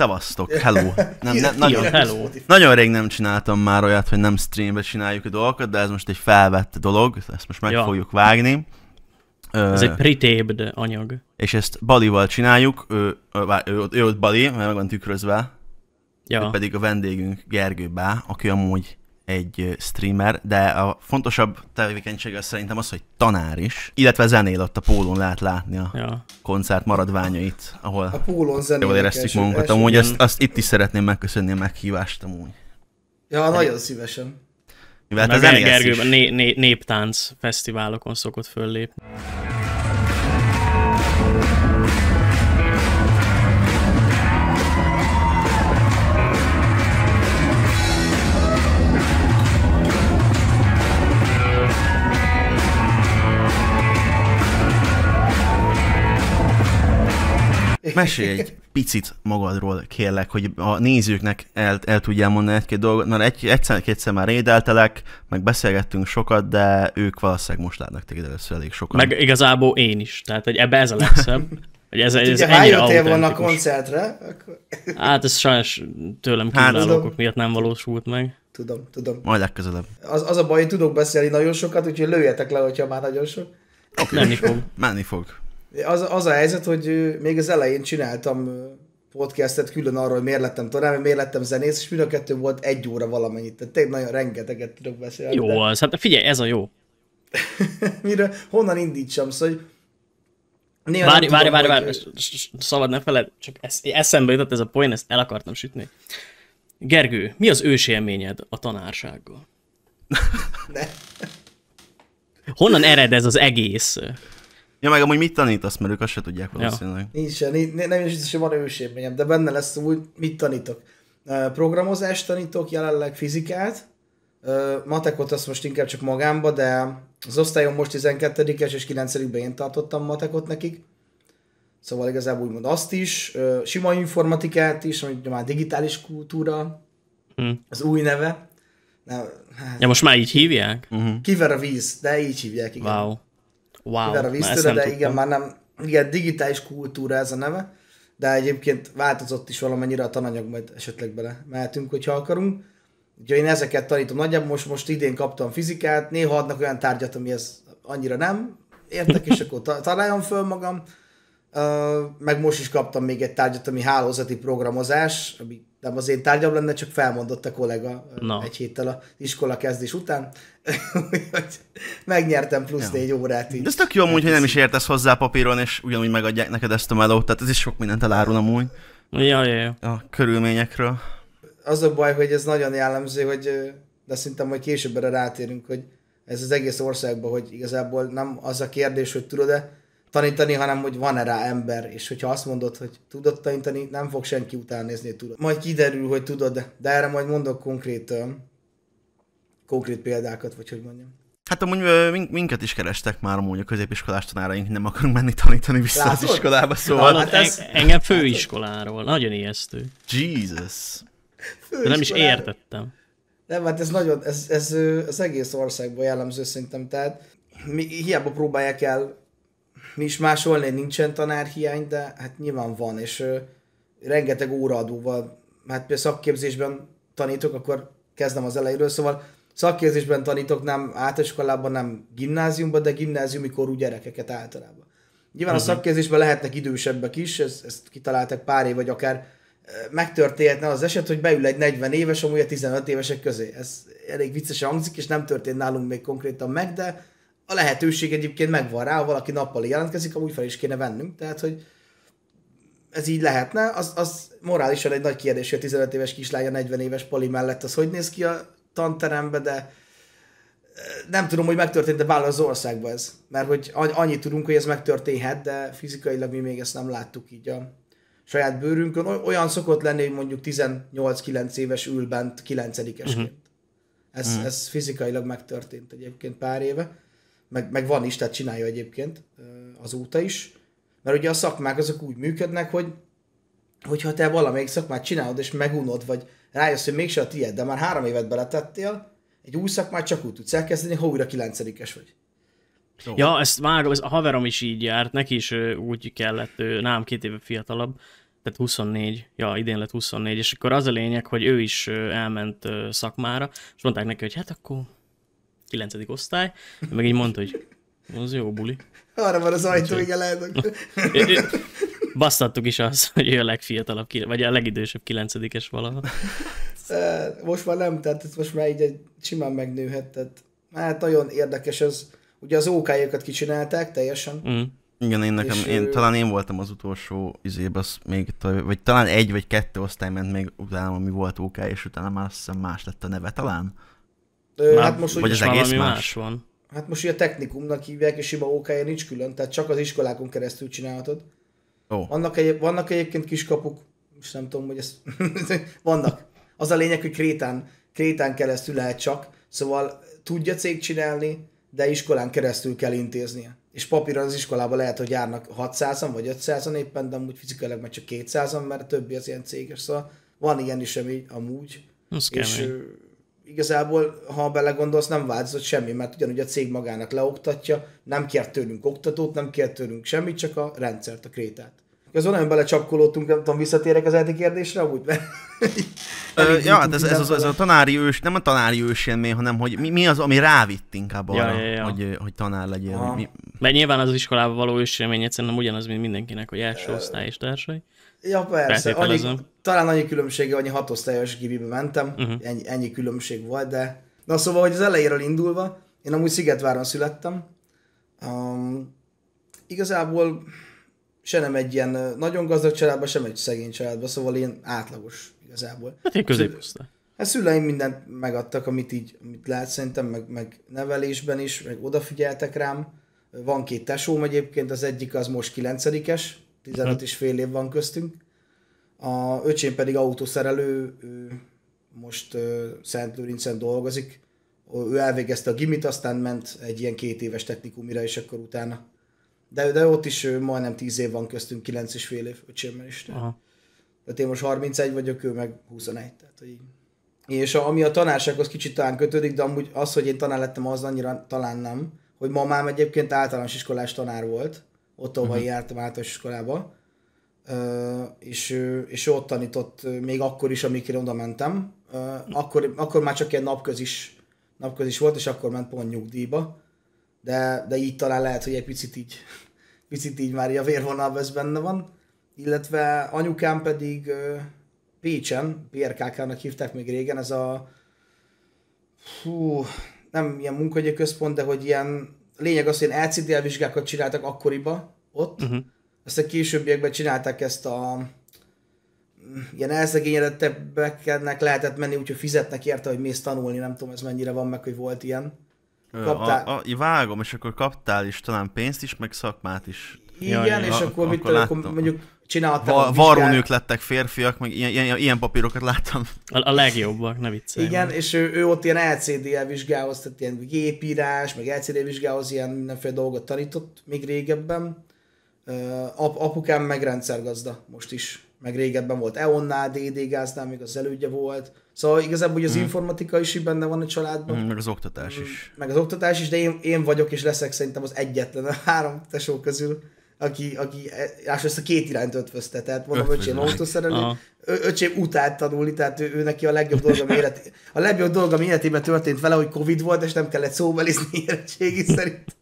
szevasztok, hello. Nem, ne, nagyon, hello. nagyon rég nem csináltam már olyat, hogy nem streambe csináljuk a dolgokat, de ez most egy felvett dolog, ezt most meg ja. fogjuk vágni. Ez egy pretaped anyag. És ezt Balival csináljuk, ő, ő, ő, ő ott Bali, mert meg van tükrözve. Ja. Ő pedig a vendégünk Gergő Bá, aki amúgy egy streamer, de a fontosabb tevékenysége az szerintem az, hogy tanár is, illetve zenél ott a pólón lehet látni a ja. koncert maradványait, ahol a zenél. jól éreztük magunkat. Első, amúgy azt, azt, itt is szeretném megköszönni a meghívást amúgy. Ja, nagyon szívesen. Mivel Meg Gergőben né, né, néptánc fesztiválokon szokott föllépni. Mesélj egy picit magadról, kérlek, hogy a nézőknek el, el tudjál mondani egy-két dolgot. Mert egy, egyszer-kétszer már rédeltelek, meg beszélgettünk sokat, de ők valószínűleg most látnak téged először elég sokat. Meg igazából én is, tehát hogy ebbe ez a legszebb. Hogy ez, hát ez ugye, ha jöttél volna a koncertre, akkor... Hát ez sajnos tőlem hát, kívülálló hát, miatt nem valósult meg. Tudom, tudom. Majd legközelebb. Az, az a baj, hogy tudok beszélni nagyon sokat, úgyhogy lőjetek le, hogyha már nagyon sok. Okay. Menni fog. Menni fog. Az, az a helyzet, hogy még az elején csináltam podcastet külön arról, hogy miért lettem tanár, miért lettem zenész, és mind a kettő volt egy óra valamennyit. Tehát tényleg nagyon rengeteget tudok beszélni. Jó de... az, hát figyelj, ez a jó. Mire, honnan indítsam, szóval, hogy Néha várj, tudom, várj, várj, várj, szabad ne feled, csak esz, eszembe jutott ez a poén, ezt el akartam sütni. Gergő, mi az ősélményed a tanársággal? Ne. Honnan ered ez az egész? Ja, meg amúgy mit tanítasz, mert ők azt se tudják valószínűleg. Ja. Nincsen, nincs, nem is biztos, hogy van ősélményem, de benne lesz úgy, mit tanítok. Programozást tanítok, jelenleg fizikát, matekot azt most inkább csak magámba, de az osztályom most 12-es és 9 én tartottam matekot nekik. Szóval igazából úgymond azt is, sima informatikát is, amit már digitális kultúra, hmm. az új neve. Na, hát... Ja, most már így hívják? Mhm. Kiver a víz, de így hívják, igen. Wow. Wow. a víztől, de igen, már nem, igen, digitális kultúra ez a neve, de egyébként változott is valamennyire a tananyag, majd esetleg bele mehetünk, hogyha akarunk. Úgyhogy én ezeket tanítom nagyjából, most, most idén kaptam fizikát, néha adnak olyan tárgyat, ami ez annyira nem értek, és akkor találjam föl magam. Uh, meg most is kaptam még egy tárgyat, ami hálózati programozás, ami nem az én tárgyam lenne, csak felmondott a kollega no. egy héttel a iskola kezdés után. megnyertem plusz ja. négy órát. Így. De ez tök jó amúgy, hogy nem is értesz hozzá papíron, és ugyanúgy megadják neked ezt a melót, tehát ez is sok mindent elárul amúgy. Ja, ja, ja. A körülményekről. Az a baj, hogy ez nagyon jellemző, hogy de szerintem majd később erre rátérünk, hogy ez az egész országban, hogy igazából nem az a kérdés, hogy tudod-e, tanítani, hanem hogy van-e rá ember, és hogyha azt mondod, hogy tudod tanítani, nem fog senki után nézni, hogy tudod. Majd kiderül, hogy tudod, de erre majd mondok konkrét, konkrét példákat, vagy hogy mondjam. Hát amúgy minket is kerestek már amúgy a középiskolás tanáraink, nem akarunk menni tanítani vissza Látod? az iskolába, szóval... Hát ez... Engem főiskoláról, nagyon ijesztő. Jesus. De nem is értettem. Nem, hát ez nagyon, ez, ez az egész országban jellemző szerintem, tehát mi hiába próbálják el mi is másolni nincsen tanárhiány, de hát nyilván van, és ö, rengeteg óraadóval, hát például szakképzésben tanítok, akkor kezdem az elejéről, szóval szakképzésben tanítok, nem általában, nem gimnáziumban, de gimnáziumi korú gyerekeket általában. Nyilván uh-huh. a mhm. szakképzésben lehetnek idősebbek is, ezt, ezt kitaláltak pár év, vagy akár megtörténhetne az eset, hogy beül egy 40 éves, amúgy a 15 évesek közé. Ez elég viccesen hangzik, és nem történt nálunk még konkrétan meg, de a lehetőség egyébként megvan rá, ha valaki nappali jelentkezik, amúgy fel is kéne vennünk, tehát hogy ez így lehetne, az, az morálisan egy nagy kérdés, hogy a 15 éves kislánya 40 éves pali mellett, az hogy néz ki a tanterembe, de eh, nem tudom, hogy megtörtént-e bár az országban ez, mert hogy annyit tudunk, hogy ez megtörténhet, de fizikailag mi még ezt nem láttuk így a saját bőrünkön. Olyan szokott lenni, hogy mondjuk 18-9 éves ül bent 9 esként. Uh-huh. Ez, uh-huh. ez fizikailag megtörtént egyébként pár éve meg, meg van is, tehát csinálja egyébként azóta is, mert ugye a szakmák azok úgy működnek, hogy hogyha te valamelyik szakmát csinálod, és megunod, vagy rájössz, hogy mégse a tiéd, de már három évet beletettél, egy új szakmát csak úgy tudsz elkezdeni, ha újra kilencedikes vagy. Oh. Ja, ezt már ez a haverom is így járt, neki is úgy kellett, nálam két éve fiatalabb, tehát 24, ja, idén lett 24, és akkor az a lényeg, hogy ő is elment szakmára, és mondták neki, hogy hát akkor 9. osztály, meg így mondta, hogy az jó buli. Arra van az ajtó, igen, lehet. Basztattuk is azt, hogy ő a legfiatalabb, vagy a legidősebb kilencedikes valaha. Most már nem, tehát ez most már így egy simán megnőhet, tehát hát nagyon érdekes ez. Ugye az ok kicsinálták teljesen. Mm. Igen, én nekem, én, ő... talán én voltam az utolsó izébe, az még, vagy talán egy vagy kettő osztály ment még utána, ami volt OK, és utána már azt hiszem más lett a neve talán. Már, hát most, vagy az egész más? más van. Hát most ugye technikumnak hívják, és sima ok nincs külön, tehát csak az iskolákon keresztül csinálhatod. Oh. Vannak, egy, vannak egyébként kiskapuk, és nem tudom, hogy ez vannak. Az a lényeg, hogy krétán, krétán keresztül lehet csak, szóval tudja cég csinálni, de iskolán keresztül kell intéznie. És papíron az iskolába lehet, hogy járnak 600-an vagy 500-an éppen, de amúgy fizikailag meg csak 200-an, mert a többi az ilyen céges, szóval van ilyen is, ami amúgy. Az és, kemény igazából, ha belegondolsz, nem változott semmi, mert ugyanúgy a cég magának leoktatja, nem kér tőlünk oktatót, nem kér tőlünk semmit, csak a rendszert, a krétát. Azon nagyon belecsapkolódtunk, nem tudom, visszatérek az eddig kérdésre, úgy, mert... Ö, ja, hát ez, ez, az, ez a tanári ős, nem a tanári élmény, hanem hogy mi, mi az, ami rávitt inkább arra, ja, ja, ja. Hogy, hogy tanár legyél. mi... Mert nyilván az iskolában való élmény egyszerűen nem ugyanaz, mint mindenkinek, hogy első osztály és társai. Ja, persze. Annyi, talán annyi különbsége, annyi hatosztályos gibibe mentem, uh-huh. ennyi, ennyi különbség volt, de... Na szóval, hogy az elejéről indulva, én amúgy Szigetváron születtem. Um, igazából se nem egy ilyen nagyon gazdag családban, sem egy szegény családban, szóval én átlagos igazából. Hát én középosztály. A hát szüleim mindent megadtak, amit így amit lehet szerintem, meg, meg nevelésben is, meg odafigyeltek rám. Van két tesóm egyébként, az egyik az most kilencedikes, 15 hát- és fél év van köztünk. A öcsém pedig autószerelő, ő most Szent Lőrincen dolgozik. Ő elvégezte a gimit, aztán ment egy ilyen két éves technikumira, és akkor utána. De, de ott is majdnem 10 év van köztünk, 9 és fél év öcsémmel is. Tehát én most 31 vagyok, ő meg 21. Tehát, így. És a, ami a tanársághoz kicsit talán kötődik, de amúgy az, hogy én tanár lettem, az annyira talán nem, hogy mamám egyébként általános iskolás tanár volt, Ottóban uh-huh. Mhm. jártam általános iskolába, és, és ott tanított még akkor is, amikor oda mentem. Akkor, akkor már csak ilyen napközis, napközis volt, és akkor ment pont nyugdíjba. De, de így talán lehet, hogy egy picit így, picit így már a vérvonal vesz benne van. Illetve anyukám pedig Pécsen, PRKK-nak hívták még régen, ez a hú, nem ilyen munkahogyi központ, de hogy ilyen lényeg az, hogy ilyen LCD vizsgákat csináltak akkoriba ott, uh-huh. aztán későbbiekben csinálták ezt a mm, ilyen elszegényedettebbeknek lehetett menni, úgyhogy fizetnek érte, hogy mész tanulni, nem tudom ez mennyire van meg, hogy volt ilyen. Kaptál... A, a, vágom, és akkor kaptál is talán pénzt is, meg szakmát is. Igen, Jaj, és a, akkor, mit akkor, akkor mondjuk csináltam. Va- varrónők lettek férfiak, meg ilyen, ilyen, ilyen papírokat láttam. A, a legjobbak, ne viccelj. Igen, meg. és ő, ő ott ilyen LCD-el vizsgához, tehát ilyen gépírás, meg LCD vizsgához ilyen mindenféle dolgot tanított még régebben. Ap- apukám meg rendszergazda most is, meg régebben volt EON-nál, DD gáznál még az elődje volt. Szóval igazából hogy az mm. informatika is így benne van a családban. Mm, meg az oktatás mm, is. Meg az oktatás is, de én, én vagyok és leszek szerintem az egyetlen a három tesó közül, aki, aki láss, e, ezt a két irányt ötvözte, tehát mondom, Ötvözlek. öcsém autószerelő, öcsém utált tanulni, tehát ő, ő, neki a legjobb dolga élet, a legjobb dolga életében történt vele, hogy Covid volt, és nem kellett szóbelizni érettségi szerint.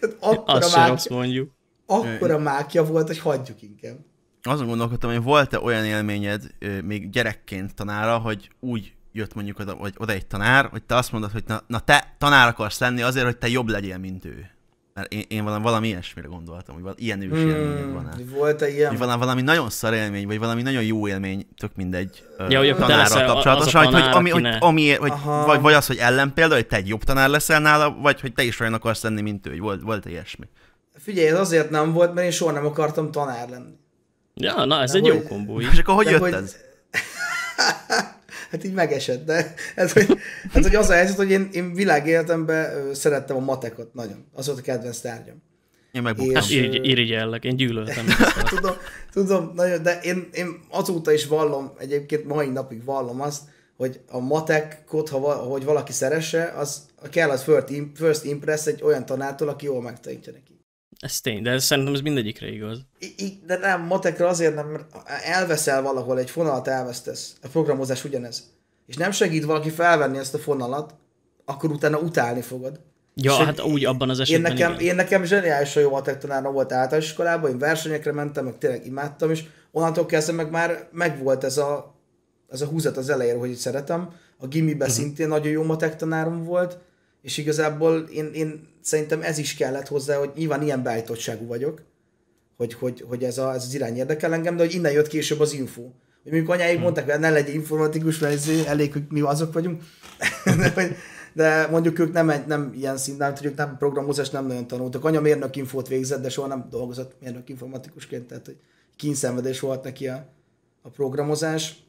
Tehát akkora azt mákja, mondjuk. Akkora mákja volt, hogy hagyjuk inkább. Azon gondolkodtam, hogy volt-e olyan élményed még gyerekként tanára, hogy úgy jött mondjuk oda, vagy oda egy tanár, hogy te azt mondod, hogy na, na te tanár akarsz lenni azért, hogy te jobb legyél, mint ő. Mert én, én valami, valami ilyesmire gondoltam, hogy ilyen ős hmm, van-e. Volt-e ilyen? valami, valami nagyon szar élmény, vagy valami nagyon jó élmény, tök mindegy ja, uh, tanárral kapcsolatosan, szóval, tanár, hogy, ami, hogy, ami, hogy vagy, vagy az, hogy például, hogy te egy jobb tanár leszel nála, vagy hogy te is olyan akarsz lenni, mint ő, hogy volt, volt ilyesmi. Figyelj, ez azért nem volt, mert én soha nem akartam tanár lenni. Ja, na ez de egy hogy, jó kombó. És akkor hogy jött hogy... ez? hát így megesett, de ez, hogy, hát, hogy az a helyzet, hogy én, én világéletemben szerettem a matekot nagyon. Az volt a kedvenc tárgyam. Én megbuktam. És, irigy, hát irigyellek, én gyűlöltem. tudom, tudom, nagyon, de én, én azóta is vallom, egyébként mai napig vallom azt, hogy a matekot, ha val- hogy valaki szeresse, az kell az first, first impress egy olyan tanártól, aki jól megtanítja neki. Ez tény, de ez, szerintem ez mindegyikre igaz. I- de nem, matekra azért nem, mert elveszel valahol, egy fonalat elvesztesz. A programozás ugyanez. És nem segít valaki felvenni ezt a fonalat, akkor utána utálni fogod. Ja, és hát úgy abban az esetben én nekem, igen. Én nekem zseniálisan jó matek tanárom volt általános iskolában, én versenyekre mentem, meg tényleg imádtam, és onnantól kezdve meg már megvolt ez a, ez a húzat az elejéről, hogy szeretem. A gimiben uh-huh. szintén nagyon jó matek tanárom volt, és igazából én, én szerintem ez is kellett hozzá, hogy nyilván ilyen beállítottságú vagyok, hogy, hogy, hogy ez, a, ez az irány érdekel engem, de hogy innen jött később az info. Hogy mondjuk anyáig hmm. mondták, hogy ne legyen informatikus, mert elég, hogy mi azok vagyunk. de, de mondjuk ők nem, nem ilyen szinten, hogy ők nem programozás nem nagyon tanultak. Anya mérnök infót végzett, de soha nem dolgozott mérnök informatikusként, tehát hogy kínszenvedés volt neki a, a programozás.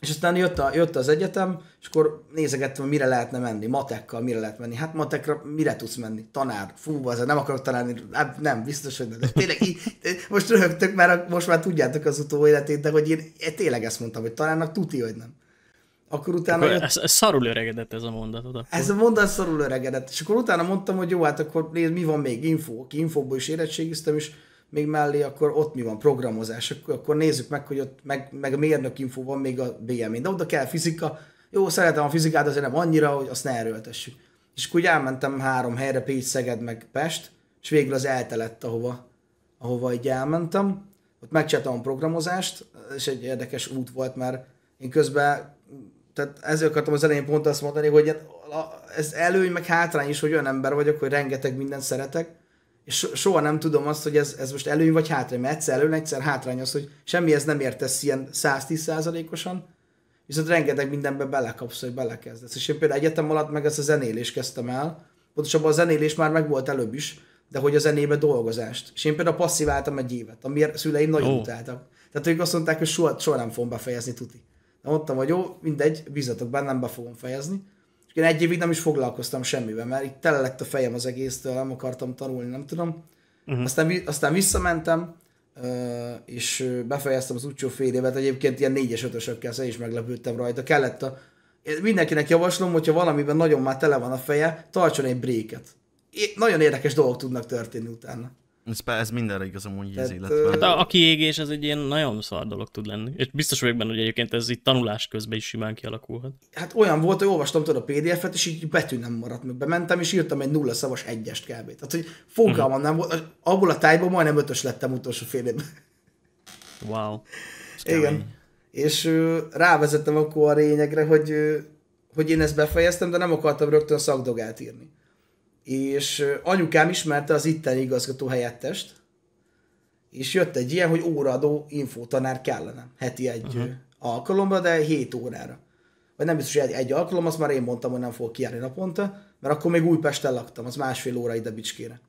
És aztán jött, a, jött az egyetem, és akkor nézegettem, mire lehetne menni, matekkal mire lehet menni. Hát matekra mire tudsz menni? Tanár, fú, az nem akarok tanárni, hát nem, biztos, hogy nem. De tényleg, így, most röhögtök, már, most már tudjátok az utó életét, de hogy én, én tényleg ezt mondtam, hogy tanárnak tuti, hogy nem. Akkor utána... Akkor jött... ez, ez szarul öregedett ez a mondat. Oda. Ez a mondat szarul öregedett. És akkor utána mondtam, hogy jó, hát akkor nézd, mi van még, info. Infóból is érettségiztem, és még mellé, akkor ott mi van, programozás, akkor nézzük meg, hogy ott meg, meg a mérnök info van még a BM, de oda kell fizika, jó, szeretem a fizikát, azért nem annyira, hogy azt ne erőltessük. És akkor úgy elmentem három helyre, Pécs, Szeged, meg Pest, és végül az eltelett, ahova, ahova így elmentem. Ott megcsináltam a programozást, és egy érdekes út volt, mert én közben, tehát ezért akartam az elején pont azt mondani, hogy ez előny, meg hátrány is, hogy olyan ember vagyok, hogy rengeteg mindent szeretek, és soha nem tudom azt, hogy ez, ez most előny vagy hátrány, mert egyszer előny, egyszer hátrány az, hogy ez nem értesz ilyen 110%-osan, viszont rengeteg mindenbe belekapsz, hogy belekezdesz. És én például egyetem alatt meg ezt a zenélést kezdtem el, pontosabban a zenélés már meg volt előbb is, de hogy a zenébe dolgozást. És én például passziváltam egy évet, amiért szüleim nagyon oh. utáltak. Tehát ők azt mondták, hogy soha, soha nem fogom befejezni tuti. Na mondtam, hogy jó, mindegy, bízatok bennem, be fogom fejezni. És én egy évig nem is foglalkoztam semmivel, mert itt tele lett a fejem az egésztől, nem akartam tanulni, nem tudom. Uh-huh. Aztán, aztán visszamentem, és befejeztem az utcsó fél évet, egyébként ilyen négyes ötösökkel, szóval is meglepődtem rajta. Kellett a, mindenkinek javaslom, hogyha valamiben nagyon már tele van a feje, tartson egy bréket. Nagyon érdekes dolgok tudnak történni utána. Ez, ez mindenre igaz amúgy az életben. Hát a, a kiégés az egy ilyen nagyon szar dolog tud lenni. És biztos vagyok benne, hogy egyébként ez itt tanulás közben is simán kialakulhat. Hát olyan volt, hogy olvastam tudod a PDF-et, és így betű nem maradt meg. Bementem, és írtam egy nulla szavas egyest kb. Tehát, hogy fogalmam uh-huh. nem volt. Abból a tájból majdnem ötös lettem utolsó fél évben. Wow. Igen. És rávezettem akkor a lényegre, hogy, hogy én ezt befejeztem, de nem akartam rögtön szakdogát írni és anyukám ismerte az itteni igazgató helyettest, és jött egy ilyen, hogy óradó infótanár kellene heti egy uh-huh. alkalomra, de 7 órára. Vagy nem biztos, hogy egy, egy alkalom, azt már én mondtam, hogy nem fog kijárni naponta, mert akkor még Újpesten laktam, az másfél óra ide Bicskére.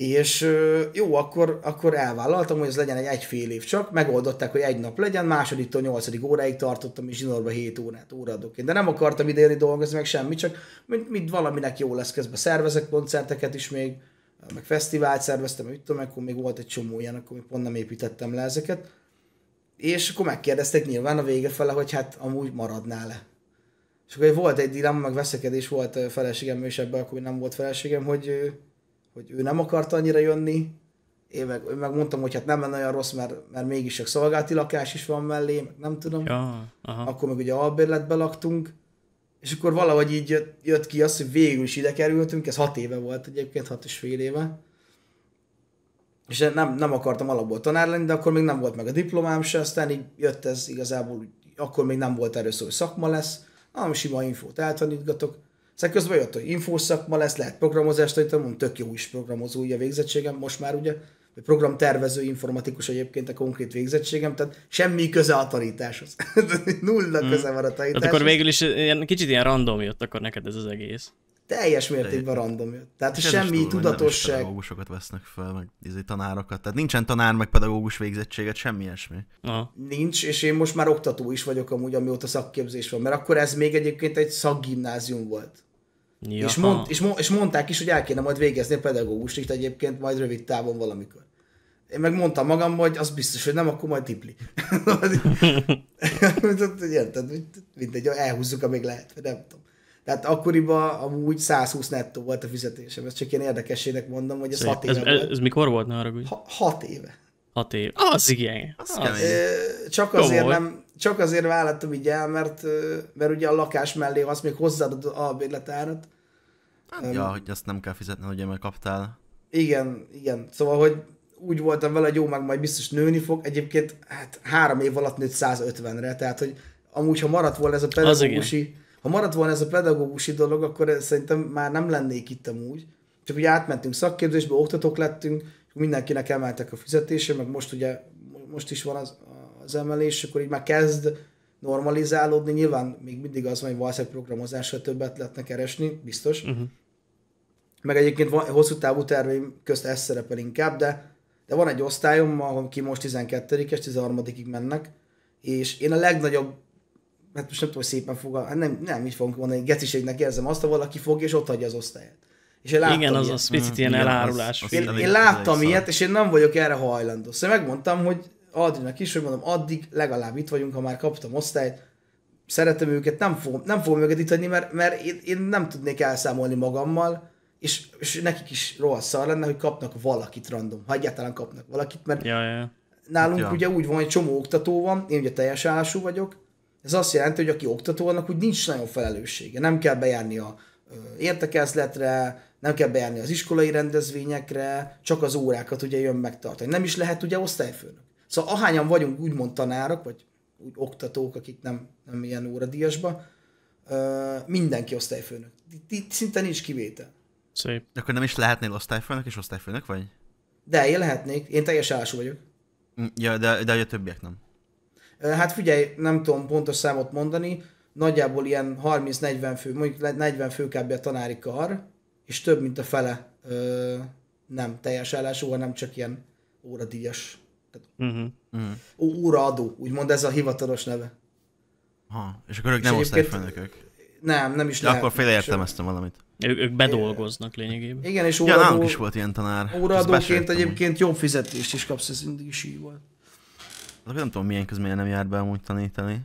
És jó, akkor, akkor elvállaltam, hogy ez legyen egy egy év csak, megoldották, hogy egy nap legyen, másodiktól nyolcadik óráig tartottam, és zsinórba hét órát óradóként. De nem akartam idejönni dolgozni, meg semmi, csak mint, mint valaminek jó lesz közben. Szervezek koncerteket is még, meg fesztivált szerveztem, hogy tudom, akkor még volt egy csomó ilyen, akkor még pont nem építettem le ezeket. És akkor megkérdezték nyilván a vége fele, hogy hát amúgy maradnál-e. És akkor volt egy dilemma, meg veszekedés volt feleségem, és ebben akkor nem volt feleségem, hogy hogy ő nem akart annyira jönni, én meg, én meg mondtam, hogy hát nem lenne olyan rossz, mert, mert mégis csak szolgálti lakás is van mellé, meg nem tudom. Ja, aha. Akkor meg ugye albérletbe laktunk, és akkor valahogy így jött, jött ki az, hogy végül is ide kerültünk, ez hat éve volt egyébként, hat és fél éve. És nem, nem akartam alapból tanár lenni, de akkor még nem volt meg a diplomám se, aztán így jött ez igazából, akkor még nem volt erről szó, hogy szakma lesz, hanem sima infót eltanítgatok aztán szóval közben jött, hogy infószakma lesz, lehet programozást tanítom, mondom, tök jó is programozó ugye a végzettségem, most már ugye, programtervező, informatikus egyébként a konkrét végzettségem, tehát semmi köze a tanításhoz. Nulla mm. köze van a hát tanításhoz. Tehát akkor végül is ilyen, kicsit ilyen random jött akkor neked ez az egész. Teljes mértékben random jött. Tehát és semmi tudom, tudatosság. Nem pedagógusokat vesznek fel, meg izé tanárokat. Tehát nincsen tanár, meg pedagógus végzettséget, semmi ilyesmi. Aha. Nincs, és én most már oktató is vagyok amúgy, amióta szakképzés van, mert akkor ez még egyébként egy szakgimnázium volt. Ja. És, mond, és, mo- és mondták is, hogy el kéne majd végezni a pedagógust itt egyébként majd rövid távon valamikor. Én meg mondtam magam, hogy az biztos, hogy nem, akkor majd tipli. mindegy, elhúzzuk, amíg lehet, nem tudom. Tehát akkoriban amúgy 120 nettó volt a fizetésem, ezt csak én érdekességnek mondom, hogy ez 6 éve ez, volt. Ez, ez mikor volt, ne arra, hogy... 6 éve. 6 éve Az igen. Az, az, csak azért Jó nem, csak azért vállaltam így el, mert, mert ugye a lakás mellé azt még hozzáadod a albérletárat. Hát, um, ja, hogy azt nem kell fizetni, ugye, mert kaptál. Igen, igen. Szóval, hogy úgy voltam vele, hogy jó, meg majd biztos nőni fog. Egyébként hát három év alatt nőtt 150-re, tehát hogy amúgy, ha maradt volna ez a pedagógusi, ha maradt volna ez a pedagógusi dolog, akkor szerintem már nem lennék itt amúgy. Csak ugye átmentünk szakképzésbe, oktatók lettünk, mindenkinek emeltek a fizetése, meg most ugye most is van az, az emelés, akkor így már kezd normalizálódni. Nyilván még mindig az hogy valószínűleg programozásra többet lehetne keresni, biztos. Uh-huh. Meg egyébként van, hosszú távú terveim közt ez szerepel inkább, de, de van egy osztályom, ahol ki most 12 és 13 ig mennek, és én a legnagyobb hát most nem tudom, hogy szépen fog, hát nem, nem így fogunk mondani, geciségnek érzem azt, ha valaki fog és ott hagyja az osztályát. És én láttam Igen, az ilyet. az picit ilyen mhm, elárulás. Az, az én, én láttam ilyet, és én nem vagyok erre hajlandó. Szóval megmondtam, hogy Adrinak is, hogy mondom, addig legalább itt vagyunk, ha már kaptam osztályt, szeretem őket, nem fogom, nem fogom őket itt hagyni, mert, mert én, én nem tudnék elszámolni magammal, és, és nekik is rohadt szar lenne, hogy kapnak valakit random, ha egyáltalán kapnak valakit, mert ja, ja, ja. nálunk ja. ugye úgy van, hogy csomó oktató van, én ugye teljes állású vagyok, ez azt jelenti, hogy aki oktató, annak úgy nincs nagyon felelőssége, nem kell bejárni a értekezletre, nem kell bejárni az iskolai rendezvényekre, csak az órákat ugye jön megtartani. Nem is lehet ugye osztályfőnök. Szóval ahányan vagyunk úgymond tanárok, vagy úgy oktatók, akik nem, nem ilyen óradíjasba, mindenki osztályfőnök. Itt szinte nincs kivétel. Szép. De akkor nem is lehetnél osztályfőnök és osztályfőnök vagy? De én lehetnék, én teljes állású vagyok. Mm, ja, de, de a többiek nem. Hát figyelj, nem tudom pontos számot mondani, nagyjából ilyen 30-40 fő, mondjuk 40 fő kb. a tanári kar, és több mint a fele ö, nem teljes állású, hanem csak ilyen óradíjas Uh-huh. Uh-huh. Óraadó, úgymond ez a hivatalos neve. Ha, és akkor ők és nem osztályfőnökök. Nem, nem is De lehet. Akkor félreértelmeztem valamit. Ők, ők bedolgoznak lényegében. Igen, és óradó, ja, nálunk is volt ilyen tanár. Óraadóként egyébként jobb fizetést is kapsz, ez mindig is így volt. De nem tudom, milyen közmény nem jár be amúgy tanítani.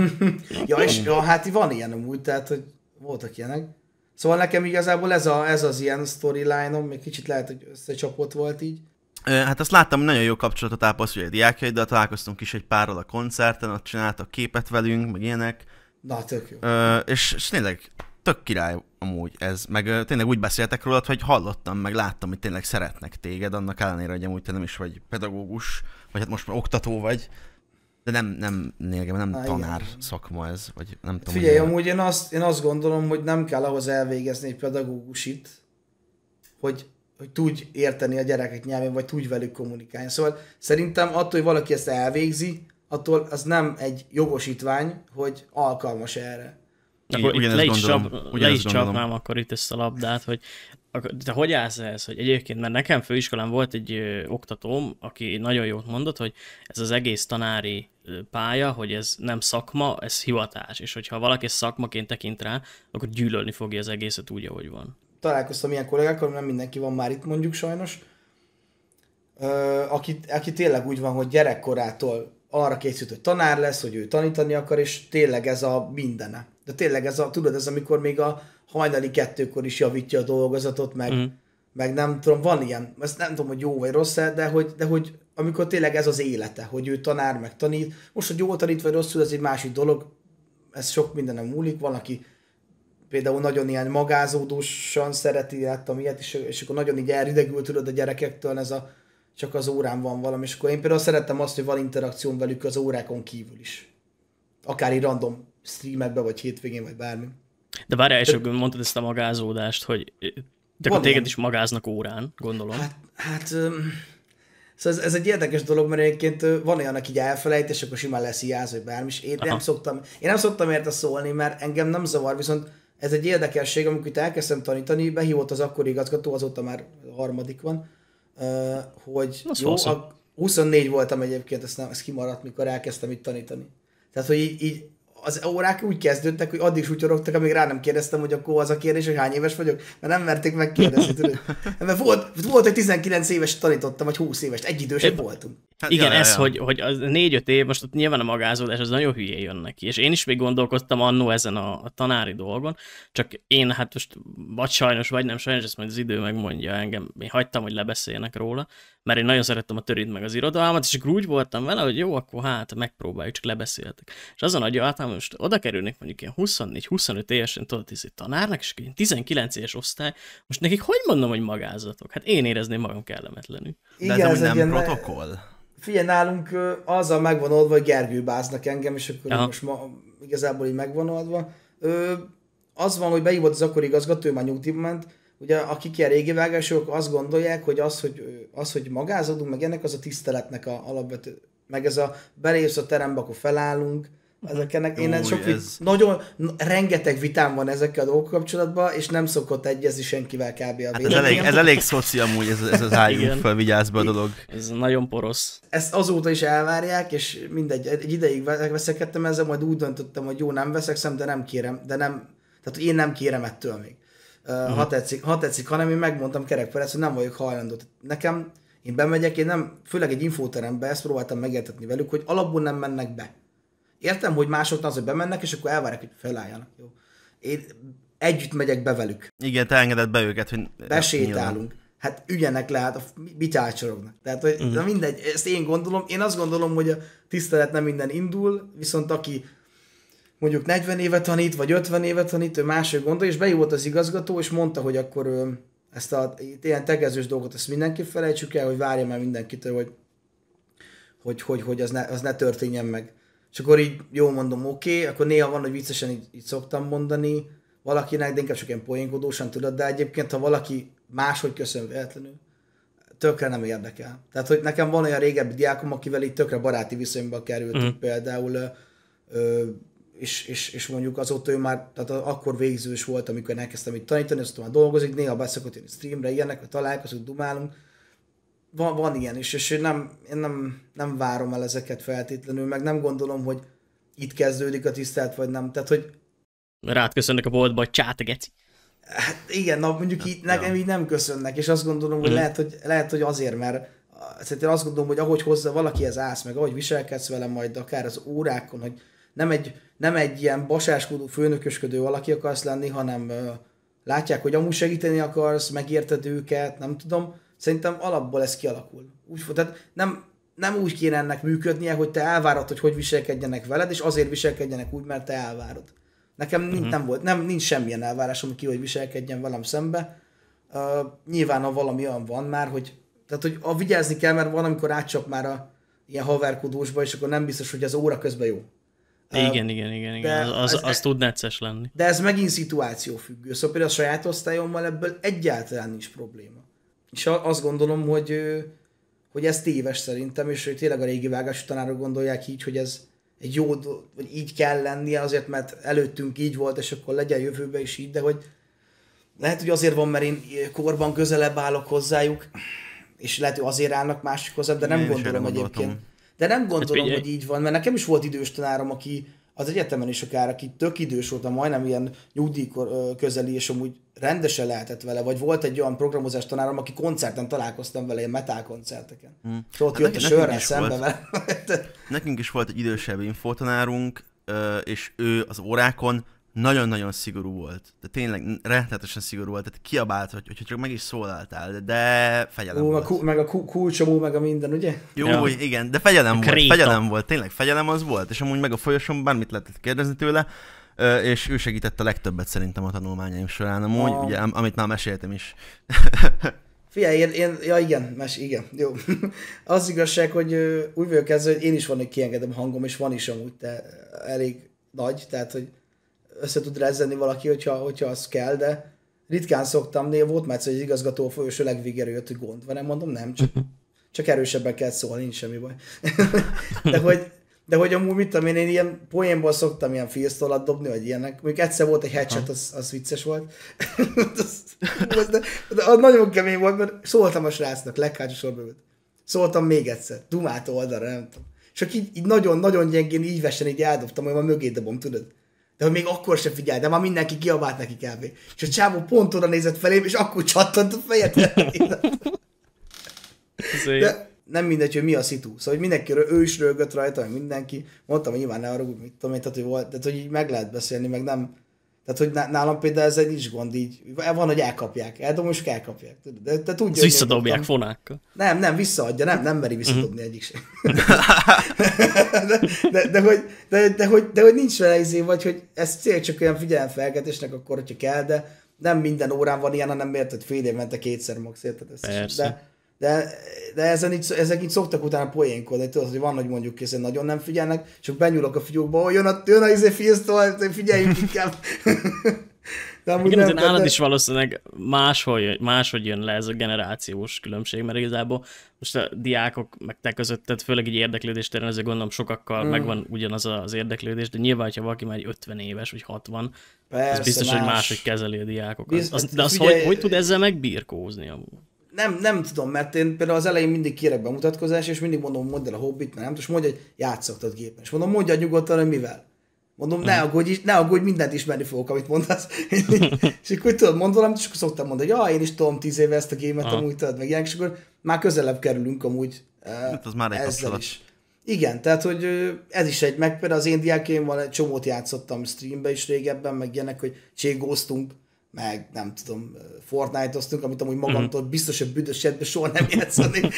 ja, és ja, hát van ilyen amúgy, tehát hogy voltak ilyenek. Szóval nekem igazából ez, a, ez az ilyen storyline-om, még kicsit lehet, hogy összecsapott volt így. Hát azt láttam, hogy nagyon jó kapcsolatot ápolsz hogy a de találkoztunk is egy párral a koncerten, ott csináltak képet velünk, meg ilyenek. Na, tök jó. Ö, és, és tényleg tök király amúgy ez, meg ö, tényleg úgy beszéltek róla, hogy hallottam, meg láttam, hogy tényleg szeretnek téged, annak ellenére, hogy amúgy te nem is vagy pedagógus, vagy hát most már oktató vagy, de nem, nem, nem, nem Há, tanár igen. szakma ez, vagy nem tudom. Figyelj, amúgy én azt, én azt gondolom, hogy nem kell ahhoz elvégezni egy pedagógusit, hogy hogy tudj érteni a gyerekek nyelvén, vagy tudj velük kommunikálni. Szóval szerintem attól, hogy valaki ezt elvégzi, attól az nem egy jogosítvány, hogy alkalmas erre. Akkor Igen, itt le is, csapnám akkor itt ezt a labdát, hogy de hogy állsz ehhez, hogy egyébként, mert nekem főiskolán volt egy ö, oktatóm, aki nagyon jót mondott, hogy ez az egész tanári pálya, hogy ez nem szakma, ez hivatás, és hogyha valaki szakmaként tekint rá, akkor gyűlölni fogja az egészet úgy, ahogy van találkoztam ilyen kollégákkal, nem mindenki van már itt mondjuk sajnos, aki, aki tényleg úgy van, hogy gyerekkorától arra készült, hogy tanár lesz, hogy ő tanítani akar, és tényleg ez a mindene. De tényleg ez a, tudod, ez amikor még a hajnali kettőkor is javítja a dolgozatot, meg, mm. meg nem tudom, van ilyen, ezt nem tudom, hogy jó vagy rossz de hogy, de hogy amikor tényleg ez az élete, hogy ő tanár, meg tanít. Most, hogy jó tanít, vagy rosszul, ez egy másik dolog, ez sok mindenem múlik, van, aki például nagyon ilyen magázódósan szereti, láttam ilyet, és, és akkor nagyon így elridegült tudod a gyerekektől ez a csak az órán van valami, és akkor én például szerettem azt, hogy van interakcióm velük az órákon kívül is. Akár egy random streamekben, vagy hétvégén, vagy bármi. De várjál, és akkor mondtad ezt a magázódást, hogy de akkor téged is magáznak órán, gondolom. Hát, hát szóval ez, ez, egy érdekes dolog, mert egyébként van olyan, aki így elfelejt, és akkor simán lesz hiáz, vagy bármi, és én Aha. nem szoktam, én nem szoktam érte szólni, mert engem nem zavar, viszont ez egy érdekesség, amikor itt elkezdtem tanítani, behívott az akkori igazgató, azóta már harmadik van, hogy jó, a 24 voltam egyébként, ez, nem, ez kimaradt, mikor elkezdtem itt tanítani. Tehát, hogy így, így az órák úgy kezdődtek, hogy addig sutyorogtak, amíg rá nem kérdeztem, hogy akkor az a kérdés, hogy hány éves vagyok, mert nem merték megkérdezni, Mert volt, volt, hogy 19 éves tanítottam, vagy 20 éves, egy idősek voltunk. Hát Igen, jaj, ez, jaj. hogy, hogy az négy-öt év, most ott nyilván a magázódás az nagyon hülyé jön neki, és én is még gondolkoztam annó ezen a, a tanári dolgon, csak én hát most vagy sajnos, vagy nem sajnos, ezt majd az idő megmondja engem, én hagytam, hogy lebeszéljenek róla, mert én nagyon szerettem a törít meg az irodalmat, és úgy voltam vele, hogy jó, akkor hát megpróbáljuk, csak lebeszéltek. És azon agyaltam, most oda kerülnék mondjuk ilyen 24-25 évesen, tudod, ez tanárnak, és 19 éves osztály, most nekik hogy mondom, hogy magázatok? Hát én érezném magam kellemetlenül. Igen, De ez, ez nem ilyen... protokoll? Figyelj, nálunk azzal megvan oldva, hogy Gergő báznak engem, és akkor Aha. most ma igazából így megvan oldva. Ö, az van, hogy beívott az akkori igazgató, már nyugdíjba ment, ugye akik ilyen régi vágások azt gondolják, hogy az, hogy, az, hogy magázódunk, meg ennek az a tiszteletnek a alapvető, meg ez a belépsz a terembe, akkor felállunk, ezeknek, én Új, sok ez... nagyon, rengeteg vitám van ezekkel a dolgok kapcsolatban, és nem szokott egyezni senkivel kb. a Hát ez, elég, ez elég szoci amúgy, ez, ez az álljunk fel, vigyázz be a dolog. Ez nagyon porosz. Ezt azóta is elvárják, és mindegy, egy ideig veszekedtem ezzel, majd úgy döntöttem, hogy jó, nem veszekszem, de nem kérem, de nem, tehát én nem kérem ettől még. Uh-huh. Ha, mhm. tetszik, ha tetszik, hanem én megmondtam kerekperec, hogy nem vagyok hajlandó. Nekem, én bemegyek, én nem, főleg egy infóterembe ezt próbáltam megértetni velük, hogy alapból nem mennek be. Értem, hogy másoknál az, hogy bemennek, és akkor elvárják, hogy felálljanak. Jó. Én együtt megyek be velük. Igen, te engeded be őket, hogy... E, Besétálunk. Hát ügyenek le, hát mit ácsorognak. Tehát, hogy uh-huh. na mindegy, ezt én gondolom. Én azt gondolom, hogy a tisztelet nem minden indul, viszont aki mondjuk 40 évet tanít, vagy 50 évet tanít, ő máshogy gondol, és bejött az igazgató, és mondta, hogy akkor ezt a ilyen tegezős dolgot, ezt mindenki felejtsük el, hogy várja már mindenkitől, hogy hogy, hogy, hogy az, ne, az ne történjen meg. És akkor így jó mondom, oké, okay. akkor néha van, hogy viccesen így, így szoktam mondani valakinek, de inkább csak ilyen poénkodósan tudod, de egyébként, ha valaki máshogy köszön véletlenül, tökre nem érdekel. Tehát, hogy nekem van olyan régebbi diákom, akivel így tökre baráti viszonyba került, mm. például, ö, és, és, és, mondjuk azóta ő már, tehát akkor végzős volt, amikor én elkezdtem itt tanítani, azóta már dolgozik, néha beszokott jönni streamre, ilyenek, találkozunk, dumálunk, van, van ilyen is, és én nem, én nem, nem várom el ezeket feltétlenül, meg nem gondolom, hogy itt kezdődik a tisztelt, vagy nem. Tehát, hogy... Rád köszönnek a boltba, hogy csát, geci. Hát igen, na mondjuk hát, így, nekem ja. így nem köszönnek, és azt gondolom, hogy, uh-huh. lehet, hogy lehet, hogy azért, mert szerintem azt gondolom, hogy ahogy hozzá ez állsz, meg ahogy viselkedsz vele majd akár az órákon, hogy nem egy, nem egy ilyen basáskodó, főnökösködő valaki akarsz lenni, hanem uh, látják, hogy amúgy segíteni akarsz, megérted őket, nem tudom, Szerintem alapból ez kialakul. Úgy, tehát nem, nem úgy kéne ennek működnie, hogy te elvárod, hogy hogy viselkedjenek veled, és azért viselkedjenek úgy, mert te elvárod. Nekem uh-huh. nincs, mhm. nem volt, nem, nincs semmilyen elvárásom ki, hogy viselkedjen velem szembe. Uh, nyilván, ha valami olyan van már, hogy, tehát, hogy a, vigyázni kell, mert van, amikor átcsap már a ilyen haverkodósba, és akkor nem biztos, hogy az óra közben jó. Igen, uh, igen, igen, igen. Az, az, ez, az tud necces lenni. De ez megint szituáció függő. Szóval például a saját osztályommal ebből egyáltalán nincs probléma. És azt gondolom, hogy, hogy ez téves szerintem, és hogy tényleg a régi vágású tanárok gondolják így, hogy ez egy jó, hogy így kell lennie, azért mert előttünk így volt, és akkor legyen jövőben is így, de hogy lehet, hogy azért van, mert én korban közelebb állok hozzájuk, és lehet, hogy azért állnak másik hozzá, de nem én gondolom egyébként. De nem hát gondolom, hát, hogy így van, mert nekem is volt idős tanárom, aki az egyetemen is akár, aki tök idős volt, majdnem ilyen nyugdíjkor közeli, és amúgy rendesen lehetett vele, vagy volt egy olyan programozás tanárom, aki koncerten találkoztam vele, ilyen metal koncerteken. Hmm. És ott hát jött a sörre szembe vele. nekünk is volt egy idősebb infotanárunk, és ő az órákon nagyon-nagyon szigorú volt. De tényleg rendetesen szigorú volt. Tehát kiabált, hogy, hogyha csak meg is szólaltál, de fegyelem Ó, volt. A ku- meg a ku- kulcsomó, meg a minden, ugye? Jó, ja. igen, de fegyelem volt. Fegyelem volt, tényleg fegyelem az volt. És amúgy meg a folyosón bármit lehetett kérdezni tőle, és ő segített a legtöbbet szerintem a tanulmányaim során, amúgy, a... ugye, amit már meséltem is. Figyelj, én, én, ja igen, mes, igen, jó. Az igazság, hogy úgy vagyok ezzel, hogy én is van, hogy kiengedem hangom, és van is amúgy de elég nagy, tehát, hogy össze tud rezzenni valaki, hogyha, hogyha az kell, de ritkán szoktam, néha volt már, hogy az igazgató folyosó legvégére jött, hogy gond van, nem mondom, nem, csak, csak erősebben kell szólni, nincs semmi baj. de hogy de hogy amúgy mit tudom én, én ilyen poénból szoktam ilyen filztolat dobni, vagy ilyenek. Még egyszer volt egy headshot, az, az vicces volt. az, de, de, az nagyon kemény volt, mert szóltam a srácnak, legkácsa sorba ült. Szóltam még egyszer, dumát oldalra, nem tudom. és így, így nagyon-nagyon gyengén így vesen így eldobtam, hogy ma mögé dobom, tudod? De hogy még akkor sem figyel, de már mindenki kiabált neki kb. És a csávó pont oda nézett felém, és akkor csattant a fejet. De, nem mindegy, hogy mi a szitu. Szóval hogy mindenki ő is rögött rajta, meg mindenki. Mondtam, hogy nyilván ne arra, mit tudom én, tehát hogy, volt, tehát, hogy így meg lehet beszélni, meg nem. Tehát, hogy nálam például ez egy nincs gond, így van, hogy elkapják, eldobom, és elkapják. De, de tudja, visszadobják fonákkal. Nem, nem, visszaadja, nem, nem meri mhm. visszadobni egyik sem. de, de, de, hogy, de, de, hogy, de, hogy nincs vele izé, vagy hogy ez cél csak olyan figyelemfelgetésnek, akkor, hogyha kell, de nem minden órán van ilyen, hanem hogy fél évente kétszer max érted ezt. Persze. De, de, de ezen így, ezek így szoktak utána poénkodni, tudod, hogy van, hogy mondjuk készen nagyon nem figyelnek, csak benyúlok a fiúkba, hogy jön a, jön a izé Filztól, figyeljünk inkább. de amúgy Igen, nem, nálad de... is valószínűleg máshogy, máshogy jön le ez a generációs különbség, mert igazából most a diákok meg te között, tehát főleg egy érdeklődés terén, azért gondolom sokakkal hmm. megvan ugyanaz az érdeklődés, de nyilván, ha valaki már egy 50 éves vagy 60, Persze, az biztos, más. hogy máshogy kezeli a diákokat. Biz... Az, de az figyelj... hogy, hogy tud ezzel megbírkózni amúgy? nem, nem tudom, mert én például az elején mindig kérek bemutatkozást, és mindig mondom, mondd el a hobbit, mert nem tudom, és mondja, hogy játszoktat gépen. És mondom, mondja nyugodtan, hogy mivel. Mondom, ne mm. aggódj, ne aggódj, mindent ismerni fogok, amit mondasz. és akkor tudod, mond valamit, és akkor szoktam mondani, hogy ja, én is tudom tíz éve ezt a gémet, Aha. amúgy tudod, meg ilyen, és akkor már közelebb kerülünk amúgy hát az már egy ezzel is. Igen, tehát, hogy ez is egy, meg például az én diákjaimban egy csomót játszottam streambe is régebben, meg ilyenek, hogy cségóztunk, meg nem tudom, Fortnite-oztunk, amit amúgy mhm. magamtól biztos, hogy büdös esetben soha nem játszani.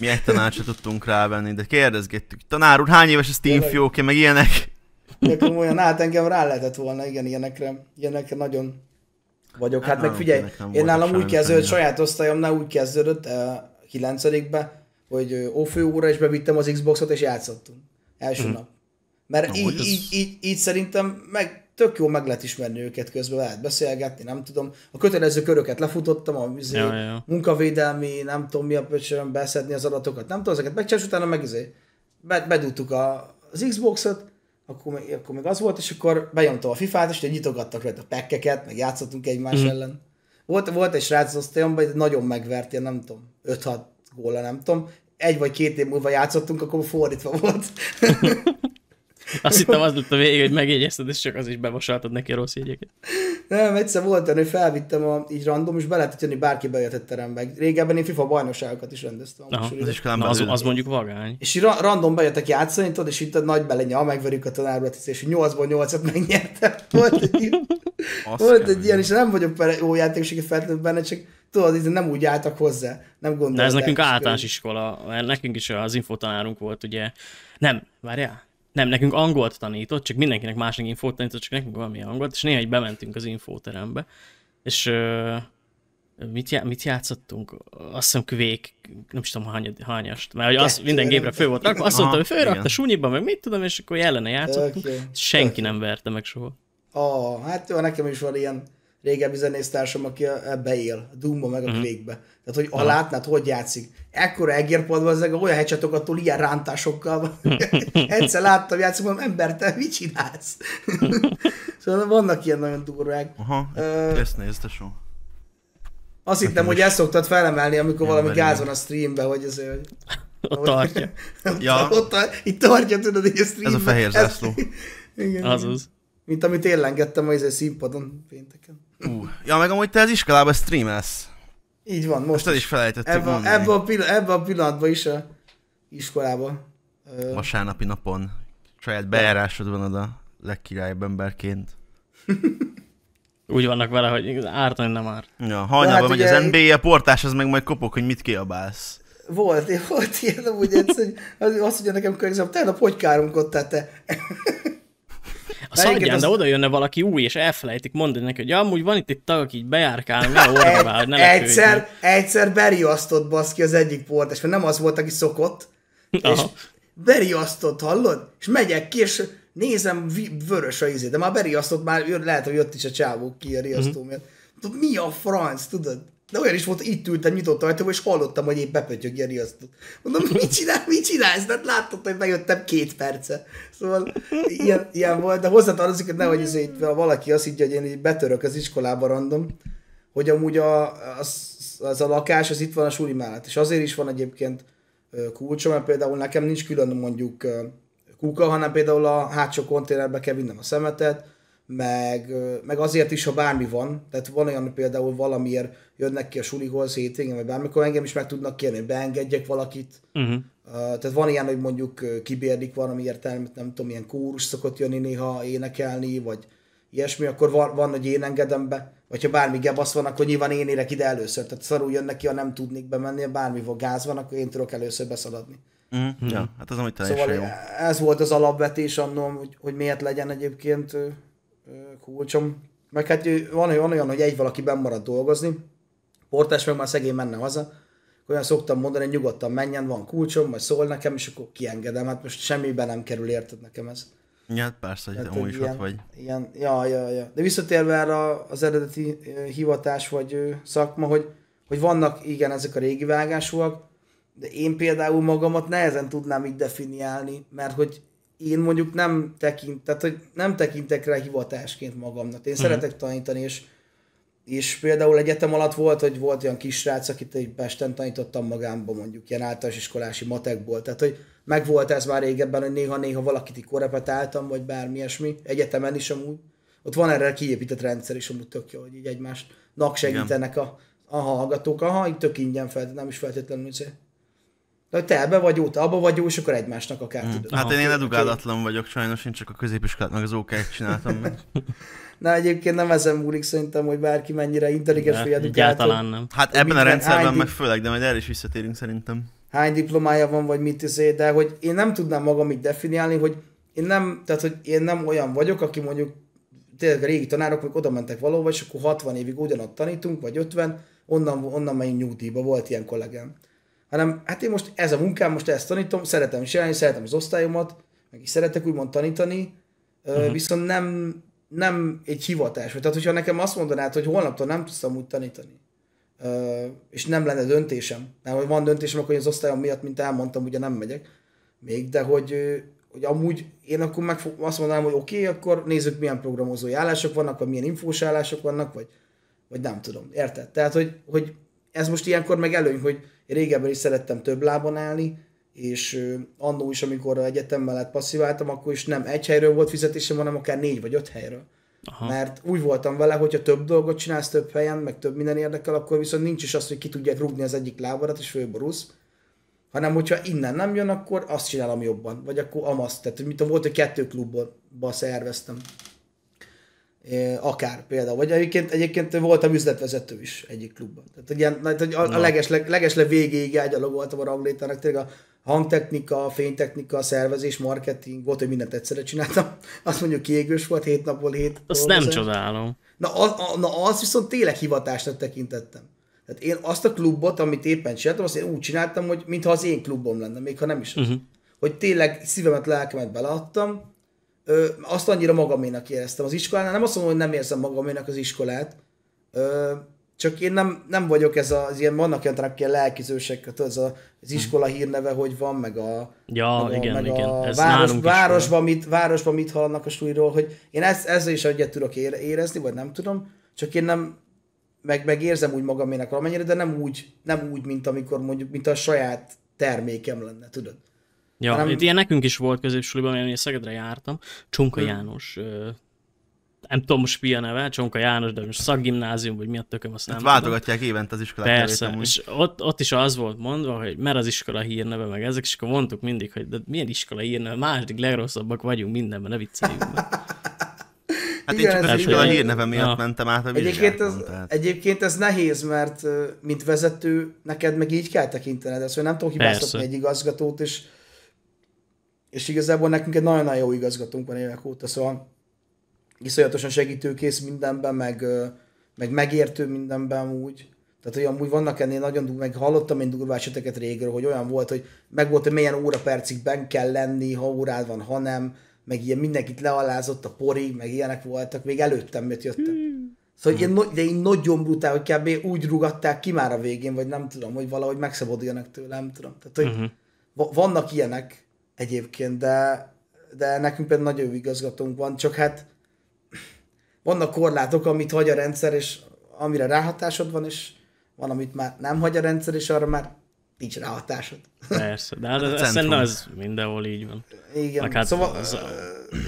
Mi egy tanácsot tudtunk rávenni, de kérdezgettük. Tanár úr, hány éves a Steam fiókja, meg ilyenek? De komolyan, hát engem rá lehetett volna, igen, ilyenekre, ilyenekre nagyon vagyok. Hát, hát meg figyelj, én nálam úgy kezdődött, saját osztályomnál úgy kezdődött, a kilencedikbe, hogy ófő óra is bevittem az Xboxot, és játszottunk. Első mhm. nap. Mert így, így, így, így, szerintem meg, tök jó meg lehet ismerni őket közben, lehet beszélgetni, nem tudom. A kötelező köröket lefutottam, a izé, ja, ja. munkavédelmi, nem tudom mi a pöcsön, beszedni az adatokat, nem tudom, ezeket megcsinálsz, utána meg izé, bedugtuk a, az Xbox-ot, akkor akkor még az volt, és akkor bejöntem a FIFA-t, és nyitogattak rajta a pekkeket, meg játszottunk egymás mm. ellen. Volt, volt egy srác az osztályomban, nagyon megvert, ilyen nem tudom, 5-6 góla, nem tudom. Egy vagy két év múlva játszottunk, akkor fordítva volt. Azt hittem az lett a vége, hogy megjegyezted, és csak az is bevasaltad neki a rossz jegyeket. Nem, egyszer volt olyan, hogy felvittem a, így random, és be lehetett jönni bárki bejött a terembe. Régebben én FIFA bajnokságokat is rendeztem. Aha, az, is Na, az, az, mondjuk vagány. És így ra- random bejöttek játszani, tudod, és itt a nagy belenya, megverjük a tanárulat, és 8-ból 8-at megnyertem. Volt egy ilyen, volt egy ilyen és nem vagyok jó játékos, feltétlenül benne, csak tudod, nem úgy álltak hozzá, nem gondolták. De ez nekünk általános iskola, mert nekünk is az infotanárunk volt, ugye, nem, várjál, nem, nekünk angolt tanított, csak mindenkinek másnak infót tanított, csak nekünk valami angolt, és néha így bementünk az infóterembe, és ö, mit, já, mit játszottunk? Azt hiszem kvék, nem is tudom hány, hányast, mert hogy az minden gépre fő volt rakva, azt mondta, hogy rakta, súnyiban, meg mit tudom, és akkor ellene játszottunk, okay. senki okay. nem verte meg soha. Ó, oh, ah, hát jó, nekem is van ilyen régebbi zenésztársam, aki ebbe él, a Doomba meg a mm. Quake-be. Tehát, hogy ha uh-huh. látnád, hogy játszik. Ekkora egérpadban ezek olyan hecsatokattól ilyen rántásokkal. Egyszer láttam játszani, mondom, ember, te mit csinálsz? szóval vannak ilyen nagyon durvák. Aha, uh, ezt nézd, so. Azt hát hittem, hogy ezt szoktad felemelni, amikor valami gáz van a streambe, hogy ez... Hogy... Ott tartja. ja. ott, ott, itt tartja, tudod, hogy a streambe. Ez a fehér zászló. igen. Azaz. Mint amit én lengettem a színpadon pénteken. Ú, ja, meg amúgy te az iskolában streamelsz. Így van, most. most is felejtettük ebbe, mondani. Ebbe a, pillan- ebbe a pillanatban is a iskolába. Ö... Vasárnapi napon. Saját bejárásod van oda, legkirályabb emberként. Úgy vannak vele, hogy ártani nem árt. Ja, hajnalban hát megy ugye... az NBA, a portás az meg majd kopok hogy mit kiabálsz. Volt, volt ilyen, amúgy egyszer, az, azt mondja nekem környezem, tegnap hogy káromkodtál te? A szadján, az... de oda jönne valaki új, és elfelejtik mondani neki, hogy amúgy van itt egy tag, aki így bejárkál, ne orvál, ne Egyszer, egyszer beriasztott baszki az egyik és mert nem az volt, aki szokott, Aha. és beriasztott, hallod? És megyek ki, és nézem, vörös a izé, de már beriasztott, már lehet, hogy jött is a csávó ki a riasztó uh miatt. mi a franc, tudod? De olyan is volt, itt ültem nyitott ajtóba, és hallottam, hogy épp bepötyög ilyen riasztót. Mondom, mit csinál, mit csinálsz? De hát láttad, hogy megjöttem két perce. Szóval ilyen, ilyen volt, de hozzátartozik, hogy nehogy azért, ha valaki azt így hogy én így betörök az iskolába random, hogy amúgy a, az, az a lakás, az itt van a suli mellett. És azért is van egyébként kulcsom, mert például nekem nincs külön mondjuk kuka, hanem például a hátsó konténerbe kell vinnem a szemetet, meg, meg azért is, ha bármi van, tehát van olyan például valamiért jönnek ki a sulihoz hétvégén, vagy bármikor engem is meg tudnak kérni, hogy beengedjek valakit. Uh-huh. Tehát van ilyen, hogy mondjuk kibérdik valami értelmet, nem tudom, ilyen kórus szokott jönni néha énekelni, vagy ilyesmi, akkor van, van hogy én engedem be, vagy ha bármi gebasz van, akkor nyilván én érek ide először. Tehát szarul jönnek ki, ha nem tudnék bemenni, ha bármi van, gáz van, akkor én tudok először beszaladni. Mm, ja, hát az amit szóval jó. ez volt az alapvetés annom, hogy, hogy miért legyen egyébként kulcsom. Meg hát van, van olyan, hogy egy valaki marad dolgozni, portás meg már szegény menne haza, olyan szoktam mondani, hogy nyugodtan menjen, van kulcsom, majd szól nekem, és akkor kiengedem. Hát most semmiben nem kerül, érted nekem ez. Ja, hát persze, hogy hát, is ilyen, ott vagy. Ilyen, ja, ja, ja. De visszatérve erre az eredeti hivatás vagy szakma, hogy, hogy vannak igen ezek a régi vágásúak, de én például magamat nehezen tudnám így definiálni, mert hogy én mondjuk nem, tekint, tehát, hogy nem tekintek rá hivatásként magamnak. Én uh-huh. szeretek tanítani, és, és például egyetem alatt volt, hogy volt olyan kisrác, akit egy Pesten tanítottam magámba, mondjuk ilyen általános iskolási matekból. Tehát, hogy meg volt ez már régebben, hogy néha-néha valakit így korepetáltam, vagy bármi ilyesmi, egyetemen is amúgy. Ott van erre kiépített rendszer is, amúgy tök jó, hogy így egymásnak segítenek a, a hallgatók. Aha, így tök ingyen fel, nem is feltétlenül hogy de te ebbe vagy, út, abba vagy jó, és akkor egymásnak akár mm. tudod. Hát én, én edukálatlan vagyok sajnos, én csak a középiskolát meg az ok csináltam meg. Na egyébként nem ezen múlik szerintem, hogy bárki mennyire intelligens vagy edukált. nem. Hát ebben a rendszerben hány... meg főleg, de majd erre is visszatérünk szerintem. Hány diplomája van, vagy mit izé, de hogy én nem tudnám magam így definiálni, hogy én nem, tehát hogy én nem olyan vagyok, aki mondjuk tényleg a régi tanárok, akik oda mentek valóban, és akkor 60 évig ugyanott tanítunk, vagy 50, onnan, onnan megyünk nyugdíjba, volt ilyen kollégám hanem hát én most ez a munkám, most ezt tanítom, szeretem jelenni, szeretem az osztályomat, meg is szeretek úgymond tanítani, uh-huh. viszont nem, nem egy hivatás. Tehát, hogyha nekem azt mondanád, hogy holnaptól nem tudtam úgy tanítani, és nem lenne döntésem, nem, hogy van döntésem, akkor az osztályom miatt, mint elmondtam, ugye nem megyek még, de hogy, hogy amúgy én akkor meg azt mondanám, hogy oké, okay, akkor nézzük milyen programozói állások vannak, vagy milyen infós állások vannak, vagy, vagy nem tudom, érted? Tehát, hogy, hogy ez most ilyenkor meg előny, hogy én régebben is szerettem több lábon állni, és annó is, amikor egyetem mellett passziváltam, akkor is nem egy helyről volt fizetésem, hanem akár négy vagy öt helyről. Aha. Mert úgy voltam vele, hogyha több dolgot csinálsz több helyen, meg több minden érdekel, akkor viszont nincs is az, hogy ki tudják rúgni az egyik lábadat, és főborúsz. Hanem, hogyha innen nem jön, akkor azt csinálom jobban. Vagy akkor amaz. Tehát, mint a volt, hogy kettő klubban szerveztem akár például. Vagy egyébként, egyébként voltam üzletvezető is egyik klubban. Tehát egy ilyen, tehát a, a legesle, legesle végéig elgyalogoltam a ranglétának, tényleg a hangtechnika, a fénytechnika, a szervezés, marketing, volt, hogy mindent egyszerre csináltam. Azt mondjuk kiégős volt, hét napból hét. Azt dolgozom. nem csodálom. Na, a, a, na az viszont tényleg hivatásnak tekintettem. Tehát én azt a klubot, amit éppen csináltam, azt én úgy csináltam, hogy mintha az én klubom lenne, még ha nem is. Az. Uh-huh. Hogy tényleg szívemet, lelkemet beleadtam, ö, azt annyira magaménak éreztem az iskolán. Nem azt mondom, hogy nem érzem magaménak az iskolát, ö, csak én nem, nem vagyok ez az ilyen, vannak ilyen tanárok, ilyen lelkizősek, az a, az iskola hírneve, hogy van, meg a, ja, meg a, igen, meg igen. A ez város, városban, mit, városban mit hallanak a súlyról, hogy én ezt, ezzel is egyet tudok érezni, vagy nem tudom, csak én nem, meg, meg érzem úgy magamének valamennyire, de nem úgy, nem úgy, mint amikor mondjuk, mint a saját termékem lenne, tudod? Ja, hanem... itt ilyen nekünk is volt középsuliban, én Szegedre jártam, Csonka hmm. János, nem tudom most mi a neve, Csonka János, de most szakgimnázium, vagy mi a tököm, azt hát nem váltogatják évent az iskolát. Persze, és ott, ott, is az volt mondva, hogy mer az iskola hírneve, meg ezek, és akkor mondtuk mindig, hogy de milyen iskola hírneve, második legrosszabbak vagyunk mindenben, ne vicceljünk Hát Igen, én csak az iskola hírneve miatt ja. mentem át a egyébként ez, tehát. egyébként ez nehéz, mert mint vezető, neked meg így kell tekintened az hogy nem tudom hibáztatni egy igazgatót, és és igazából nekünk egy nagyon-nagyon jó igazgatónk van évek óta, szóval iszonyatosan segítőkész mindenben, meg, meg megértő mindenben úgy. Tehát, hogy amúgy vannak ennél nagyon, meg hallottam én durvá eseteket régről, hogy olyan volt, hogy meg volt, hogy milyen óra percig ben kell lenni, ha órád van, ha nem, meg ilyen mindenkit lealázott a porig, meg ilyenek voltak, még előttem miért jöttem. Hmm. Szóval hmm. ilyen, de én nagyon brutál, hogy kb. úgy rugatták ki már a végén, vagy nem tudom, hogy valahogy megszabaduljanak tőlem, nem tudom. Tehát, hogy hmm. vannak ilyenek, egyébként, de, de nekünk például jó igazgatónk van, csak hát vannak korlátok, amit hagy a rendszer, és amire ráhatásod van, és van, amit már nem hagy a rendszer, és arra már nincs ráhatásod. Persze, de hát az, az mindenhol így van. Igen, hát szóval az a...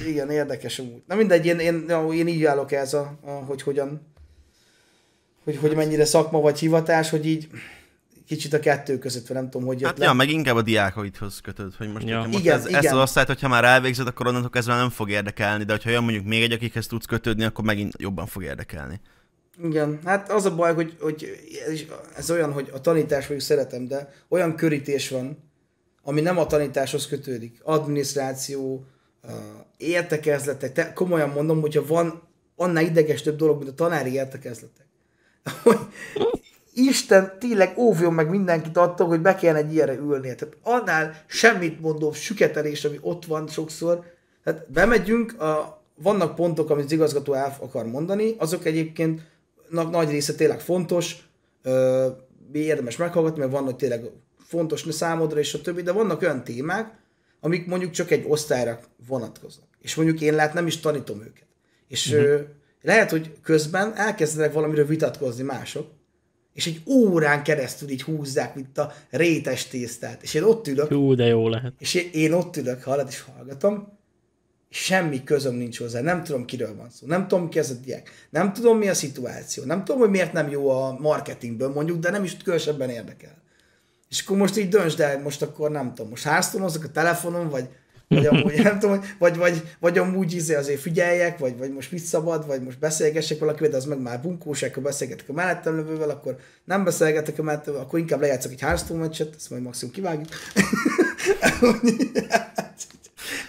igen, érdekes úgy. Na mindegy, én, én, én így állok ez, a, a, hogy hogyan, hogy, hogy mennyire szakma vagy hivatás, hogy így kicsit a kettő között, vagy nem tudom, hogy jött Hát le. ja, meg inkább a diákaidhoz kötöd, hogy most, ja. most igen, ez, igen. ez az osztályt, hogyha már elvégzed, akkor onnantól kezdve nem fog érdekelni, de hogyha jön mondjuk még egy, akikhez tudsz kötődni, akkor megint jobban fog érdekelni. Igen, hát az a baj, hogy, hogy ez, ez olyan, hogy a tanítás vagyok szeretem, de olyan körítés van, ami nem a tanításhoz kötődik. Adminisztráció, értekezletek, komolyan mondom, hogyha van annál ideges több dolog, mint a tanári értekezletek. Isten tényleg óvjon meg mindenkit attól, hogy be kellene egy ilyenre ülnie. Tehát annál semmit mondó süketelés, ami ott van sokszor. Tehát bemegyünk, a, vannak pontok, amit az igazgató el akar mondani, azok egyébként nagy része tényleg fontos, ö, érdemes meghallgatni, mert vannak tényleg fontos számodra és a többi, de vannak olyan témák, amik mondjuk csak egy osztályra vonatkoznak. És mondjuk én lehet nem is tanítom őket. És uh-huh. ö, lehet, hogy közben elkezdenek valamiről vitatkozni mások, és egy órán keresztül így húzzák, mint a rétes tésztát. És én ott ülök. Jó, de jó lehet. És én, én ott ülök, hallod, és hallgatom, és semmi közöm nincs hozzá. Nem tudom, kiről van szó. Nem tudom, ki ez a diák. Nem tudom, mi a szituáció. Nem tudom, hogy miért nem jó a marketingből mondjuk, de nem is különösebben érdekel. És akkor most így döntsd el, most akkor nem tudom, most háztonozok a telefonon, vagy vagy amúgy nem tudom, vagy, vagy, vagy amúgy izé azért figyeljek, vagy, vagy most mit szabad, vagy most beszélgessek valakivel, de az meg már bunkós, akkor beszélgetek a mellettem lövővel, akkor nem beszélgetek a mellettem, akkor inkább lejátszok egy Hearthstone meccset, ezt majd maximum kivágjuk.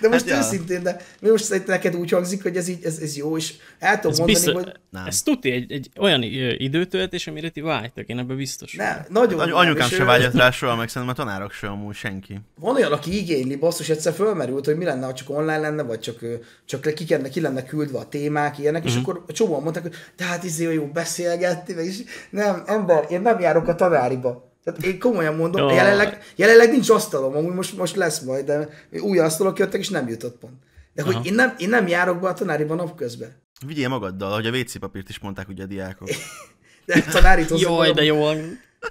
De most hát, őszintén, de mi most szerintem neked úgy hangzik, hogy ez, így, ez, ez jó, és el tudom ez mondani, biztos, hogy... Nem. Ez tuti egy, egy olyan időtöltés, amire ti vágytak, én ebben biztos. Nem, nagyon. Hát, anyukám se vágyat rá soha, meg szerintem a tanárok se amúgy senki. Van olyan, aki igényli, basszus, egyszer fölmerült, hogy mi lenne, ha csak online lenne, vagy csak, csak ki, lenne, ki lenne küldve a témák, ilyenek, mm-hmm. és mhm. akkor csomóan mondták, hogy tehát izé jó beszélgetni, és nem, ember, én nem járok a tanáriba. Tehát én komolyan mondom, oh. jelenleg, jelenleg nincs asztalom, amúgy most, most lesz majd, de új asztalok jöttek, és nem jutott pont. De hogy én nem, én nem járok be a tanáriba napközben. Vigyél magaddal, hogy a WC papírt is mondták ugye a diákok. de tanári Jaj, de jó.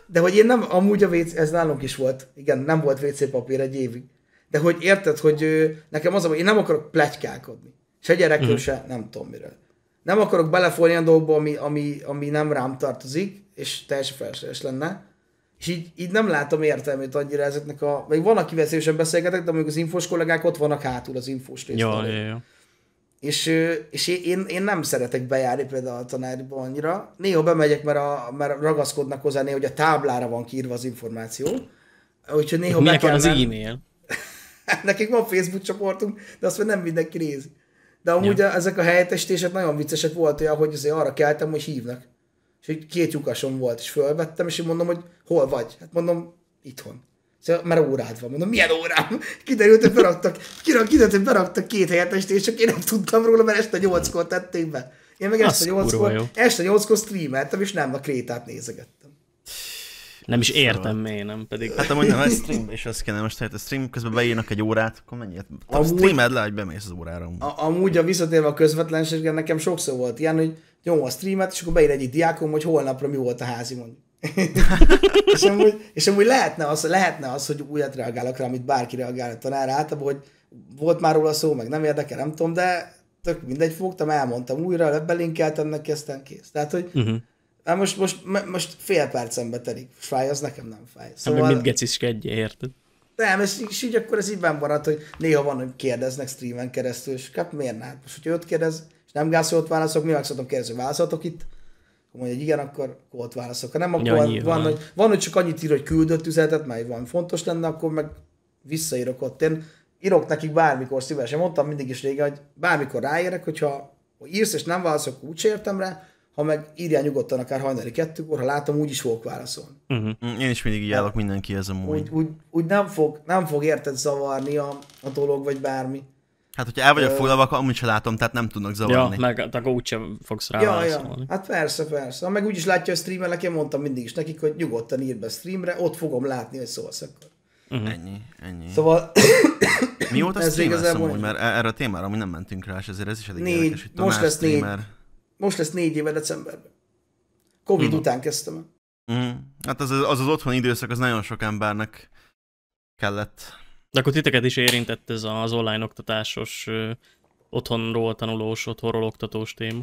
De hogy én nem, amúgy a WC, ez nálunk is volt. Igen, nem volt WC papír egy évig. De hogy érted, hogy nekem az a, hogy én nem akarok plegykálkodni. Se gyerekről, uh-huh. se nem tudom miről. Nem akarok belefolni a dolgokba, ami, ami, ami nem rám tartozik, és teljesen felesleges lenne és így, így nem látom értelmét annyira ezeknek a... Még van, aki veszélyesen beszélgetek, de mondjuk az infós kollégák ott vannak hátul az infós részben. Ja, ja, ja. És, és én, én, nem szeretek bejárni például a tanárba annyira. Néha bemegyek, mert, a, mert ragaszkodnak hozzá néha, hogy a táblára van kiírva az információ. Úgyhogy néha Minek van az e-mail? Nekik van Facebook csoportunk, de azt mondja, nem mindenki nézi. De amúgy ja. ezek a helyettesítések nagyon viccesek volt hogy azért arra keltem, hogy hívnak. És így két lyukasom volt, és fölvettem, és én mondom, hogy hol vagy? Hát mondom, itthon. Szóval már órád van. Mondom, milyen órám? Kiderült, hogy beraktak, kiderült, hogy beraktak két helyetest, és csak én nem tudtam róla, mert este nyolckor tették be. Én meg este nyolckor, este nyolckor streameltem, és nem a krétát nézegettem. Nem is szóval. értem miért, nem pedig. Hát amúgy nem, ez stream, és azt kéne most, hogy a stream közben beírnak egy órát, akkor mennyi? Hát, a Streamed le, hogy bemész az órára. Amúgy. A, amúgy a visszatérve a közvetlenségre nekem sokszor volt ilyen, hogy nyom a streamet, és akkor beír egy diákom, hogy holnapra mi volt a házi mondjuk. és, amúgy, és amúgy lehetne az, lehetne az, hogy újat reagálok rá, amit bárki reagál a tanár általában, hogy volt már róla szó, meg nem érdekel, nem tudom, de tök mindegy, fogtam, elmondtam újra, lebelinkeltem neki, aztán kész. Tehát, hogy uh-huh. Na hát most, most, most fél percembe telik. Fáj, az nekem nem fáj. Hát szóval... Nem, meg mit geciskedje, érted? Nem, és, és így akkor ez így van, maradt, hogy néha van, hogy kérdeznek streamen keresztül, és hát miért nem? Hát most, hogy ott kérdez, és nem gázolt válaszok, mi meg szoktam kérdezni, hogy itt? Ha mondja, hogy igen, akkor ott válaszok. Ha nem, akkor ja, van, van, hogy, van, hogy csak annyit ír, hogy küldött üzenetet, mert van fontos lenne, akkor meg visszaírok ott. Én írok nekik bármikor szívesen, mondtam mindig is régen, hogy bármikor ráérek, hogyha írsz és nem válaszok, úgy értem rá, ha meg írjál nyugodtan akár hajnali kettőkor, ha látom, úgy is fogok válaszolni. Uh-huh. Én is mindig így állok mindenki ez a múlt. Úgy, úgy, úgy nem, fog, nem fog érted zavarni a, a dolog, vagy bármi. Hát, hogyha el vagyok Ö... foglalva, akkor amúgy sem látom, tehát nem tudnak zavarni. Ja, meg hát akkor úgyse fogsz rá ja, válaszolni. ja. Hát persze, persze. Ha meg úgyis látja a streamer, én mondtam mindig is nekik, hogy nyugodtan írd be streamre, ott fogom látni, hogy szólsz akkor. Uh-huh. Ennyi, ennyi. Szóval... Mióta streamelsz amúgy, mert erre a témára mi nem mentünk rá, és ezért ez is elég négy, érdekes, hogy Tomás most lesz streamer. Négy most lesz négy éve decemberben. Covid hmm. után kezdtem Hmm. Hát az, az az otthoni időszak, az nagyon sok embernek kellett. De akkor titeket is érintett ez az online oktatásos, otthonról tanulós, otthonról oktatós téma.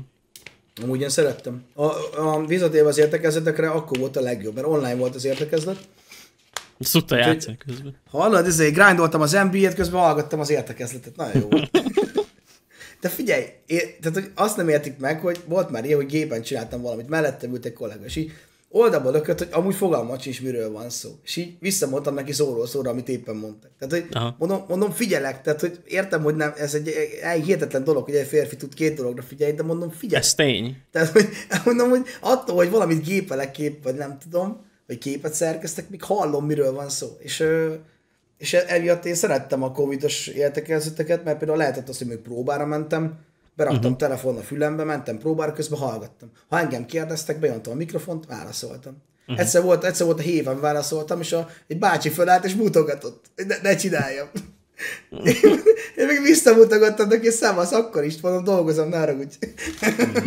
Amúgy én szerettem. A, a visszatérve az értekezetekre, akkor volt a legjobb, mert online volt az értekezlet. Szutta játszani közben. Hallod, ezért grindoltam az NBA-t, közben hallgattam az értekezletet. Nagyon jó volt. De figyelj, én, tehát hogy azt nem értik meg, hogy volt már ilyen, hogy gépen csináltam valamit, mellette ült egy kollega, és így oldalba lökött, hogy amúgy fogalmat sincs, miről van szó. És így visszamondtam neki szóról szóra, amit éppen mondtak. Tehát, hogy mondom, mondom, figyelek, tehát, hogy értem, hogy nem, ez egy, egy hihetetlen dolog, hogy egy férfi tud két dologra figyelni, de mondom, figyelj. Ez tény. Tehát, hogy mondom, hogy attól, hogy valamit gépelek kép, vagy nem tudom, vagy képet szerkeztek, még hallom, miről van szó. És és e- emiatt én szerettem a Covid-os értekezeteket, mert például lehetett az, hogy még próbára mentem, beraktam uh-huh. telefon a fülembe, mentem próbára, közben hallgattam. Ha engem kérdeztek, bejöntem a mikrofont, válaszoltam. Uh-huh. Egyszer, volt, egyszer volt a héven válaszoltam, és a, egy bácsi fölállt és mutogatott, hogy ne, ne csináljam. Én, mhm. én még visszamutogattam neki, és számasz, akkor is mondom, dolgozom, ne úgy.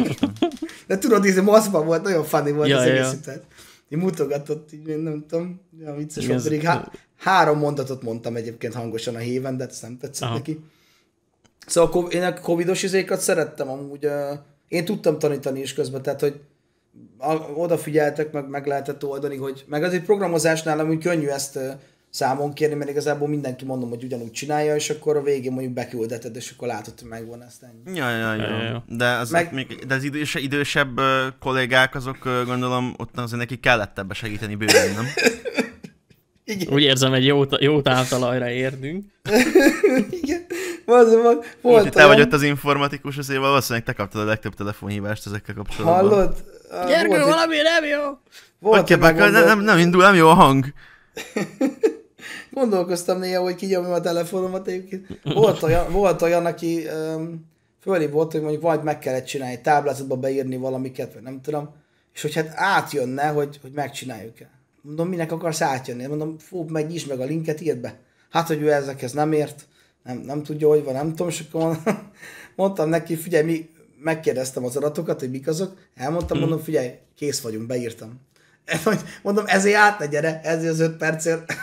De tudod, ez maszban volt, nagyon funny volt ja, az ja. egész Én mutogatott, így én nem tudom, ja, vicces volt, pedig Három mondatot mondtam egyébként hangosan a héven, de ezt nem tetszett Aha. neki. Szóval én a covidos izékat szerettem amúgy. Én tudtam tanítani is közben, tehát hogy odafigyeltek, meg, meg lehetett oldani, hogy meg azért programozásnál amúgy könnyű ezt számon kérni, mert igazából mindenki mondom, hogy ugyanúgy csinálja, és akkor a végén mondjuk beküldeted, és akkor látod, hogy megvan ezt ennyi. Ja, ja, ja. ja. De, az Meg... még, de az idősebb, idősebb kollégák, azok gondolom, ott azért neki kellett ebbe segíteni bőven, nem? Igen. Úgy érzem, egy jó, jó távtalajra érdünk. Igen. Vazzal, van, volt Itt, te vagy ott az informatikus, azért valószínűleg te kaptad a legtöbb telefonhívást ezekkel kapcsolatban. Hallod? Uh, Gergő, valami nem jó! Volt, Atya, bár, gondol... nem, nem indul, nem jó a hang. Gondolkoztam néha, hogy kinyomom a telefonomat egyébként. Volt olyan, volt olyan aki um, volt hogy mondjuk vagy meg kellett csinálni, táblázatba beírni valamiket, vagy nem tudom. És hogy hát átjönne, hogy, hogy megcsináljuk-e. Mondom, minek akarsz átjönni? Mondom, fú, megy is meg a linket, írd be. Hát, hogy ő ezekhez nem ért, nem, nem tudja, hogy van, nem tudom, és akkor mondtam neki, figyelj, mi megkérdeztem az adatokat, hogy mik azok, elmondtam, mhm. mondom, figyelj, kész vagyunk, beírtam. Mondom, ezért át ne gyere, ezért az öt percért.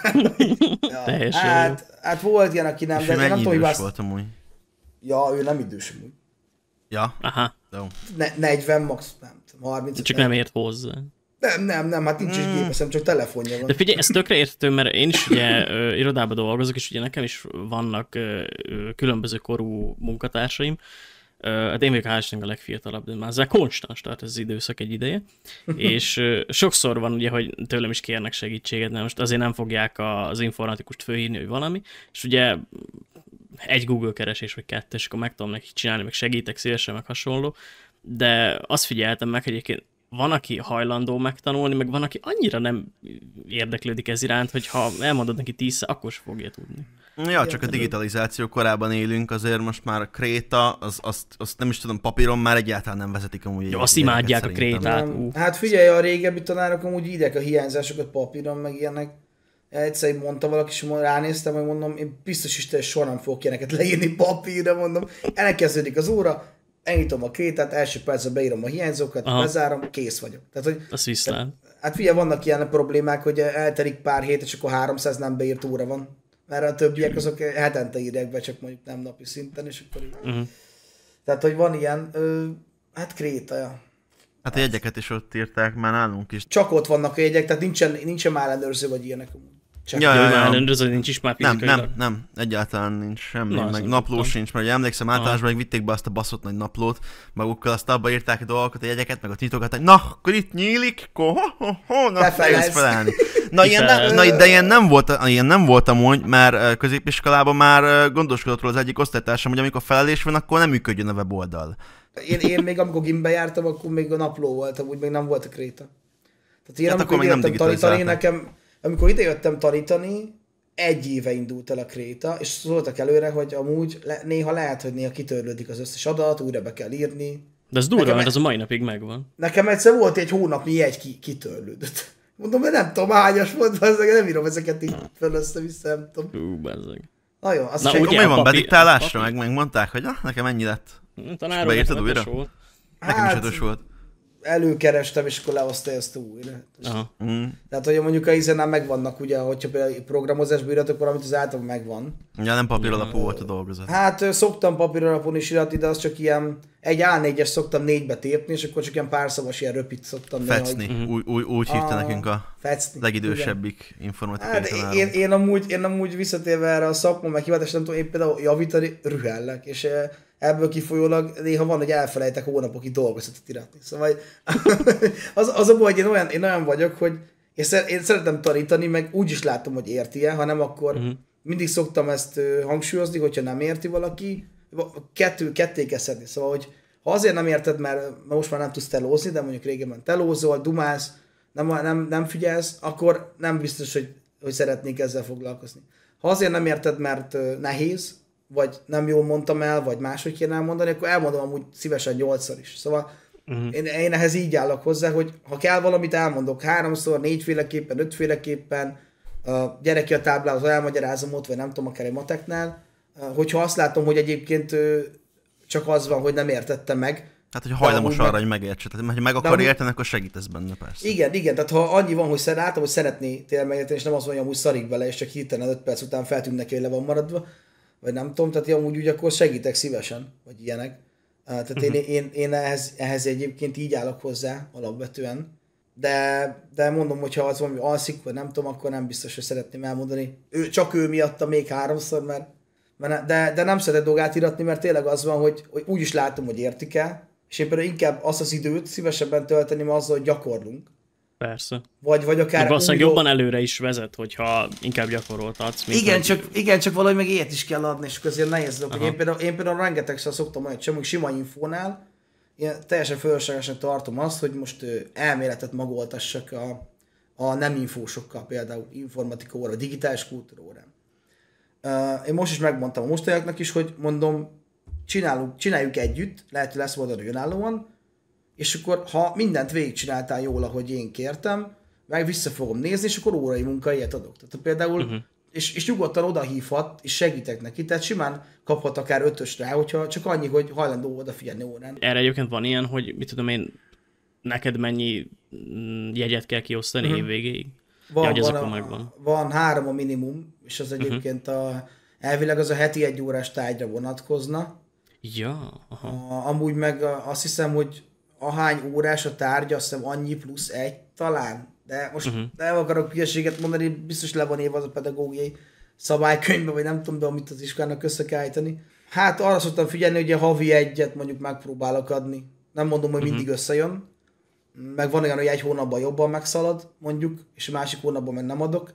ja, hát, hát, volt ilyen, aki nem, és de nem tudom, hogy azt... volt amúgy? Ja, ő nem idős amúgy. Ja? Aha. Ne, 40 max, nem tudom, 30. Csak nem ért hozzá. Nem, nem, nem, hát nincs is hmm. gépeszem, csak telefonja van. De figyelj, ez tökre értető, mert én is ugye ö, irodában dolgozok, és ugye nekem is vannak ö, különböző korú munkatársaim, hát én vagyok hálásnak a legfiatalabb, de már ez konstans tart ez az időszak egy ideje, és sokszor van ugye, hogy tőlem is kérnek segítséget, mert most azért nem fogják az informatikust főhívni, hogy valami, és ugye egy Google keresés, vagy kettő, és akkor meg tudom nekik csinálni, meg segítek szívesen, meg hasonló, de azt figyeltem meg, hogy egyébként van, aki hajlandó megtanulni, meg van, aki annyira nem érdeklődik ez iránt, hogy ha elmondod neki tízszer, akkor is fogja tudni. Ja, Érted? csak a digitalizáció korában élünk, azért most már a kréta, az, azt, azt nem is tudom, papíron már egyáltalán nem vezetik amúgy. Jó, azt imádják a krétát. Nem, hát figyelj, a régebbi tanárok amúgy idek a hiányzásokat papíron, meg ilyenek. Egyszer mondta valaki, és ránéztem, hogy mondom, én biztos is te soha nem fogok ilyeneket leírni papírra, mondom. Elkezdődik az óra, elnyitom a kétet, első percben beírom a hiányzókat, Aha. bezárom, kész vagyok. Tehát, hogy, Az viszlán. Hát figyelj, vannak ilyen problémák, hogy elterik pár hét, és akkor 300 nem beírt óra van. Mert a többiek azok hetente írják be, csak mondjuk nem napi szinten, és akkor... Uh-huh. Tehát, hogy van ilyen, ö, hát kréta. Ja. Hát a jegyeket is ott írták már nálunk is. Csak ott vannak a jegyek, tehát nincsen, nincsen már ellenőrző vagy ilyenek. Amúgy. Csak ja, ja, ja. rendőrző nincs is már Nem, nem, nem, egyáltalán nincs semmi, Na, meg napló nem. sincs, mert ugye emlékszem, általában meg vitték be azt a baszott nagy naplót, magukkal azt abba írták a dolgokat, a jegyeket, meg a titokat, na, akkor itt nyílik, ko, ho, ho, ho, na, feljössz felelni. Na, ilyen nem, na, de ilyen nem volt, ilyen nem volt amúgy, mert középiskolában már gondoskodott róla az egyik osztálytársam, hogy amikor felelés van, akkor nem működjön a weboldal. Én, én még amikor gimbe jártam, akkor még a napló voltam, úgy még nem volt a kréta. Tehát én hát amikor akkor még nem tanítani, nekem, amikor idejöttem tanítani, egy éve indult el a kréta, és szóltak előre, hogy amúgy le, néha lehet, hogy néha kitörlődik az összes adat, újra be kell írni. De ez durva, mert ez a mai napig megvan. Nekem egyszer volt egy hónap, mi egy ki, kitörlődött. Mondom, mert nem tudom, hányas volt, ezek, nem írom ezeket így föl össze-vissza, nem tudom. Hú, bezzeg. Na jó, azt Na, ugye, mi van, bediktálásra meg megmondták, hogy ah, nekem ennyi lett. Tanárom, nekem hát újra? Volt. Nekem hát, is ötös volt előkerestem, és akkor lehozta ezt újra. Aha. Mm. Tehát, hogy mondjuk a izénál megvannak, ugye, hogyha például programozásban valamit, az általában megvan. Ja, nem papír alapú volt a dolgozat. Hát szoktam papír alapon is iratni, de az csak ilyen egy A4-es szoktam négybe tépni, és akkor csak ilyen szavas ilyen röpít szoktam. Fecni, hogy... Mhm. úgy, úgy, úgy hívta a... Ah, nekünk a fecni, legidősebbik informatikai hát, én, én, amúgy, én amúgy visszatérve erre a szakma, meg hivatás, nem tudom, én például javítani rühellek, és ebből kifolyólag néha van, hogy elfelejtek hónapokig dolgozatot iratni. Szóval az, az a baj, hogy én olyan, én olyan vagyok, hogy én, szer, én szeretem tanítani, meg úgy is látom, hogy érti-e, hanem akkor uh-huh. mindig szoktam ezt hangsúlyozni, hogyha nem érti valaki, kettő, ketté kell szedni. Szóval, hogy ha azért nem érted, mert most már nem tudsz telózni, de mondjuk régebben telózol, dumálsz, nem, nem, nem figyelsz, akkor nem biztos, hogy, hogy szeretnék ezzel foglalkozni. Ha azért nem érted, mert nehéz, vagy nem jól mondtam el, vagy máshogy kéne elmondani, akkor elmondom amúgy szívesen nyolcszor is. Szóval uh-huh. én, én ehhez így állok hozzá, hogy ha kell valamit, elmondok háromszor, négyféleképpen, ötféleképpen, uh, gyere ki a táblához, elmagyarázom ott, vagy nem tudom, akár egy mateknál. Uh, hogyha azt látom, hogy egyébként uh, csak az van, hogy nem értette meg, Hát, hogy hajlamos arra, meg... hogy megértse. Tehát, ha meg akar amúgy... érteni, akkor segítesz benne, persze. Igen, igen. Tehát, ha annyi van, hogy szeret, látom, hogy szeretné tényleg megérteni, és nem azt mondja, hogy szarik bele, és csak hirtelen 5 perc után feltűnnek hogy le van maradva, vagy nem tudom, tehát én amúgy úgy akkor segítek szívesen, vagy ilyenek. Tehát uh-huh. én, mhm. én, én ehhez, ehhez egyébként így állok hozzá alapvetően, de, de mondom, hogy ha az valami alszik, vagy nem tudom, akkor nem biztos, hogy szeretném elmondani. Ő, csak ő miatta még háromszor, mert, mert de, de nem szeretek dolgát iratni, mert tényleg az van, hogy, hogy úgy is látom, hogy értik el, és én például inkább azt az időt szívesebben tölteném azzal, hogy gyakorlunk, Persze. Vagy, vagy akár... Meg valószínűleg jobban előre is vezet, hogyha inkább gyakoroltatsz. Igen csak, igen, csak valahogy meg ilyet is kell adni, és azért nehéz dolog. Én például, én például rengetegszer szoktam olyan, sem, sima infónál, én teljesen fölöslegesen tartom azt, hogy most elméletet magoltassak a, a nem infósokkal, például informatika óra, digitális kultúra én most is megmondtam a mostanáknak is, hogy mondom, csinálunk, csináljuk együtt, lehet, hogy lesz majd önállóan, és akkor ha mindent végigcsináltál jól, ahogy én kértem, meg vissza fogom nézni, és akkor órai munka ilyet adok. Tehát például, uh-huh. és, és nyugodtan odahívhat, és segítek neki, tehát simán kaphat akár ötös rá, hogyha csak annyi, hogy hajlandó odafigyelni órán. Erre egyébként van ilyen, hogy mit tudom én, neked mennyi mm, jegyet kell kiosztani uh-huh. évvégéig? Van, ja, van, a, megvan. van három a minimum, és az mhm. egyébként uh-huh. a, elvileg az a heti egy órás tájra vonatkozna. Ja, aha. A, amúgy meg azt hiszem, hogy ahány órás a tárgy, azt hiszem annyi plusz egy talán. De most uh-huh. nem akarok hülyeséget mondani, biztos le van éve az a pedagógiai szabálykönyvbe, vagy nem tudom, de amit az iskának össze kell állítani. Hát arra szoktam figyelni, hogy a havi egyet mondjuk megpróbálok adni. Nem mondom, hogy mhm. mindig uh-huh. összejön. Meg van olyan, hogy egy hónapban jobban megszalad, mondjuk, és a másik hónapban meg nem adok.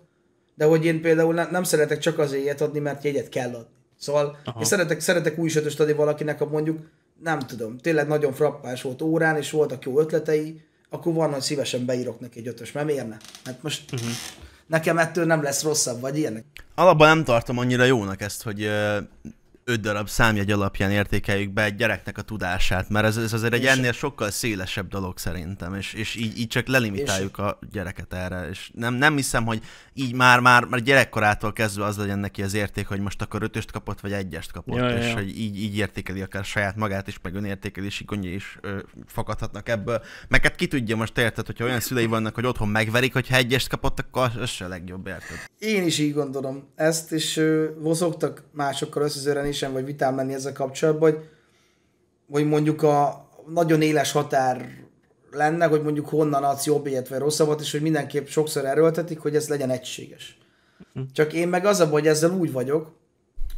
De hogy én például ne, nem szeretek csak azért egyet adni, mert jegyet kell adni. Szóval Aha. én szeretek, szeretek új adni valakinek, ha mondjuk nem tudom, tényleg nagyon frappás volt órán, és voltak jó ötletei, akkor van, hogy szívesen beírok neki egy ötös, mert miért ne? Hát most uh-huh. nekem ettől nem lesz rosszabb, vagy ilyenek. Alapban nem tartom annyira jónak ezt, hogy öt darab számjegy alapján értékeljük be egy gyereknek a tudását, mert ez, ez azért egy és ennél sokkal szélesebb dolog szerintem, és, és így, így csak lelimitáljuk és... a gyereket erre, és nem, nem hiszem, hogy így már, már, már gyerekkorától kezdve az legyen neki az érték, hogy most akkor ötöst kapott, vagy egyest kapott, ja, és ja. hogy így, így értékeli akár saját magát is, meg önértékelési gondja is ö, fakadhatnak ebből, meg hát ki tudja most érted, hogyha olyan szülei vannak, hogy otthon megverik, hogyha egyest kapott, akkor az se a legjobb, érted? Én is így gondolom ezt, és ö, vozogtak másokkal összezőren is, kérdésem vagy vitám menni ezzel kapcsolatban, hogy, hogy mondjuk a nagyon éles határ lenne, hogy mondjuk honnan adsz jobb ilyet, vagy rosszabbat, és hogy mindenképp sokszor erőltetik, hogy ez legyen egységes. Hm. Csak én meg az a hogy ezzel úgy vagyok,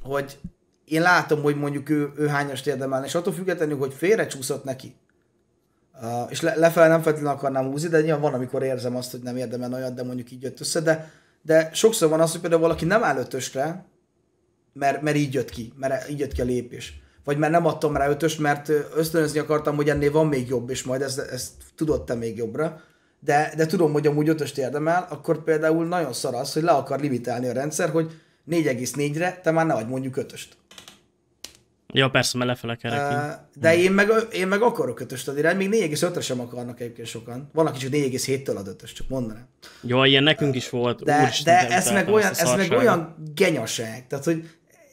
hogy én látom, hogy mondjuk ő, ő hányast érdemel, és attól függetlenül, hogy félrecsúszott neki, Uh, és le, lefelé nem feltétlenül akarnám húzni, de nyilván van, amikor érzem azt, hogy nem érdemel olyat, de mondjuk így jött össze, de, de sokszor van az, hogy például valaki nem áll ötösre, mert, mert így jött ki, mert így jött ki a lépés. Vagy mert nem adtam rá ötöst, mert ösztönözni akartam, hogy ennél van még jobb, és majd ezt, ezt tudod te még jobbra. De, de tudom, hogy amúgy ötöst érdemel, akkor például nagyon szar az, hogy le akar limitálni a rendszer, hogy 4,4-re te már ne adj mondjuk ötöst. Ja, persze, mert lefele kell De én meg, én meg akarok ötöst adni rá, még 4,5-re sem akarnak egyébként sokan. Van, aki csak 4,7-től ad ötöst, csak mondanám. Jó, ilyen nekünk is volt. De, de ez meg, olyan, ez meg olyan genyaság. Tehát, hogy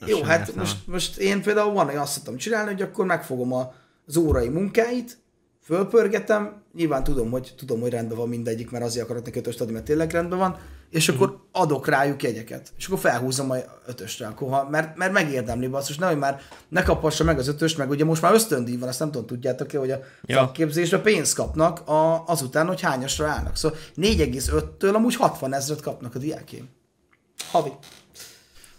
Lassan Jó, hát most, most én például van, hogy azt szoktam csinálni, hogy akkor megfogom a, az órai munkáit, fölpörgetem, nyilván tudom, hogy tudom, hogy rendben van mindegyik, mert azért akarok neki ötöst adni, mert tényleg rendben van, és mhm. akkor uh-huh. adok rájuk jegyeket. És akkor felhúzom a ötöstre, akkor ha, mert, mert megérdemli basszus, nehogy már ne kaphassa meg az ötöst, meg ugye most már ösztöndíj van, azt nem tudom, tudjátok hogy a ja. képzésre pénzt kapnak a, azután, hogy hányasra állnak. Szóval 4,5-től amúgy 60 ezeret kapnak a diákén. Havi.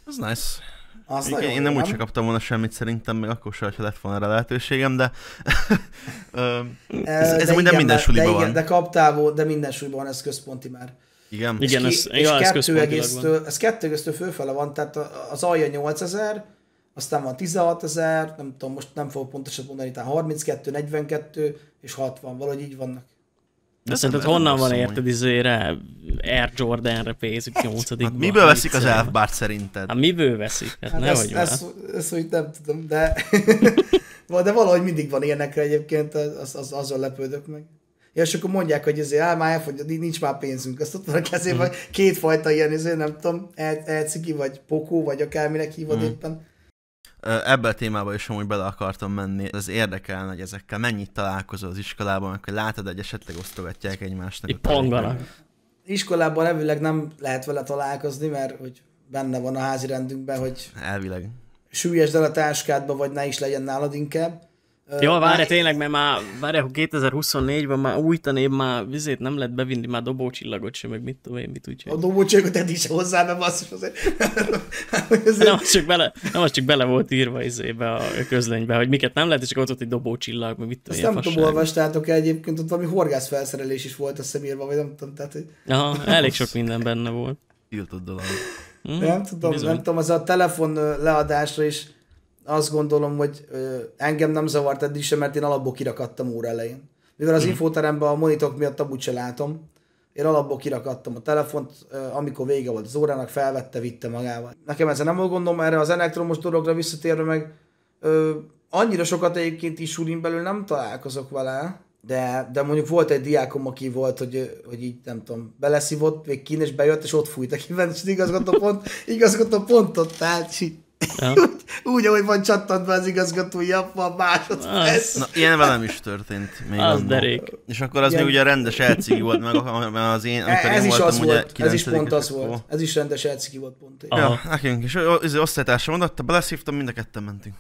Az nice. Azt én, én nem úgy sem kaptam volna semmit szerintem, még akkor sem, ha lett volna erre lehetőségem, de ez, ez de igen, nem minden suliban van. de kaptál, de minden suliban van, ez központi már. Igen, és igen ki, ez, és ja, ez, kettő egésztől, ez kettő egésztől főfele van, tehát az alja 8000, aztán van 16 ezer, nem tudom, most nem fogok pontosan mondani, tehát 32, 42 és 60, valahogy így vannak. De szerinted honnan van érted izére Air Jordanre pénzük 8 hát, hát Miből hát veszik az elfbárt szerinted? Hát miből veszik? Hát, hát ezt, ezt, ezt, úgy nem tudom, de... de valahogy mindig van ilyenekre egyébként, az, az, az, azzal lepődök meg. Ja, és akkor mondják, hogy azért áll, már elfogy, nincs már pénzünk. Azt ott van a kezében, mm. kétfajta ilyen, azért nem tudom, el, elciki, vagy pokó, vagy akárminek hívod mm. éppen. Ebbe a témába is amúgy bele akartam menni. Ez érdekelne, hogy ezekkel mennyit találkozol az iskolában, akkor látod, hogy esetleg osztogatják egymásnak. Itt panganak. Iskolában elvileg nem lehet vele találkozni, mert hogy benne van a házi rendünkben, hogy elvileg. Súlyos el a táskádba, vagy ne is legyen nálad inkább. Jó, várj, már... tényleg, mert már, várj, 2024-ben már új tanév, már vizét nem lehet bevinni, már dobócsillagot sem, meg mit tudom én, mit úgy. A dobócsillagot eddig is hozzá, mert basszus azért. azért... Nem, az csak bele, nem, az csak bele volt írva izébe a közlönybe, hogy miket nem lehet, és csak ott ott egy dobócsillag, meg mit tudom én. nem tudom, olvastátok -e egyébként, ott valami horgászfelszerelés is volt, azt szemírva, vagy nem tudom, tehát, hogy... Aha, elég sok minden benne volt. Tiltott dolog. Mm, nem tudom, bizony. nem tudom, az a telefon leadásra is azt gondolom, hogy ö, engem nem zavart eddig sem, mert én alapból kirakadtam óra elején. Mivel az mm. infóteremben a monitok miatt amúgy se látom, én alapból kirakadtam a telefont, amikor vége volt az órának, felvette, vitte magával. Nekem ezzel nem volt erre az elektromos dologra visszatérve meg, ö, annyira sokat egyébként is surin belül nem találkozok vele, de, de mondjuk volt egy diákom, aki volt, hogy, hogy így nem tudom, beleszívott, még kín és bejött, és ott fújt a kíváncsi igazgató pont, igazgató pontot, tehát Ja. úgy, úgy, ahogy van csattantva az igazgató, apa, a másodperc. Na, ilyen velem is történt. Még az annól. derék. És akkor az ilyen... még ugye rendes elcigi volt, meg az én, amikor e- ez én is voltam, az ugye volt. Ez is pont az volt. volt. Ez is rendes elcigi volt pont. Ja, nekünk is. Az osztálytársam odatta, beleszívtam, mind a ketten mentünk.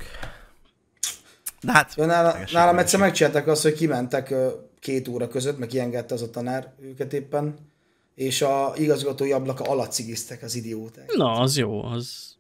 De hát... Ja, nála, nálam egyszer megcsináltak azt, hogy kimentek két óra között, meg kiengedte az a tanár őket éppen, és a igazgatói ablaka alatt cigiztek az idióták. Na, az jó, az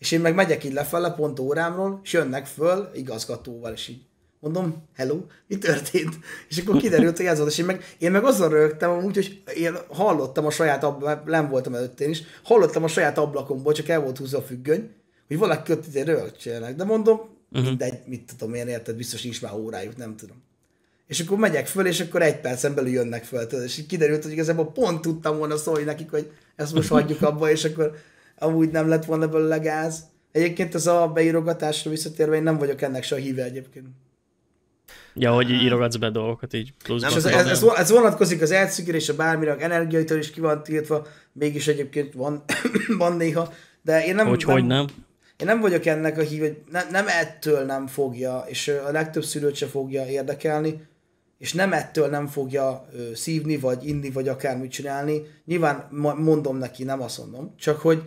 és én meg megyek így lefele, pont órámról, és jönnek föl igazgatóval, és így mondom, hello, mi történt? És akkor kiderült, hogy ez volt, és én meg, én meg azon rögtem, amúgy, hogy én hallottam a saját ablakon, nem voltam előtt én is, hallottam a saját ablakomból, csak el volt húzva a függöny, hogy valaki ott ide izé rögtsenek. De mondom, uh-huh. mindegy, mit tudom én, érted, biztos nincs már órájuk, nem tudom. És akkor megyek föl, és akkor egy percen belül jönnek föl, és így kiderült, hogy igazából pont tudtam volna szólni nekik, hogy ezt most hagyjuk abba, és akkor amúgy nem lett volna belőle gáz. Egyébként az a beírogatásra visszatérve, én nem vagyok ennek se a híve egyébként. Ja, hogy írogatsz be dolgokat így plusz. Nem, ez, ez, ez, ez vonatkozik az a bármire, energiaitól is ki van tiltva, mégis egyébként van, van néha, de én nem... Hogy nem, hogy nem? Én nem vagyok ennek a hív, hogy ne, nem ettől nem fogja, és a legtöbb szülőt se fogja érdekelni, és nem ettől nem fogja ö, szívni, vagy inni, vagy akármit csinálni. Nyilván mondom neki, nem azt mondom, csak hogy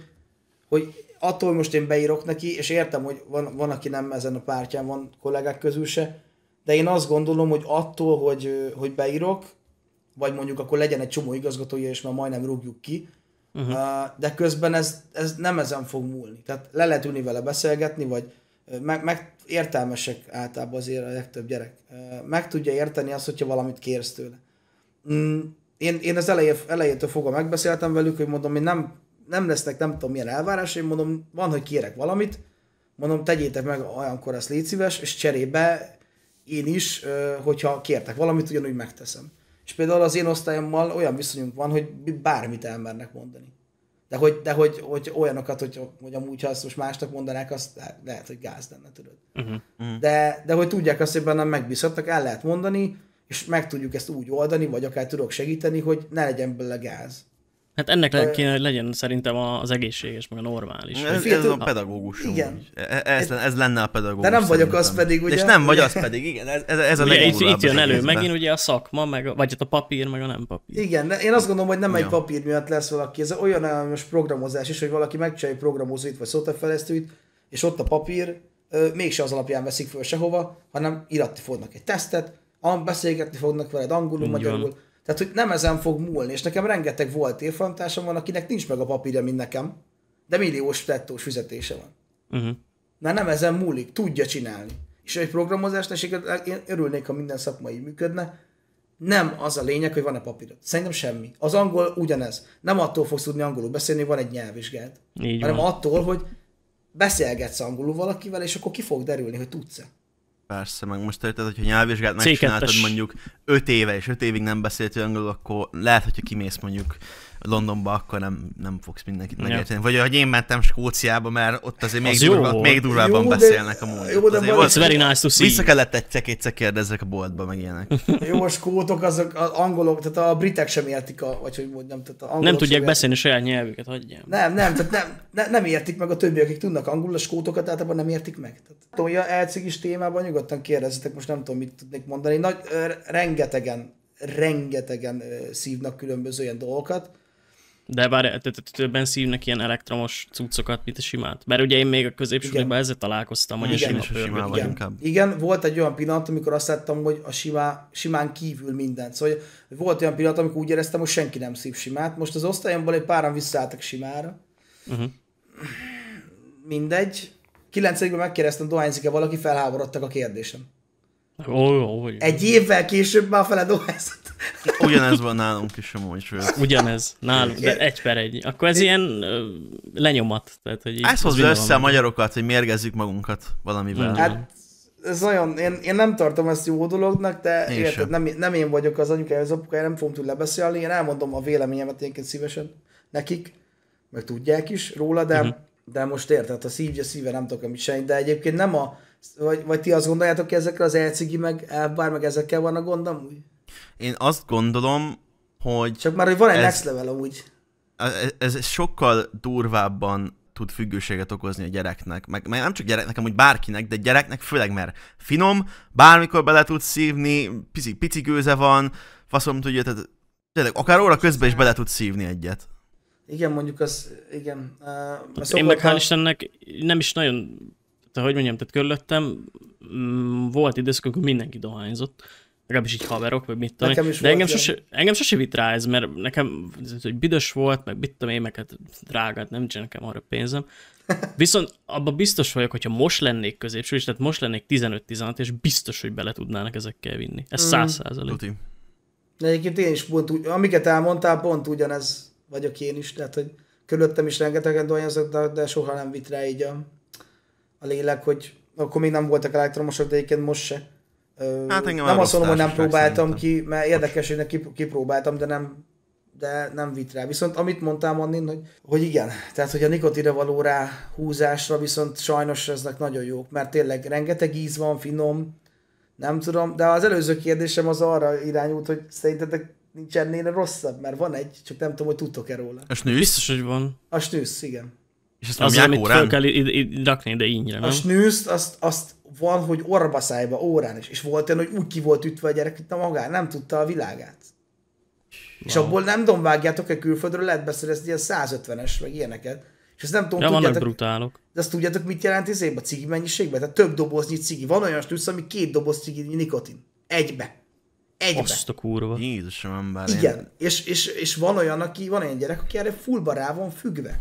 hogy attól most én beírok neki, és értem, hogy van, van aki nem ezen a pártján van kollégák közül se, de én azt gondolom, hogy attól, hogy, hogy beírok, vagy mondjuk akkor legyen egy csomó igazgatója, és már majdnem rúgjuk ki, uh-huh. de közben ez, ez nem ezen fog múlni. Tehát le lehet ülni vele beszélgetni, vagy meg, meg értelmesek általában azért a legtöbb gyerek. Meg tudja érteni azt, hogyha valamit kérsz tőle. Mm, én, én az elejétől fogva megbeszéltem velük, hogy mondom, én nem nem lesznek nem tudom milyen én mondom, van, hogy kérek valamit, mondom, tegyétek meg olyankor, ezt légy szíves, és cserébe én is, hogyha kértek valamit, ugyanúgy megteszem. És például az én osztályommal olyan viszonyunk van, hogy bármit elmernek mondani. De hogy, de hogy, hogy olyanokat, hogy, hogy amúgy, ha azt most másnak mondanák, azt lehet, hogy gáz lenne, tudod. Uh-huh. uh-huh. De, de hogy tudják azt, hogy bennem megbízhatnak, el lehet mondani, és meg tudjuk ezt úgy oldani, vagy akár tudok segíteni, hogy ne legyen belőle gáz. Hát ennek le, kéne, hogy legyen szerintem az egészséges, meg a normális. Ez, ez a pedagógus. Igen. E- e- ez, ez lenne a pedagógus. De nem szerintem. vagyok az pedig, ugye? És nem vagy az pedig, igen. Ez, ez, a ugye, itt, itt jön elő megint ugye a szakma, meg, a vagy hát a papír, meg a nem papír. Igen, én azt gondolom, hogy nem ja. egy papír miatt lesz valaki. Ez olyan elmes programozás is, hogy valaki megcsinálja programozóit, vagy szótefejlesztőit, és ott a papír mégse az alapján veszik föl sehova, hanem iratni fognak egy tesztet, beszélgetni fognak veled angolul, magyarul, tehát, hogy nem ezen fog múlni, és nekem rengeteg volt évfolyamtársam van, akinek nincs meg a papírja, mint nekem, de milliós tettós fizetése van. Uh-huh. Mert nem ezen múlik, tudja csinálni. És egy programozás és én örülnék, ha minden szakma így működne, nem az a lényeg, hogy van-e papírod. Szerintem semmi. Az angol ugyanez. Nem attól fogsz tudni angolul beszélni, hogy van egy nyelvvizsgád. hanem van. attól, hogy beszélgetsz angolul valakivel, és akkor ki fog derülni, hogy tudsz-e. Persze, meg most érted, hogyha nyelvvizsgát megcsináltad mondjuk 5 éve, és 5 évig nem beszéltél angolul, akkor lehet, hogyha kimész mondjuk Londonba, akkor nem, nem fogsz mindenkit megérteni. Vagy hogy én mentem Skóciába, mert ott azért még, az durva, jó. még durvábban jó, beszélnek de, a módot. Jó, de very nice to see. Vissza kellett egy kétszer kérdezzek a boltba, meg ilyenek. jó, a skótok, azok az angolok, tehát a britek sem értik, a, vagy hogy mondjam, tehát a angolok Nem tudják beszélni saját nyelvüket, hagyjam. Nem, nem, tehát nem, ne, nem értik meg a többiek, akik tudnak angolul, a skótokat általában nem értik meg. Tehát, tolja is témában nyugodtan kérdezzetek, most nem tudom, mit tudnék mondani. Nagy, rengetegen rengetegen szívnak különböző ilyen dolgokat, de bár többen szívnek ilyen elektromos cuccokat, mint a simát. Mert ugye én még a középsuliban ezzel találkoztam, hogy igen, a sima igen. igen Igen, volt egy olyan pillanat, amikor azt láttam, hogy a simá, simán kívül mindent. Szóval volt olyan pillanat, amikor úgy éreztem, hogy senki nem szív simát. Most az osztályomból egy páran visszaálltak simára. Uh-huh. Mindegy. Kilencedikben megkérdeztem, dohányzik-e valaki, felháborodtak a kérdésem. Oh, oh, Egy évvel később már feladó helyzet. Ugyanez van nálunk is amúgy, sőt. Ugyanez, nálunk, de egy per egy. Akkor ez ilyen ö, lenyomat. Tehát, hogy így, ez hozza össze a magyarokat, hogy mérgezzük magunkat valamivel. Hát, ez nagyon, én, én nem tartom ezt jó dolognak, de én érted, nem, nem én vagyok az anyukája, az apukája, nem fogom tudni beszélni, én elmondom a véleményemet egyébként szívesen nekik, meg tudják is róla, de, uh-huh. de most érted, a szívja szíve nem tudok amit sejt, de egyébként nem a, vagy, vagy ti azt gondoljátok, hogy ezekkel az elcigi meg bár meg ezekkel van a gond amúgy? Én azt gondolom, hogy... Csak már, hogy van egy ez, next level amúgy. Ez, ez sokkal durvábban tud függőséget okozni a gyereknek. Meg, meg nem csak gyereknek, amúgy bárkinek, de gyereknek főleg, mert finom, bármikor bele tud szívni, pici, pici gőze van, faszom tudja, tehát gyerek, akár óra közben is bele tud szívni egyet. Igen, mondjuk az, igen. Uh, szokott, Én meg hál' Istennek nem is nagyon te hogy mondjam, tehát körülöttem mm, volt időszak, amikor mindenki dohányzott, legalábbis így haverok, vagy mit tudom De engem sose, engem sose vitt rá ez, mert nekem hogy büdös volt, meg mit tudom én, meg hát drágát, nem csinál nekem arra pénzem. Viszont abban biztos vagyok, hogyha most lennék középső, és tehát most lennék 15-16, és biztos, hogy bele tudnának ezekkel vinni. Ez mm. száz mm. százalék. Egyébként én is pont úgy, amiket elmondtál, pont ugyanez vagyok én is, tehát hogy körülöttem is rengetegen dolgozok, de, de soha nem vitt rá így a a lélek, hogy akkor még nem voltak elektromosok, de egyébként most se. hát engem nem azt mondom, hogy nem próbáltam szerintem. ki, mert érdekes, hogy kipróbáltam, de nem, de nem vitt rá. Viszont amit mondtam Annin, hogy, hogy igen, tehát hogy a nikotira való rá húzásra viszont sajnos eznek nagyon jók, mert tényleg rengeteg íz van, finom, nem tudom, de az előző kérdésem az arra irányult, hogy szerintetek nincs ennél rosszabb, mert van egy, csak nem tudom, hogy tudtok-e róla. A snősz? Biztos, hogy van. A snősz, igen. És azt az, amit órán? fel kell id- id- rakni de ínyre, nem? A snűzt, azt, azt van, hogy orba szájba, órán is. És volt olyan, hogy úgy ki volt ütve a gyerek, mint a magán, nem tudta a világát. Wow. És abból nem domvágjátok egy külföldről, lehet beszerezni ilyen 150-es, meg ilyeneket. És ezt nem tudom, ja, tudjátok, brutálok. De azt tudjátok, mit jelent ez a cigi mennyiségben? Tehát több doboznyi cigi. Van olyan stúsz, ami két doboz cigi nikotin. Egybe. Egybe. Azt a kurva. Jézusom, ember. Igen. És, és, és, van olyan, aki, van olyan gyerek, aki erre fullba rá van függve.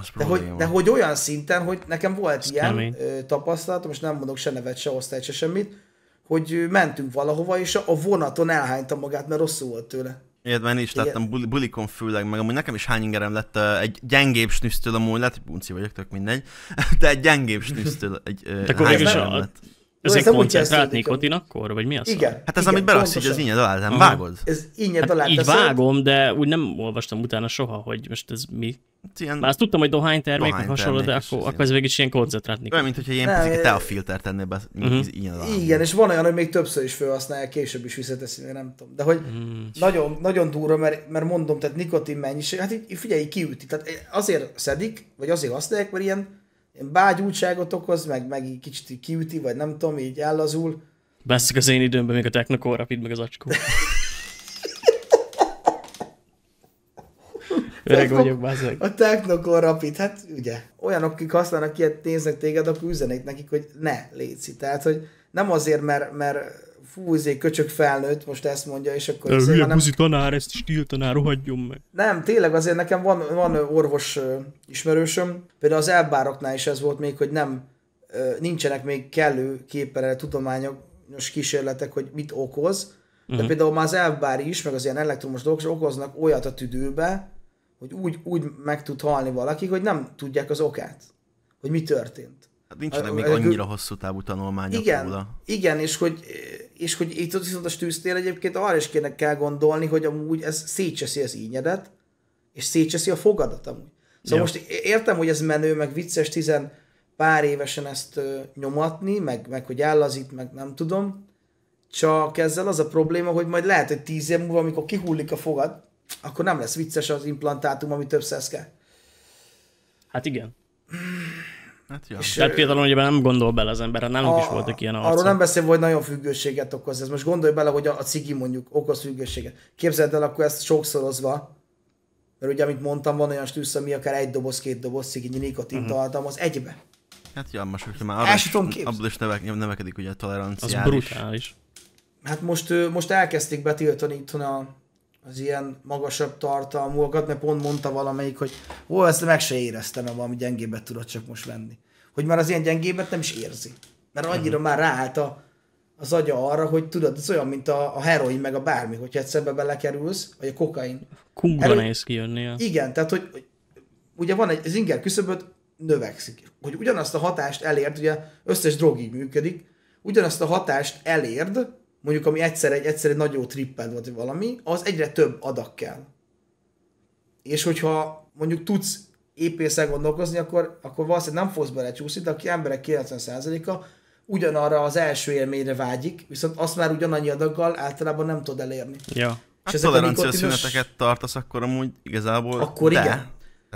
Az de, hogy, de hogy olyan szinten, hogy nekem volt Ez ilyen kemény. tapasztalatom, és nem mondok se nevet, se osztályt, se semmit, hogy mentünk valahova, és a vonaton elhányta magát, mert rosszul volt tőle. Ilyet én is láttam buli, bulikon főleg, meg amúgy nekem is hány ingerem lett uh, egy gyengébb snüsztől, amúgy lehet, hogy bunci vagyok, tök mindegy, de egy gyengébb snüsztől egy uh, hány is a, lett. Ezen ez koncentrált nikotin akkor, vagy mi az? Igen. Szóval? Hát ez, igen, amit belaksz hogy az ínyed alá, nem vágod? Ez ínyed hát alá Így teszed. vágom, szóval- de úgy nem olvastam utána soha, hogy most ez mi. Hát ilyen... Már azt tudtam, hogy dohány termék, dohány hasonló, de akkor, akkor ez végig is ilyen koncentrált nikotin. Olyan, mint hogyha ilyen picit te a filter tennél be, uh-huh. Mhm. alá. Igen, és van olyan, hogy még többször is felhasználják, később is visszateszi, nem tudom. De hogy hmm. nagyon, nagyon durva, mert, mert mondom, tehát nikotin mennyiség, hát így, figyelj, kiüti. Tehát azért szedik, vagy azért használják, mert ilyen bágyútságot okoz, meg, meg így kicsit kiüti, vagy nem tudom, így ellazul. Beszik az én időmben még a Technocore Rapid, meg az acskó. Öreg vagyok, bazzeg. A Technocore Rapid, hát ugye, olyanok, akik használnak ilyet, néznek téged, akkor üzenek nekik, hogy ne, léci. Tehát, hogy nem azért, mert, mert fú, egy köcsök felnőtt, most ezt mondja, és akkor... Hülye izé, hanem... tanár, ezt is tiltanár, rohadjon meg. Nem, tényleg azért nekem van, van orvos ismerősöm, például az elbároknál is ez volt még, hogy nem, nincsenek még kellő képerre tudományos kísérletek, hogy mit okoz, de uh-huh. például már az elbári is, meg az ilyen elektromos dolgok is okoznak olyat a tüdőbe, hogy úgy, úgy meg tud halni valaki, hogy nem tudják az okát, hogy mi történt. Hát nincsenek még annyira hosszú távú tanulmányok igen, róla. Igen, és hogy, és hogy itt viszont a stűztél egyébként arra is kéne kell gondolni, hogy amúgy ez szétcseszi az ínyedet, és szétcseszi a fogadat amúgy. Szóval ja. most értem, hogy ez menő, meg vicces tizen pár évesen ezt nyomatni, meg, meg hogy ellazít, meg nem tudom, csak ezzel az a probléma, hogy majd lehet, hogy tíz év múlva, amikor kihullik a fogad, akkor nem lesz vicces az implantátum, ami több kell. Hát igen. Hát, ja. Tehát például, hogy nem gondol bele az ember, hát nálunk a, is voltak ilyen arcok. Arról nem beszélve, hogy nagyon függőséget okoz ez. Most gondolj bele, hogy a, a cigi mondjuk okoz függőséget. Képzeld el akkor ezt sokszorozva, mert ugye, amit mondtam, van olyan stűsz, ami akár egy doboz, két doboz cigi nikotint uh-huh. Mhm. az egybe. Hát jó, most hogyha már is, abból is nevek, nevekedik ugye a tolerancia. Az brutális. Hát most, most elkezdték betiltani itthon a az ilyen magasabb tartalmúakat, mert pont mondta valamelyik, hogy ó, ezt meg se éreztem, mert valami gyengébbet tudott csak most lenni. Hogy már az ilyen gyengébbet nem is érzi. Mert annyira uh-huh. már ráállt a, az agya arra, hogy tudod, ez olyan, mint a, a heroin, meg a bármi, hogyha egyszerbe belekerülsz, vagy a kokain. Kungva nehéz kijönni. Igen, tehát hogy, hogy ugye van egy, az inger növekszik. Hogy ugyanazt a hatást elérd, ugye összes drog így működik, ugyanazt a hatást elérd, mondjuk ami egyszer egy, egyszer egy nagyon tripped volt, valami, az egyre több adag kell. És hogyha mondjuk tudsz épészel gondolkozni, akkor, akkor valószínűleg nem fogsz belecsúszni, de aki emberek 90%-a ugyanarra az első élményre vágyik, viszont azt már ugyanannyi adaggal általában nem tud elérni. Ja. És hát tolerancia nikotinos... szüneteket tartasz, akkor amúgy igazából akkor de, igen.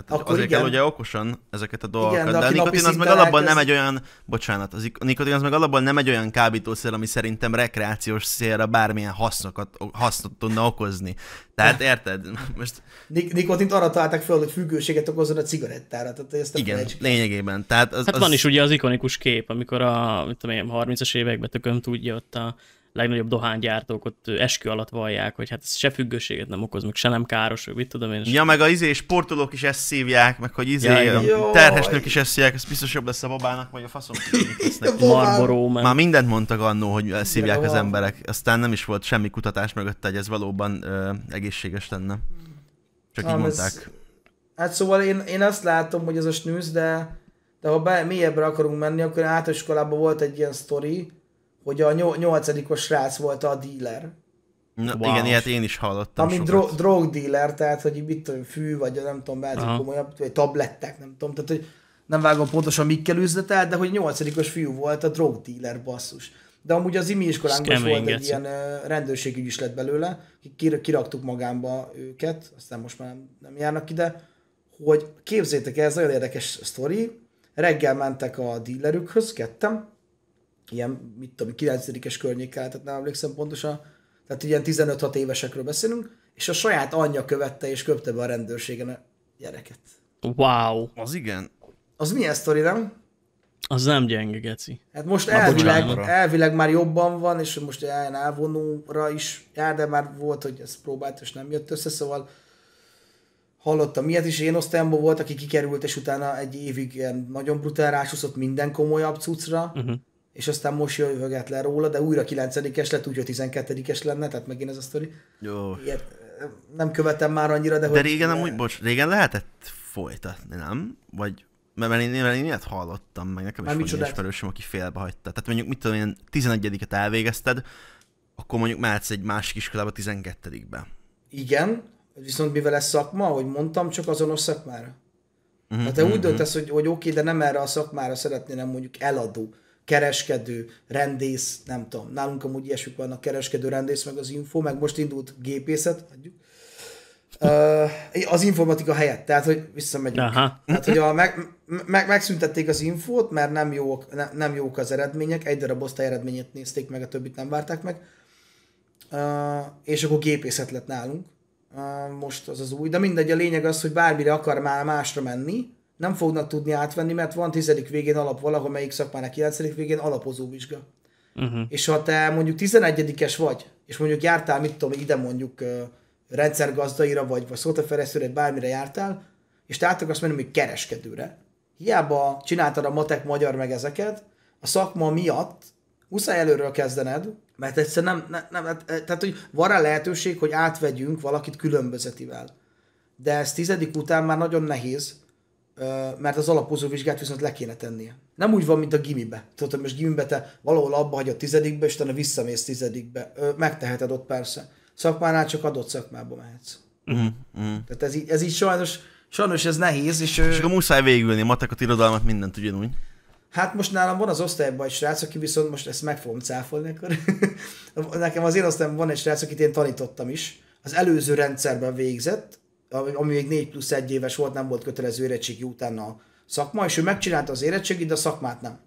Hát akkor azért igen. kell ugye okosan ezeket a dolgokat, igen, de, de a nikotin az meg alapban nem egy olyan, bocsánat, az, a nikotin az meg alapban nem egy olyan kábítószer, ami szerintem rekreációs szélre bármilyen hasznokat, hasznot tudna okozni. Tehát érted? Most... Nik- nikotint arra találták fel, hogy függőséget okozzon a cigarettára. Tehát ezt Igen, felejtsük. lényegében. Tehát az, hát az... van is ugye az ikonikus kép, amikor a tudom én, 30-as években tököm tudja ott a legnagyobb dohánygyártók ott eskü alatt vallják, hogy hát ez se függőséget nem okoz, meg se nem káros, vagy mit tudom én. Ja, meg a izé sportolók is ezt szívják, meg hogy izé ja, a terhesnők is ezt szívják, ez biztos jobb lesz a babának, vagy a faszom. Marboró, mert... Már mindent mondtak annó, hogy szívják ja, az emberek, aztán nem is volt semmi kutatás mögötte, hogy ez valóban ö, egészséges lenne. Csak nem, így mondták. Ez... Hát szóval én, én azt látom, hogy ez a snűz, de, de ha be, mélyebbre akarunk menni, akkor általános iskolában volt egy ilyen sztori, hogy a nyolcadikos srác volt a dealer. Na, wow. Igen, ilyet én is hallottam Ami dro- drog dealer, tehát hogy mit tudom, fű, vagy nem tudom, bármi uh komolyabb, vagy tablettek, nem tudom, tehát hogy nem vágom pontosan mikkel üzletelt, de hogy nyolcadikos fiú volt a drog dealer basszus. De amúgy az imi iskolánkban is volt egy ilyen rendőrségügy is lett belőle, kir- kiraktuk magámba őket, aztán most már nem, nem járnak ide, hogy képzétek el, ez nagyon érdekes sztori, reggel mentek a dílerükhöz, kettem, ilyen, mit tudom, 9 környékkel lehetett, nem emlékszem pontosan, tehát ilyen 15-6 évesekről beszélünk, és a saját anyja követte és köpte be a rendőrségen a gyereket. Wow. Az igen. Az milyen sztori, nem? Az nem gyenge, geci. Hát most Na, elvileg, elvileg már jobban van, és most ilyen elvonóra is jár, de már volt, hogy ezt próbált, és nem jött össze, szóval hallottam miért is. Én osztályomban volt, aki kikerült, és utána egy évig ilyen nagyon brutál rásúszott minden komolyabb cuccra, uh-huh és aztán most jövöget le róla, de újra 9-es lett, úgyhogy 12-es lenne, tehát megint ez a sztori. Jó. Ilyet nem követem már annyira, de, de hogy... régen amúgy, bocs, régen lehetett folytatni, nem? Vagy mert én, mert én ilyet hallottam, meg nekem is van ismerősöm, aki hagyta. Tehát mondjuk, mit tudom én, 11-et elvégezted, akkor mondjuk mehetsz egy másik iskolába 12-be. Igen, viszont mivel ez szakma, hogy mondtam, csak azonos szakmára. Uh-huh, mhm, Tehát te uh-huh. úgy mhm, mhm. döntesz, hogy, hogy oké, okay, de nem erre a szakmára szeretnél, nem mondjuk eladó kereskedő, rendész, nem tudom, nálunk amúgy ilyesmik a kereskedő, rendész, meg az info, meg most indult gépészet, adjuk. az informatika helyett, tehát hogy visszamegyünk. Aha. Tehát, hogy a meg, meg, megszüntették az infót, mert nem jók, ne, nem jók az eredmények, egy darab osztály eredményét nézték meg, a többit nem várták meg. Uh, és akkor gépészet lett nálunk. Uh, most az az új, de mindegy, a lényeg az, hogy bármire akar már másra menni, nem fognak tudni átvenni, mert van tizedik végén alap valahol, melyik szakmának kilencedik végén alapozó vizsga. Uh-huh. És ha te mondjuk tizenegyedikes vagy, és mondjuk jártál, mit tudom, ide mondjuk uh, rendszergazdaira, vagy, vagy szótaferesztőre, bármire jártál, és te át akarsz menni még kereskedőre, hiába csináltad a matek magyar meg ezeket, a szakma miatt muszáj előről kezdened, mert egyszerűen nem, nem, nem hát, eh, tehát hogy van rá lehetőség, hogy átvegyünk valakit különbözetivel. De ez tizedik után már nagyon nehéz, mert az alapozó vizsgát viszont le kéne tennie. Nem úgy van, mint a gimibe. Tudod, hogy most gimibe te valahol abba hagyod tizedikbe, és utána visszamész tizedikbe. Megteheted ott persze. Szakmánál csak adott szakmába mehetsz. Uh-huh. uh-huh. Tehát ez így, ez így sajnos, sajnos ez nehéz. És, és akkor muszáj végülni matekot, irodalmat, mindent ugyanúgy. Hát most nálam van az osztályban egy srác, aki viszont most ezt meg fogom cáfolni, akkor nekem az én osztályban van egy srác, akit én tanítottam is. Az előző rendszerben végzett, ami még 4 plusz 1 éves volt, nem volt kötelező érettségi utána a szakma, és ő megcsinálta az érettségit, de a szakmát nem.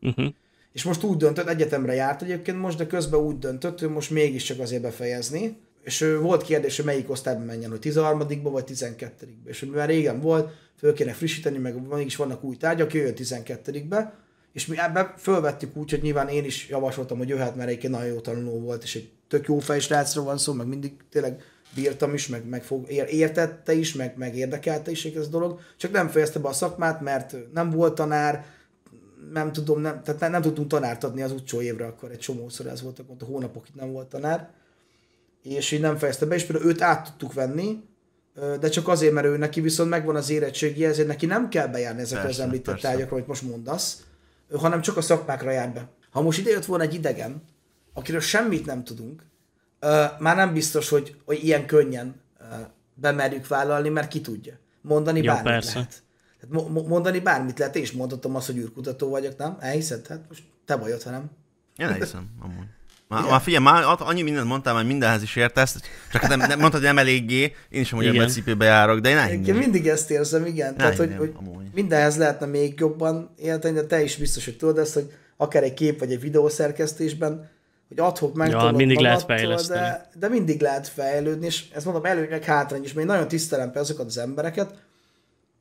Uh-huh. És most úgy döntött, egyetemre járt egyébként most, de közben úgy döntött, hogy most mégiscsak azért befejezni. És ő volt kérdés, hogy melyik osztályban menjen, hogy 13 ba vagy 12 -ba. És mivel régen volt, föl kéne frissíteni, meg mégis vannak új tárgyak, jöjjön 12 -be. És mi ebbe fölvettük úgy, hogy nyilván én is javasoltam, hogy jöhet, mert egyébként nagyon jó tanuló volt, és egy tök jó fejsrácról van szó, meg mindig tényleg bírtam is, meg, meg fog, értette is, meg, meg érdekelte is ez a dolog, csak nem fejezte be a szakmát, mert nem volt tanár, nem tudom, nem, tehát nem, nem tudtunk tanárt adni az utcsó évre, akkor egy csomószor ez volt, akkor a hónapokig nem volt tanár, és így nem fejezte be, és például őt át tudtuk venni, de csak azért, mert ő neki viszont megvan az érettségi, ezért neki nem kell bejárni ezekre az említett persze. tárgyakra, amit most mondasz, hanem csak a szakmákra jár be. Ha most idejött volna egy idegen, akiről semmit nem tudunk, már nem biztos, hogy, hogy ilyen könnyen bemerjük vállalni, mert ki tudja. Mondani ja, bármit persze. lehet. Tehát mo- mondani bármit lehet. és mondhatom azt, hogy űrkutató vagyok, nem? Elhiszed? Hát most te vagy ott, ha nem? Én elhiszem, amúgy. Már, már figyelj, már annyi mindent mondtál, már mindenhez is értesz, csak hát nem, nem mondtad, hogy nem eléggé, én is amúgy ebben cipőbe járok, de én elhingem. Én mindig ezt érzem, igen. Ne Tehát, hogy, hogy mindenhez lehetne még jobban érteni, de te is biztos, hogy tudod ezt, hogy akár egy kép vagy egy videószerkesztésben hogy adhok meg. Ja, mindig lehet fejleszteni. De, de, mindig lehet fejlődni, és ezt mondom előnyek, hátrány is, még nagyon tisztelem persze azokat az embereket,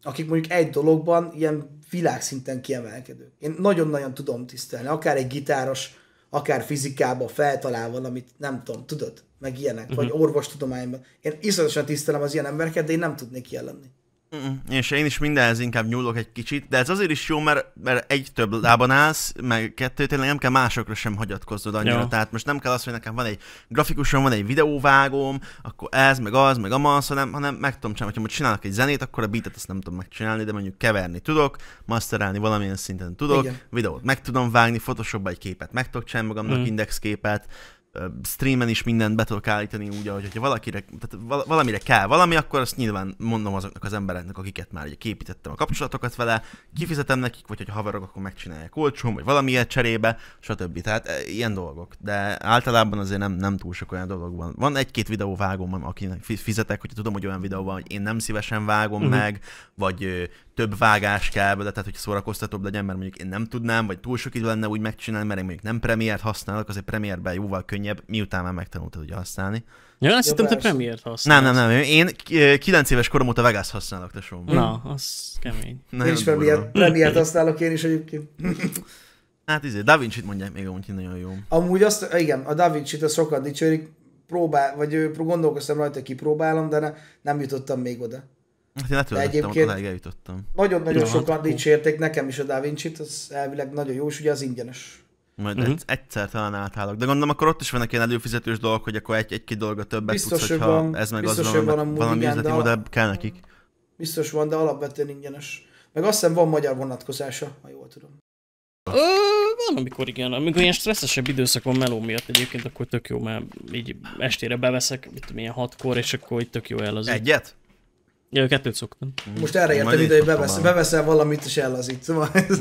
akik mondjuk egy dologban ilyen világszinten kiemelkedők. Én nagyon-nagyon tudom tisztelni, akár egy gitáros, akár fizikába feltalál valamit, nem tudom, tudod, meg ilyenek, uh-huh. vagy mhm. orvostudományban. Én iszonyatosan tisztelem az ilyen embereket, de én nem tudnék ilyen lenni. És én is mindenhez inkább nyúlok egy kicsit, de ez azért is jó, mert, mert egy több lában állsz, meg kettő, tényleg nem kell másokra sem hagyatkoznod annyira. Ja. Tehát most nem kell azt, hogy nekem van egy grafikusom, van egy videóvágom, akkor ez, meg az, meg amaz, hanem, hanem meg tudom csinálni. Ha most csinálok egy zenét, akkor a beatet azt nem tudom megcsinálni, de mondjuk keverni tudok, masterálni valamilyen szinten tudok, Igen. videót meg tudom vágni, Photoshopba egy képet meg tudok csinálni magamnak, mm. indexképet, streamen is mindent be tudok állítani úgy, ahogy hogyha valakire, tehát valamire kell valami, akkor azt nyilván mondom azoknak az embereknek, akiket már ugye képítettem a kapcsolatokat vele, kifizetem nekik, vagy hogyha haverok, akkor megcsinálják olcsón, vagy valamilyen cserébe, stb. Tehát e, ilyen dolgok. De általában azért nem, nem túl sok olyan dolog van. Van egy-két videó vágom, akinek fizetek, hogyha tudom, hogy olyan videó van, hogy én nem szívesen vágom uh-huh. meg, vagy több vágás kell bele, tehát hogy szórakoztatóbb legyen, mert mondjuk én nem tudnám, vagy túl sok idő lenne úgy megcsinálni, mert én mondjuk nem premiért használok, azért premiérben jóval könnyebb, miután már megtanultad ugye használni. Ja, azt hittem, te premiért használsz. Nem, nem, nem, én 9 éves korom óta Vegas használok, tesóm. Na, az kemény. Na, én is premiért, premiért használok én is egyébként. Hát izé, Da Vinci-t mondják még amúgy nagyon jó. Amúgy azt, igen, a Da Vinci-t a sokat dicsőrik, próbál, vagy gondolkoztam rajta, kipróbálom, de ne, nem jutottam még oda. Hát én egyébként odáig eljutottam. Nagyon-nagyon sokan hát, dicsérték nekem is a Da Vinci-t, az elvileg nagyon jó, és ugye az ingyenes. Majd uh-huh. egyszer talán átállok. De gondolom, akkor ott is vannak ilyen előfizetős dolgok, hogy akkor egy-két egy dolgot többet biztos, tudsz, hogyha van, ez meg az van, van valami igen, modell kell nekik. Biztos van, de alapvetően ingyenes. Meg azt hiszem van magyar vonatkozása, ha jól tudom. Ö, van, amikor igen. Amikor ilyen stresszesebb időszak van meló miatt egyébként, akkor tök jó, mert így estére beveszek, mit tudom, ilyen hatkor, és akkor itt tök jó el az. Egyet? Jó, kettőt szoktam. Mhm. Most erre értem ide, hogy bevesz, beveszel valamit és ellazít. Szóval ez...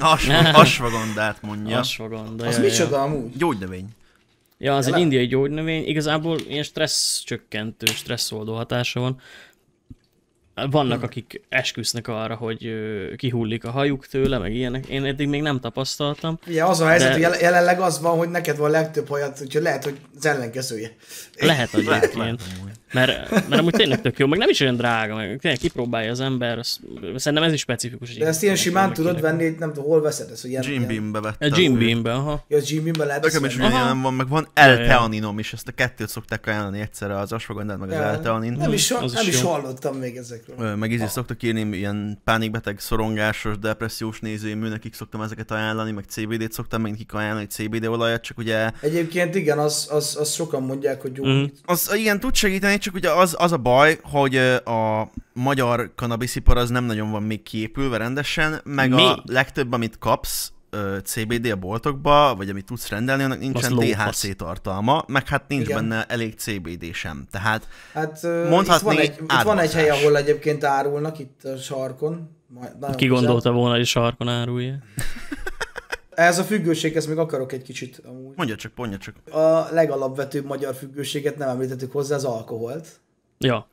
Asvagandát mondja. Asvaganda, Az ja, micsoda ja. amúgy? Gyógynövény. Ja, az Ele? egy indiai gyógynövény. Igazából ilyen stressz csökkentő, stresszoldó hatása van. Vannak, hmm. akik esküsznek arra, hogy kihullik a hajuk tőle, meg ilyenek. Én eddig még nem tapasztaltam. Ja, az a helyzet, de... hogy jelenleg az van, hogy neked van legtöbb hajat, úgyhogy lehet, hogy az ellenkezője. Lehet, hogy lehet ilyen. Mert, mert amúgy tényleg tök jó, meg nem is olyan drága, meg tényleg kipróbálja az ember, az, szerintem ez is specifikus. De ezt ilyen simán tudod kinek. venni, nem tudom, hol veszed ezt, hogy ilyen... Jim Beam-be vettem. A Jim Beam-be, aha. Ja, Jim Beam-be lehet Nekem is ugyanilyen van, meg van L-teaninom is, ezt a kettőt szokták ajánlani egyszerre, az asfagondát, meg az L-teanin. Nem is, nem is hallottam még ezekről. Meg így ah. szoktak írni ilyen pánikbeteg, szorongásos, depressziós nézői műnekik szoktam ezeket ajánlani, meg CBD-t szoktam meg nekik ajánlani, CBD olajat, csak ugye... Egyébként igen, az, az, az sokan mondják, hogy jó. Mm. Az igen, tud segíteni, csak ugye az, az a baj, hogy a magyar kanabiszipar az nem nagyon van még kiépülve rendesen, meg Mi? a legtöbb, amit kapsz CBD a boltokba, vagy amit tudsz rendelni, annak nincsen THC tartalma, meg hát nincs Igen. benne elég CBD sem. Tehát hát, mondhatni itt van, egy, itt van egy hely, ahol egyébként árulnak, itt a sarkon. Ki gondolta volna, hogy sarkon árulja? Ez a függőség, ezt még akarok egy kicsit amúgy. Mondja csak, mondja csak. A legalapvetőbb magyar függőséget nem említettük hozzá, az alkoholt. Ja.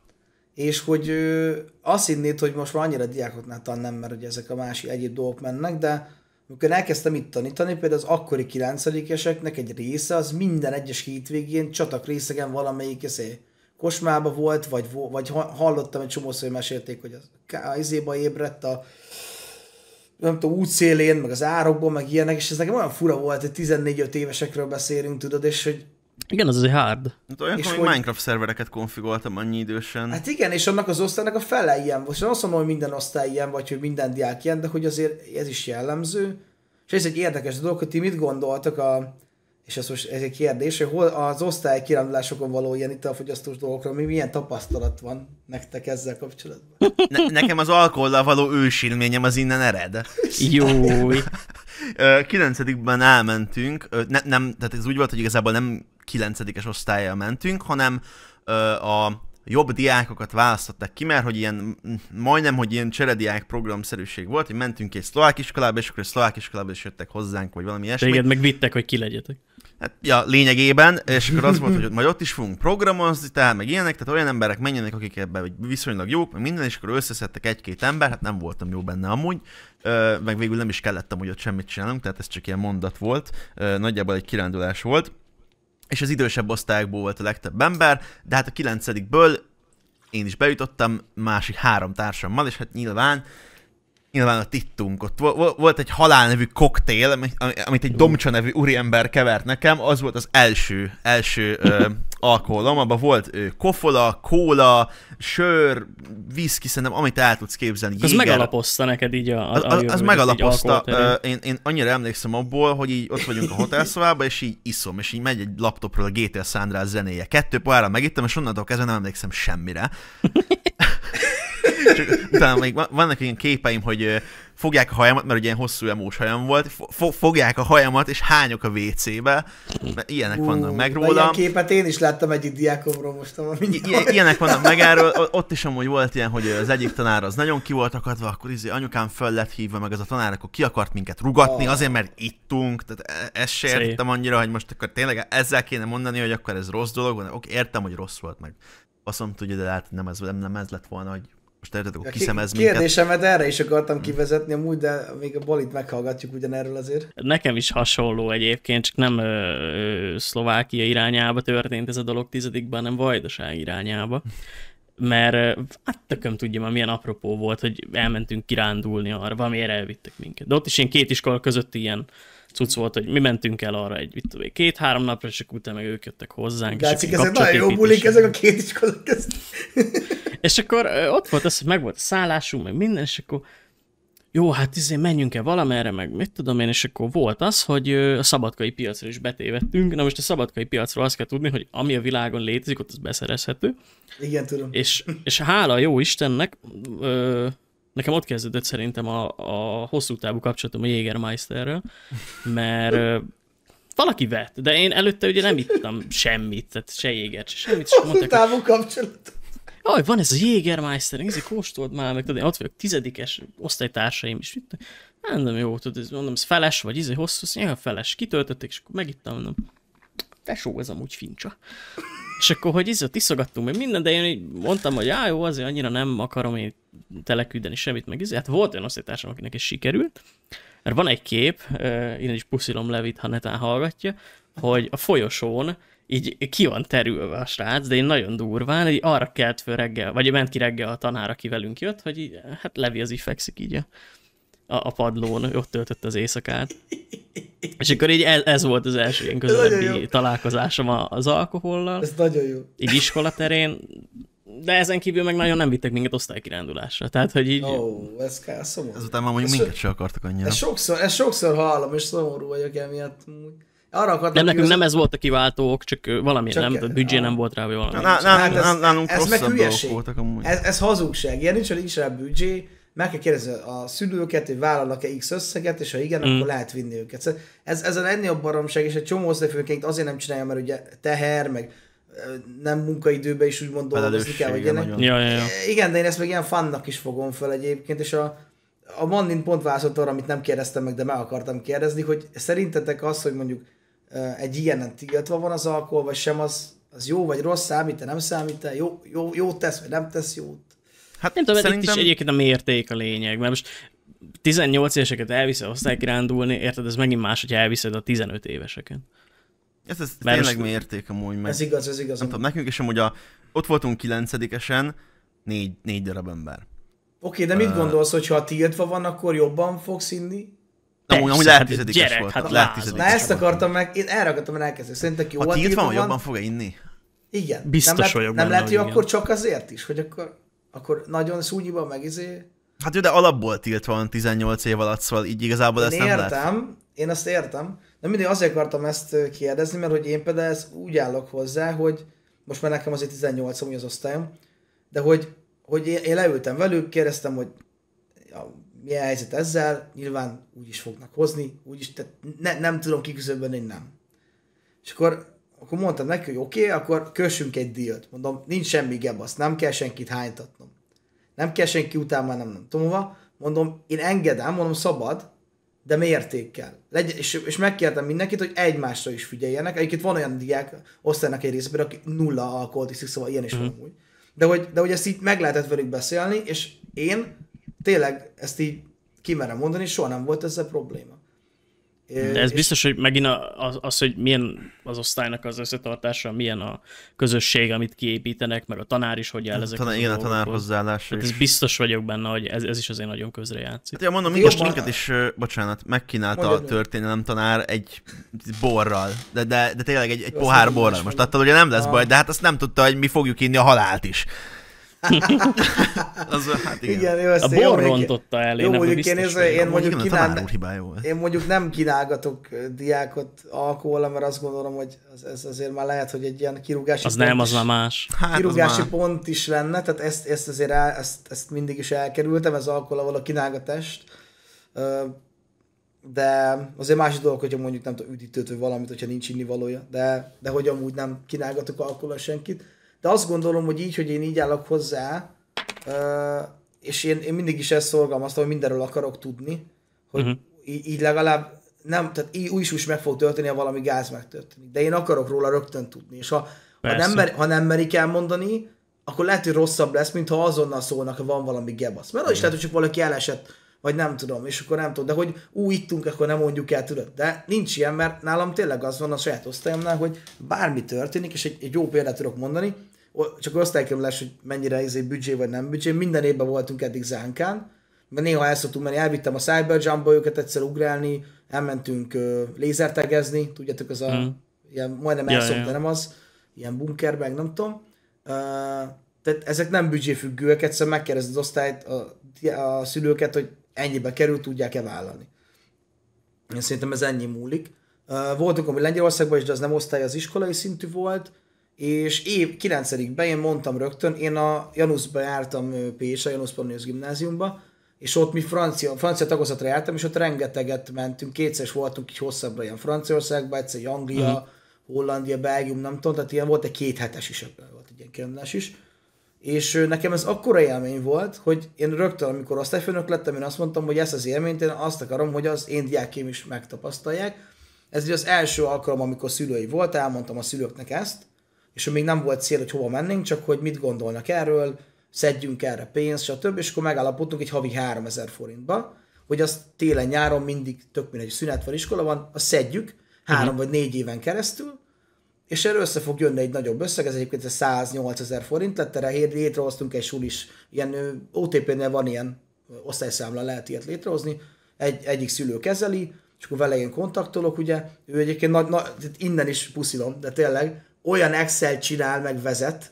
És hogy ö, azt hinnéd, hogy most már annyira diákoknál tan nem, mert ugye ezek a másik egyéb dolgok mennek, de amikor elkezdtem itt tanítani, például az akkori kilencedikeseknek egy része, az minden egyes hétvégén csatak részegen valamelyik eszé kosmába volt, vagy, vagy hallottam egy csomószor, hogy mesélték, hogy az izéba ébredt a nem tudom, útszélén, meg az árokból, meg ilyenek, és ez nekem olyan fura volt, hogy 14-5 évesekről beszélünk, tudod, és hogy igen, az azért hard. Hát olyan, és hogy... Minecraft szervereket konfigoltam annyi idősen. Hát igen, és annak az osztálynak a fele ilyen volt. nem azt mondom, hogy minden osztály ilyen, vagy hogy minden diák ilyen, de hogy azért ez is jellemző. És ez egy érdekes dolog, hogy ti mit gondoltak a, és ez most ez egy kérdés, hogy hol az osztály kirándulásokon való ilyen fogyasztós dolgokra, mi milyen tapasztalat van nektek ezzel kapcsolatban? Ne, nekem az alkohollal való ősilményem az innen ered. Jó. Kilencedikben elmentünk, ne, nem, tehát ez úgy volt, hogy igazából nem kilencedikes osztályjal mentünk, hanem a jobb diákokat választották ki, mert hogy ilyen, majdnem, hogy ilyen cserediák programszerűség volt, hogy mentünk egy szlovák iskolába, és akkor egy szlovák iskolába is jöttek hozzánk, vagy valami ilyesmi. Igen, meg vittek, hogy ki legyetek. Hát, ja, lényegében, és akkor az volt, hogy majd ott is fogunk programozni, tehát meg ilyenek, tehát olyan emberek menjenek, akik ebben viszonylag jók, meg minden, és akkor összeszedtek egy-két ember, hát nem voltam jó benne amúgy, ö, meg végül nem is kellett hogy ott semmit csinálnunk, tehát ez csak ilyen mondat volt, ö, nagyjából egy kirándulás volt, és az idősebb osztályokból volt a legtöbb ember, de hát a kilencedikből én is bejutottam másik három társammal, és hát nyilván nyilván a tittunk. Ott volt egy halál nevű koktél, amit egy Domcsa nevű úriember kevert nekem, az volt az első, első ö, alkoholom, abban volt ö, kofola, kóla, sör, viszki, szerintem amit el tudsz képzelni. Jéger. Az megalapozta neked így a, a, az, az, az megalapozta, én, én annyira emlékszem abból, hogy így ott vagyunk a hotelszobában, és így iszom, és így megy egy laptopról a GTA Sandra zenéje. Kettő poára megittem, és onnantól kezdve nem emlékszem semmire. Csak utána még vannak ilyen képeim, hogy fogják a hajamat, mert ugye ilyen hosszú emós hajam volt, fo- fogják a hajamat, és hányok a WC-be, ilyenek vannak meg rólam. Ilyen képet én is láttam egyik diákomról most. I- ilyenek vannak meg erről, ott is amúgy volt ilyen, hogy az egyik tanár az nagyon ki volt akadva, akkor izé anyukám föl lett hívva, meg az a tanár, akkor ki akart minket rugatni, oh. azért mert ittunk, tehát e, ezt se értem annyira, hogy most akkor tényleg ezzel kéne mondani, hogy akkor ez rossz dolog, oké, értem, hogy rossz volt, meg Azt tudja, de hát nem ez, nem, nem ez lett volna, hogy most erre akkor kiszemez minket. Kérdésemet erre is akartam kivezetni, amúgy, de még a balit meghallgatjuk ugyanerről azért. Nekem is hasonló egyébként, csak nem ö, ö, Szlovákia irányába történt ez a dolog tizedikben, hanem Vajdaság irányába. Mert hát tököm tudja már milyen apropó volt, hogy elmentünk kirándulni arra, valamiért elvittek minket. De ott is én két iskola között ilyen cucc volt, hogy mi mentünk el arra egy, két-három napra, és akkor utána meg ők jöttek hozzánk. Látszik, ezek nagyon jó bulik, ezek a két iskolák között. és akkor ott volt az, hogy meg volt a szállásunk, meg minden, és akkor jó, hát izé menjünk el valamerre, meg mit tudom én, és akkor volt az, hogy a szabadkai piacra is betévettünk. Na most a szabadkai piacról azt kell tudni, hogy ami a világon létezik, ott az beszerezhető. Igen, tudom. És, és hála jó Istennek, ö, nekem ott kezdődött szerintem a, a hosszú távú kapcsolatom a Jägermeisterrel, mert valaki vett, de én előtte ugye nem ittam semmit, tehát se jégert, se semmit. Hosszú mondták, távú kapcsolat. Aj, van ez a Jägermeister, nézd, kóstolt már, meg tudod, én ott vagyok tizedikes osztálytársaim is. Nem, nem jó, tudod, ez, mondom, ez feles, vagy izé hosszú, nyilván feles, kitöltötték, és akkor megittam, mondom, tesó, ez amúgy fincsa. És akkor, hogy izzat iszogattunk meg minden, de én így mondtam, hogy á, jó, azért annyira nem akarom, én teleküldeni semmit, meg izé. Hát volt olyan osztálytársam, akinek ez sikerült, mert van egy kép, én is puszilom Levit, ha netán hallgatja, hogy a folyosón így ki van terülve a srác, de én nagyon durván, így arra kelt föl reggel, vagy ment ki reggel a tanár, aki velünk jött, hogy így, hát Levi az így fekszik így a, a padlón, ott töltött az éjszakát. És akkor így ez, ez volt az első ilyen közelebbi találkozásom az alkohollal. Ez nagyon jó. Így iskola terén de ezen kívül meg nagyon nem vittek minket osztálykirándulásra. Tehát, hogy így... Ó, oh, ez kell szomorú. Ezután már mondjuk ez minket so... sem akartak annyira. Ez sokszor, ez sokszor hallom, és szomorú vagyok emiatt. Arra akartam, nem, nekünk az... nem ez volt a kiváltó ok, csak valami csak nem, a büdzsé a... nem volt rá, vagy valami. Na, na, hát ez, nálunk ez meg hülyeség. Voltak amúgy. Ez, ez hazugság. Ilyen nincs, hogy nincs rá büdzsé, meg kell kérdezni a szülőket, hogy vállalnak-e X összeget, és ha igen, mm. akkor lehet vinni őket. Szóval ez, ez a ennél a baromság, és egy csomó osztályfőként azért nem csinálja, mert ugye teher, meg nem munkaidőben is úgymond dolgozni kell, hogy ilyenek. Ja, ja, ja. Igen, de én ezt meg ilyen fannak is fogom fel egyébként, és a, a Mannin pont válaszolt arra, amit nem kérdeztem meg, de meg akartam kérdezni, hogy szerintetek az, hogy mondjuk egy ilyen tiltva van az alkohol, vagy sem, az, az jó vagy rossz, számít-e, nem számít-e, jó, jó, jó tesz, vagy nem tesz jót? Hát nem tudom, szerintem... itt is egyébként a mérték a lényeg, mert most 18 éveseket elviszel osztálykirándulni, érted, ez megint más, hogy elviszed a 15 éveseket. Ez, ez Mert tényleg most... érték amúgy meg. Ez igaz, ez igaz. Nem tudom, nekünk is amúgy a, ott voltunk kilencedikesen, négy, négy darab ember. Oké, okay, de mit uh, gondolsz, hogy ha tiltva van, akkor jobban fogsz inni? Na, amúgy, amúgy lehet hát tizedikes gyerek, volt. Hát lehet tizedikes Na ezt akartam meg, én erre akartam elkezdeni. Szerintem jó, ha, tiltva van, van, jobban fog inni? Igen. Biztos nem lehet, vagyok Nem lehet, hogy igen. akkor csak azért is, hogy akkor, akkor nagyon szúnyiban meg izé... Hát jó, de alapból tiltva van 18 év alatt, szóval így igazából én ezt nem értem, lehet. Én értem, Én azt értem, de mindig azért akartam ezt kérdezni, mert hogy én például ez úgy állok hozzá, hogy most már nekem azért 18 amúgy az osztályom, de hogy, hogy én, én leültem velük, kérdeztem, hogy ja, mi a helyzet ezzel, nyilván úgy is fognak hozni, úgy is, tehát ne, nem tudom kiküzöbölni, hogy nem. És akkor, akkor mondtam neki, hogy oké, okay, akkor kössünk egy díjat. Mondom, nincs semmi gebasz, nem kell senkit hánytatnom. Nem kell senki után már nem, nem tudom hova. Mondom, én engedem, mondom, szabad, de mértékkel. Legy- és, és megkértem mindenkit, hogy egymásra is figyeljenek. Egyébként van olyan diák osztálynak egy részben, aki nulla alkoholt iszik, szóval ilyen is mm van mhm. úgy. De hogy, de hogy ezt így meg lehetett velük beszélni, és én tényleg ezt így kimerem mondani, soha nem volt ezzel probléma. De ez és... biztos, hogy megint az, az, hogy milyen az osztálynak az összetartása, milyen a közösség, amit kiépítenek, meg a tanár is, hogy el hát, ezek. Tanár, igen, a tanár hozzáállása. Hát ez biztos vagyok benne, hogy ez, ez is azért nagyon közre játszik. Hát, ja, mondom, minket, most minket is, bocsánat, megkínálta Magyar a történelem tanár egy borral, de, de, de tényleg egy, egy pohár borral. Most attól ugye nem lesz ah. baj, de hát azt nem tudta, hogy mi fogjuk inni a halált is. az, hát igen. igen jó, a bor rontotta el. én mondjuk én, ez, én, mondjuk igen, kínál, én mondjuk nem kínálgatok diákot alkoholra, mert azt gondolom, hogy ez, ez azért már lehet, hogy egy ilyen kirúgási Az pont nem, az már más. Hát, kirúgási már. pont is lenne, tehát ezt, ezt azért el, ezt, ezt mindig is elkerültem, ez ahol a kínálgatást. De azért más dolog, hogyha mondjuk nem tudom, üdítőt vagy valamit, hogyha nincs inni valója, de, de hogy amúgy nem kínálgatok alkoholra senkit de azt gondolom, hogy így, hogy én így állok hozzá, és én, én mindig is ezt azt hogy mindenről akarok tudni, hogy uh-huh. Mhm. így, így legalább nem, tehát így úgy is, is meg fog történni, ha valami gáz megtörténik. De én akarok róla rögtön tudni, és ha, ha, nem, mer, ha nem merik elmondani, akkor lehet, hogy rosszabb lesz, mint ha azonnal szólnak, ha van valami gebasz. Mert az is mhm. lehet, hogy csak valaki elesett, vagy nem tudom, és akkor nem tudom, de hogy ú, ittunk, akkor nem mondjuk el, tudod. De nincs ilyen, mert nálam tényleg az van a saját osztályomnál, hogy bármi történik, és egy, egy jó példát tudok mondani, csak osztálykerülés, hogy mennyire izé büdzsé vagy nem büdzsé. Minden évben voltunk eddig Zánkán, mert néha el szoktunk menni, elvittem a Cyberjumpba őket egyszer ugrálni, elmentünk uh, lézertegezni, tudjátok, az a, mm. ilyen, majdnem ja, elszok, ja. de nem az, ilyen bunker, meg nem tudom. Uh, tehát ezek nem büdzséfüggőek, egyszer megkérdezed az osztályt, a, a szülőket, hogy ennyibe kerül, tudják-e vállalni. Én szerintem ez ennyi múlik. Uh, voltunk, ami Lengyelországban is, de az nem osztály, az iskolai szintű volt és év 9-ben én mondtam rögtön, én a Januszba jártam a Janusz Pannonius gimnáziumba, és ott mi francia, francia tagozatra jártam, és ott rengeteget mentünk, kétszer is voltunk így hosszabbra, ilyen Franciaországba, egyszer Anglia, uh-huh. Hollandia, Belgium, nem tudom, tehát ilyen volt egy két hetes is, ebben volt egy ilyen is. És nekem ez akkora élmény volt, hogy én rögtön, amikor osztályfőnök lettem, én azt mondtam, hogy ezt az élményt én azt akarom, hogy az én diákém is megtapasztalják. Ez ugye az első alkalom, amikor szülői volt, elmondtam a szülőknek ezt, és még nem volt cél, hogy hova mennénk, csak hogy mit gondolnak erről, szedjünk erre pénzt, stb. És akkor megállapodtunk egy havi 3000 forintba, hogy azt télen-nyáron mindig, tök mindegy, szünet van, iskola van, azt szedjük három uh-huh. vagy négy éven keresztül, és erről össze fog jönni egy nagyobb összeg, ez egyébként 108 ezer forint lett, erre létrehoztunk egy sulis, ilyen OTP-nél van ilyen osztályszámla, lehet ilyet létrehozni, egy, egyik szülő kezeli, és akkor vele én kontaktolok, ugye, ő egyébként nagy, nagy, innen is puszilom, de tényleg, olyan Excel csinál, meg vezet,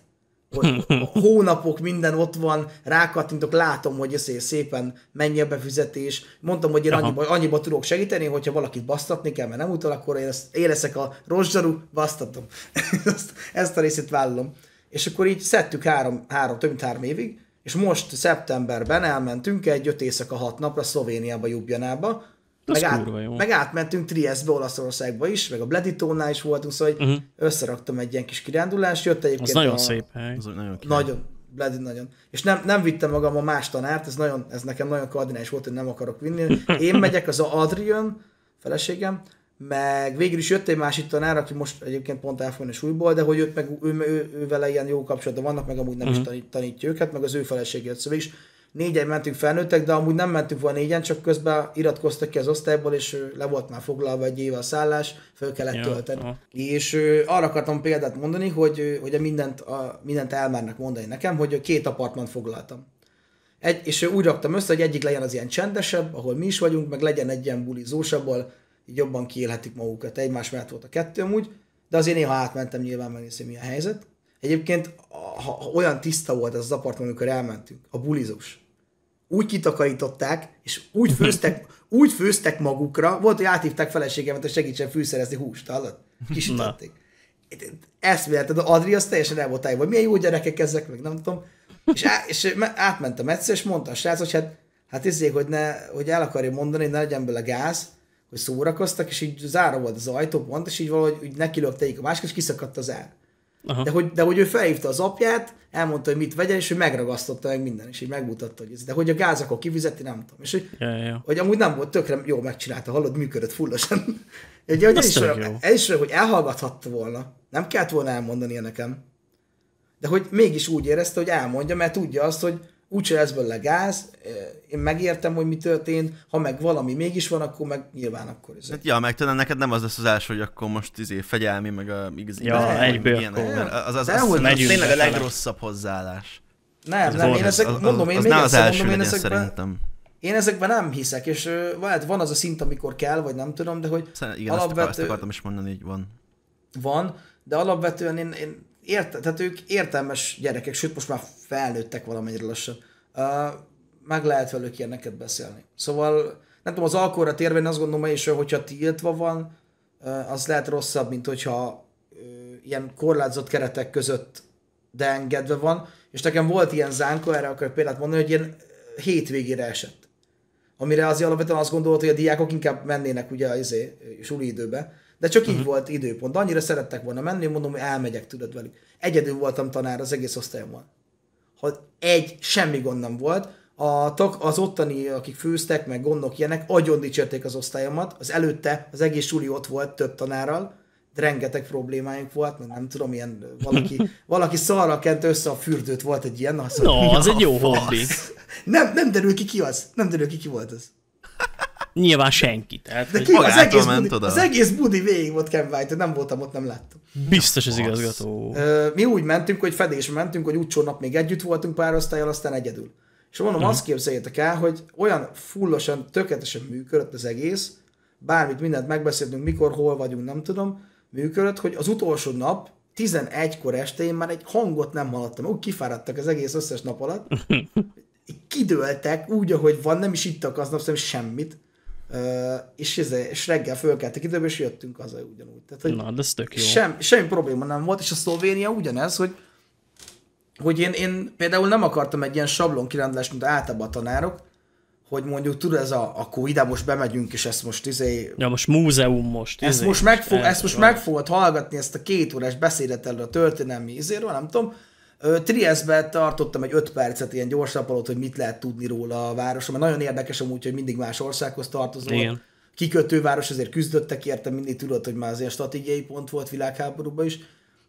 hogy a hónapok minden ott van, rákattintok, látom, hogy ez szépen mennyi a befizetés. Mondtam, hogy én annyiba, annyiba tudok segíteni, hogyha valakit basztatni kell, mert nem utal, akkor én, ezt, én leszek a rozsarú, basztatom. ezt, ezt a részét vállalom. És akkor így szedtük három, három, több mint három évig, és most szeptemberben elmentünk egy öt éjszaka hat napra Szlovéniába, Jubjanába, meg, át, meg átmentünk Trieste-be, Olaszországba is, meg a Bleditónál is voltunk, szóval uh-huh. összeraktam egy ilyen kis kirándulást, jött egyébként Az nagyon a... szép hely. Az nagyon, nagyon Bledi nagyon. És nem, nem vittem magam a más tanárt, ez, nagyon, ez nekem nagyon kardinális volt, hogy nem akarok vinni. Én megyek, az a Adrian, feleségem, meg végül is jött egy másik tanár, aki most egyébként pont elfogadni súlyból, de hogy őt meg, ő, ő, ő, ő vele ilyen jó kapcsolatban vannak, meg amúgy nem uh-huh. is mhm. tanítja őket, meg az ő feleségét. Szóval is négyen mentünk felnőttek, de amúgy nem mentünk volna négyen, csak közben iratkoztak ki az osztályból, és le volt már foglalva egy éve a szállás, föl kellett ja, tölteni. Aha. És arra akartam példát mondani, hogy, hogy a mindent, a, mindent elmernek mondani nekem, hogy két apartman foglaltam. Egy, és úgy raktam össze, hogy egyik legyen az ilyen csendesebb, ahol mi is vagyunk, meg legyen egy ilyen bulizósabb, így jobban kiélhetik magukat. Egymás mellett volt a kettő amúgy, de azért néha átmentem nyilván megnézni, mi a helyzet. Egyébként ha, ha olyan tiszta volt ez az apartman, amikor elmentünk, a bulizós úgy kitakarították, és úgy főztek, úgy főztek magukra, volt, hogy áthívták feleségemet, hogy segítsen fűszerezni húst, hallod? Kisütötték. Eszmélet, de Adri az teljesen el volt állva, milyen jó gyerekek ezek, meg nem tudom. És, á, és átmentem egyszer, és mondta a srác, hogy hát, hát izzék, hogy, ne, hogy el akarja mondani, hogy ne legyen bőle gáz, hogy szórakoztak, és így zárva volt az ajtó, pont, és így valahogy így nekilögteik a másik, és kiszakadt az ár. De, hogy, de hogy ő felhívta az apját, elmondta, hogy mit vegyen, és ő megragasztotta meg minden, és így megmutatta, hogy ez. De hogy a gáz akkor kifizeti, nem tudom. És hogy, ja, ja, hogy amúgy nem volt, tökre jó megcsinálta, hallod, működött fullosan. Ugye, hogy ez is, olyan, ez is olyan, hogy elhallgathatta volna. Nem kellett volna elmondani nekem. De hogy mégis úgy érezte, hogy elmondja, mert tudja azt, hogy úgyse lesz belőle gáz, én megértem, hogy mi történt, ha meg valami mégis van, akkor meg nyilván akkor ez. Hát ja, meg tőlem, neked nem az lesz az első, hogy akkor most izé fegyelmi, meg a igazi ja, igaz, egyből ilyen, akkor. az, az, az, az, az, az tényleg a legrosszabb hozzáállás. Nem, az nem, én ezek, az, mondom, én az még az egyszer első mondom, én ezekben, szerintem. Én ezekben nem hiszek, és hát van az a szint, amikor kell, vagy nem tudom, de hogy Szerintem, igen, alapvető... ezt akartam is mondani, így van. Van, de alapvetően én, én érte, tehát ők értelmes gyerekek, sőt most már felnőttek valamennyire lassan. Uh, meg lehet velük ilyeneket beszélni. Szóval nem tudom, az alkoholra térve én azt gondolom hogy is, hogyha tiltva van, uh, az lehet rosszabb, mint hogyha uh, ilyen korlátozott keretek között de engedve van. És nekem volt ilyen zánka, erre akarok példát mondani, hogy ilyen hétvégére esett. Amire azért alapvetően azt gondolt, hogy a diákok inkább mennének ugye izé, suli időbe, de csak így uh-huh. volt időpont. Annyira szerettek volna menni, mondom, hogy elmegyek, tudod velük. Egyedül voltam tanár az egész osztályomban. Ha egy, semmi gond nem volt. A, tak az ottani, akik főztek, meg gondok ilyenek, agyon dicsérték az osztályomat. Az előtte az egész úri ott volt több tanárral, rengeteg problémáink volt, mert nem tudom, ilyen valaki, valaki szarra kent össze a fürdőt, volt egy ilyen. Azt no, az egy jó hobbi. Nem, nem derül ki ki az, nem derül ki ki volt az nyilván senki. Tehát, De ki az egész, budi, oda. az egész budi végig volt Ken White, nem voltam ott, nem láttam. Biztos az igazgató. mi úgy mentünk, hogy fedésre mentünk, hogy úgy nap még együtt voltunk pár osztályal, aztán egyedül. És mondom, uh-huh. azt képzeljétek el, hogy olyan fullosan, tökéletesen működött az egész, bármit, mindent megbeszéltünk, mikor, hol vagyunk, nem tudom, működött, hogy az utolsó nap, 11-kor este én már egy hangot nem hallottam, úgy kifáradtak az egész összes nap alatt, kidőltek úgy, ahogy van, nem is ittak aznap szerintem semmit, és, ez, izé, és reggel fölkeltek időben, és jöttünk haza ugyanúgy. Tehát, hogy Na, de ez tök jó. Sem, semmi probléma nem volt, és a Szlovénia ugyanez, hogy hogy én, én például nem akartam egy ilyen sablon kirándulást, mint általában a tanárok, hogy mondjuk tudod, ez a, akkor ide most bemegyünk, és ezt most izé... Ja, most múzeum most. Ezt izé, most, meg fog, ezt most meg fogod hallgatni, ezt a két órás beszédet erről a történelmi izéről, nem tudom, trieste be tartottam egy 5 percet ilyen gyorsapalót, hogy mit lehet tudni róla a város, mert nagyon érdekes amúgy, hogy mindig más országhoz tartozom. Igen. Kikötőváros, azért küzdöttek érte, mindig tudod, hogy már azért stratégiai pont volt világháborúban is.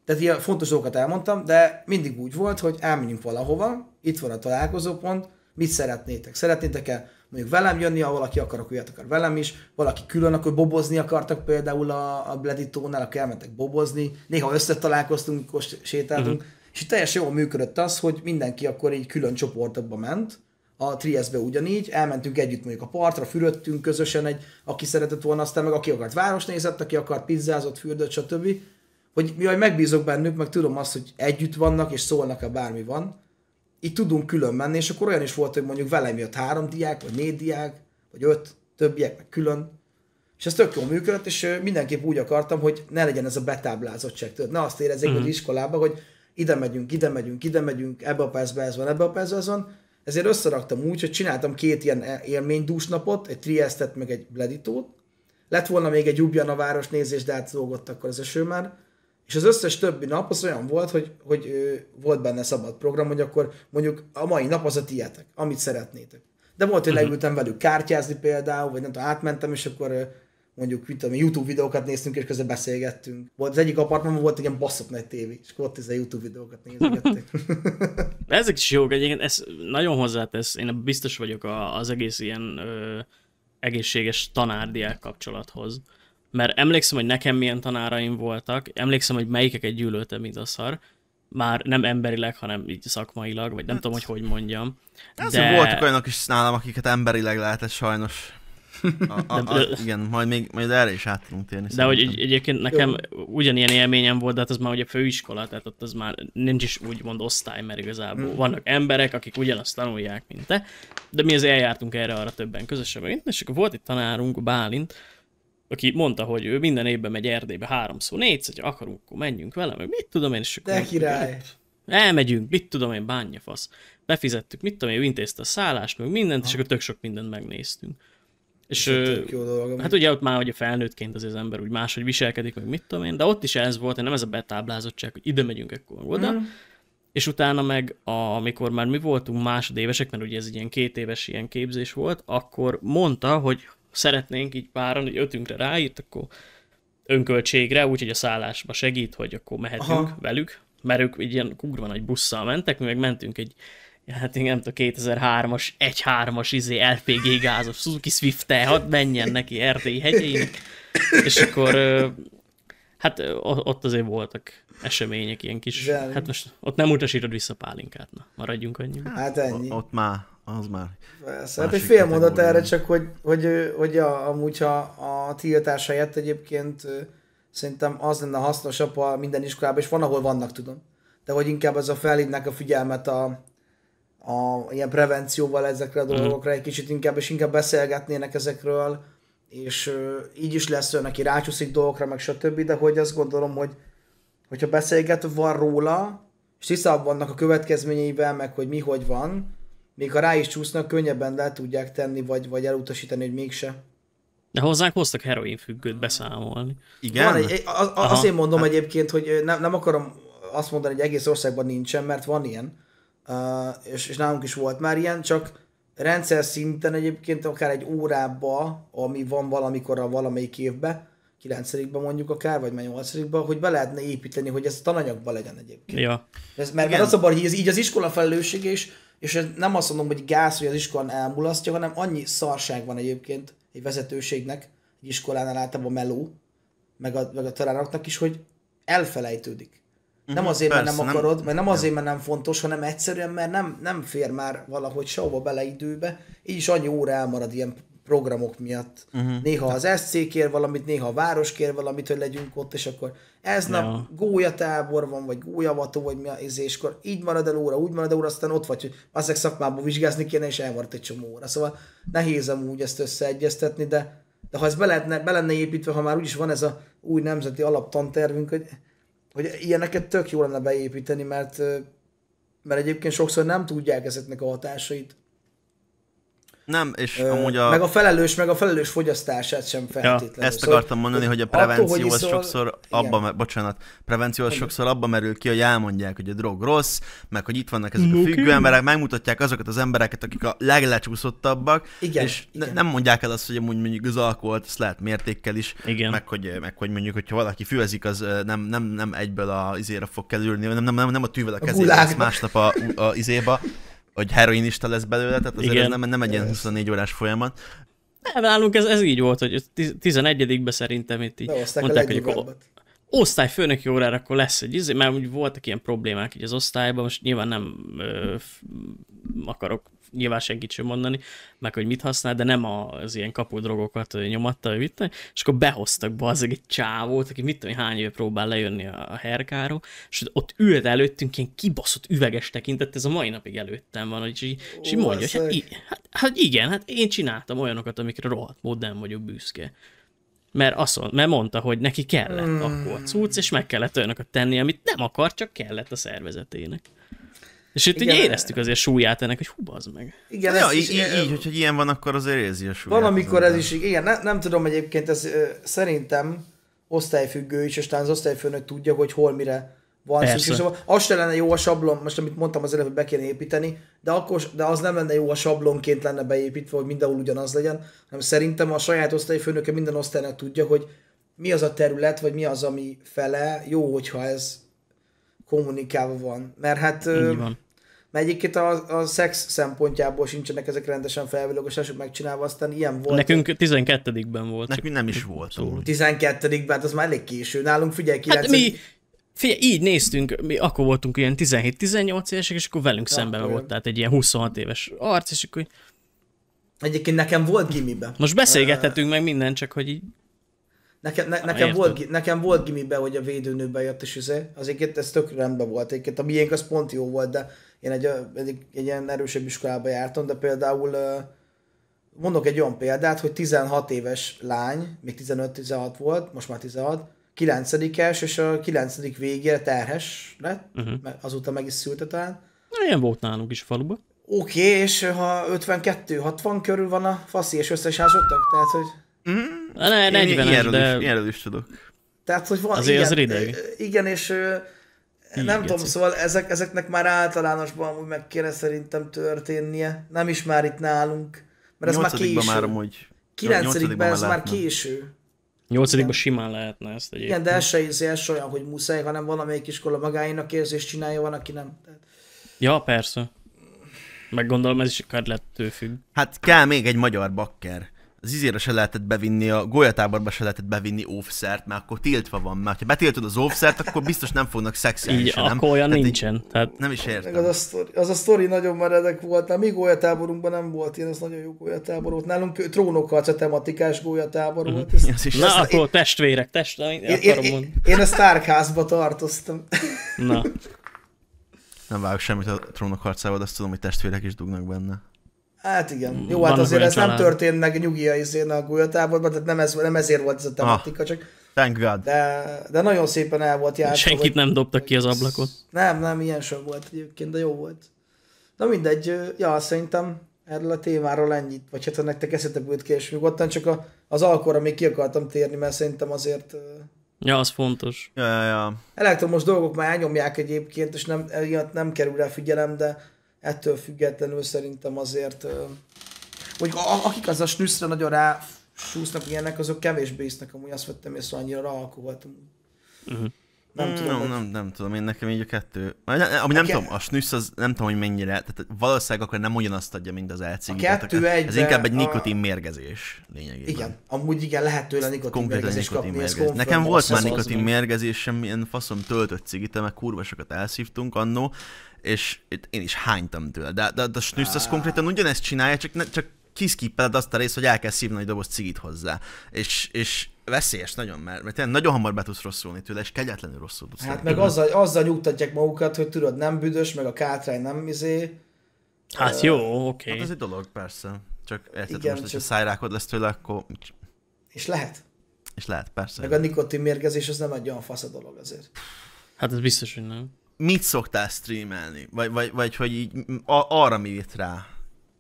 Tehát ilyen fontos dolgokat elmondtam, de mindig úgy volt, hogy elmegyünk valahova, itt van a találkozópont, mit szeretnétek? Szeretnétek-e mondjuk velem jönni, ha valaki akar, akkor jöhet akar velem is, valaki külön, akkor bobozni akartak például a, a tónál, akkor elmentek bobozni, néha összetalálkoztunk, mikor sétáltunk. Uh-huh és teljesen jól működött az, hogy mindenki akkor így külön csoportokba ment, a Trieste-be ugyanígy, elmentünk együtt mondjuk a partra, fürödtünk közösen egy, aki szeretett volna, aztán meg aki akart város nézett, aki akart pizzázott, fürdött, stb. Hogy mi, hogy megbízok bennük, meg tudom azt, hogy együtt vannak, és szólnak, e bármi van. Így tudunk külön menni, és akkor olyan is volt, hogy mondjuk velem jött három diák, vagy négy diák, vagy öt, többiek, meg külön. És ez tök jól működött, és mindenképp úgy akartam, hogy ne legyen ez a betáblázottság. Tudod, ne azt érezzék, mm. hogy iskolában, hogy ide megyünk, ide megyünk, ide megyünk, ebbe a percbe ez van, ebbe a percbe ez van, ezért összeraktam úgy, hogy csináltam két ilyen e- napot, egy Triestet, meg egy Bleditót. Lett volna még egy a város nézés, de átszolgott akkor az eső már. És az összes többi nap az olyan volt, hogy, hogy volt benne szabad program, hogy akkor mondjuk a mai nap az a tietek, amit szeretnétek. De volt, hogy mhm. leültem velük kártyázni például, vagy nem tudom, átmentem, és akkor mondjuk mit tudom, YouTube videókat néztünk, és közben beszélgettünk. Volt az egyik apartmanban volt egy ilyen baszott nagy tévé, és akkor ott ez a YouTube videókat nézegettünk. Ezek is jók, egyébként ez nagyon hozzátesz, én biztos vagyok az egész ilyen ö, egészséges tanárdiák kapcsolathoz. Mert emlékszem, hogy nekem milyen tanáraim voltak, emlékszem, hogy melyikeket gyűlöltem, mint a szar. Már nem emberileg, hanem így szakmailag, vagy nem hát, tudom, hogy hogy mondjam. De... Azért voltak olyanok is nálam, akiket emberileg lehetett sajnos a, a, a, igen, majd még majd erre is át tudunk térni. De szerintem. hogy egy, egyébként nekem Jó. ugyanilyen élményem volt, de hát az már ugye főiskola, tehát ott az már nincs is úgymond osztály, mert igazából hmm. vannak emberek, akik ugyanazt tanulják, mint te, de mi azért eljártunk erre arra többen közösen, mint, és akkor volt itt tanárunk, Bálint, aki mondta, hogy ő minden évben megy Erdélybe háromszor, négyszer, hogy akarunk, akkor menjünk vele, meg mit tudom én, és De király! elmegyünk, mit tudom én, bánja fasz. Befizettük, mit tudom én, ő intézte a szállást, meg mindent, ha. és akkor tök sok mindent megnéztünk. És ö, jó dolog, hát ugye ott már, hogy a felnőttként az, az ember úgy máshogy viselkedik, hogy mit tudom én, de ott is ez volt, nem ez a betáblázottság, hogy ide megyünk ekkor oda, mm. és utána meg, a, amikor már mi voltunk másodévesek, mert ugye ez egy ilyen két éves ilyen képzés volt, akkor mondta, hogy szeretnénk így páran, hogy ötünkre ráírt, akkor önköltségre, úgyhogy a szállásba segít, hogy akkor mehetünk Aha. velük, mert ők így ilyen kurva nagy busszal mentek, mi meg mentünk egy hát én nem tudom, 2003-as, 1-3-as izé LPG gázos Suzuki Swift-e, hadd menjen neki Erdélyi hegyén. és akkor hát ott azért voltak események, ilyen kis, De... hát most ott nem utasítod vissza pálinkát, na, maradjunk annyi. Hát ennyi. Ott már, az már. Persze, hát egy fél mondat erre csak, hogy, hogy, hogy a, amúgy ha a tiltás helyett egyébként szerintem az lenne hasznosabb, a minden iskolában, és van, ahol vannak, tudom, de hogy inkább ez a felhívnák a figyelmet a, a, ilyen prevencióval ezekre a mhm. dolgokra egy kicsit inkább, és inkább beszélgetnének ezekről, és így is lesz olyan, aki rácsúszik dolgokra, meg stb., de hogy azt gondolom, hogy hogyha beszélget van róla, és tisztában vannak a következményeivel, meg hogy mi hogy van, még ha rá is csúsznak, könnyebben le tudják tenni, vagy, vagy elutasítani, hogy mégse. De hozzánk hoztak heroin függőt beszámolni. Igen? Van egy, az, az, azt én mondom hát. egyébként, hogy nem, nem akarom azt mondani, hogy egész országban nincsen, mert van ilyen, és, és nálunk is volt már ilyen, csak rendszer szinten egyébként akár egy órába, ami van valamikor a valamelyik évben, 9 mondjuk akár, vagy már 8 hogy be lehetne építeni, hogy ez a tananyagban legyen egyébként. Ja. Ez, mert, Igen. mert az a baj, hogy ez így az iskola felelősség is, és ez nem azt mondom, hogy gáz, hogy az iskolán elmulasztja, hanem annyi szarság van egyébként egy vezetőségnek, egy iskolánál általában meló, meg a, meg a tanároknak is, hogy elfelejtődik. Nem mhm, azért, Persze, mert nem akarod, nem, mert nem azért, mert nem fontos, hanem egyszerűen, mert nem, nem fér már valahogy sehova bele időbe, így is annyi óra elmarad ilyen programok miatt. Uh-huh. Néha az SC kér valamit, néha a város kér valamit, hogy legyünk ott, és akkor ez ja. nap gólyatábor van, vagy gólyavató, vagy mi az, és így marad el óra, úgy marad el óra, aztán ott vagy, hogy azek szakmában vizsgázni kéne, és elmaradt egy csomó óra. Szóval nehéz amúgy ezt összeegyeztetni, de, de ha ez be, lehetne, be lenne építve, ha már úgyis van ez a új nemzeti alaptantervünk, hogy hogy ilyeneket tök jó lenne beépíteni, mert, mert egyébként sokszor nem tudják ezeknek a hatásait. Nem, és ö, amúgy a... Meg a felelős, meg a felelős fogyasztását sem feltétlenül. Ja, ezt szóval akartam mondani, hogy a prevenció attól, az iszol... sokszor abba, igen. bocsánat, prevenció az sokszor abba merül ki, hogy elmondják, hogy a drog rossz, meg hogy itt vannak ezek a függő emberek, megmutatják azokat az embereket, akik a leglecsúszottabbak, igen, és igen. nem mondják el azt, hogy amúgy mondjuk az alkoholt, ezt lehet mértékkel is, igen. Meg, hogy, meg hogy mondjuk, hogyha valaki fűezik, az nem, nem, nem egyből a izére fog kerülni, nem, nem, nem, nem a tűvel a kezére, másnap a, a izéba, hogy heroinista lesz belőle, tehát azért ez nem, nem egy ilyen 24 órás folyamat. Nem, nálunk ez, ez így volt, hogy 11-ben szerintem itt így mondták, hogy akkor osztályfőnöki órára akkor lesz egy izé, mert úgy voltak ilyen problémák így az osztályban, most nyilván nem ö, akarok nyilván senkit sem mondani, meg hogy mit használ, de nem az ilyen kapudrogokat nyomatta, hogy vitte, és akkor behoztak be az egy csávót, aki mit tudom, hány éve próbál lejönni a herkáról, és ott ült előttünk ilyen kibaszott üveges tekintet, ez a mai napig előttem van, és így, és így mondja, hogy hát, hát, hát, igen, hát én csináltam olyanokat, amikre rohadt mód nem vagyok büszke mert, azt, mert mondta, hogy neki kellett hmm. akkor cucc, és meg kellett olyanokat tenni, amit nem akar, csak kellett a szervezetének. És itt igen. így éreztük azért súlyát ennek, hogy hú, az meg. Igen, ja, így, így, így, hogyha ilyen van, akkor azért érzi a súlyát. Valamikor ez is, igen, ne, nem tudom egyébként, ez szerintem osztályfüggő is, és talán az osztályfőnök tudja, hogy hol mire van szükség. Szóval az se lenne jó a sablon, most amit mondtam az előbb, hogy be kéne építeni, de, akkor, de az nem lenne jó a sablonként lenne beépítve, hogy mindenhol ugyanaz legyen, hanem szerintem a saját osztályfőnöke minden osztálynak tudja, hogy mi az a terület, vagy mi az, ami fele jó, hogyha ez kommunikálva van. Mert hát van. mert egyébként a, a szex szempontjából sincsenek ezek rendesen felvilágosások megcsinálva, aztán ilyen volt. Nekünk 12-ben volt. Nekünk nem is volt. 12-ben, hát az már elég késő. Nálunk figyelj, 9 hát mi, Figyelj, így néztünk, mi akkor voltunk ilyen 17-18 évesek, és akkor velünk ja, szemben volt, tehát egy ilyen 26 éves arc, és akkor Egyébként nekem volt gimiben. Most beszélgethetünk uh, meg minden, csak hogy így Nekem, ne, nekem, volt, nekem volt gimibe, hogy a védőnő bejött, és izé, azért ez tök rendben volt. Egyébként a miénk az pont jó volt, de én egy, egy, egy egy ilyen erősebb iskolába jártam, de például mondok egy olyan példát, hogy 16 éves lány, még 15-16 volt, most már 16, 9-es, és a 9. végére terhes lett, uh-huh. mert azóta meg is szülte talán. Na, ilyen volt nálunk is a faluba. Oké, okay, és ha 52-60 körül van a faszi, és összes házottak, tehát hogy... Mm, ne, 40 ilyenről, de... is, ilyenről is tudok. Tehát, hogy van, Azért igen, az rideg. igen, és igen, nem tudom, szóval ezek, ezeknek már általánosban amúgy meg kéne szerintem történnie. Nem is már itt nálunk. Mert ez már késő. már amúgy. 9 ez már késő. 8 simán lehetne ezt egyébként. Igen, de ez se, izé, ez, ez olyan, hogy muszáj, hanem valamelyik iskola magáinak érzés, csinálja, van, aki nem. Ja, persze. Meg gondolom, ez is akár lettől függ. Hát kell még egy magyar bakker az izére se lehetett bevinni, a golyatáborba se lehetett bevinni óvszert, mert akkor tiltva van, mert ha betiltod az óvszert, akkor biztos nem fognak szexelni Így, se, nem? olyan Tehát nincsen. Így, Tehát... Nem is értem. az, a sztori, az a sztori nagyon meredek volt, Na, mi golyatáborunkban nem volt ilyen, az nagyon jó golyatábor volt. Nálunk a tematikás golyatábor mhm. volt. Uh-huh. Ezt, ezt, ezt, Na, ezt, akkor én, testvérek, testvérek, én, én, én, én a Starkházba tartoztam. Na. Nem vágok semmit a trónok harcával, de azt tudom, hogy testvérek is dugnak benne. Hát igen. Mm, jó, hát azért ez család. nem történt meg nyugia a izén a gulyatáborban, tehát nem, ez, nem ezért volt ez a tematika, ah, csak... Thank God. De, de nagyon szépen el volt járva. Senkit vagy... nem dobtak ki az ablakon. Nem, nem, ilyen sem volt egyébként, de jó volt. Na mindegy, ja, szerintem erről a témáról ennyit, vagy hát ha nektek eszetek ült ki, és nyugodtan csak a, az alkorra még ki akartam térni, mert szerintem azért... Ja, az fontos. Ja, ja, ja. Elektromos dolgok már elnyomják egyébként, és nem, nem kerül rá figyelem, de ettől függetlenül szerintem azért, hogy akik az a snüszre nagyon rá súsznak ilyenek, azok kevésbé isznek, amúgy azt vettem észre annyira alkoholt. Uh-huh. Mhm. Nem, mm, tudom, nem, nem, nem tudom, én nekem így a kettő... Ami nem, nem, tudom, a snüssz az nem tudom, hogy mennyire... Tehát valószínűleg akkor nem ugyanazt adja, mint az elcigiteket. Ez inkább egy nikotin a... mérgezés lényegében. Igen, amúgy igen, lehet tőle nikotin Konkrétan mérgezés nikotin kapni, mérgezés. Nekem volt már nikotin mérgezés, semmilyen faszom töltött cigit, meg kurva sokat elszívtunk annó, és én is hánytam tőle. De, de, de a snüssz az konkrétan ugyanezt csinálja, csak, ne, csak kiszkippeled azt a részt, hogy kell szívni egy doboz cigit hozzá. És, és veszélyes nagyon, mert, mert tényleg nagyon hamar be tudsz rosszulni tőle, és kegyetlenül rosszul tudsz. Hát meg azzal, azzal nyugtatják magukat, hogy tudod, nem büdös, meg a kátrány nem izé. Hát jó, oké. Okay. Hát ez egy dolog, persze. Csak érted, Igen, most, csak... a szájrákod lesz tőle, akkor... És lehet. És lehet, persze. Meg a nikotin mérgezés az nem egy olyan fasz a dolog azért. Hát ez biztos, hogy nem. Mit szoktál streamelni? Vagy, vagy, vagy hogy így a, arra mi rá?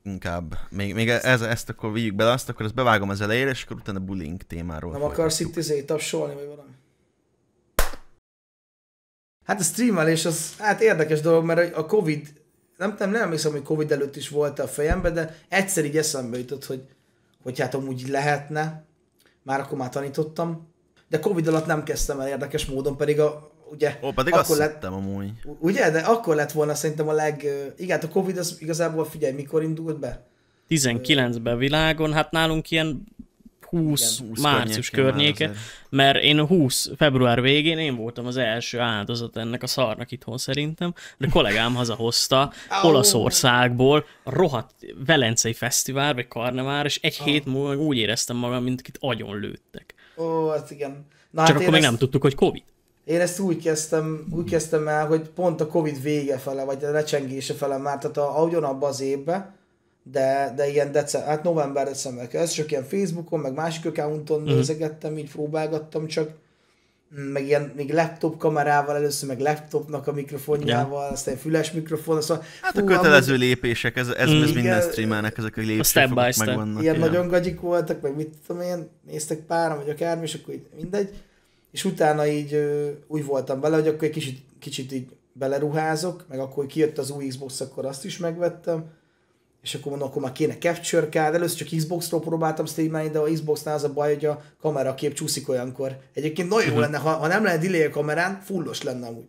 inkább. Még, még ez, ezt akkor vigyük bele, azt akkor ezt bevágom az elejére, és akkor utána bullying témáról. Nem akarsz itt izé tapsolni, vagy valami? Hát a streamelés az hát érdekes dolog, mert a Covid, nem, nem, nem emlékszem, hogy Covid előtt is volt a fejemben, de egyszer így eszembe jutott, hogy, hogy hát amúgy lehetne, már akkor már tanítottam, de Covid alatt nem kezdtem el érdekes módon, pedig a, ugye... Ó, pedig akkor azt lett, amúgy. Ugye? De akkor lett volna szerintem a leg... Igen, hát a Covid az igazából, figyelj, mikor indult be? 19-ben világon, hát nálunk ilyen 20, Igen, 20 március környéke, környéke mert én 20 február végén én voltam az első áldozat ennek a szarnak itthon szerintem, de kollégám hazahozta Olaszországból a rohadt Velencei Fesztivál, vagy Karnevár, és egy oh. hét múlva úgy éreztem magam, mint akit agyon lőttek. Ó, hát igen. Na, Csak hát akkor még ezt... nem tudtuk, hogy Covid én ezt úgy kezdtem, úgy kezdtem el, hogy pont a Covid vége fele, vagy a lecsengése fele már, tehát a, ugyanabban az évben, de, de ilyen december, hát november december ez csak ilyen Facebookon, meg másik accounton mm. nézegettem, így próbálgattam csak, meg ilyen még laptop kamerával először, meg laptopnak a mikrofonjával, yeah. aztán füles mikrofon, szóval... Hát fú, a kötelező amúgy... lépések, ez, ez, mm. ez mhm. minden streamelnek, ezek a lépések megvannak. Ilyen, ilyen nagyon gagyik voltak, meg mit tudom én, néztek páram, vagy akármi, és akkor mindegy és utána így úgy voltam vele, hogy akkor egy kicsit, kicsit így beleruházok, meg akkor kijött az új Xbox, akkor azt is megvettem, és akkor mondom, akkor már kéne Capture Card, először csak Xbox-ról próbáltam streamelni, de a Xbox-nál az a baj, hogy a kamera kép csúszik olyankor. Egyébként nagyon jó mhm. lenne, ha, ha nem lenne delay a kamerán, fullos lenne amúgy.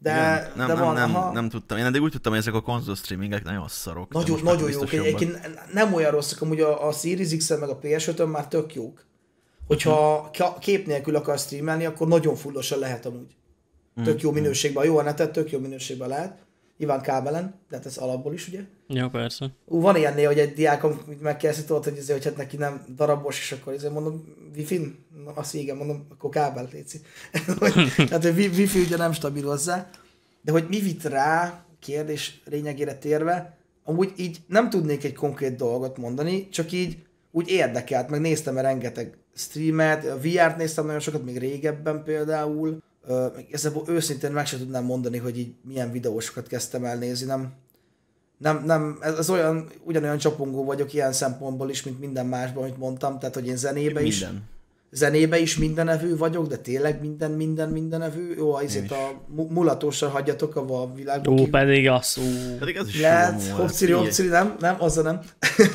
De, Igen, nem, de van, nem, nem, ha... nem, tudtam. Én eddig úgy tudtam, hogy ezek a konzol streamingek nagyon szarok. Nagyon, nagyon jók. Egyébként nem olyan rosszak, amúgy a, a Series x meg a ps 5 már tök jók. Hogyha hm. kép nélkül akar streamelni, akkor nagyon fullosan lehet amúgy. Hm. Tök jó hm. minőségben, jó a netet, tök jó minőségben lehet. Nyilván kábelen, de hát ez alapból is, ugye? Ja, persze. Ú, van ilyennél, hogy egy diákom amit tőled, hogy, azért, hogy hát neki nem darabos, és akkor azért mondom, wifi Na, azt igen, mondom, akkor kábel, léci. Tehát a wifi ugye nem stabil hozzá. De hogy mi vitt rá, kérdés lényegére térve, amúgy így nem tudnék egy konkrét dolgot mondani, csak így úgy érdekelt, meg néztem -e rengeteg streamet, a VR-t néztem nagyon sokat, még régebben például, Ezzel őszintén meg sem tudnám mondani, hogy így milyen videósokat kezdtem el nézni, nem, nem, nem ez, ez olyan, ugyanolyan csapongó vagyok ilyen szempontból is, mint minden másban, amit mondtam, tehát hogy én zenébe is, zenébe is mindenevő vagyok, de tényleg minden, minden, mindenevő. Jó, azért a mulatósra hagyjatok a, világban. Ó, ki... pedig az, szó. Pedig az is Lehet, hopciri, hopciri, nem, nem, a nem.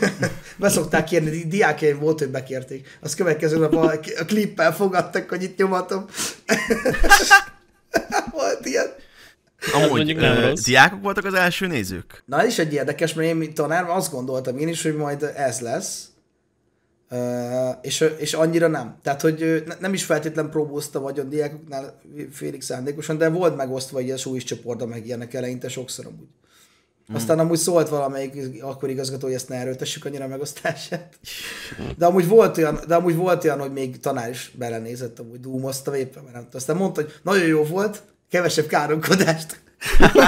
Beszokták kérni, diákjaim volt, hogy bekérték. Az következő nap a, a klippel fogadtak, hogy itt nyomatom. volt ilyen. Amúgy hát ö, diákok voltak az első nézők? Na, ez is egy érdekes, mert én, mint tanár, azt gondoltam én is, hogy majd ez lesz, és, és annyira nem. Tehát, hogy nem is feltétlen próbózta vagyon diákoknál Félix szándékosan, de volt megosztva ilyen súly is csoportba meg ilyenek eleinte sokszor amúgy. Mm. Aztán amúgy szólt valamelyik akkor igazgató, hogy ezt ne erőltessük annyira megosztását. De amúgy volt olyan, de amúgy volt olyan hogy még tanár is belenézett, amúgy dúmozta éppen, mert nem tudom. Aztán mondta, hogy nagyon jó volt, kevesebb káromkodást.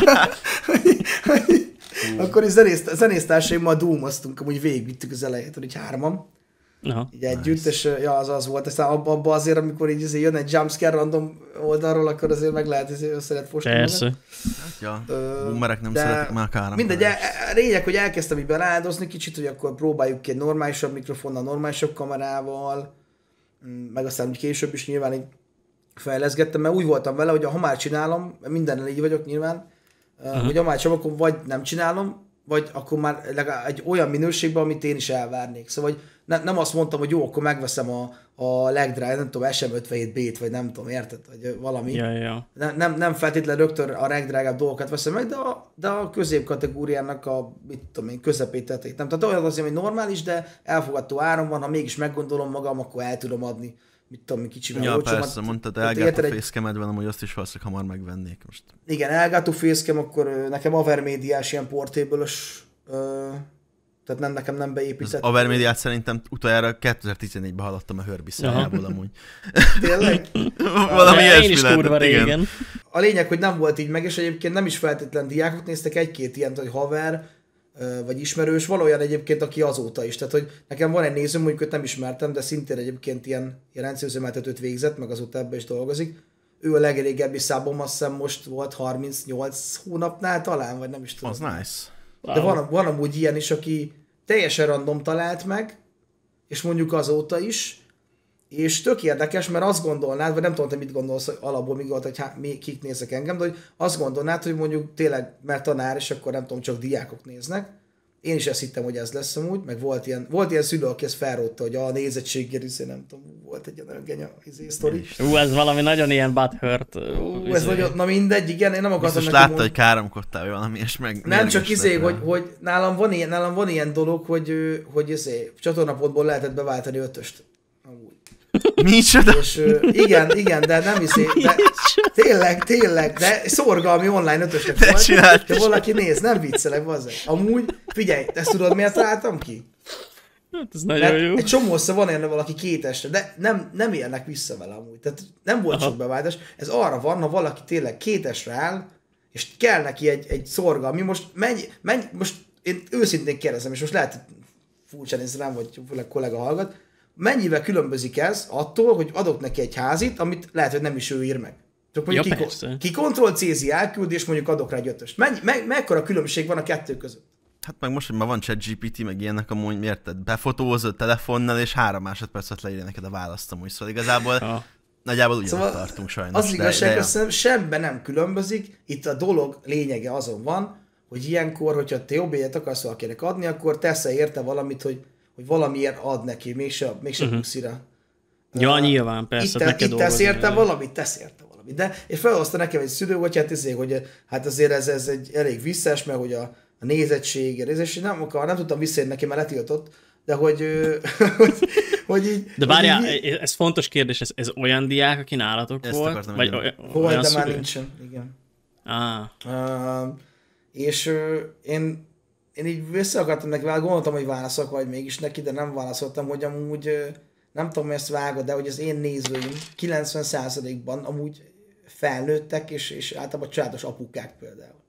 akkor is zenész, zenésztársaimmal dúmoztunk, amúgy végigvittük az elejét, hogy hárman. Aha, így együtt, nice. és ja, az az volt. Aztán abban abba azért, amikor így azért jön egy jumpscare random oldalról, akkor azért meg lehet azért összeret fosni. Persze. Hát ja, Ö, bumerek nem szeretik már károm. Mindegy, el, e, lényeg, hogy elkezdtem így beláldozni kicsit, hogy akkor próbáljuk ki egy normálisabb mikrofonnal, normálisabb kamerával, mm, meg aztán hogy később is nyilván így fejleszgettem, mert úgy voltam vele, hogy ha már csinálom, mindennel így vagyok nyilván, uh-huh. hogy ha már csinálom, akkor vagy nem csinálom, vagy akkor már legalább egy olyan minőségben, amit én is elvárnék. Szóval hogy ne, nem azt mondtam, hogy jó, akkor megveszem a, a legdrágább, nem tudom, SM57B-t, vagy nem tudom, érted? Vagy valami. Ja, ja. Nem, nem, nem feltétlenül rögtön a legdrágább dolgokat veszem meg, de a, de a középkategóriának a, mit tudom én, közepét tették. Nem, tehát olyan azért, hogy normális, de elfogadható áron van, ha mégis meggondolom magam, akkor el tudom adni mit tudom, kicsi ja, olcsó. persze, hát mondtad Elgato egy... fészkemed edben amúgy azt is valószínűleg hamar megvennék most. Igen, Elgato fészkem, akkor nekem Avermédiás ilyen portable tehát nem, nekem nem beépített. Az Avermédiát szerintem utoljára 2014-ben hallottam a szájából amúgy. Tényleg? Valami ja, ilyesmi lehetett, kurva régen. A lényeg, hogy nem volt így meg, és egyébként nem is feltétlen diákok néztek, egy-két ilyen, hogy haver, vagy ismerős, van olyan egyébként, aki azóta is. Tehát, hogy nekem van egy nézőm, mondjuk őt nem ismertem, de szintén egyébként ilyen, ilyen rendszerüzemeltetőt végzett, meg azóta ebbe is dolgozik. Ő a legrégebbi szábom, azt hiszem most volt 38 hónapnál talán, vagy nem is tudom. Az nice. De van, van amúgy ilyen is, aki teljesen random talált meg, és mondjuk azóta is, és tök érdekes, mert azt gondolnád, vagy nem tudom, te mit gondolsz hogy alapból, mi volt, hogy há, mi, kik nézek engem, de hogy azt gondolnád, hogy mondjuk tényleg, mert tanár, és akkor nem tudom, csak diákok néznek. Én is ezt hittem, hogy ez lesz amúgy, meg volt ilyen, volt ilyen szülő, aki ezt felrótta, hogy a nézettségért, izé, nem tudom, volt egy olyan genya izé, sztori. Ú, ez valami nagyon ilyen butthurt. Ú, ez izé. nagyon, na mindegy, igen, én nem akartam Biztos látta, mond... hogy káromkodtál valami, és meg... Nem, csak izé, hogy, hogy nálam, van ilyen, nálam van ilyen dolog, hogy, hogy izé, csatornapontból lehetett beváltani ötöst. Micsoda? És, igen, igen, de nem hiszi. De, tényleg, tényleg, de szorgalmi online ötösnek de volt, de valaki néz, nem viccelek, bazdmeg. Amúgy, figyelj, ezt tudod miért találtam ki? Hát ez nagyon Mert jó. Egy szó van érne valaki kétesre, de nem, nem élnek vissza vele amúgy. Tehát nem volt Aha. sok beváltás. Ez arra van, ha valaki tényleg kétesre áll, és kell neki egy, egy szorgalmi, most menj, menj, most én őszintén kérdezem, és most lehet, hogy furcsa nézze rám, vagy főleg kollega hallgat, mennyivel különbözik ez attól, hogy adok neki egy házit, amit lehet, hogy nem is ő ír meg. Csak mondjuk ja, ki, ki control elküld, és mondjuk adok rá egy ötöst. Mennyi, me, mekkora különbség van a kettő között? Hát meg most, hogy ma van chat GPT, meg ilyenek amúgy, érted? Befotózod telefonnal, és három másodpercet leírja neked a választ amúgy. Szóval igazából ha. nagyjából ugyanott szóval tartunk sajnos. Az igazság, azt semben nem különbözik. Itt a dolog lényege azon van, hogy ilyenkor, hogyha te jobb akarsz valakinek adni, akkor tesz érte valamit, hogy hogy valamiért ad neki, mégse, mégse uh-huh. Mhm. puszira. Ja, uh, nyilván, persze, itt, itt tesz érte valamit, tesz érte valamit. De és felhozta nekem egy hát, ezért, hogy hát azért ez, ez egy elég visszás, mert hogy a, a nézettség, a nézettség, nem, akar, nem tudtam visszaérni neki, mert letiltott, de hogy, hogy, hogy így... De várjál, így, ez fontos kérdés, ez, ez olyan diák, aki nálatok Ezt volt? Vagy olyan, volt, de már nincsen, igen. Ah. Uh, és uh, én én így össze akartam neki, gondoltam, hogy válaszok vagy mégis neki, de nem válaszoltam, hogy amúgy nem tudom, hogy ezt vágod, de hogy az én nézőim 90%-ban amúgy felnőttek, és, és általában családos apukák például.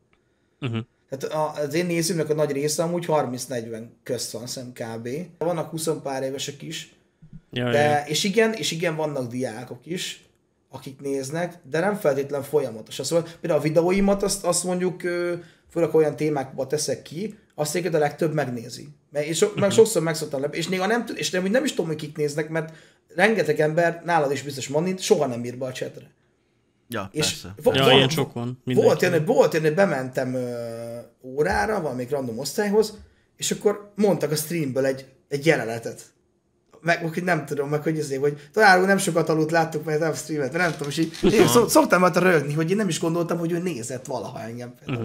Uh-huh. Tehát az én nézőmnek a nagy része amúgy 30-40 közt van, szem kb. Vannak 20 pár évesek is, ja, de, ja. és igen, és igen, vannak diákok is, akik néznek, de nem feltétlen folyamatos. Szóval például a videóimat azt, azt mondjuk főleg olyan témákba teszek ki, azt egyébként a legtöbb megnézi. És so, meg mhm. sokszor megszoktam le, és néha nem, és nem, nem is tudom, hogy kik néznek, mert rengeteg ember, nálad is biztos Manint, soha nem ír be a csetre. Ja, és persze. Vo- ja, ilyen sok van. Volt ilyen, volt ilyen, hogy bementem ö, órára, valamelyik random osztályhoz, és akkor mondtak a streamből egy, egy jelenetet meg hogy nem tudom, meg hogy azért, hogy talán nem sokat aludt, láttuk mert a streamet, nem tudom, és így, én szok, szoktam már hát rögni, hogy én nem is gondoltam, hogy ő nézett valaha engem. Uh-huh.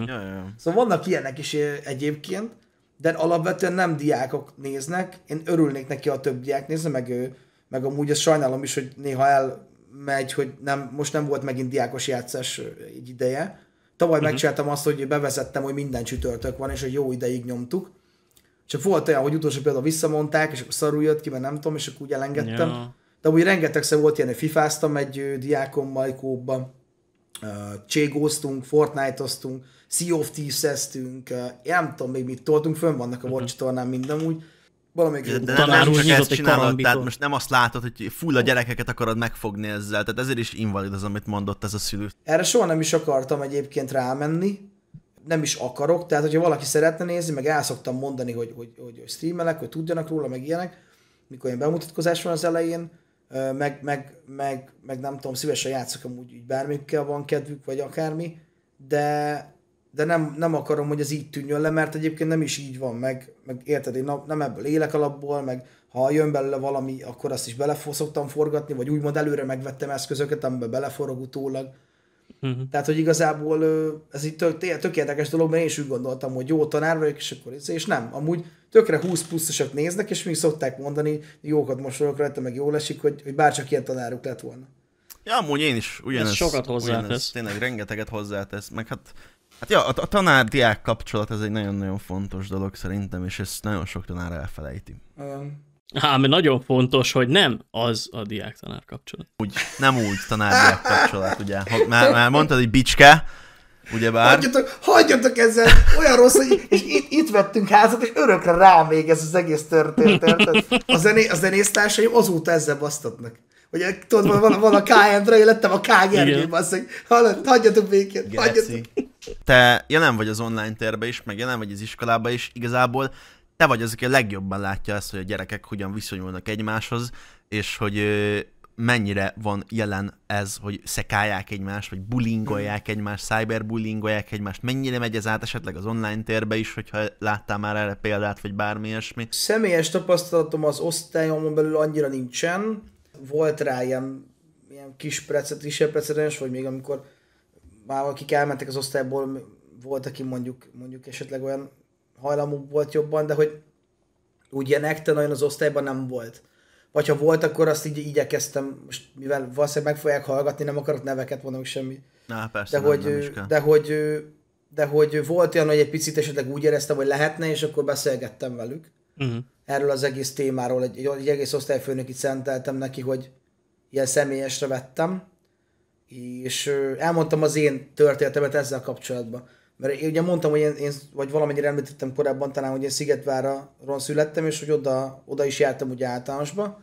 Szóval vannak ilyenek is eh, egyébként, de alapvetően nem diákok néznek, én örülnék neki, a több diák nézne, meg ő, meg amúgy azt sajnálom is, hogy néha elmegy, hogy nem, most nem volt megint diákos játszás egy eh, ideje. Tavaly uh-huh. megcsináltam azt, hogy bevezettem, hogy minden csütörtök van, és hogy jó ideig nyomtuk csak volt olyan, hogy utolsó például visszamondták, és akkor szarul jött ki, mert nem tudom, és akkor úgy elengedtem. Ja. De úgy rengetegszer volt ilyen, hogy fifáztam egy diákommal, kóba, cségóztunk, Fortnite-oztunk, Sea of Thieves-eztünk, nem tudom még mit toltunk, fönn vannak a uh Watch csatornán minden úgy. de, nem tanár úgy ezt csinálod, tehát most nem azt látod, hogy full a gyerekeket akarod megfogni ezzel, tehát ezért is invalid az, amit mondott ez a szülő. Erre soha nem is akartam egyébként rámenni, nem is akarok, tehát hogyha valaki szeretne nézni, meg el szoktam mondani, hogy, hogy, hogy, hogy streamelek, hogy tudjanak róla, meg ilyenek, mikor ilyen bemutatkozás van az elején, meg, meg, meg, meg nem tudom, szívesen játszok amúgy hogy bármikkel van kedvük, vagy akármi, de, de nem, nem akarom, hogy ez így tűnjön le, mert egyébként nem is így van, meg, meg érted, én nem ebből élek alapból, meg ha jön belőle valami, akkor azt is bele szoktam forgatni, vagy úgymond előre megvettem eszközöket, amiben beleforog utólag, Uh-huh. Tehát, hogy igazából ez egy tök, tök érdekes dolog, mert én is úgy gondoltam, hogy jó tanár vagyok, és akkor és nem. Amúgy tökre 20 pluszosok néznek, és még szokták mondani, jókat mosolok rajta, meg jól esik, hogy, hogy bárcsak ilyen tanáruk lett volna. Ja, amúgy én is ugyanez. Ez sokat hozzátesz. tényleg rengeteget hozzátesz, meg hát Hát ja, a tanár-diák kapcsolat ez egy nagyon-nagyon fontos dolog szerintem, és ezt nagyon sok tanár elfelejti. Uh-huh mert nagyon fontos, hogy nem az a diák-tanár kapcsolat. Úgy, nem úgy tanár-diák kapcsolat, ugye. már, már mondtad, hogy bicske, bár. Hagyjatok, hagyjatok ezzel, olyan rossz, hogy és itt, itt vettünk házat, és örökre rám még ez az egész történet. A, zené, a zenésztársaim azóta ezzel basztatnak. Ugye, tudod, van, van a K. Endre, én lettem a K. Gergő, azt mondja, hagyjatok békén, hagyjatok. Te jelen vagy az online térben is, meg jelen vagy az iskolában is, igazából te vagy az, aki a legjobban látja ezt, hogy a gyerekek hogyan viszonyulnak egymáshoz, és hogy mennyire van jelen ez, hogy szekálják egymást, vagy bulingolják egymást, cyberbulingolják egymást, mennyire megy ez át esetleg az online térbe is, hogyha láttál már erre példát, vagy bármi ilyesmi. Személyes tapasztalatom az osztályomon belül annyira nincsen. Volt rá ilyen, ilyen kis precet, kisebb precedens, vagy még amikor már akik elmentek az osztályból, volt, aki mondjuk, mondjuk esetleg olyan hajlamú volt jobban, de hogy úgy ilyen ekte nagyon az osztályban nem volt. Vagy ha volt, akkor azt így igyekeztem, most mivel valószínűleg meg fogják hallgatni, nem akarok neveket mondani semmi. Na, persze, de, nem, hogy, nem is kell. de hogy de hogy volt olyan, hogy egy picit esetleg úgy éreztem, hogy lehetne, és akkor beszélgettem velük. Uh-huh. Erről az egész témáról, egy, egy egész itt szenteltem neki, hogy ilyen személyesre vettem, és elmondtam az én történetemet ezzel kapcsolatban. Mert én ugye mondtam, hogy én, én vagy valamennyire említettem korábban talán, hogy én ron születtem, és hogy oda, oda is jártam ugye általánosba.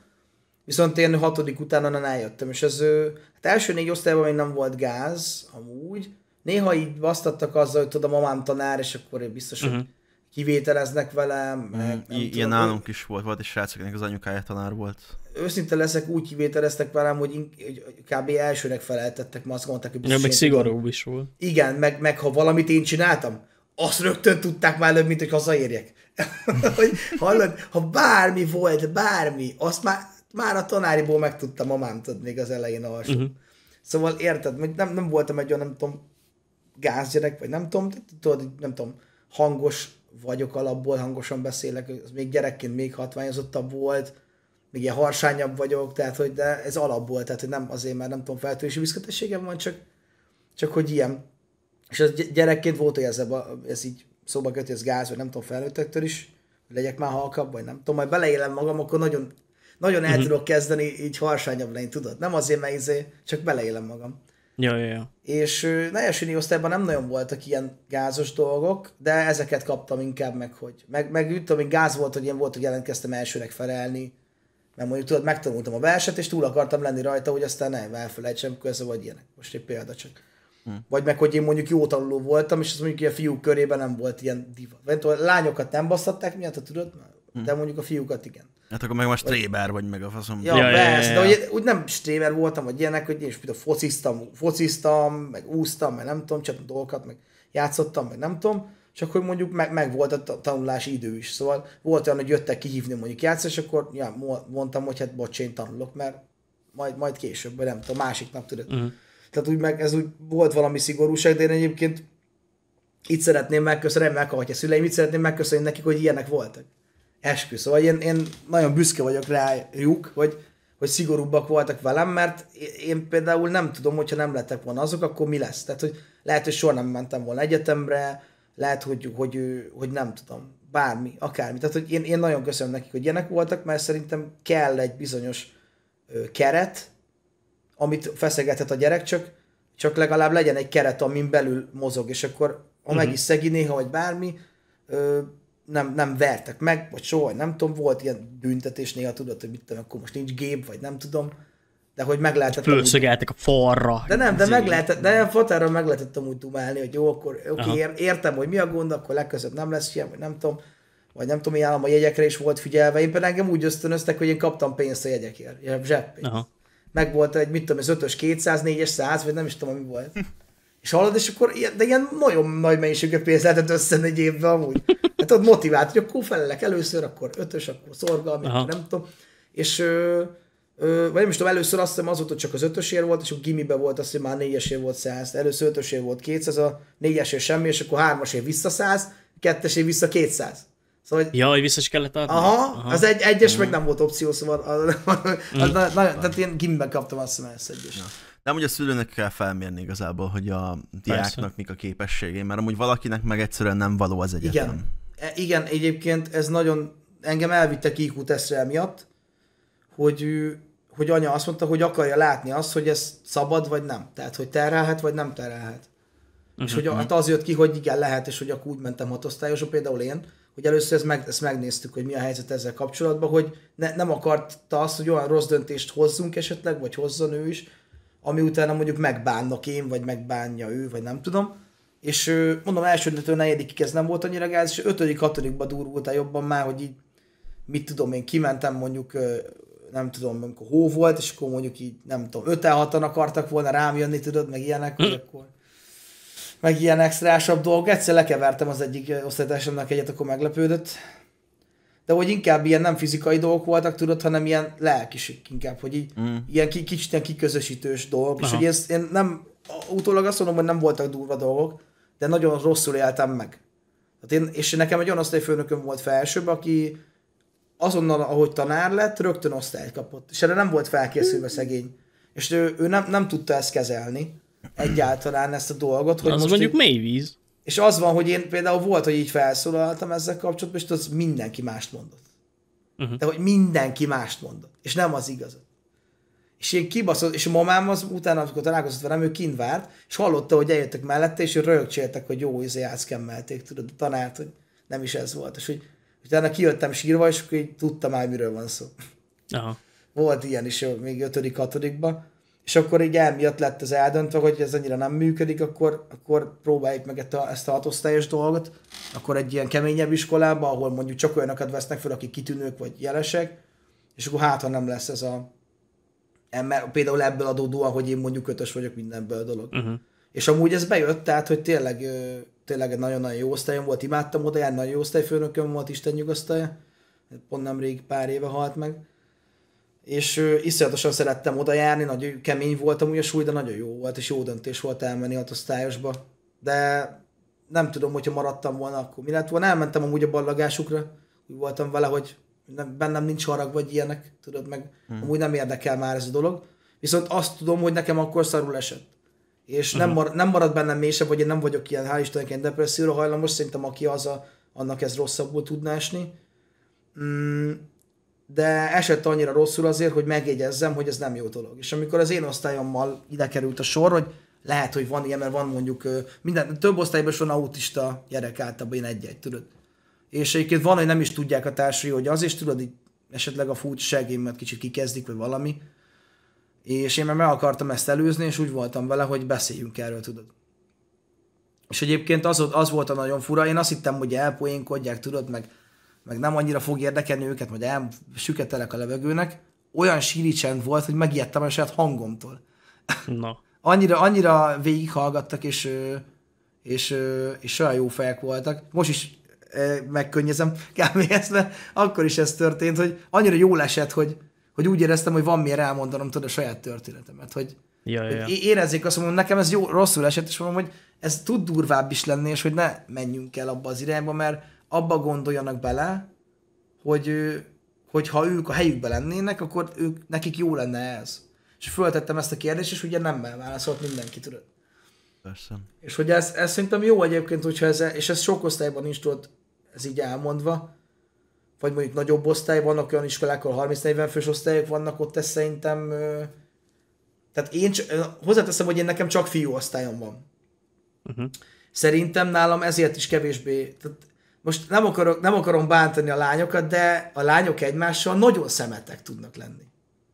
Viszont én hatodik után onnan eljöttem, és ez hát első négy osztályban még nem volt gáz, amúgy. Néha így basztattak azzal, hogy tudom, a mamám tanár, és akkor biztos, uh-huh. hogy mhm. kivételeznek velem. uh-huh. I- ilyen nálunk is volt, volt egy srác, akinek az anyukája tanár volt őszinte leszek, úgy kivételeztek velem, hogy, hogy kb. elsőnek feleltettek, mert azt gondolták, hogy... Ja, meg szigorúbb is volt. Igen, meg, meg ha valamit én csináltam, azt rögtön tudták már előbb, mint hogy hazaérjek. hogy hallod, ha bármi volt, bármi, azt már, már a tanáriból megtudtam, mamám, tudod, még az elején alsó. Uh-huh. Szóval érted, nem, nem voltam egy olyan, nem tudom, gázgyerek, vagy nem tudom, tudod, nem tudom, hangos vagyok alapból, hangosan beszélek, az még gyerekként még hatványozottabb volt, még ilyen harsányabb vagyok, tehát hogy de ez alapból, tehát hogy nem azért, mert nem tudom, feltűnési büszketességem van, csak, csak hogy ilyen. És az gyerekként volt, hogy ez, a ez így szóba köti, ez gáz, vagy nem tudom, felnőttektől is, hogy legyek már halkabb, vagy nem tudom, majd beleélem magam, akkor nagyon, nagyon el uh-huh. tudok kezdeni így harsányabb lenni, tudod? Nem azért, mert izé, csak beleélem magam. Ja, ja, ja. És na, első osztályban nem nagyon voltak ilyen gázos dolgok, de ezeket kaptam inkább meg, hogy meg, meg tudom, hogy gáz volt, hogy ilyen volt, hogy jelentkeztem elsőnek felelni, mert mondjuk tudod, megtanultam a verset, és túl akartam lenni rajta, hogy aztán nem elfelejtsem köze, vagy ilyenek. Most egy példa csak. Hmm. Vagy meg, hogy én mondjuk jó tanuló voltam, és az mondjuk a fiúk körében nem volt ilyen divat. Vagy a lányokat nem basztatták miatt, tudod? Hm. De mondjuk a fiúkat igen. Hát akkor meg most stréber vagy meg a faszom. Ja, ja, persze, ja, ja, ja. de ugye, úgy nem stréber voltam, vagy ilyenek, hogy én is például fociztam, fociztam, meg úsztam, meg nem tudom, csak dolgokat, meg játszottam, meg nem tudom csak hogy mondjuk meg, meg volt a tanulási idő is. Szóval volt olyan, hogy jöttek kihívni mondjuk játszani, és akkor ja, mondtam, hogy hát bocs, én tanulok, mert majd, majd később, nem tudom, másik nap tudod. Uh-huh. Mhm. Tehát úgy meg, ez úgy volt valami szigorúság, de én egyébként itt szeretném megköszönni, a szüleim, itt szeretném megköszönni nekik, hogy ilyenek voltak. Eskü. Szóval én, én nagyon büszke vagyok rájuk, hogy, hogy szigorúbbak voltak velem, mert én például nem tudom, hogyha nem lettek volna azok, akkor mi lesz. Tehát, hogy lehet, hogy soha nem mentem volna egyetemre, lehet, hogy, hogy, ő, hogy nem tudom, bármi, akármi. Tehát, hogy én, én nagyon köszönöm nekik, hogy ilyenek voltak, mert szerintem kell egy bizonyos ö, keret, amit feszegethet a gyerek, csak, csak legalább legyen egy keret, amin belül mozog, és akkor ha meg mhm. is szegi néha, vagy bármi, ö, nem, nem vertek meg, vagy soha, nem tudom, volt ilyen büntetés néha, tudod, hogy mit tudom, akkor most nincs gép, vagy nem tudom de hogy meg lehetett... Fölszögeltek a falra. De nem, de meg izé. lehetett, de a fotára meg lehetett amúgy dumálni, hogy jó, akkor oké, ér, értem, hogy mi a gond, akkor legközelebb nem lesz ilyen, vagy nem tudom, vagy nem tudom, állam a jegyekre is volt figyelve. Én pedig engem úgy ösztönöztek, hogy én kaptam pénzt a jegyekért, zseppénzt. Meg volt egy, mit tudom, az ötös 200, 4-es 100, vagy nem is tudom, mi volt. És hallod, és akkor ilyen, de ilyen nagyon nagy mennyiségű pénzt lehetett össze egy évben amúgy. Hát ott motivált, hogy akkor felelek először, akkor ötös, akkor szorgalmi, nem tudom. És ö- vagy nem is tudom, először azt hiszem az volt, hogy csak az ötösér volt, és akkor gimibe volt, azt hiszem már négyesér volt száz, először ötösér volt 200, a négyesér semmi, és akkor hármasér vissza száz, kettesér vissza kétszáz. Szóval, hogy... Ja, hogy vissza is kellett adni? Aha, aha. az egy, egyes aha. meg nem volt opció, szóval az, az, az, na, mm. na, tehát én gimben kaptam azt hiszem ezt egyes. Ja. De amúgy a szülőnek kell felmérni igazából, hogy a diáknak Persze. mik a képességei, mert amúgy valakinek meg egyszerűen nem való az egyetem. Igen, e, igen egyébként ez nagyon, engem elvittek IQ tesztre miatt, hogy hogy anya azt mondta, hogy akarja látni azt, hogy ez szabad vagy nem. Tehát, hogy terhelhet vagy nem terhelhet. Uh-huh. És hogy mhm. hát az jött ki, hogy igen, lehet, és hogy akkor úgy mentem hatosztályosra, például én, hogy először ezt, meg, ezt megnéztük, hogy mi a helyzet ezzel kapcsolatban, hogy ne, nem akarta azt, hogy olyan rossz döntést hozzunk esetleg, vagy hozzon ő is, ami utána mondjuk megbánnak én, vagy megbánja ő, vagy nem tudom. És mondom, a negyedikig ez nem volt annyira gáz, és ötödik, hatodikba durultál jobban már, hogy így, mit tudom én, kimentem mondjuk nem tudom, amikor hó volt, és akkor mondjuk így, nem tudom, öten hatan akartak volna rám jönni, tudod, meg ilyenek, hogy hm. akkor meg ilyen extrásabb dolgok. Egyszer lekevertem az egyik osztálytársamnak egyet, akkor meglepődött. De hogy inkább ilyen nem fizikai dolgok voltak, tudod, hanem ilyen lelkisik inkább, hogy így, mm. ilyen ki, kicsit ilyen kiközösítős dolgok. Aha. És hogy ez, én nem, utólag azt mondom, hogy nem voltak durva dolgok, de nagyon rosszul éltem meg. Hát én, és nekem egy olyan osztályfőnököm volt felsőbb, aki azonnal, ahogy tanár lett, rögtön osztályt kapott. És erre nem volt felkészülve szegény. És ő, ő nem, nem tudta ezt kezelni egyáltalán ezt a dolgot. Hogy Na, most mondjuk így... mély víz. És az van, hogy én például volt, hogy így felszólaltam ezzel kapcsolatban, és az mindenki mást mondott. Uh-huh. De hogy mindenki mást mondott, és nem az igazat. És én kibaszott, és a mamám az utána, amikor találkozott velem, ő kint várt, és hallotta, hogy eljöttek mellette, és ő rögcséltek, hogy jó, izé átszkemmelték, tudod, a tanárt, hogy nem is ez volt. És hogy utána kijöttem sírva, és akkor így tudtam már, miről van szó. Aha. Volt ilyen is még ötödik, hatodikban, és akkor így elmiatt lett az eldöntve, hogy ez annyira nem működik, akkor, akkor próbáljuk meg ezt a, ezt a hatosztályos dolgot, akkor egy ilyen keményebb iskolába, ahol mondjuk csak olyanokat vesznek fel, akik kitűnők vagy jelesek, és akkor hát, ha nem lesz ez a mert például ebből adódóan, hogy én mondjuk ötös vagyok mindenből a dolog. Uh-huh. És amúgy ez bejött, tehát, hogy tényleg tényleg egy nagyon-nagyon jó osztályom volt, imádtam oda járni, nagyon jó osztályfőnököm volt, Isten nyugasztalja, hát pont nemrég pár éve halt meg. És ő, iszonyatosan szerettem oda járni, nagyon kemény volt amúgy a súly, de nagyon jó volt, és jó döntés volt elmenni a osztályosba. De nem tudom, hogyha maradtam volna, akkor mi lett volna. Elmentem amúgy a ballagásukra, úgy voltam vele, hogy nem, bennem nincs harag vagy ilyenek, tudod, meg hmm. amúgy nem érdekel már ez a dolog. Viszont azt tudom, hogy nekem akkor szarul esett és nem, mhm. mar, nem marad bennem mélysebb, hogy vagy én nem vagyok ilyen, hál' Istenként depresszióra hajlamos, szerintem aki az, a, annak ez rosszabbul tudná esni. Mm, de esett annyira rosszul azért, hogy megjegyezzem, hogy ez nem jó dolog. És amikor az én osztályommal ide került a sor, hogy lehet, hogy van ilyen, mert van mondjuk minden, több osztályban is van autista gyerek általában, én egy-egy, tudod. És egyébként van, hogy nem is tudják a társai, hogy az, és tudod, így esetleg a fut segémet kicsit kikezdik, vagy valami, és én már meg akartam ezt előzni, és úgy voltam vele, hogy beszéljünk erről, tudod. És egyébként az, az volt a nagyon fura, én azt hittem, hogy elpoénkodják, tudod, meg, meg nem annyira fog érdekelni őket, majd elsüketelek a levegőnek. Olyan síricsend volt, hogy megijedtem a saját hangomtól. Na. annyira, annyira végighallgattak, és, és, és olyan jó fejek voltak. Most is megkönnyezem kb. ezt, mert akkor is ez történt, hogy annyira jól esett, hogy, hogy úgy éreztem, hogy van miért elmondanom tudod a saját történetemet, hogy, ja, hogy ja. érezzék azt, mondom, nekem ez jó, rosszul esett, és mondom, hogy ez tud durvább is lenni, és hogy ne menjünk el abba az irányba, mert abba gondoljanak bele, hogy, hogy ha ők a helyükben lennének, akkor ők, nekik jó lenne ez. És föltettem ezt a kérdést, és ugye nem válaszolt mindenki, tudod. Persze. És hogy ez, ez szerintem jó egyébként, hogyha ez, és ez sok osztályban is tudod, ez így elmondva, vagy mondjuk nagyobb osztály, vannak olyan iskolák, ahol 30-40 fős osztályok vannak, ott ez szerintem... Tehát én hozzáteszem, hogy én nekem csak fiú osztályom van. Uh-huh. Szerintem nálam ezért is kevésbé... Tehát most nem, akarok, nem akarom bántani a lányokat, de a lányok egymással nagyon szemetek tudnak lenni.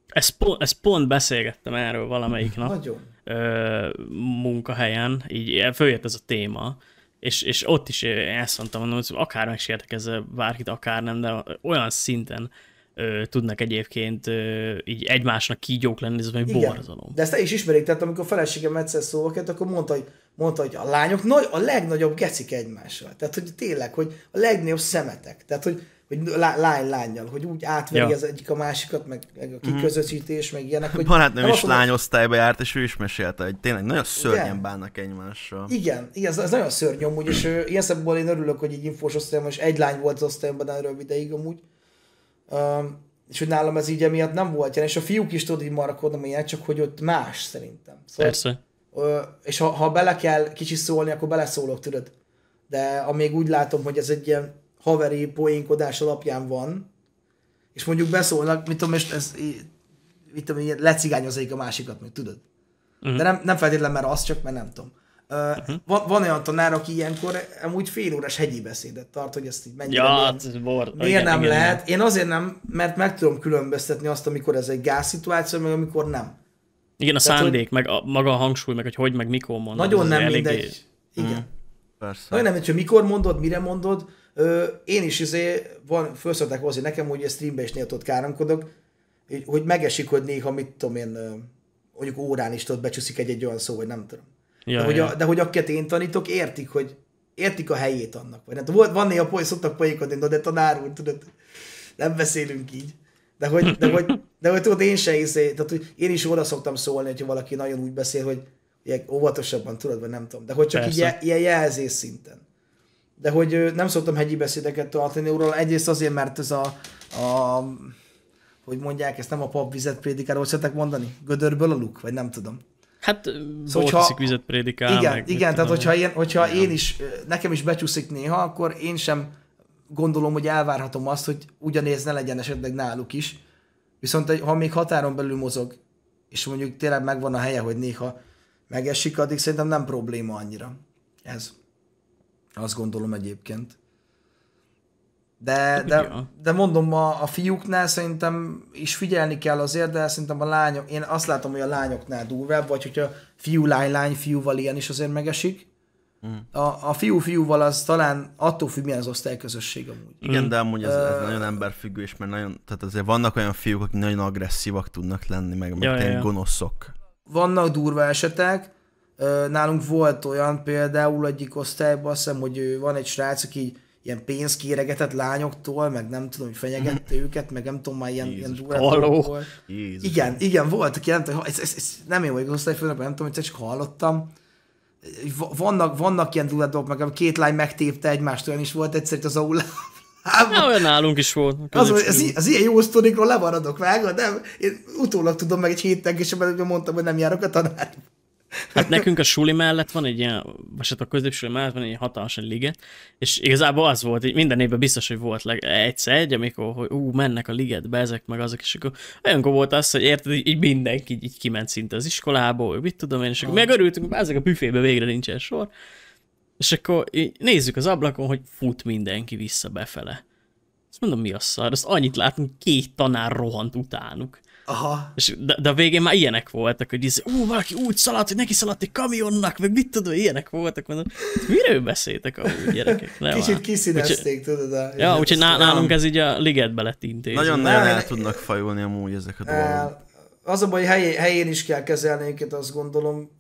Ezt pont, ezt pont beszélgettem erről valamelyik nap. Nagyon. Ö, munkahelyen, így följött ez a téma, és, és ott is ezt mondtam, mondom, hogy akár megsértek ez bárkit, akár nem, de olyan szinten ö, tudnak egyébként ö, így egymásnak kígyók lenni, ez egy borzalom. De ezt te is ismerik, tehát amikor a feleségem egyszer szóval kett, akkor mondta, hogy, mondta, hogy a lányok nagy, a legnagyobb gecik egymással. Tehát, hogy tényleg, hogy a legnagyobb szemetek. Tehát, hogy hogy lány lányjal, hogy úgy átveri ja. az egyik a másikat, meg, meg a mhm. kiközösítés, mm. meg ilyenek. Hogy nem is mondom, lányosztályba járt, és ő is mesélte, hogy tényleg nagyon szörnyen igen. bánnak egymással. Igen, igen ez, ez nagyon szörnyű amúgy, és ilyen szempontból én örülök, hogy egy infós osztályban, és egy lány volt az osztályban nagyon rövid ideig amúgy. Um, és hogy nálam ez így emiatt nem volt jelen, és a fiúk is tudod hogy marakodni, ilyen, csak hogy ott más szerintem. Szóval, Persze. Ö, és ha, ha bele kell kicsi szólni, akkor beleszólok, tudod. De amíg úgy látom, hogy ez egy ilyen haveri poénkodás alapján van, és mondjuk beszólnak, mit tudom, és ez, mit tudom, ilyen lecigányozik a másikat, meg tudod. Uh-huh. De nem, nem feltétlenül, mert az csak, mert nem tudom. Uh, uh-huh. van, van olyan tanár, aki ilyenkor amúgy fél órás hegyi beszédet tart, hogy ezt így mennyire ja, milyen, hát ez bor. miért igen, nem igen, lehet. Igen. Én azért nem, mert meg tudom különböztetni azt, amikor ez egy gázszituáció, meg amikor nem. Igen, a Tehát, szándék, meg a, maga a hangsúly, meg hogy hogy, meg mikor mondod. Nagyon nem mindegy. Igen. Mm. Persze. Nagyon nem mindegy, hogy mikor mondod, mire mondod, Ö, én is izé, van, felszokták hozni nekem, hogy streambe is néha ott káromkodok, hogy megesik, hogy néha mit tudom én, mondjuk órán is tudod becsúszik egy-egy olyan szó, vagy nem tudom. Ja, de, hogy a, de hogy akiket én tanítok, értik, hogy értik a helyét annak. Vagy nem, volt, van néha poly, szoktak poékodni, de tanár úr, tudod, nem beszélünk így. De hogy, de hogy, de hogy tudod, én se izé, tehát hogy én is oda szoktam szólni, hogyha valaki nagyon úgy beszél, hogy ilyen óvatosabban tudod, vagy nem tudom. De hogy csak Persze. így, ilyen jelzés szinten de hogy nem szoktam hegyi beszédeket tartani úrral, egyrészt azért, mert ez a, a hogy mondják, ezt nem a pap vizet prédikáról szeretek mondani? Gödörből a luk? Vagy nem tudom. Hát szóval, hogyha, vizet prédikál. Igen, meg, igen tehát hogyha, én, hogyha én is, nekem is becsúszik néha, akkor én sem gondolom, hogy elvárhatom azt, hogy ugyanéz ne legyen esetleg náluk is. Viszont ha még határon belül mozog, és mondjuk tényleg megvan a helye, hogy néha megesik, addig szerintem nem probléma annyira. Ez. Azt gondolom egyébként. De, hát, de, de mondom, a, a fiúknál szerintem is figyelni kell azért, de szerintem a lányok, én azt látom, hogy a lányoknál durvább, vagy hogyha fiú-lány-lány fiúval ilyen is azért megesik. Mm. A, a fiú-fiúval az talán attól függ, milyen az osztályközösség amúgy. Igen, mm. de amúgy ez, ez nagyon emberfüggő, és mert nagyon, tehát azért vannak olyan fiúk, akik nagyon agresszívak tudnak lenni, meg, meg ja, ja, ja. gonoszok. Vannak durva esetek, nálunk volt olyan például egyik osztályban, azt hiszem, hogy van egy srác, aki így ilyen pénz kéregetett lányoktól, meg nem tudom, hogy fenyegette mhm. őket, meg nem tudom, már ilyen, ilyen halló. Jézus. Igen, igen, volt, aki nem tudom, ez, ez, ez, nem én vagyok az osztályfőnök, nem tudom, hogy csak hallottam. Vannak, vannak ilyen duetok, meg két lány megtépte egymást, olyan is volt egyszer itt az aulában. Na, olyan nálunk is volt. Az, az, az, ilyen jó sztorikról lemaradok, vágod? Nem, én utólag tudom meg egy héttel később, mondtam, hogy nem járok a tanárba. Hát nekünk a suli mellett van egy ilyen, vagy hát a középsuli mellett van egy ilyen hatalmas liget, és igazából az volt, hogy minden évben biztos, hogy volt leg, egyszer egy, amikor, hogy ú, mennek a ligetbe ezek meg azok, és akkor olyan volt az, hogy érted, így mindenki így kiment szinte az iskolából, mit tudom én, és akkor ah. megörültünk, ezek a büfébe végre nincsen sor, és akkor így nézzük az ablakon, hogy fut mindenki vissza befele. Azt mondom, mi a szar? Azt annyit látunk, két tanár rohant utánuk. Aha. És de, de, a végén már ilyenek voltak, hogy ez, ú, valaki úgy szaladt, hogy neki szaladt egy kamionnak, meg mit tudom, ilyenek voltak. Mondom, hát miről beszéltek a gyerekek? Ne Kicsit kiszínezték, tudod. A... Ja, úgyhogy ná, nálunk ez így a ligetbe lett intézve. Nagyon-nagyon el tudnak fajulni amúgy ezek a dolgok. Az a baj, helyén, helyén is kell kezelni őket, azt gondolom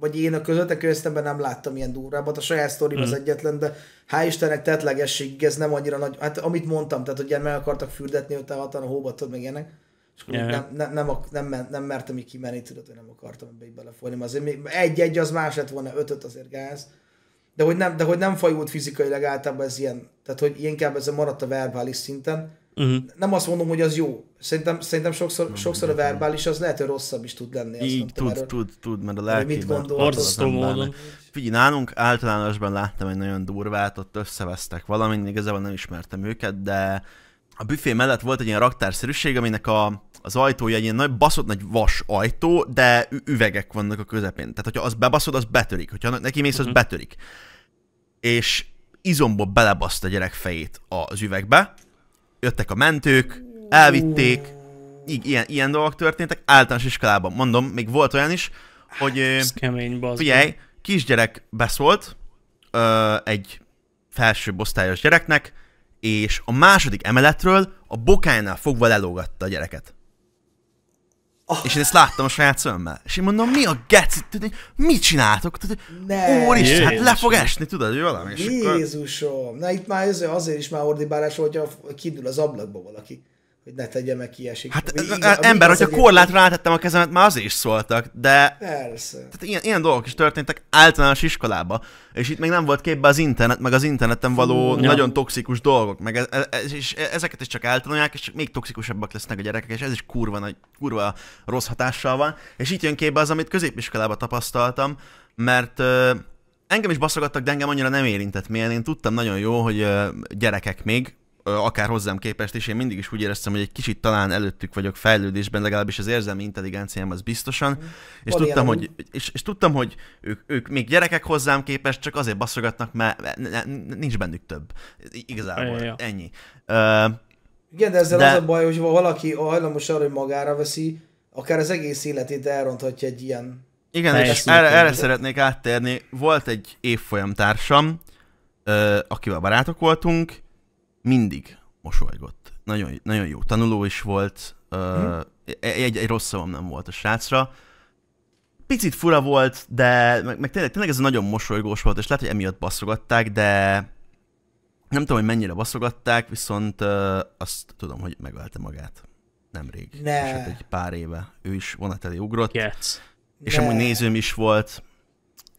vagy én a közöttek köztemben nem láttam ilyen durvábbat, a saját sztorim mm. az hmm. egyetlen, de hál' Istennek tetlegesség, ez nem annyira nagy, hát amit mondtam, tehát hogy meg akartak fürdetni, ott hatan a hóba, tudod meg ilyenek és akkor yeah. nem, nem, nem, nem, nem mertem így kimenni, tudod, hogy nem akartam ebbe így belefolyni, Azért még egy-egy az más lett volna, ötöt azért gáz, de hogy nem, de hogy nem fajult fizikailag általában ez ilyen, tehát hogy inkább ez maradt a verbális szinten, Uh-huh. Nem azt mondom, hogy az jó. Szerintem, szerintem sokszor, uh-huh. sokszor a verbális az lehet, hogy rosszabb is tud lenni. Így, tud, erről, tud, tud, mert a lelkében borzasztó módon. Figyelj, nálunk általánosban láttam egy nagyon durvát, ott összevesztek valamint, igazából nem ismertem őket, de a büfé mellett volt egy ilyen raktárszerűség, aminek a, az ajtója egy ilyen nagy baszott nagy vas ajtó, de üvegek vannak a közepén. Tehát, hogyha az bebaszod, az betörik. Hogyha neki mész, az uh-huh. betörik. És izomból belebaszta a gyerek fejét az üvegbe. Jöttek a mentők, elvitték, így, ilyen, ilyen dolgok történtek. Általános iskolában, mondom, még volt olyan is, hogy... Hát, ez kemény, Figyelj, kisgyerek beszólt ö, egy felsőbb osztályos gyereknek, és a második emeletről a bokájnál fogva lelógatta a gyereket. Oh. És én ezt láttam a saját szemmel. És én mondom, mi a geci? Tudod, mit csináltok? Tudod, ne. Úristen, Jézus. hát le fog esni, tudod, hogy valami. Jézusom! Akkor... Na itt már azért, azért is már ordibálás, hogyha kidül az ablakba valaki hogy ne tegye meg kiesik. Hát igen, e, ember, hogyha korlát rátettem a kezemet, hát már az is szóltak, de... Persze. Tehát ilyen, ilyen dolgok is történtek általános iskolába, és itt még nem volt képbe az internet, meg az interneten való Fú, nagyon toxikus dolgok, meg e, e, ez, ez, és ezeket is csak eltanulják, és csak még toxikusabbak lesznek a gyerekek, és ez is kurva, nagy, kurva rossz hatással van. És itt jön képbe az, amit középiskolába tapasztaltam, mert engem is baszogattak, de engem annyira nem érintett mert Én tudtam nagyon jó, hogy gyerekek még, akár hozzám képest és én mindig is úgy éreztem, hogy egy kicsit talán előttük vagyok fejlődésben, legalábbis az érzelmi intelligenciám az biztosan, mm. és, tudtam, hogy, és, és tudtam, hogy ők, ők még gyerekek hozzám képest, csak azért basszogatnak, mert nincs bennük több. Igazából ja, ja. ennyi. Uh, Igen, de ezzel de... az a baj, hogy valaki hajlamos arra, hogy magára veszi, akár az egész életét elronthatja egy ilyen... Igen, és erre, erre szeretnék áttérni. Volt egy évfolyam társam, akivel barátok voltunk, mindig mosolygott. Nagyon, nagyon jó tanuló is volt, hmm. egy, egy rossz szavam nem volt a srácra. Picit fura volt, de meg, meg tényleg, tényleg ez nagyon mosolygós volt, és lehet, hogy emiatt baszogatták, de nem tudom, hogy mennyire baszogatták, viszont uh, azt tudom, hogy megölte magát nemrég. Ne. És hát egy pár éve ő is vonat elé ugrott. Yes. És ne. amúgy nézőm is volt.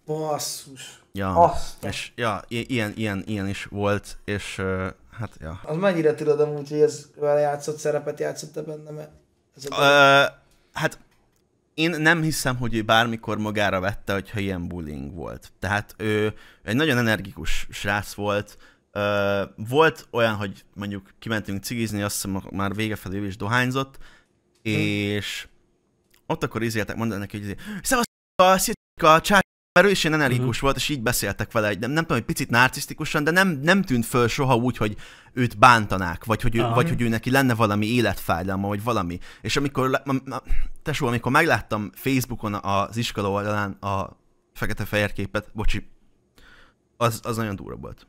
Basszus. Ja, Aztán. és ja, ilyen, ilyen, ilyen is volt, és uh, hát ja. Az mennyire tudod amúgy, hogy ez vele játszott szerepet játszott benne? Mert ez a uh, hát én nem hiszem, hogy ő bármikor magára vette, hogyha ilyen bullying volt. Tehát ő egy nagyon energikus srác volt. Uh, volt olyan, hogy mondjuk kimentünk cigizni, azt hiszem már vége felé is dohányzott, hm. és hmm. ott akkor izéltek mondani neki, hogy izé, szia, szia, csá, mert ő is ilyen energikus uh-huh. Mhm. volt, és így beszéltek vele, nem, nem tudom, hogy picit narcisztikusan, de nem, nem tűnt föl soha úgy, hogy őt bántanák, vagy hogy, ő, vagy hogy ő neki lenne valami életfájdalma, vagy valami. És amikor, tesó, amikor megláttam Facebookon az iskola oldalán a fekete-fehér képet, bocsi, az, az nagyon durva volt.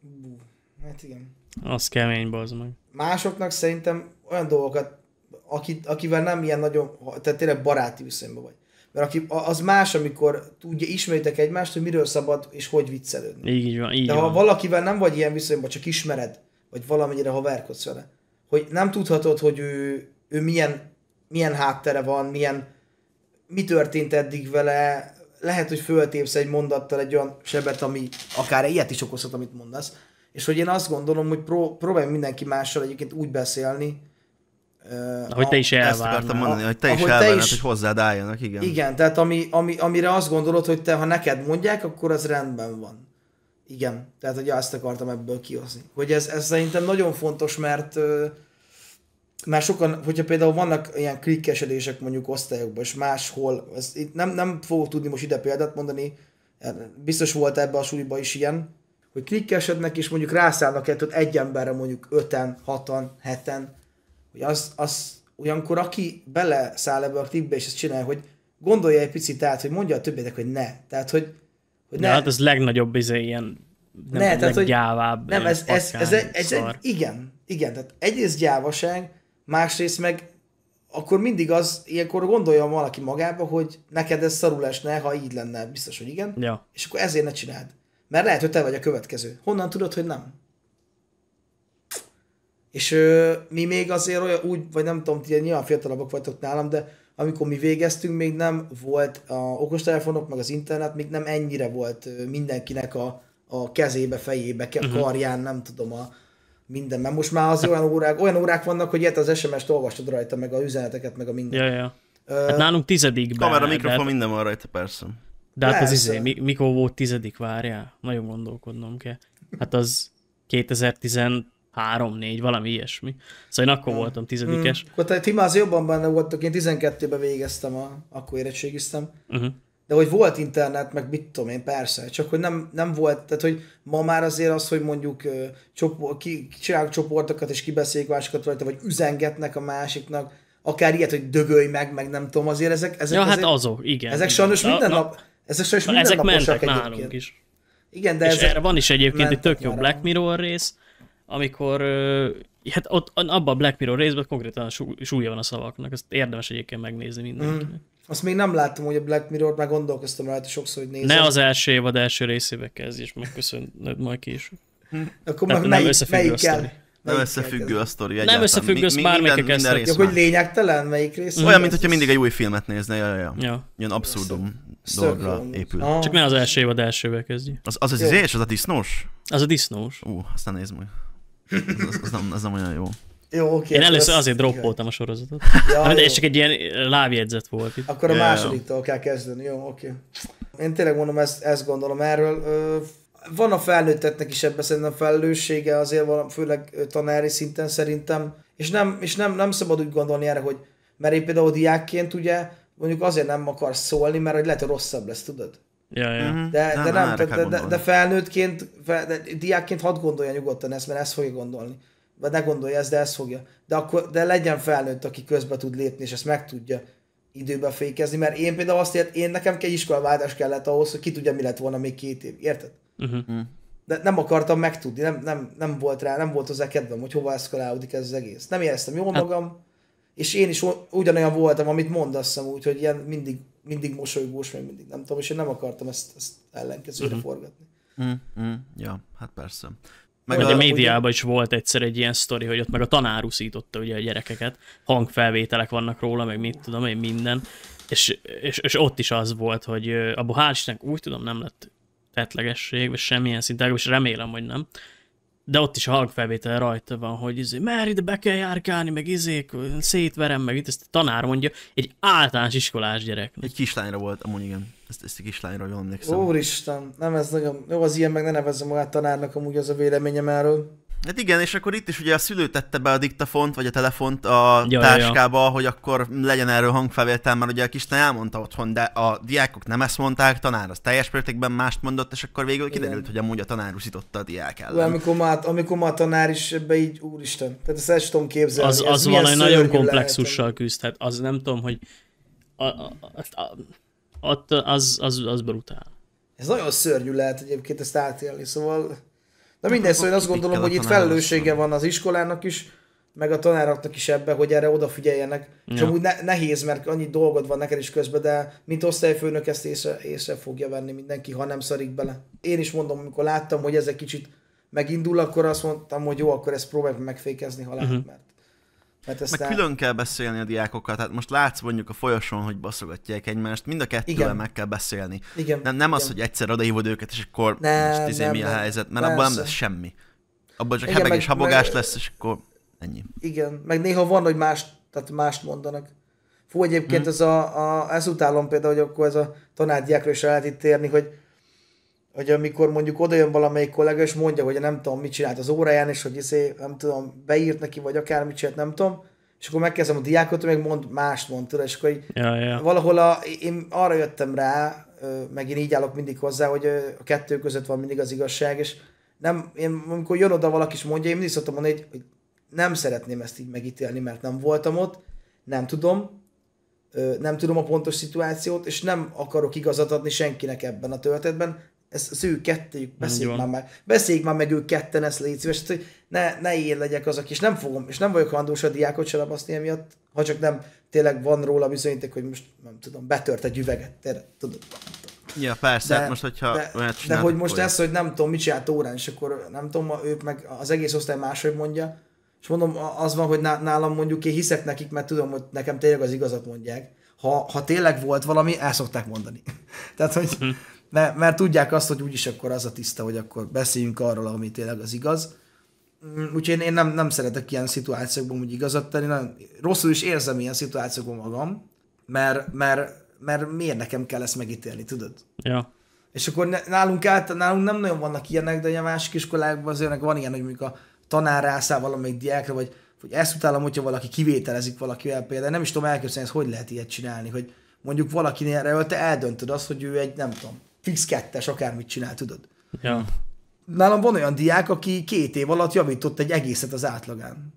Bú, hát igen. Az kemény, bazd meg. Másoknak szerintem olyan dolgokat, akit, akivel nem ilyen nagyon, tehát tényleg baráti viszonyban vagy mert aki, az más, amikor ugye ismeritek egymást, hogy miről szabad és hogy viccelődni. Így, így van, így De ha van. valakivel nem vagy ilyen viszonyban, csak ismered, vagy valamennyire haverkodsz vele, hogy nem tudhatod, hogy ő, ő milyen, milyen háttere van, milyen, mi történt eddig vele, lehet, hogy föltépsz egy mondattal egy olyan sebet, ami akár ilyet is okozhat, amit mondasz. És hogy én azt gondolom, hogy pró- próbálj mindenki mással egyébként úgy beszélni, hogy te is elvárnál. Ezt akartam mondani, hogy te is elvárnád, is... hogy hozzád álljanak, igen. Igen, tehát ami, ami, amire azt gondolod, hogy te, ha neked mondják, akkor az rendben van. Igen, tehát hogy azt akartam ebből kihozni. Hogy ez, ez szerintem nagyon fontos, mert már sokan, hogyha például vannak ilyen klikkesedések mondjuk osztályokban, és máshol, ez, itt nem, nem fogok tudni most ide példát mondani, hát biztos volt ebbe a suliba is ilyen, hogy klikkesednek, és mondjuk rászállnak egy, egy emberre mondjuk öten, hatan, heten, hogy az, az olyankor, aki beleszáll ebbe a klipbe, és ezt csinálja, hogy gondolja egy picit át, hogy mondja a többiek hogy ne. Tehát, hogy, hogy ne. De hát az legnagyobb izé, ilyen nem, ne, tehát, hogy gyávább. Nem, ez, ez, ez, ez, ez, ez igen, igen, tehát egyrészt gyávaság, másrészt meg akkor mindig az, ilyenkor gondolja valaki magába, hogy neked ez szarul esne, ha így lenne, biztos, hogy igen. Ja. És akkor ezért ne csináld. Mert lehet, hogy te vagy a következő. Honnan tudod, hogy nem? És ö, mi még azért olyan, úgy, vagy nem tudom, ti nyilván fiatalabbak vagytok nálam, de amikor mi végeztünk, még nem volt a okostelefonok, meg az internet, még nem ennyire volt mindenkinek a, a kezébe, fejébe, mhm. karján, nem tudom, a minden. Mert most már az olyan órák, olyan órák vannak, hogy ilyet az SMS-t olvastad rajta, meg a üzeneteket, meg a minden. Ja, ja. hát nálunk tizedik be. Kamera, mikrofon, de... minden van rajta, persze. De hát persze. az izé, mikor volt tizedik, várjál? Nagyon gondolkodnom kell. Hát az 2010 három, négy, valami ilyesmi. Szóval én akkor hmm. voltam tizedikes. Hmm. Akkor te, ti már az jobban benne voltak, én 12-ben végeztem, a, akkor érettségiztem. Uh-huh. De hogy volt internet, meg mit tudom én, persze, csak hogy nem, nem volt, tehát hogy ma már azért az, hogy mondjuk csoport, ki, csinálok csoportokat és kibeszéljük másokat rajta, vagy üzengetnek a másiknak, akár ilyet, hogy dögölj meg, meg nem tudom, azért ezek... ezek ja, hát azért, hát azok, igen. Ezek igen. sajnos minden na, nap... Ezek sajnos na, minden ezek mentek nálunk is. Igen, de és ezek erre van is egyébként egy tök jó Black Mirror rész, amikor hát ott, abban a Black Mirror részben konkrétan súlya van a szavaknak, ezt érdemes egyébként megnézni mindenkinek. Mm. Azt még nem láttam, hogy a Black Mirror-t, már gondolkoztam rá, sokszor, hogy nézem. Ne az első évad első részébe kezdj, és megköszönöd majd később. Hm. Akkor Tehát meg nem melyik, kell? Nem összefüggő a sztori egyáltalán. Nem összefüggő, azt bármelyikek ezt rész hogy lényegtelen melyik rész. Olyan, mint hogyha mindig egy új filmet nézne, jaj, jaj. Ja. Ilyen abszurdum dologra épül. Ah. Csak ne az első évad elsővel kezdjük. Az az, az, az izé, és az a disznós? Az a disznós. Ú, uh, aztán nézd majd. Az, az, nem, az nem olyan jó. Jó, okay, Én először azért droppoltam a sorozatot. Ja, de ez csak egy ilyen eh, lábjegyzet volt itt. Akkor a másodiktól kell kezdeni, jó, oké. Én tényleg mondom, ezt, ezt gondolom erről. van a felnőttetnek is ebben szerintem felelőssége, azért van, főleg tanári szinten szerintem, és nem, és nem, nem szabad úgy gondolni erre, hogy mert én például diákként ugye mondjuk azért nem akarsz szólni, mert hogy lehet, hogy rosszabb lesz, tudod? Ja, ja. Mhm. De, nem, de, nem, de, de, de, de felnőttként, fel, de diákként hadd gondolja nyugodtan ezt, mert ezt fogja gondolni. Vagy ne gondolja ezt, de ezt fogja. De, akkor, de legyen felnőtt, aki közbe tud lépni, és ezt meg tudja időbe fékezni, mert én például azt ért, én nekem egy iskolaváltás kellett ahhoz, hogy ki tudja, mi lett volna még két év. Érted? Uh-huh. De nem akartam megtudni, nem, nem, nem volt rá, nem volt hozzá kedvem, hogy hova eszkalálódik ez az egész. Nem éreztem jól hát. magam, és én is ugyanolyan voltam, amit mondasz, úgy, hogy ilyen mindig mindig mosolygós, meg mindig nem tudom, és én nem akartam ezt, ezt ellenkezőre uh-huh. forgatni. Uh-huh. Uh-huh. Ja, hát persze. Meg ugye a, a médiában ugye... is volt egyszer egy ilyen sztori, hogy ott meg a tanár uszította ugye a gyerekeket, hangfelvételek vannak róla, meg mit tudom én, minden, és, és, és ott is az volt, hogy abból hál' úgy tudom nem lett tetlegesség, vagy semmilyen szinten, és remélem, hogy nem, de ott is a hangfelvétel rajta van, hogy izé, mert ide be kell járkálni, meg izék, szétverem, meg itt ezt a tanár mondja, egy általános iskolás gyerek. Egy kislányra volt, amúgy igen. Ezt, ezt a kislányra jól emlékszem. Úristen, nem ez nagyon, jó, az ilyen meg ne nevezzem magát tanárnak amúgy az a véleményem erről. Hát igen, és akkor itt is ugye a szülő tette be a diktafont, vagy a telefont a ja, táskába, ja. hogy akkor legyen erről hangfelvétel, mert ugye a kislány elmondta otthon, de a diákok nem ezt mondták, tanár az teljes mértékben mást mondott, és akkor végül kiderült, igen. hogy amúgy a tanár uszította a diák ellen. Ugye, amikor már, amikor már a tanár is ebbe így, úristen, tehát ezt el tudom képzelni. Az, az valami nagyon komplexussal lehet. küzd, tehát az nem tudom, hogy a, a, a, a, az, az, az brutál. Ez nagyon szörnyű lehet egyébként ezt átélni, szóval de mindegy, szóval én azt gondolom, hogy itt felelőssége van az iskolának is, meg a tanáraknak is ebbe, hogy erre odafigyeljenek. Ja. És amúgy ne, nehéz, mert annyi dolgod van neked is közben, de mint osztályfőnök ezt észre, észre fogja venni mindenki, ha nem szarik bele. Én is mondom, amikor láttam, hogy ez egy kicsit megindul, akkor azt mondtam, hogy jó, akkor ezt próbáljuk megfékezni, ha lehet, uh-huh. mert Hát aztán... Meg külön kell beszélni a diákokkal, tehát most látsz mondjuk a folyosón, hogy baszogatják egymást, mind a kettővel meg kell beszélni. Igen. Nem, nem Igen. az, hogy egyszer odaívod őket, és akkor most izé mi a helyzet, mert abban nem lesz semmi. Abban csak hebeg és habogás meg... lesz, és akkor ennyi. Igen, meg néha van, hogy más, tehát mást mondanak. Fú, egyébként hmm. ez a, a, ezt utálom például, hogy akkor ez a tanárdiákra is lehet itt térni, hogy hogy amikor mondjuk odajön valamelyik kollega, és mondja, hogy nem tudom, mit csinált az óráján, és hogy izé, nem tudom, beírt neki, vagy akármit csinált, nem tudom, és akkor megkezdem a diákot, meg mond, mást mond tőle, és akkor ja, ja. valahol a, én arra jöttem rá, meg én így állok mindig hozzá, hogy a kettő között van mindig az igazság, és nem, én, amikor jön oda valaki és mondja, én mindig szoktam mondani, hogy, hogy nem szeretném ezt így megítélni, mert nem voltam ott, nem tudom, nem tudom a pontos szituációt, és nem akarok igazat adni senkinek ebben a történetben, ezt, az ő kettőjük, beszéljük már, meg, beszéljük már meg ők ketten, ezt légy szíves, hogy ne, ne én legyek az, aki, és nem fogom, és nem vagyok hajlandós a diákot se lapasztani emiatt, ha csak nem tényleg van róla bizonyíték, hogy most nem tudom, betört egy üveget, tényleg, tudod. Ja, persze, hát de, hát most, hogyha de, olyat de hogy most ez, hogy nem tudom, mit csinált órán, és akkor nem tudom, ők meg az egész osztály máshogy mondja, és mondom, az van, hogy nálam mondjuk én hiszek nekik, mert tudom, hogy nekem tényleg az igazat mondják. Ha, ha tényleg volt valami, el szokták mondani. Tehát, hogy, hm mert, mert tudják azt, hogy úgyis akkor az a tiszta, hogy akkor beszéljünk arról, ami tényleg az igaz. Mm, úgyhogy én, én nem, nem szeretek ilyen szituációkban úgy igazat tenni, nagyon rosszul is érzem ilyen szituációkban magam, mert, mert, mert miért nekem kell ezt megítélni, tudod? Ja. És akkor nálunk, át, nálunk nem nagyon vannak ilyenek, de a másik iskolákban azért van ilyen, hogy mondjuk a tanár rászáll valamelyik diákra, vagy hogy ezt utálom, hogyha valaki kivételezik valakivel például, nem is tudom elképzelni, hogy hogy lehet ilyet csinálni, hogy mondjuk valakinél erre te eldöntöd azt, hogy ő egy, nem tudom, fix kettes, akármit csinál, tudod. Ja. Nálam van olyan diák, aki két év alatt javított egy egészet az átlagán.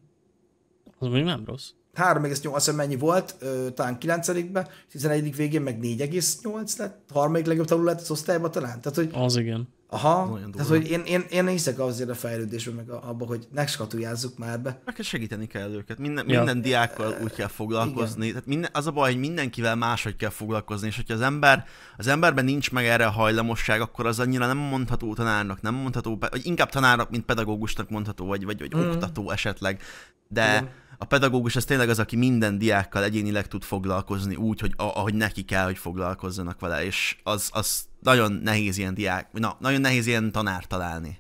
Az még nem rossz. 3,8 mennyi volt, ö, talán 9 be 11. végén meg 4,8 lett, harmadik legjobb tanuló lett az osztályban talán. Tehát, hogy az igen. Aha, tehát hogy én, én, én hiszek azért a fejlődésben, meg abban, hogy ne skatujázzuk már be. Meg segíteni kell őket, minden, ja. minden diákkal úgy kell foglalkozni, Igen. tehát minden, az a baj, hogy mindenkivel máshogy kell foglalkozni, és hogyha az, ember, az emberben nincs meg erre a hajlamosság, akkor az annyira nem mondható tanárnak, nem mondható, vagy inkább tanárnak, mint pedagógusnak mondható, vagy, vagy, vagy mm. oktató esetleg, de... Igen a pedagógus az tényleg az, aki minden diákkal egyénileg tud foglalkozni úgy, hogy ahogy neki kell, hogy foglalkozzanak vele, és az, az nagyon nehéz ilyen diák, na, nagyon nehéz ilyen tanár találni.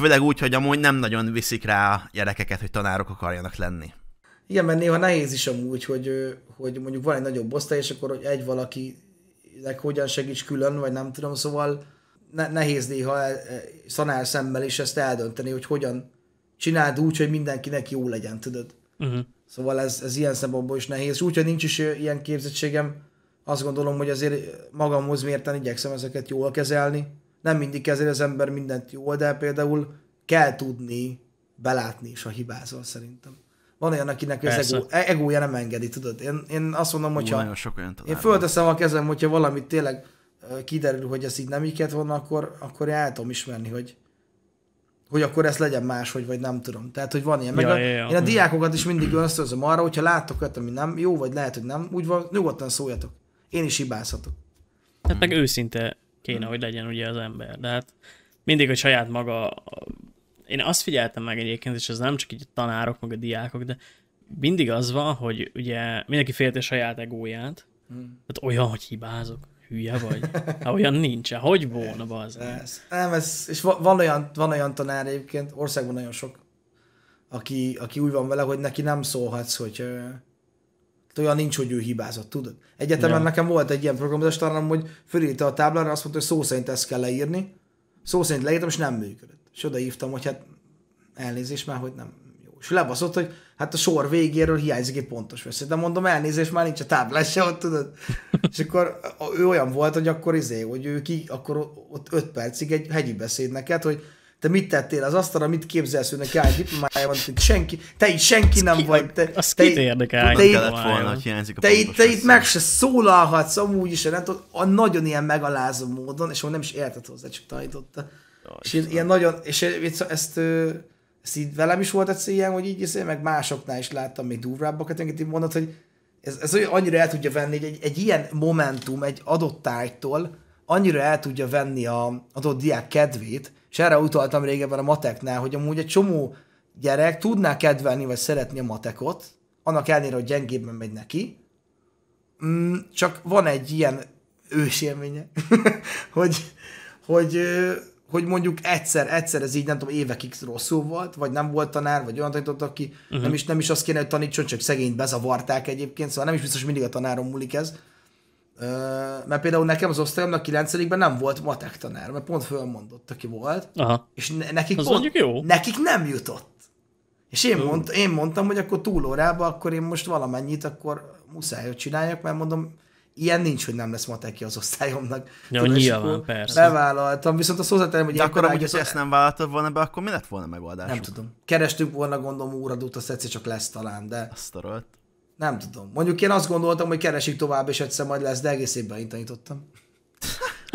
Főleg úgy, hogy amúgy nem nagyon viszik rá a gyerekeket, hogy tanárok akarjanak lenni. Igen, mert néha nehéz is amúgy, hogy, hogy mondjuk van egy nagyobb osztály, és akkor hogy egy valakinek hogyan segíts külön, vagy nem tudom, szóval ne, nehéz néha tanár e, e, szemmel is ezt eldönteni, hogy hogyan csináld úgy, hogy mindenkinek jó legyen, tudod. Uh-huh. Szóval ez, ez ilyen szempontból is nehéz. Úgyhogy nincs is ilyen képzettségem, azt gondolom, hogy azért magamhoz mérten igyekszem ezeket jól kezelni. Nem mindig kezeli az ember mindent jól, de például kell tudni belátni is, a hibázol szerintem. Van olyan, akinek az egó, e-, egója nem engedi, tudod? Én, én azt mondom, hogy ha én fölteszem a kezem, hogyha valamit tényleg kiderül, hogy ez így nem így kellett volna, akkor, akkor el tudom ismerni, hogy hogy akkor ez legyen máshogy, vagy nem tudom. Tehát, hogy van ilyen. Meg ja, a, ja, ja. Én a hm. diákokat is mindig ösztönzöm arra, hogyha láttok olyat, ami nem jó, vagy lehet, hogy nem, úgy van, nyugodtan szóljatok. Én is hibázhatok. Hát meg őszinte kéne, hogy legyen ugye az ember. De hát mindig a saját maga... Én azt figyeltem meg egyébként, és ez nem csak így a tanárok, meg a diákok, de mindig az van, hogy ugye mindenki félte a saját egóját. Hmm. Tehát olyan, hogy hibázok Hülye vagy? Há, olyan nincs, hogy volna az? Nem, ez, és van olyan, van olyan tanár egyébként, országban nagyon sok, aki, aki úgy van vele, hogy neki nem szólhatsz, hogy olyan nincs, hogy ő hibázott, tudod? Egyetemen ja. nekem volt egy ilyen programozás tanárom, hogy fölírta a táblára, azt mondta, hogy szó szerint ezt kell leírni, szó szerint leírtam, és nem működött. És odaívtam, hogy hát elnézést már, hogy nem jó. És lebaszott, hogy hát a sor végéről hiányzik egy pontos veszély. De mondom, elnézést, már nincs a táblás se, ott tudod. és akkor ő olyan volt, hogy akkor izé, hogy ő ki, akkor ott öt percig egy hegyi beszéd neked, hogy te mit tettél az asztalra, mit képzelsz, hogy neki állj van, senki, te itt senki nem ki, vagy. Te, az te, kit érdekel? Te, te, volna, hiányzik a te, itt, te itt meg se szólalhatsz, amúgy is, nem tudod, a nagyon ilyen megalázó módon, és nem is értett hozzá, csak tanította. Jaj, és ilyen, ilyen nagyon, és e- ezt, ezt, ezt ezt így velem is volt egyszer ilyen, hogy így is, meg másoknál is láttam még durvábbakat, amiket így mondod, hogy ez, ez olyan, annyira el tudja venni, hogy egy, egy ilyen momentum egy adott tájtól annyira el tudja venni a adott diák kedvét, és erre utaltam régebben a mateknál, hogy amúgy egy csomó gyerek tudná kedvelni, vagy szeretni a matekot, annak ellenére, hogy gyengébben megy neki, mm, csak van egy ilyen ősélménye, hogy, hogy hogy mondjuk egyszer, egyszer ez így nem tudom, évekig rosszul volt, vagy nem volt tanár, vagy olyan tanított, aki uh-huh. nem, mhm. is, nem is azt kéne, hogy tanítson, csak szegényt bezavarták egyébként, szóval nem is biztos, hogy mindig a tanárom múlik ez. Ö, mert például nekem az osztályomnak 9 nem volt matek tanár, mert pont fölmondott, aki volt, Aha. és ne, nekik, az pont, jó. nekik nem jutott. És én, mond, én mondtam, hogy akkor túlórába, akkor én most valamennyit, akkor muszáj, hogy csináljak, mert mondom, ilyen nincs, hogy nem lesz mateki az osztályomnak. Ja, Tudom, nyilván, persze. Bevállaltam, viszont azt hozzátenem, hogy... De akkor amúgy, hogy ezt nem vállaltad volna be, akkor mi lett volna megoldás? Nem tudom. Kerestünk volna gondolom úradót, azt egyszer csak lesz talán, de... Azt a nem tudom. Mondjuk én azt gondoltam, hogy keresik tovább, és egyszer majd lesz, de egész évben tanítottam.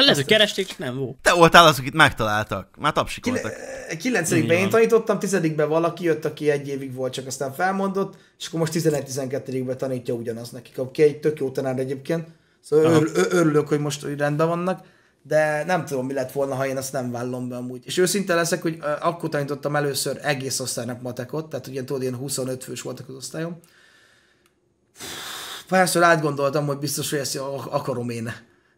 Lehet, hogy keresték, csak nem volt. Te voltál az, akit megtaláltak. Már tapsikoltak. Kilencedikben én tanítottam, tizedikben valaki jött, aki egy évig volt, csak aztán felmondott, és akkor most 11-12-ben tanítja ugyanaz nekik. Oké, egy tök jó tanár egyébként. Szóval ör- örülök, hogy most rendben vannak, de nem tudom, mi lett volna, ha én ezt nem vállom be amúgy. És őszinte leszek, hogy akkor tanítottam először egész osztálynak matekot, tehát ugye tudod, ilyen 25 fős voltak az osztályom. Párszor átgondoltam, hogy biztos, hogy ezt akarom én.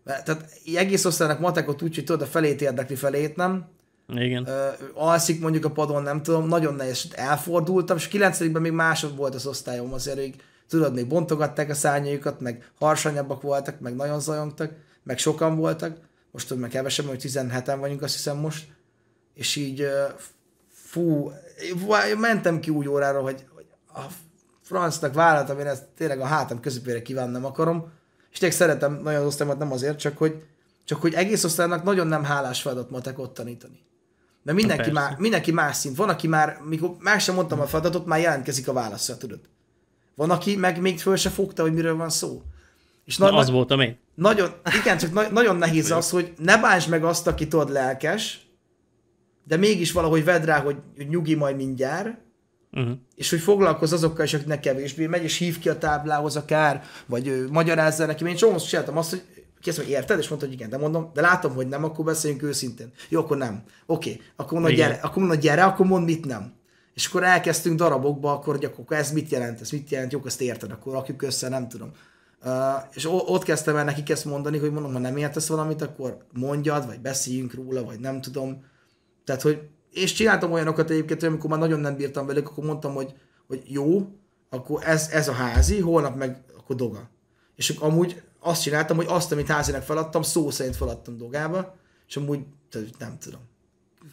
Tehát egész osztálynak matekot úgy, hogy tudod, a felét érdekli, felét nem. Igen. Ö, alszik mondjuk a padon, nem tudom, nagyon nehéz. Elfordultam, és kilencedikben még másod volt az osztályom, azért így, tudod, még bontogatták a szárnyaikat, meg harsanyabbak voltak, meg nagyon zajongtak, meg sokan voltak. Most tudom, meg kevesebb, hogy 17-en vagyunk, azt hiszem most. És így, fú, mentem ki úgy órára, hogy, hogy a francnak vállaltam, én ezt tényleg a hátam közepére kívánnom akarom és tényleg szeretem nagyon az osztályomat, nem azért, csak hogy, csak hogy egész osztálynak nagyon nem hálás feladat matek ott tanítani. Mert mindenki, már, mindenki más szint. Van, aki már, mikor már sem mondtam a feladatot, már jelentkezik a válaszra, tudod. Van, aki meg még föl se fogta, hogy miről van szó. És Na, nagy, az voltam én. Nagyon, igen, csak na, nagyon nehéz az, hogy ne bánts meg azt, aki tudod lelkes, de mégis valahogy vedd rá, hogy, hogy nyugi majd mindjárt, Uh-huh. És hogy foglalkoz azokkal is, akiknek kevésbé megy, és hív ki a táblához akár, vagy ő, magyarázza neki. Én csomószor csináltam azt, hogy kész hogy érted? És mondta, hogy igen, de mondom, de látom, hogy nem, akkor beszéljünk őszintén. Jó, akkor nem. Oké, akkor mondod, gyere, akkor mondom, gyere, akkor mond, mit nem. És akkor elkezdtünk darabokba, akkor gyakorlatilag ez mit jelent, ez mit jelent, jó, ezt érted, akkor rakjuk össze, nem tudom. Uh, és ott kezdtem el nekik ezt mondani, hogy mondom, ha nem értesz valamit, akkor mondjad, vagy beszéljünk róla, vagy nem tudom. Tehát, hogy és csináltam olyanokat egyébként, hogy amikor már nagyon nem bírtam velük, akkor mondtam, hogy, hogy jó, akkor ez, ez a házi, holnap meg akkor doga. És akkor amúgy azt csináltam, hogy azt, amit házinak feladtam, szó szerint feladtam dogába, és amúgy nem tudom,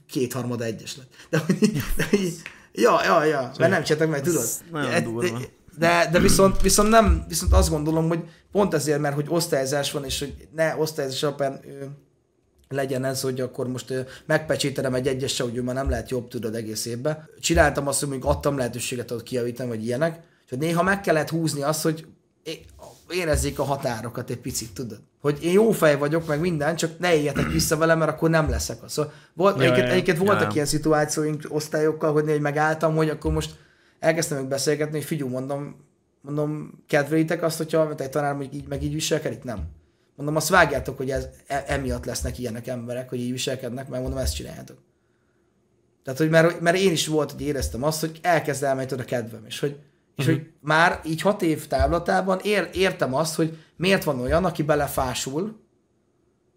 kétharmada egyes lett. De hogy, de, hogy ja, ja, ja, Csak mert szóval nem csináltak meg, tudod? Nagyon de, de viszont, viszont, nem, viszont azt gondolom, hogy pont ezért, mert hogy osztályzás van, és hogy ne osztályzás alapján legyen ez, hogy akkor most megpecsételem egy egyes hogy már nem lehet jobb, tudod, egész évben. Csináltam azt, hogy mondjuk adtam lehetőséget, hogy kiavítani, vagy ilyenek. Hogy néha meg kellett húzni azt, hogy érezzék a határokat egy picit, tudod? Hogy én jó fej vagyok, meg minden, csak ne éljetek vissza velem, mert akkor nem leszek az. Szóval volt, ja, egyiket ja, voltak ja. ilyen szituációink osztályokkal, hogy négy megálltam, hogy akkor most elkezdtem ők beszélgetni, hogy figyú, mondom, mondom, kedvelitek azt, hogyha egy tanár hogy így, meg így viselkedik? Nem. Mondom, azt vágjátok, hogy ez, e, emiatt lesznek ilyenek emberek, hogy így viselkednek, mert mondom, ezt csináljátok. Tehát, hogy mert, mert én is volt, hogy éreztem azt, hogy elkezd elmenni a kedvem, és hogy, és uh-huh. hogy már így hat év távlatában ér, értem azt, hogy miért van olyan, aki belefásul,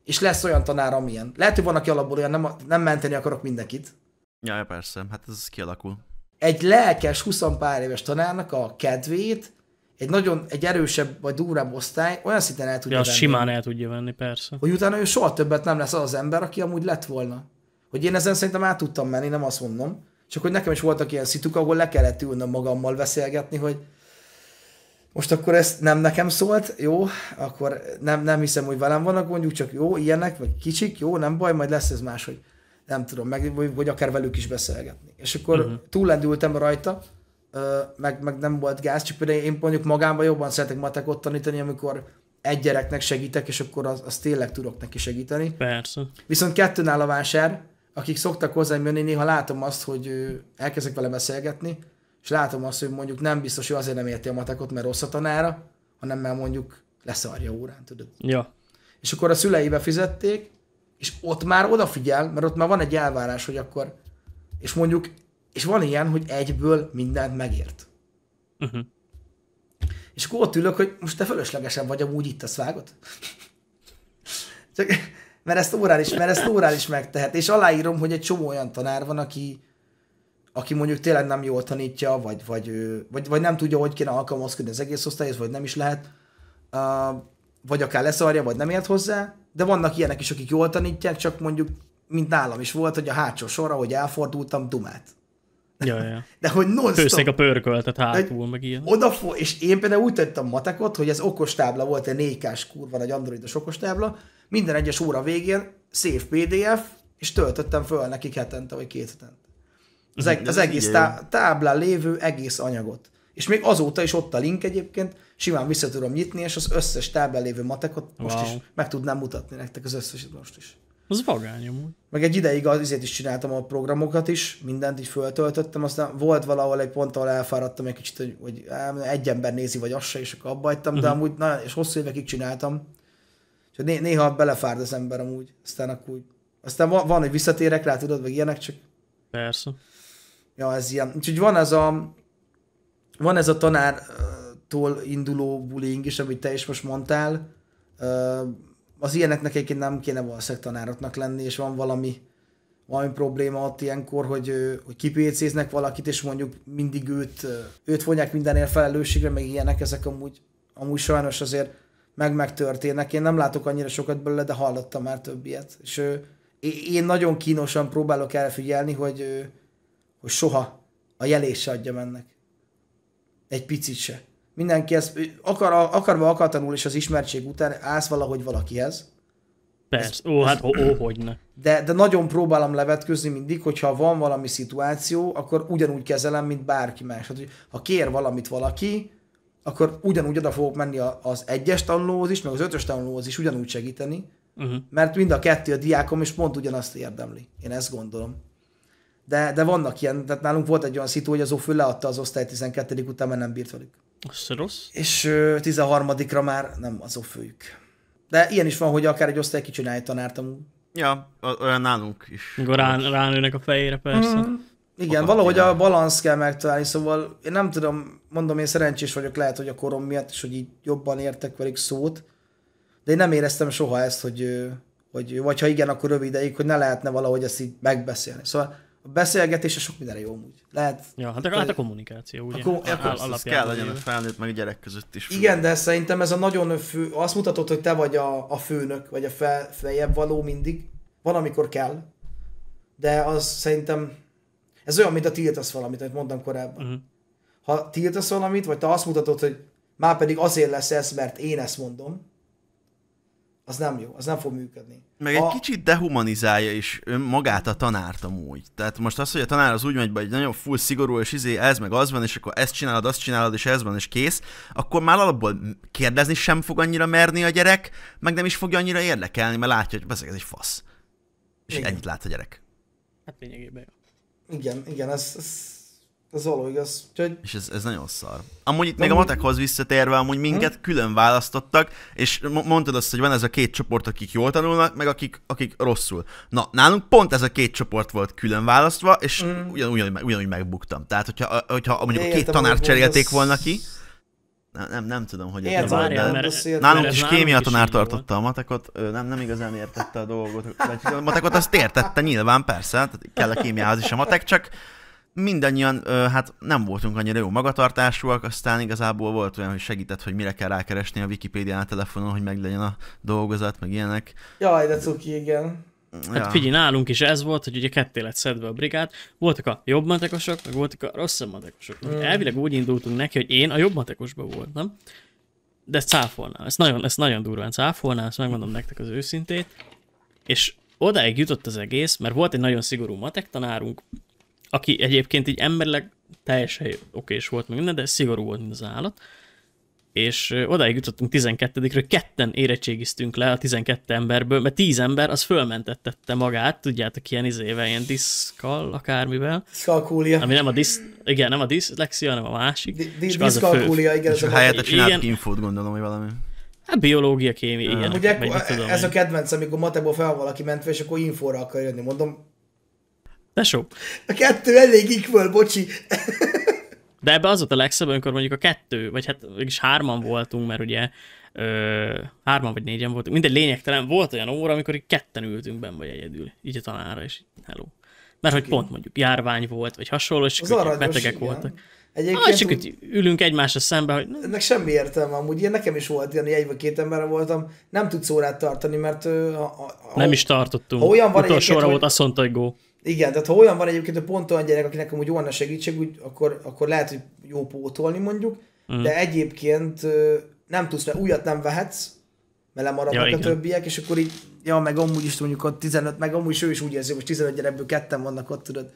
és lesz olyan tanár, amilyen. Lehet, hogy van, aki alapból olyan, nem, nem menteni akarok mindenkit. Ja, persze, hát ez kialakul. Egy lelkes, 20 pár éves tanárnak a kedvét egy nagyon, egy erősebb vagy durvább osztály olyan szinten el tudja ja, venni. simán el tudja venni, persze. Hogy utána ő soha többet nem lesz az az ember, aki amúgy lett volna. Hogy én ezen szerintem át tudtam menni, nem azt mondom. Csak hogy nekem is voltak ilyen szituk, ahol le kellett ülnöm magammal beszélgetni, hogy most akkor ez nem nekem szólt, jó, akkor nem, nem hiszem, hogy velem vannak mondjuk, csak jó, ilyenek, vagy kicsik, jó, nem baj, majd lesz ez más, hogy Nem tudom, meg, vagy, vagy akár velük is beszélgetni. És akkor uh-huh. Mhm. túlendültem rajta, meg, meg nem volt gáz, csak például én mondjuk magámban jobban szeretek matekot tanítani, amikor egy gyereknek segítek, és akkor az, az tényleg tudok neki segíteni. Persze. Viszont kettőn áll a vásár, akik szoktak hozzám jönni, néha látom azt, hogy elkezdek vele beszélgetni, és látom azt, hogy mondjuk nem biztos, hogy azért nem érti a matekot, mert rossz a tanára, hanem mert mondjuk leszarja órán, tudod. Ja. És akkor a szüleibe fizették, és ott már odafigyel, mert ott már van egy elvárás, hogy akkor, és mondjuk és van ilyen, hogy egyből mindent megért. Uh-huh. És akkor ott ülök, hogy most te fölöslegesen vagy amúgy itt a szvágot. Csak, mert ezt órán is, mert ezt órán is megtehet. És aláírom, hogy egy csomó olyan tanár van, aki, aki mondjuk tényleg nem jól tanítja, vagy, vagy, vagy, vagy nem tudja, hogy kéne alkalmazkodni az egész osztályhoz, vagy nem is lehet, uh, vagy akár leszarja, vagy nem ért hozzá, de vannak ilyenek is, akik jól tanítják, csak mondjuk, mint nálam is volt, hogy a hátsó sorra, hogy elfordultam, dumát. Ja, ja. De hogy non Főszeg a pörköltet hátul, meg ilyen. Odafo- és én például úgy tettem matekot, hogy ez okostábla volt egy négykás kurva egy androidos okostábla, minden egyes óra végén szép PDF, és töltöttem föl nekik hetente vagy két hetente. Az, eg- az egész tá- táblán lévő egész anyagot. És még azóta is ott a link egyébként, simán vissza tudom nyitni, és az összes táblán lévő matekot most wow. is meg tudnám mutatni nektek az összeset most is. Az vagány amúgy. Meg egy ideig azért is csináltam a programokat is, mindent így föltöltöttem, aztán volt valahol egy pont ahol elfáradtam egy kicsit, hogy, hogy egy ember nézi, vagy azt se, és akkor abba hagytam, uh-huh. de mhm. amúgy na, és hosszú évekig csináltam. És hát né- néha belefárd az ember amúgy, aztán akkor úgy. Aztán van, van, hogy visszatérek rá, tudod, meg ilyenek, csak... Persze. Ja, ez ilyen. Úgyhogy van ez a, van ez a tanártól induló bullying is, amit te is most mondtál, az ilyeneknek egyébként nem kéne valószínűleg tanároknak lenni, és van valami, valami probléma ott ilyenkor, hogy, hogy kipécéznek valakit, és mondjuk mindig őt, őt vonják mindenél felelősségre, meg ilyenek, ezek amúgy, amúgy sajnos azért meg megtörténnek. Én nem látok annyira sokat belőle, de hallottam már több ilyet. És én nagyon kínosan próbálok erre figyelni, hogy, hogy soha a jelése adja adjam ennek. Egy picit se. Mindenki ezt akar, akarva akartanul, és az ismertség után állsz valahogy valakihez. Persze, ó, hát ó, ó, hogyne. De, de nagyon próbálom levetközni mindig, hogyha van valami szituáció, akkor ugyanúgy kezelem, mint bárki más. Hát, hogy ha kér valamit valaki, akkor ugyanúgy oda fogok menni az egyes tanulóhoz is, meg az ötös tanulóhoz is ugyanúgy segíteni, uh-huh. mert mind a kettő a diákom, és pont ugyanazt érdemli. Én ezt gondolom. De, de vannak ilyen, tehát nálunk volt egy olyan szitu, hogy az ófő leadta az osztály 12 után, mert nem bírt velük. Az se rossz. És 13-ra már nem az főjük. De ilyen is van, hogy akár egy osztály kicsinálja tanárt amúgy. Ja, olyan nálunk is. Mikor rá, ránőnek a fejére persze. Mm. Igen, Opa, valahogy igen. a balansz kell megtalálni, szóval én nem tudom, mondom, én szerencsés vagyok, lehet, hogy a korom miatt, és hogy így jobban értek velük szót, de én nem éreztem soha ezt, hogy, hogy vagy ha igen, akkor rövid ideig, hogy ne lehetne valahogy ezt így megbeszélni. Szóval a beszélgetése sok mindenre jó úgy. Lehet... Ja, hát a, hát a kommunikáció, ugye? Akkor a, e- a, ez kell legyen a felnőtt meg a gyerek között is. Igen, de szerintem ez a nagyon fő, azt mutatott, hogy te vagy a, a főnök, vagy a fel, feljebb való mindig. Van, amikor kell. De az szerintem, ez olyan, mint a tiltasz valamit, amit mondtam korábban. Uh-huh. Ha tiltasz valamit, vagy te azt mutatod, hogy már pedig azért lesz ez, mert én ezt mondom, az nem jó, az nem fog működni. Meg a... egy kicsit dehumanizálja is magát a tanárt amúgy. Tehát most az, hogy a tanár az úgy megy be, hogy nagyon full szigorú, és izé ez meg az van, és akkor ezt csinálod, azt csinálod, és ez van, és kész, akkor már alapból kérdezni sem fog annyira merni a gyerek, meg nem is fogja annyira érdekelni, mert látja, hogy ez egy fasz. És Igen. ennyit lát a gyerek. Hát lényegében jó. Igen, igen, ez, ez ez való igaz. Úgyhogy... És ez, ez nagyon szar. Amúgy itt De még a matekhoz visszatérve, amúgy hm? minket hmm? külön választottak, és mondtad azt, hogy van ez a két csoport, akik jól tanulnak, meg akik, akik rosszul. Na, nálunk pont ez a két csoport volt külön választva, és hmm. ugyan, ugyan, ugyanúgy megbuktam. Tehát, hogyha, hogyha mondjuk Értem, a két tanárt cserélték ez... volna ki, nem, nem, nem tudom, hogy ez van, de mert, nálunk is kémia tanár tartotta a matekot, ő nem, nem igazán értette a dolgot. A matekot azt értette nyilván, persze, kell a kémiához is a matek, csak mindannyian, ö, hát nem voltunk annyira jó magatartásúak, aztán igazából volt olyan, hogy segített, hogy mire kell rákeresni a Wikipédián a telefonon, hogy meglegyen a dolgozat, meg ilyenek. Jaj, de cuki, igen. Ja. Hát figyelj, nálunk is ez volt, hogy ugye ketté lett szedve a brigád, voltak a jobb matekosok, meg voltak a rosszabb matekosok. Mm. Elvileg úgy indultunk neki, hogy én a jobb matekosban voltam, de ezt cáfolnám, ezt nagyon, ezt nagyon durván cáfolnám, ezt megmondom nektek az őszintét, és odáig jutott az egész, mert volt egy nagyon szigorú matek tanárunk, aki egyébként így emberleg teljesen okés volt meg minden, de szigorú volt, mint az állat. És odáig jutottunk 12-ről, ketten érettségiztünk le a 12 emberből, mert 10 ember az fölmentettette magát, tudjátok, ilyen izével, ilyen diszkal, akármivel. Diszkalkúlia. Ami nem a disz, igen, nem a diszlexia, hanem a másik. Di- diszkalkúlia, igen. És a a csinált infót, gondolom, hogy valami. Hát biológia, kémia, igen. Ugye ez a kedvencem, amikor matekból fel valaki mentve, és akkor infóra akar jönni. Mondom, Tesó. A kettő elég ikvöl, bocsi. De ebbe az volt a legszebb, amikor mondjuk a kettő, vagy hát mégis hárman voltunk, mert ugye ö, hárman vagy négyen voltunk, mindegy lényegtelen, volt olyan óra, amikor így ketten ültünk benne vagy egyedül, így a tanára, és hello. Mert hogy okay. pont mondjuk járvány volt, vagy hasonló, és csak betegek igen. voltak. Egyébként ah, csak úgy, ülünk egymásra szembe, hogy... Ennek semmi értelme amúgy. Ilyen nekem is volt ilyen, egy vagy két emberre voltam. Nem tudsz órát tartani, mert... a, a, nem is tartottunk. utolsó óra volt, azt mondta, hogy go. Igen, tehát ha olyan van egyébként, hogy pont olyan gyerek, akinek amúgy volna segítség, úgy, akkor, akkor lehet, hogy jó pótolni mondjuk, mm. de egyébként nem tudsz, mert újat nem vehetsz, mert lemaradnak ja, a többiek, és akkor így, ja, meg amúgy is mondjuk ott 15, meg amúgy is ő is úgy érzi, hogy 15 gyerekből ketten vannak ott, tudod.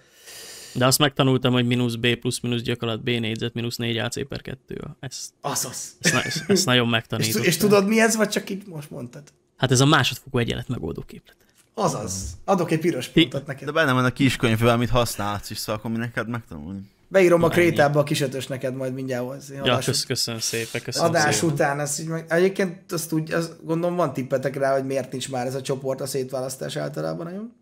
De azt megtanultam, hogy mínusz B plusz mínusz gyakorlat B négyzet mínusz 4 AC per 2. Ezt, Azaz. Ezt, ezt, ezt nagyon megtanítottam. és, és tudod mi ez, vagy csak így most mondtad? Hát ez a másodfokú egyenlet megoldó képlet. Azaz. Adok egy piros pontot neked. De benne van a kiskönyvvel, amit használsz is, szóval akkor mi neked megtanulni. Beírom a krétába a kisötös neked majd mindjárt hozzá. Ja, kösz, köszönöm szépen, köszönöm Adás szépen. után, ez így meg... egyébként azt úgy, azt gondolom van tippetek rá, hogy miért nincs már ez a csoport a szétválasztás általában nagyon.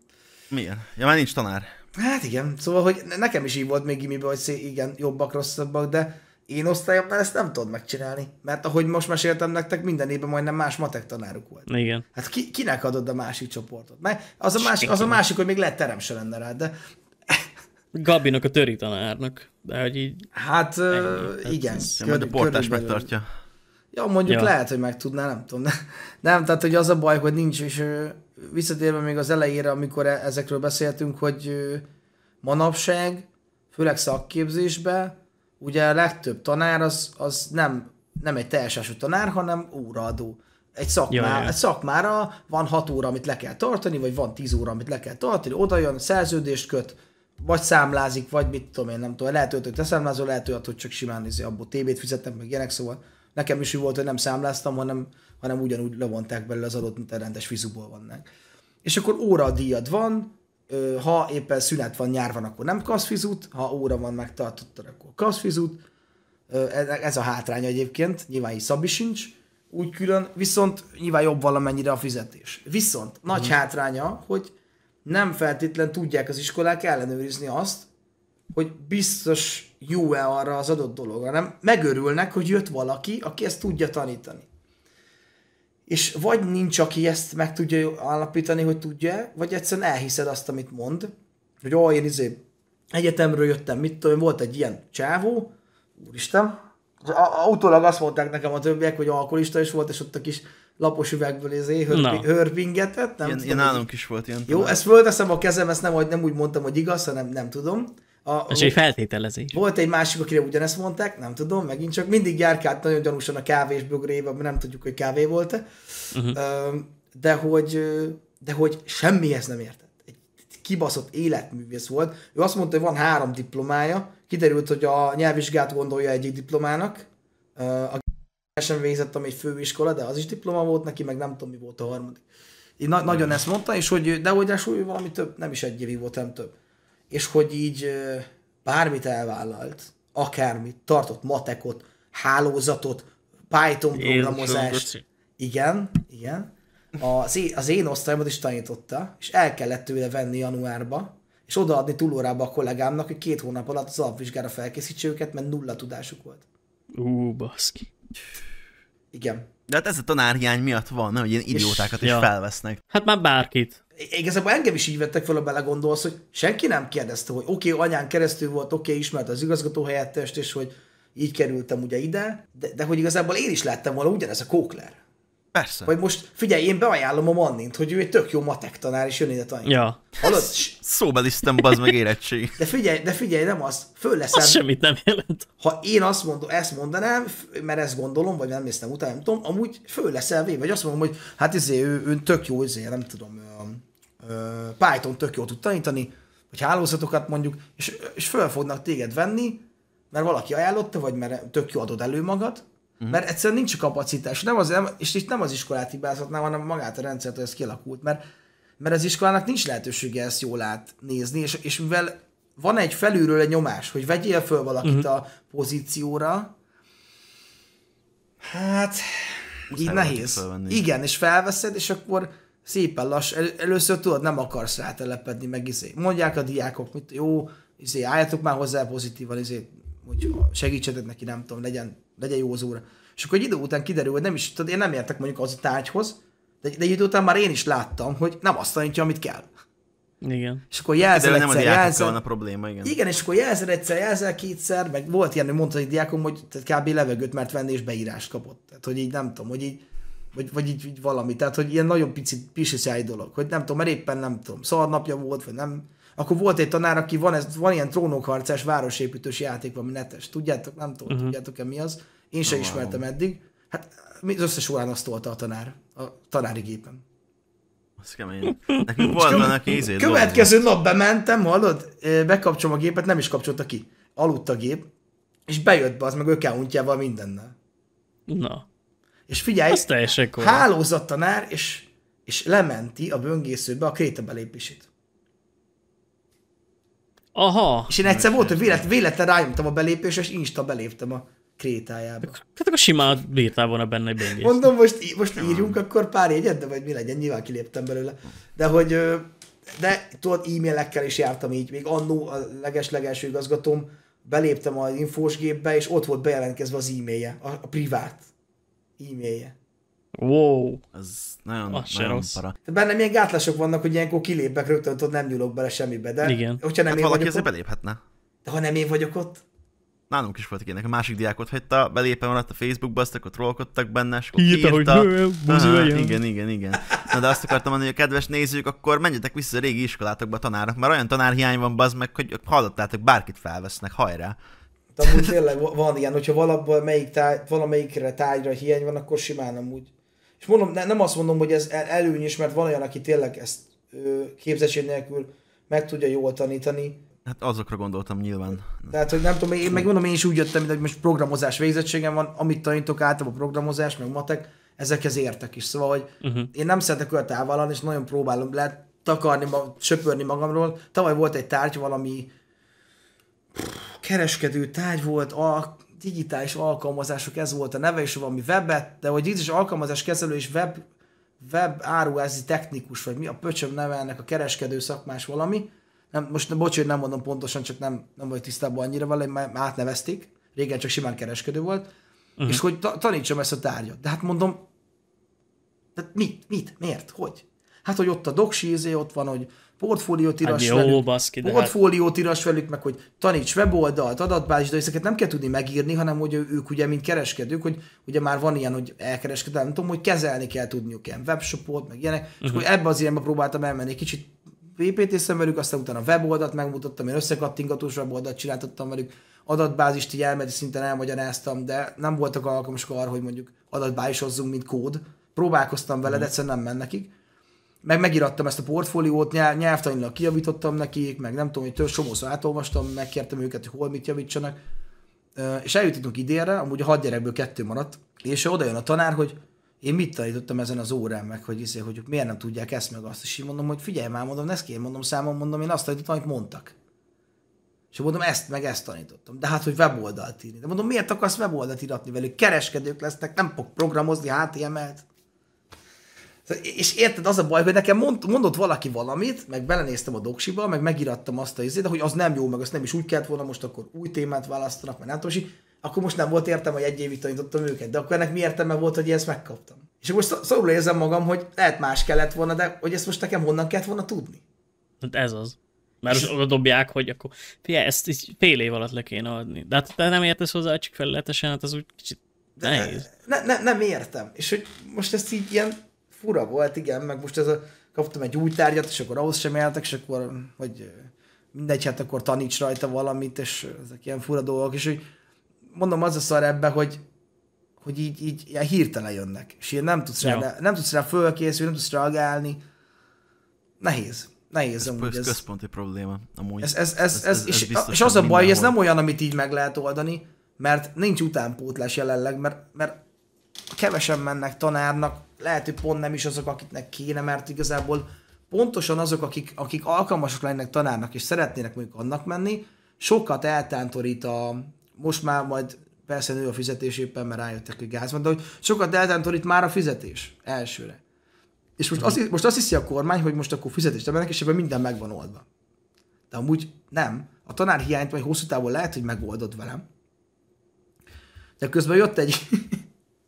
Miért? Ja, már nincs tanár. Hát igen, szóval, hogy nekem is így volt még gimiben, hogy szé- igen, jobbak, rosszabbak, de én osztályomnál ezt nem tudod megcsinálni, mert ahogy most meséltem nektek, minden évben majdnem más matek tanáruk volt. Igen. Hát ki, kinek adod a másik csoportot? Mert az a, másik, az a másik, hogy még lehet terem se lenne rá, de... Gabinak a töri tanárnak, de hogy így... Hát ennyi, hát igen. Ez... Körül, a portás megtartja. Ja, mondjuk ja. lehet, hogy meg tudná, nem tudom. Nem, nem, tehát hogy az a baj, hogy nincs, és visszatérve még az elejére, amikor e- ezekről beszéltünk, hogy manapság, főleg szakképzésben, ugye a legtöbb tanár az, az nem, nem egy teljesású tanár, hanem óraadó. Egy, szakmá, ja, ja. egy szakmára van 6 óra, amit le kell tartani, vagy van 10 óra, amit le kell tartani, oda jön, szerződést köt, vagy számlázik, vagy mit tudom én, nem tudom, lehet hogy te számlázol, lehet hogy csak simán izé, abból tévét fizetnek, meg ilyenek, szóval nekem is úgy volt, hogy nem számláztam, hanem, hanem ugyanúgy levonták belőle az adott mint a rendes fizuból vannak. És akkor óra díjad van, ha éppen szünet van, nyár van, akkor nem kapsz ha óra van megtartott, akkor kapsz e, e, Ez a hátrány egyébként, nyilván így szabi sincs, úgy külön, viszont nyilván jobb valamennyire a fizetés. Viszont nagy hmm. hátránya, hogy nem feltétlen tudják az iskolák ellenőrizni azt, hogy biztos jó-e arra az adott dologra, nem megörülnek, hogy jött valaki, aki ezt tudja tanítani és vagy nincs, aki ezt meg tudja állapítani, hogy tudja, vagy egyszerűen elhiszed azt, amit mond, hogy ó, én izé egyetemről jöttem, mit tudom, volt egy ilyen csávó, úristen, autólag azt mondták nekem a többiek, hogy alkoholista is volt, és ott a kis lapos üvegből izé, hörbingetett. Nem ilyen, tudom, ilyen nálunk is volt ilyen. Jó, ezt fölteszem a kezem, ezt nem, nem úgy mondtam, hogy igaz, hanem nem tudom. A, És egy feltételezés. Volt egy másik, akire ugyanezt mondták, nem tudom, megint csak mindig járkált nagyon gyanúsan a kávés bögrébe, mert nem tudjuk, hogy kávé volt-e, uh-huh. Mhm. de, hogy, de hogy semmihez nem értett. Egy kibaszott életművész volt. Ő azt mondta, hogy van három diplomája, kiderült, hogy a nyelvvizsgát gondolja egyik diplomának, a sem végzett, ami egy főiskola, de az is diploma volt neki, meg nem tudom, mi volt a harmadik. Én na- nagyon ezt mondta, és hogy, de hogy valami több, nem is egy évig volt, nem több és hogy így bármit elvállalt, akármit, tartott matekot, hálózatot, Python programozást. igen, igen. Az, én, az én osztályomat is tanította, és el kellett tőle venni januárba, és odaadni túlórába a kollégámnak, hogy két hónap alatt az alapvizsgára felkészítse őket, mert nulla tudásuk volt. Ú, baszki. Igen. De hát ez a tanárhiány miatt van, nem, hogy ilyen idiótákat és, is ja. felvesznek. Hát már bárkit igazából engem is így vettek fel, ha belegondolsz, hogy senki nem kérdezte, hogy oké, okay, anyán keresztül volt, oké, okay, ismert az igazgató helyettest, és hogy így kerültem ugye ide, de, de hogy igazából én is lettem volna ugyanez a kókler. Persze. Vagy most figyelj, én beajánlom a Mannint, hogy ő egy tök jó matek tanár, és jön ide tanítani. Ja. Hallod? Szóbelisztem, bazd meg érettség. De figyelj, de figyelj, nem az, föl leszem. Az semmit nem jelent. Ha én azt mondom, ezt mondanám, mert ezt gondolom, vagy nem néztem utána, nem tudom, amúgy föl leszel vé, vagy azt mondom, hogy hát izé, ő, ő tök jó, izé, nem tudom, Python tök jó tud tanítani, vagy hálózatokat mondjuk, és, és föl fognak téged venni, mert valaki ajánlotta, vagy mert tök jó adod elő magad, Uh-huh. Mert egyszerűen nincs kapacitás. Nem az, nem, és itt nem az iskolát hibázhatná, hanem magát a rendszert, hogy ez kialakult. Mert, mert az iskolának nincs lehetősége ezt jól átnézni, és, és mivel van egy felülről egy nyomás, hogy vegyél föl valakit uh-huh. a pozícióra, hát Most így nehéz. Igen, és felveszed, és akkor szépen lass, el, először tudod, nem akarsz rátelepedni, meg izé. Mondják a diákok, mit jó, izé, álljatok már hozzá pozitívan, izé, hogy segítsetek neki, nem tudom, legyen, legyen jó az óra. És akkor egy idő után kiderül, hogy nem is, tudod, én nem értek mondjuk az a tárgyhoz, de, de egy idő után már én is láttam, hogy nem azt tanítja, amit kell. Igen. És akkor jelzel de egyszer, nem a jelzel. Van a probléma, igen. Igen, és akkor jelzel egyszer, jelzel kétszer, meg volt ilyen, hogy mondta egy diákom, hogy tehát kb. levegőt mert venni és beírást kapott. Tehát, hogy így nem tudom, hogy így, vagy, vagy így, így valami. Tehát, hogy ilyen nagyon pici, pisiszáj dolog, hogy nem tudom, mert éppen nem tudom, szarnapja volt, vagy nem, akkor volt egy tanár, aki van, ez, van ilyen trónokharcás városépítős játék, van netes. Tudjátok, nem tudom, uh-huh. tudjátok-e mi az? Én se wow. ismertem eddig. Hát az összes órán azt tolta a tanár, a tanári gépen. Az kemény. Nekünk volt annak ízét. Következő dolgozik. nap bementem, hallod? Bekapcsolom a gépet, nem is kapcsolta ki. Aludt a gép, és bejött be az meg ökáuntjával mindennel. Na. És figyelj, Ez hálózattanár, és, és lementi a böngészőbe a kréta belépését. Aha. És én egyszer volt, hogy véletlen, véletlen rájöttem a belépésre, és Insta beléptem a krétájába. Tehát akkor simán bírtál volna benne egy Mondom, most, most írjunk akkor pár jegyet, de vagy mi legyen, nyilván kiléptem belőle. De hogy, de tudod, e-mailekkel is jártam így, még annó a leges-legelső igazgatóm, beléptem az infós gépbe, és ott volt bejelentkezve az e-mailje, a, a privát e-mailje. Wow. Ez nagyon, az nagyon rossz. para. Bennem ilyen gátlások vannak, hogy ilyenkor kilépek rögtön, tudod, nem nyúlok bele semmibe, de Igen. hogyha nem hát én valaki ezzel beléphetne. De ha nem én vagyok ott, nálunk is voltak ilyenek, a másik diákot hagyta, belépem, alatt a Facebookba, azt akkor trollkodtak benne, és akkor Hírta, írta hogy nő, ah, igen, igen, igen. Na, de azt akartam mondani, hogy a kedves nézők, akkor menjetek vissza a régi iskolátokba tanárok, mert olyan tanárhiány van bazd meg, hogy hallottátok, bárkit felvesznek, hajrá. De hát amúgy tényleg van ilyen, hogyha valabból valamelyikre tárgyra hiány van, akkor simán amúgy és mondom, ne, nem azt mondom, hogy ez előny is, mert van olyan, aki tényleg ezt képzettség nélkül meg tudja jól tanítani. Hát azokra gondoltam nyilván. Tehát, hogy nem tudom, én meg mondom, én is úgy jöttem, hogy most programozás végzettségem van, amit tanítok általában programozás, meg matek, ezekhez értek is. Szóval, hogy uh-huh. én nem szeretek olyat elvállalni, és nagyon próbálom le takarni, ma, söpörni magamról. Tavaly volt egy tárgy, valami kereskedő tárgy volt, a digitális alkalmazások, ez volt a neve, és valami webet, de hogy digitális alkalmazás kezelő és web, web áruházi technikus, vagy mi a pöcsöm neve ennek a kereskedő szakmás valami. Nem, most bocs, hogy nem mondom pontosan, csak nem, nem vagy tisztában annyira vele, mert átnevezték. Régen csak simán kereskedő volt. Uh-huh. És hogy ta- tanítsam ezt a tárgyat. De hát mondom, tehát mit, mit, miért, hogy? Hát, hogy ott a doksi izé, ott van, hogy portfóliót írass hát, velük, baszki, hát- portfóliót írass velük, meg hogy taníts weboldalt, adatbázis, de ezeket nem kell tudni megírni, hanem hogy ők ugye, mint kereskedők, hogy ugye már van ilyen, hogy elkereskedem. nem tudom, hogy kezelni kell tudniuk ilyen webshopot, meg ilyenek, uh-huh. és akkor ebbe az irányba próbáltam elmenni, kicsit PPT-szem velük, aztán utána weboldalt megmutattam, én összekattingatós weboldalt csináltattam velük, adatbázist így elmedi szinten elmagyaráztam, de nem voltak alkalmasok arra, hogy mondjuk adatbázisozzunk, mint kód. Próbálkoztam vele, de mhm. egyszerűen nem mennek nekik meg megirattam ezt a portfóliót, nyelv, nyelvtanilag kijavítottam nekik, meg nem tudom, hogy több somószor átolvastam, megkértem őket, hogy hol mit javítsanak. És eljutottunk idénre, amúgy a hat gyerekből kettő maradt, és oda jön a tanár, hogy én mit tanítottam ezen az órán meg, hogy, izé, hogy miért nem tudják ezt meg azt. És így mondom, hogy figyelj már, mondom, ezt kéne mondom számon, mondom, én azt tanítottam, amit mondtak. És mondom, ezt meg ezt tanítottam. De hát, hogy weboldalt írni. De mondom, miért akarsz weboldalt iratni velük? Kereskedők lesznek, nem fog programozni HTML-t. És érted, az a baj, hogy nekem mond, mondott valaki valamit, meg belenéztem a doksiba, meg megirattam azt a izét, hogy az nem jó, meg azt nem is úgy kellett volna, most akkor új témát választanak, mert nem tudom, és akkor most nem volt értem, hogy egy évig tanítottam őket, de akkor ennek mi értelme volt, hogy én ezt megkaptam. És most szorul érzem magam, hogy lehet más kellett volna, de hogy ezt most nekem honnan kellett volna tudni. Hát ez az. Mert most oda dobják, hogy akkor fia, ezt így fél év alatt le kéne adni. De hát te nem értesz hozzá, csak felületesen, hát az úgy kicsit nehéz. De, ne, ne, nem értem. És hogy most ezt így ilyen fura volt, igen, meg most ez a, kaptam egy új tárgyat, és akkor ahhoz sem éltek, és akkor, hogy mindegy, hát akkor taníts rajta valamit, és ezek ilyen fura dolgok, és hogy mondom, az a szar ebbe, hogy, hogy így, így ilyen hirtelen jönnek, és ilyen nem tudsz rá, nem tudsz rá fölkészülni, nem tudsz reagálni. Nehéz. Nehéz ez amúgy ez. központi probléma, amúgy. Ez, ez, ez, ez, ez, ez és, és az a baj, hogy ez nem olyan, amit így meg lehet oldani, mert nincs utánpótlás jelenleg, mert, mert kevesen mennek tanárnak lehet, hogy pont nem is azok, akiknek kéne, mert igazából pontosan azok, akik, akik alkalmasak lennek tanárnak, és szeretnének mondjuk annak menni, sokat eltántorít a, most már majd persze nő a fizetés éppen, mert rájöttek, hogy gáz van, de hogy sokat eltántorít már a fizetés elsőre. És most, azt, most azt hiszi a kormány, hogy most akkor fizetést emelnek, és ebben minden megvan oldva. De amúgy nem. A tanár hiányt majd hosszú távon lehet, hogy megoldod velem. De közben jött egy,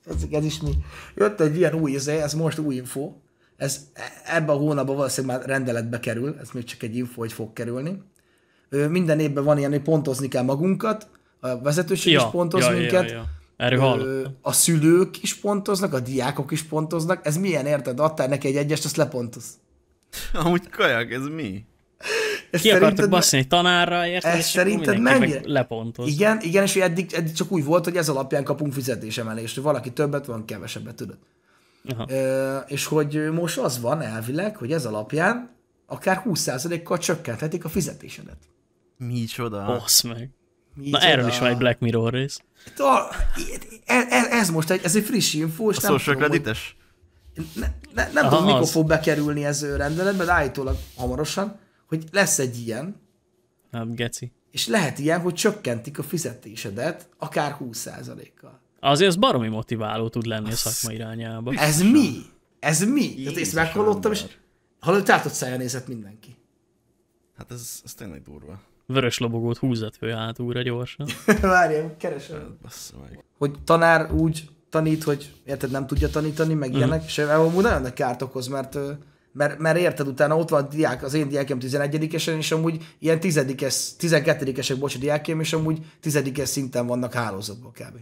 ez, ez is mi. Jött egy ilyen új izé, ez most új info, ez ebben a hónapban valószínűleg már rendeletbe kerül, ez még csak egy info, hogy fog kerülni. Minden évben van ilyen, hogy pontozni kell magunkat, a vezetőség ja, is pontoz ja, minket, ja, ja. Erről ö, a szülők is pontoznak, a diákok is pontoznak. Ez milyen érted? Adtál neki egy egyest, azt lepontoz. Amúgy kajak, ez mi? Ez Ki akartak baszni egy tanárra, érted? Ez és szerinted mennyire? Lepontoz. Igen, igen, és eddig, eddig csak úgy volt, hogy ez alapján kapunk fizetésemelést, valaki többet van, kevesebbet, tudod. Aha. Ö, és hogy most az van elvileg, hogy ez alapján akár 20%-kal csökkenthetik a fizetésedet. Micsoda? Basz meg. Micsoda? Na erről is van egy Black Mirror rész. A, ez, e- e- ez most egy, ez egy friss info, és a nem tudom, hogy, ne, ne, nem Aha, tudom, mikor fog bekerülni ez rendeletbe, de állítólag hamarosan hogy lesz egy ilyen. Nem, geci. És lehet ilyen, hogy csökkentik a fizetésedet akár 20%-kal. Azért ez baromi motiváló tud lenni Azt... a szakma irányába. Ez mi? Ez mi? Hát Tehát ezt meghallottam, és hallott, ott szája nézett mindenki. Hát ez, ez tényleg durva. Vörös lobogót fő át újra gyorsan. Várjál, keresem. Hát, hogy tanár úgy tanít, hogy érted, nem tudja tanítani, meg mhm. ilyenek, mm. és amúgy nagyon nagy kárt okoz, mert mert, mert érted, utána ott van diák, az én diákem 11-esen, és amúgy ilyen 12-esek, bocs, diákém, és amúgy 10-es szinten vannak hálózatban kb.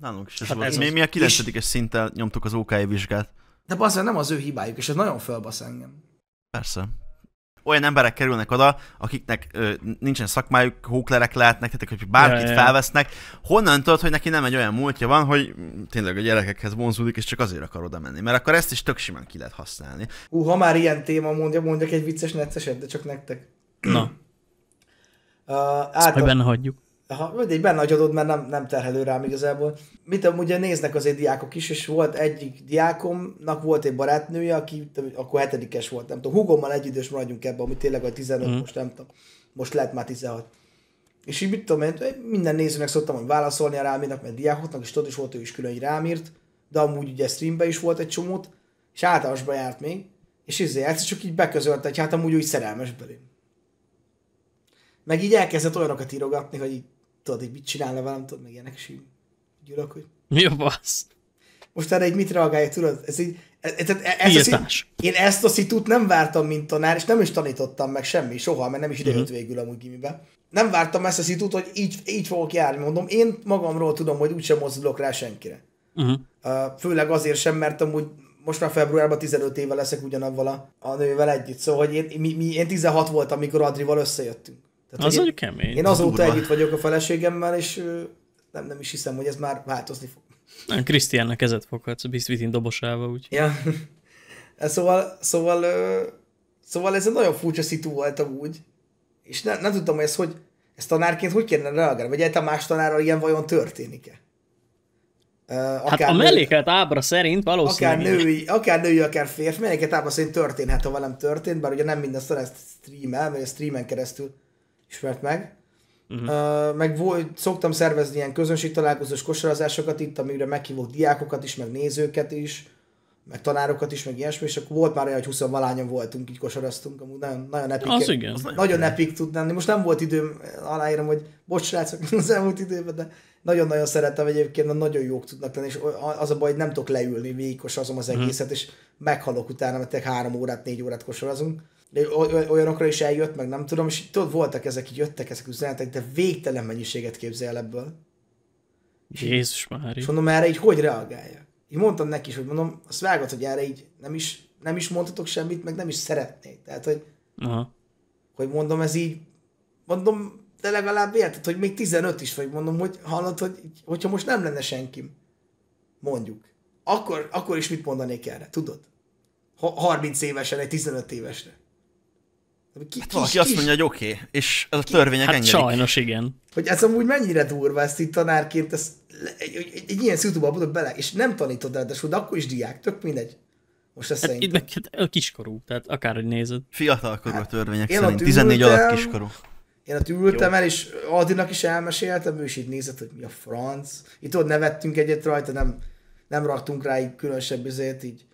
Nálunk is hát volt. Ez mi, mi a 9 és... szinten nyomtuk az OK vizsgát. De az nem az ő hibájuk, és ez nagyon fölbasz engem. Persze, olyan emberek kerülnek oda, akiknek ö, nincsen szakmájuk, hóklerek lehetnek, tehát hogy bárkit ja, felvesznek, honnan tudod, hogy neki nem egy olyan múltja van, hogy tényleg a gyerekekhez vonzódik, és csak azért akar oda menni, mert akkor ezt is tök simán ki lehet használni. Ú, ha már ilyen téma mondja, mondjak egy vicces necceset, de csak nektek. Na. Uh, által... benne hagyjuk. Aha, mindegy, benne agyadod, mert nem, nem terhelő rám igazából. Mit ugye néznek azért diákok is, és volt egyik diákomnak volt egy barátnője, aki akkor hetedikes volt, nem tudom, húgommal egy idős maradjunk ebbe, ami tényleg a 15, mm. most nem tudom, most lehet már 16. És így mit tudom, én minden nézőnek szoktam, hogy válaszolni a rámírnak, mert diákoknak, és tudod, is volt ő is külön rámírt, de amúgy ugye streambe is volt egy csomót, és általánosban járt még, és ezért egyszer csak így beközölte, hogy hát amúgy úgy szerelmes belém. Meg így elkezdett olyanokat írogatni, hogy így tudod, hogy mit csinálna velem, tudod, meg ilyenek, és így gyűlök, hogy... Mi a basz? Most erre egy mit reagálja, tudod? Ez így, e- e- e- ez, ez, ez, ez, ez, én ezt a szitút nem vártam, mint tanár, és nem is tanítottam meg semmi, soha, mert nem is idejött uh-huh. végül amúgy gimibe. Nem vártam ezt a szitút, hogy így, így fogok járni, mondom. Én magamról tudom, hogy úgysem mozdulok rá senkire. Uh-huh. Főleg azért sem, mert amúgy most már februárban 15 éve leszek ugyanabban a, a nővel együtt, szóval hogy én, mi, mi, én 16 voltam, amikor Adrival összejöttünk. Tehát, az egy kemény. Én azóta Durva. együtt vagyok a feleségemmel, és nem, nem is hiszem, hogy ez már változni fog. Nem, Krisztiánnak kezet foghatsz, biztvitin dobosával, úgy. Ja. Hát szóval, szóval, szóval ez egy nagyon furcsa szitu volt úgy, és ne, nem tudtam, hogy ez hogy, ez tanárként hogy kéne reagálni, vagy egyáltalán más tanárral ilyen vajon történik-e? Hát akár hát a melléket ábra szerint valószínűleg. Akár női, akár női, akár férfi, melléket ábra szerint történhet, ha velem történt, bár ugye nem minden szóra ezt streamel, vagy a streamen keresztül ismert meg. Uh-huh. meg volt, szoktam szervezni ilyen közönség találkozós kosarazásokat itt, amire meghívott diákokat is, meg nézőket is, meg tanárokat is, meg ilyesmi, és akkor volt már olyan, hogy 20 valányom voltunk, így kosaraztunk, amúgy nagyon, nagyon epik. Az igen. Az nagyon igen. epik tud lenni. Most nem volt időm, aláírom, hogy bocs srácok, az elmúlt időben, de nagyon-nagyon szeretem egyébként, mert nagyon jók tudnak lenni, és az a baj, hogy nem tudok leülni, végig azom az mhm. egészet, uh-huh. és meghalok utána, mert három órát, négy órát kosarazunk olyanokra is eljött, meg nem tudom, és tudod, voltak ezek, így jöttek ezek az üzenetek, de végtelen mennyiséget képzel ebből. Jézus már. És mondom, erre így hogy reagálja? Én mondtam neki is, hogy mondom, azt vágod, hogy erre így nem is, nem is mondhatok semmit, meg nem is szeretnék. Tehát, hogy, Aha. hogy mondom, ez így, mondom, de legalább érted, hogy még 15 is vagy, mondom, hogy hallod, hogy, hogyha most nem lenne senkim, mondjuk, akkor, akkor is mit mondanék erre, tudod? 30 évesen, egy 15 évesre. Ki, hát valaki kis, azt mondja, hogy oké, okay, és ez a törvények hát engedik. sajnos igen. Hogy ez amúgy mennyire durva ezt itt tanárként, ezt, egy, egy, egy egy ilyen szituba tudod bele, és nem tanítod el, de akkor is diák, tök mindegy. Most ez hát, szerintem. Meg, hát, a kiskorú, tehát akárhogy nézed. Fiatalkorú hát, a törvények én szerint, 14 alatt kiskorú. Én ott ültem el, és Adinak is elmeséltem, ő is így nézett, hogy mi a franc. Itt ott nevettünk egyet rajta, nem, nem raktunk rá így különösebb üzét, így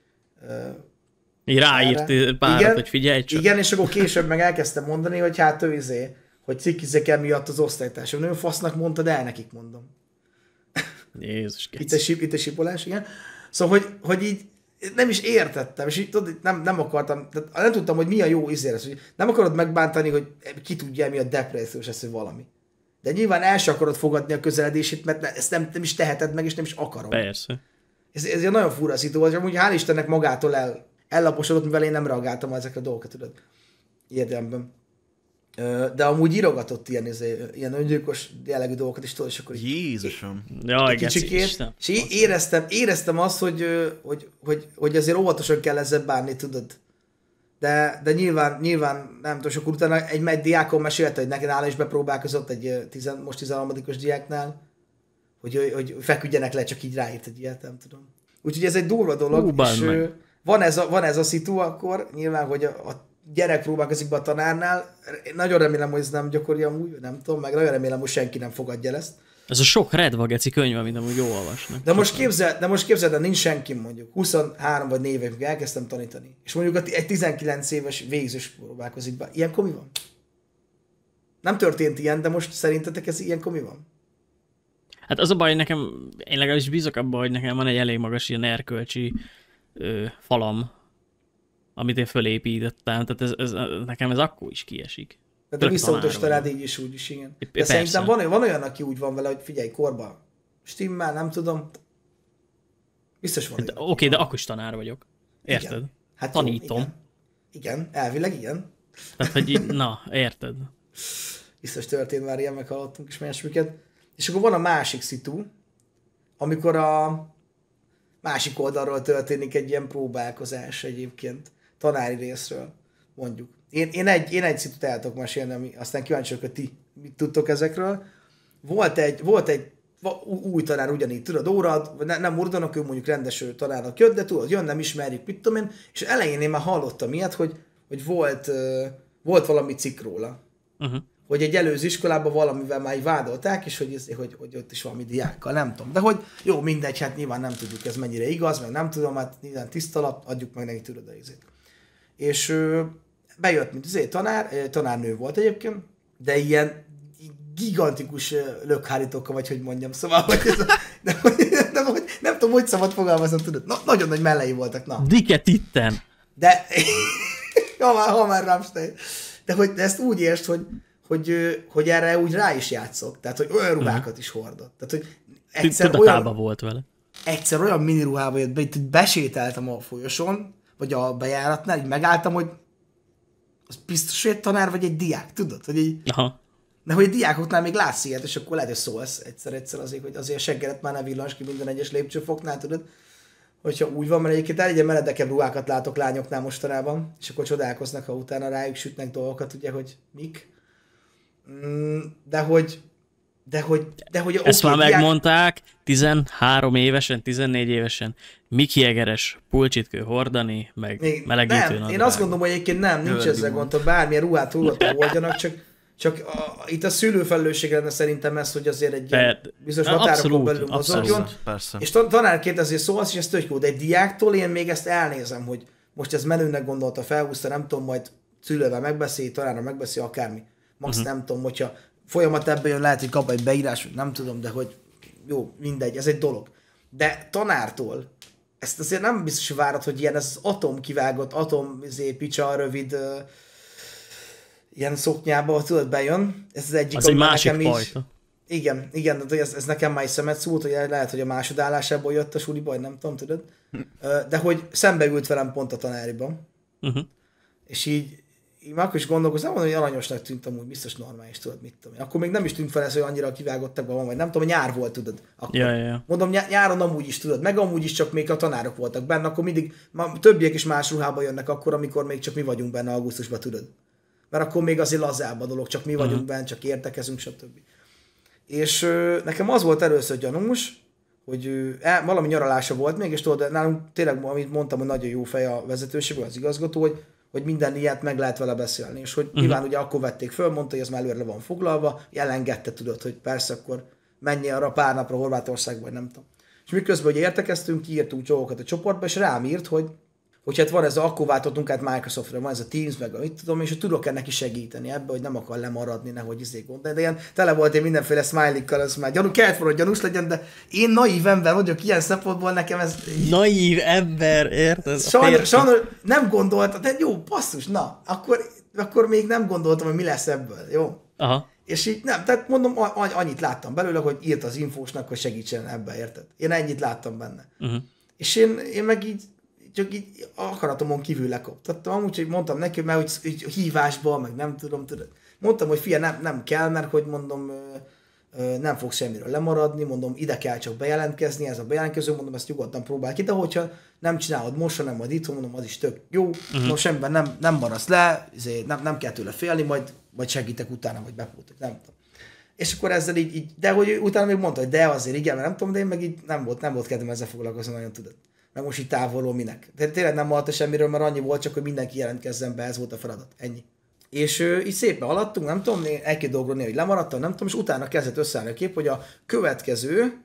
így ráírt párat, igen, hogy figyelj csak. Igen, és akkor később meg elkezdtem mondani, hogy hát ő izé, hogy cikkizek emiatt az osztálytársam. Nem fasznak de el nekik, mondom. Jézus, itt a, itt a sipolás, igen. Szóval, hogy, hogy így nem is értettem, és így, tudod, nem, nem akartam, tehát nem tudtam, hogy mi a jó izé lesz, hogy nem akarod megbántani, hogy ki tudja, mi a depressziós lesz, hogy valami. De nyilván el sem akarod fogadni a közeledését, mert ne, ezt nem, nem is teheted meg, és nem is akarom. Persze. Ez, ez egy nagyon fura szitu, hogy hál' Istennek magától el ellaposodott, mivel én nem reagáltam ezekre a dolgokat, tudod. Érdemben. De amúgy írogatott ilyen, izé, ilyen öngyilkos jellegű dolgokat is tudod, és akkor Jézusom! igen, kicsikét, és így éreztem, éreztem azt, hogy, hogy, hogy, hogy azért óvatosan kell ezzel bánni, tudod. De, de nyilván, nyilván nem tudom, akkor utána egy megy diákon mesélte, hogy neked is bepróbálkozott egy tizen, most 13 diáknál, hogy, hogy, hogy feküdjenek le, csak így ráírt egy ilyet, nem tudom. Úgyhogy ez egy durva dolog, Hú, és, meg van ez a, van ez a szitu, akkor nyilván, hogy a, a gyerek próbálkozik be a tanárnál, én nagyon remélem, hogy ez nem gyakori amúgy, nem tudom, meg nagyon remélem, hogy senki nem fogadja ezt. Ez a sok redvageci könyv, amit amúgy jól olvasnak. De most, képzel, de most képzeld, de nincs senki mondjuk, 23 vagy 4 évig elkezdtem tanítani, és mondjuk egy 19 éves végzős próbálkozik be. Ilyen komi van? Nem történt ilyen, de most szerintetek ez ilyen komi van? Hát az a baj, hogy nekem, én legalábbis bízok abban, hogy nekem van egy elég magas ilyen erkölcsi ö, falam, amit én fölépítettem, tehát ez, ez, nekem ez akkor is kiesik. Tehát te visszautasítanád így is, úgy is, igen. De Persze. szerintem van, van olyan, aki úgy van vele, hogy figyelj, korba stimmel, nem tudom. Biztos van. Hát, Oké, okay, de akkor is tanár vagyok. Érted? Igen. Hát Tanítom. Jó, igen. igen, elvileg igen. Tehát, hogy így, na, érted. Biztos történt már ilyen, meghallottunk is ilyesmiket. És akkor van a másik szitu, amikor a, másik oldalról történik egy ilyen próbálkozás egyébként, tanári részről, mondjuk. Én, én egy, én egy szitut el tudok mesélni, ami, aztán kíváncsi vagyok, hogy ti mit tudtok ezekről. Volt egy, volt egy új tanár ugyanígy, tudod, óra, ne, nem urdanok, ő mondjuk rendes tanárnak jött, de tudod, jön, nem ismerjük, mit tudom én, és elején én már hallottam ilyet, hogy, hogy volt, volt valami cikk róla. Uh-huh hogy egy előző iskolában valamivel már vádolták, és hogy, izé, hogy, hogy ott is valami diákkal, nem tudom. De hogy jó, mindegy, hát nyilván nem tudjuk ez mennyire igaz, meg nem tudom, hát nyilván tiszta lap, adjuk meg neki tudod És ö, bejött, mint azért tanár, tanárnő volt egyébként, de ilyen gigantikus lökhárítóka, vagy hogy mondjam, szóval, hogy ez a, nem, nem, hogy, nem tudom, hogy szabad fogalmazom, tudod, na, nagyon nagy mellei voltak, na. Diket itten. De, ha már, ha már Rammstein. De hogy de ezt úgy értsd, hogy hogy, hogy erre úgy rá is játszott. Tehát, hogy olyan mhm. ruhákat is hordott. Tehát, hogy egyszer Tudatába olyan, volt vele. Egyszer olyan mini ruhába jött be, itt besételtem a folyosón, vagy a bejáratnál, így megálltam, hogy az biztos, hogy egy tanár vagy egy diák, tudod? Hogy így, Aha. De hogy diákoknál még látsz ilyet, és akkor lehet, hogy szólsz egyszer-egyszer azért, hogy azért a seggeret már ne villans ki minden egyes lépcsőfoknál, tudod? Hogyha úgy van, mert egyébként egy meredekebb ruhákat látok lányoknál mostanában, és akkor csodálkoznak, ha utána rájuk sütnek dolgokat, ugye, hogy mik. Mm, de hogy de hogy, de hogy Ezt okay, már megmondták, 13 évesen, 14 évesen, Miki Egeres, kell hordani, meg Még melegítő Nem, én azt gondolom, hogy egyébként nem, nincs Höldi ezzel gond, hogy bármilyen ruhát ruhát oldjanak, csak, csak a, itt a szülő felelősség lenne szerintem ez, hogy azért egy ilyen bizonyos határokon belül mozogjon. Persze. És tanárként azért szó szóval, az, és ez tök jó, de egy diáktól én még ezt elnézem, hogy most ez menőnek gondolta, felhúzta, nem tudom, majd szülővel megbeszél, tanára megbeszél, akármi max uh-huh. nem tudom, hogyha folyamat ebből jön, lehet, hogy kap egy beírás, nem tudom, de hogy jó, mindegy, ez egy dolog. De tanártól ezt azért nem biztos, hogy várod, hogy ilyen ez az atom kivágott, atom izé, picsa, rövid uh, ilyen szoknyába, tudod, bejön. Ez az egyik, az egy másik nekem fajta. Így, igen, igen, de ez, ez nekem már is szemet szólt, hogy lehet, hogy a másodállásából jött a suli baj, nem tudom, tudod. Hm. De hogy szembe ült velem pont a tanáriban. Uh-huh. Mhm. És így én akkor is gondolkoztam, hogy aranyosnak tűnt amúgy, biztos normális, tudod, mit tudom Akkor még nem is tűnt fel ez, hogy annyira kivágottak van, vagy nem tudom, nyár volt, tudod. Akkor ja, ja, ja. Mondom, ny- nyáron amúgy is tudod, meg amúgy is csak még a tanárok voltak benne, akkor mindig ma, többiek is más ruhába jönnek akkor, amikor még csak mi vagyunk benne augusztusban, tudod. Mert akkor még azért lazább a dolog, csak mi mhm. vagyunk uh-huh. benne, csak értekezünk, stb. És ö, nekem az volt először gyanús, hogy ö, el, valami nyaralása volt még, és tudod, nálunk tényleg, amit mondtam, hogy nagyon jó fej a vezetőség, az igazgató, hogy hogy minden ilyet meg lehet vele beszélni, és hogy uh-huh. nyilván ugye akkor vették föl, mondta, hogy ez már előre van foglalva, jelengette tudod, hogy persze akkor menjél arra pár napra Horvátországba, vagy nem tudom. És miközben ugye értekeztünk, kiírtunk csókokat a csoportba, és rám írt, hogy hogy hát van ez a, akkor váltottunk át Microsoftra, van ez a Teams, meg a mit tudom, és hogy tudok ennek neki segíteni ebbe, hogy nem akar lemaradni, nehogy izé gond. De ilyen tele volt én mindenféle smiley-kkal, az már gyanú, kellett volna, hogy gyanús legyen, de én naív ember vagyok ilyen szempontból, nekem ez... Naív ember, érted? Sajnos, sajnos nem gondoltam, de jó, passzus, na, akkor, akkor még nem gondoltam, hogy mi lesz ebből, jó? Aha. És így nem, tehát mondom, annyit láttam belőle, hogy írt az infósnak, hogy segítsen ebbe, érted? Én ennyit láttam benne. Uh-huh. És én, én meg így csak így akaratomon kívül lekoptattam. Amúgy, hogy mondtam neki, mert hogy, hogy hívásból, meg nem tudom, tudod. Mondtam, hogy fia, nem, nem kell, mert hogy mondom, nem fog semmiről lemaradni, mondom, ide kell csak bejelentkezni, ez a bejelentkező, mondom, ezt nyugodtan próbálj ki, de hogyha nem csinálod most, hanem majd itt, mondom, az is tök jó, uh-huh. most semmiben nem, nem maradsz le, izé, nem, nem kell tőle félni, majd, majd segítek utána, vagy bepótok, nem tudom. És akkor ezzel így, így de hogy utána még mondta, hogy de azért igen, mert nem tudom, de én meg így nem volt, nem volt kedvem ezzel foglalkozni, nagyon tudod. Meg most itt távoló minek. De tényleg nem volt semmiről, mert annyi volt, csak hogy mindenki jelentkezzen be, ez volt a feladat. Ennyi. És ő, így szépen haladtunk, nem tudom, egy-két dolgról hogy lemaradtam, nem tudom, és utána kezdett összeállni a kép, hogy a következő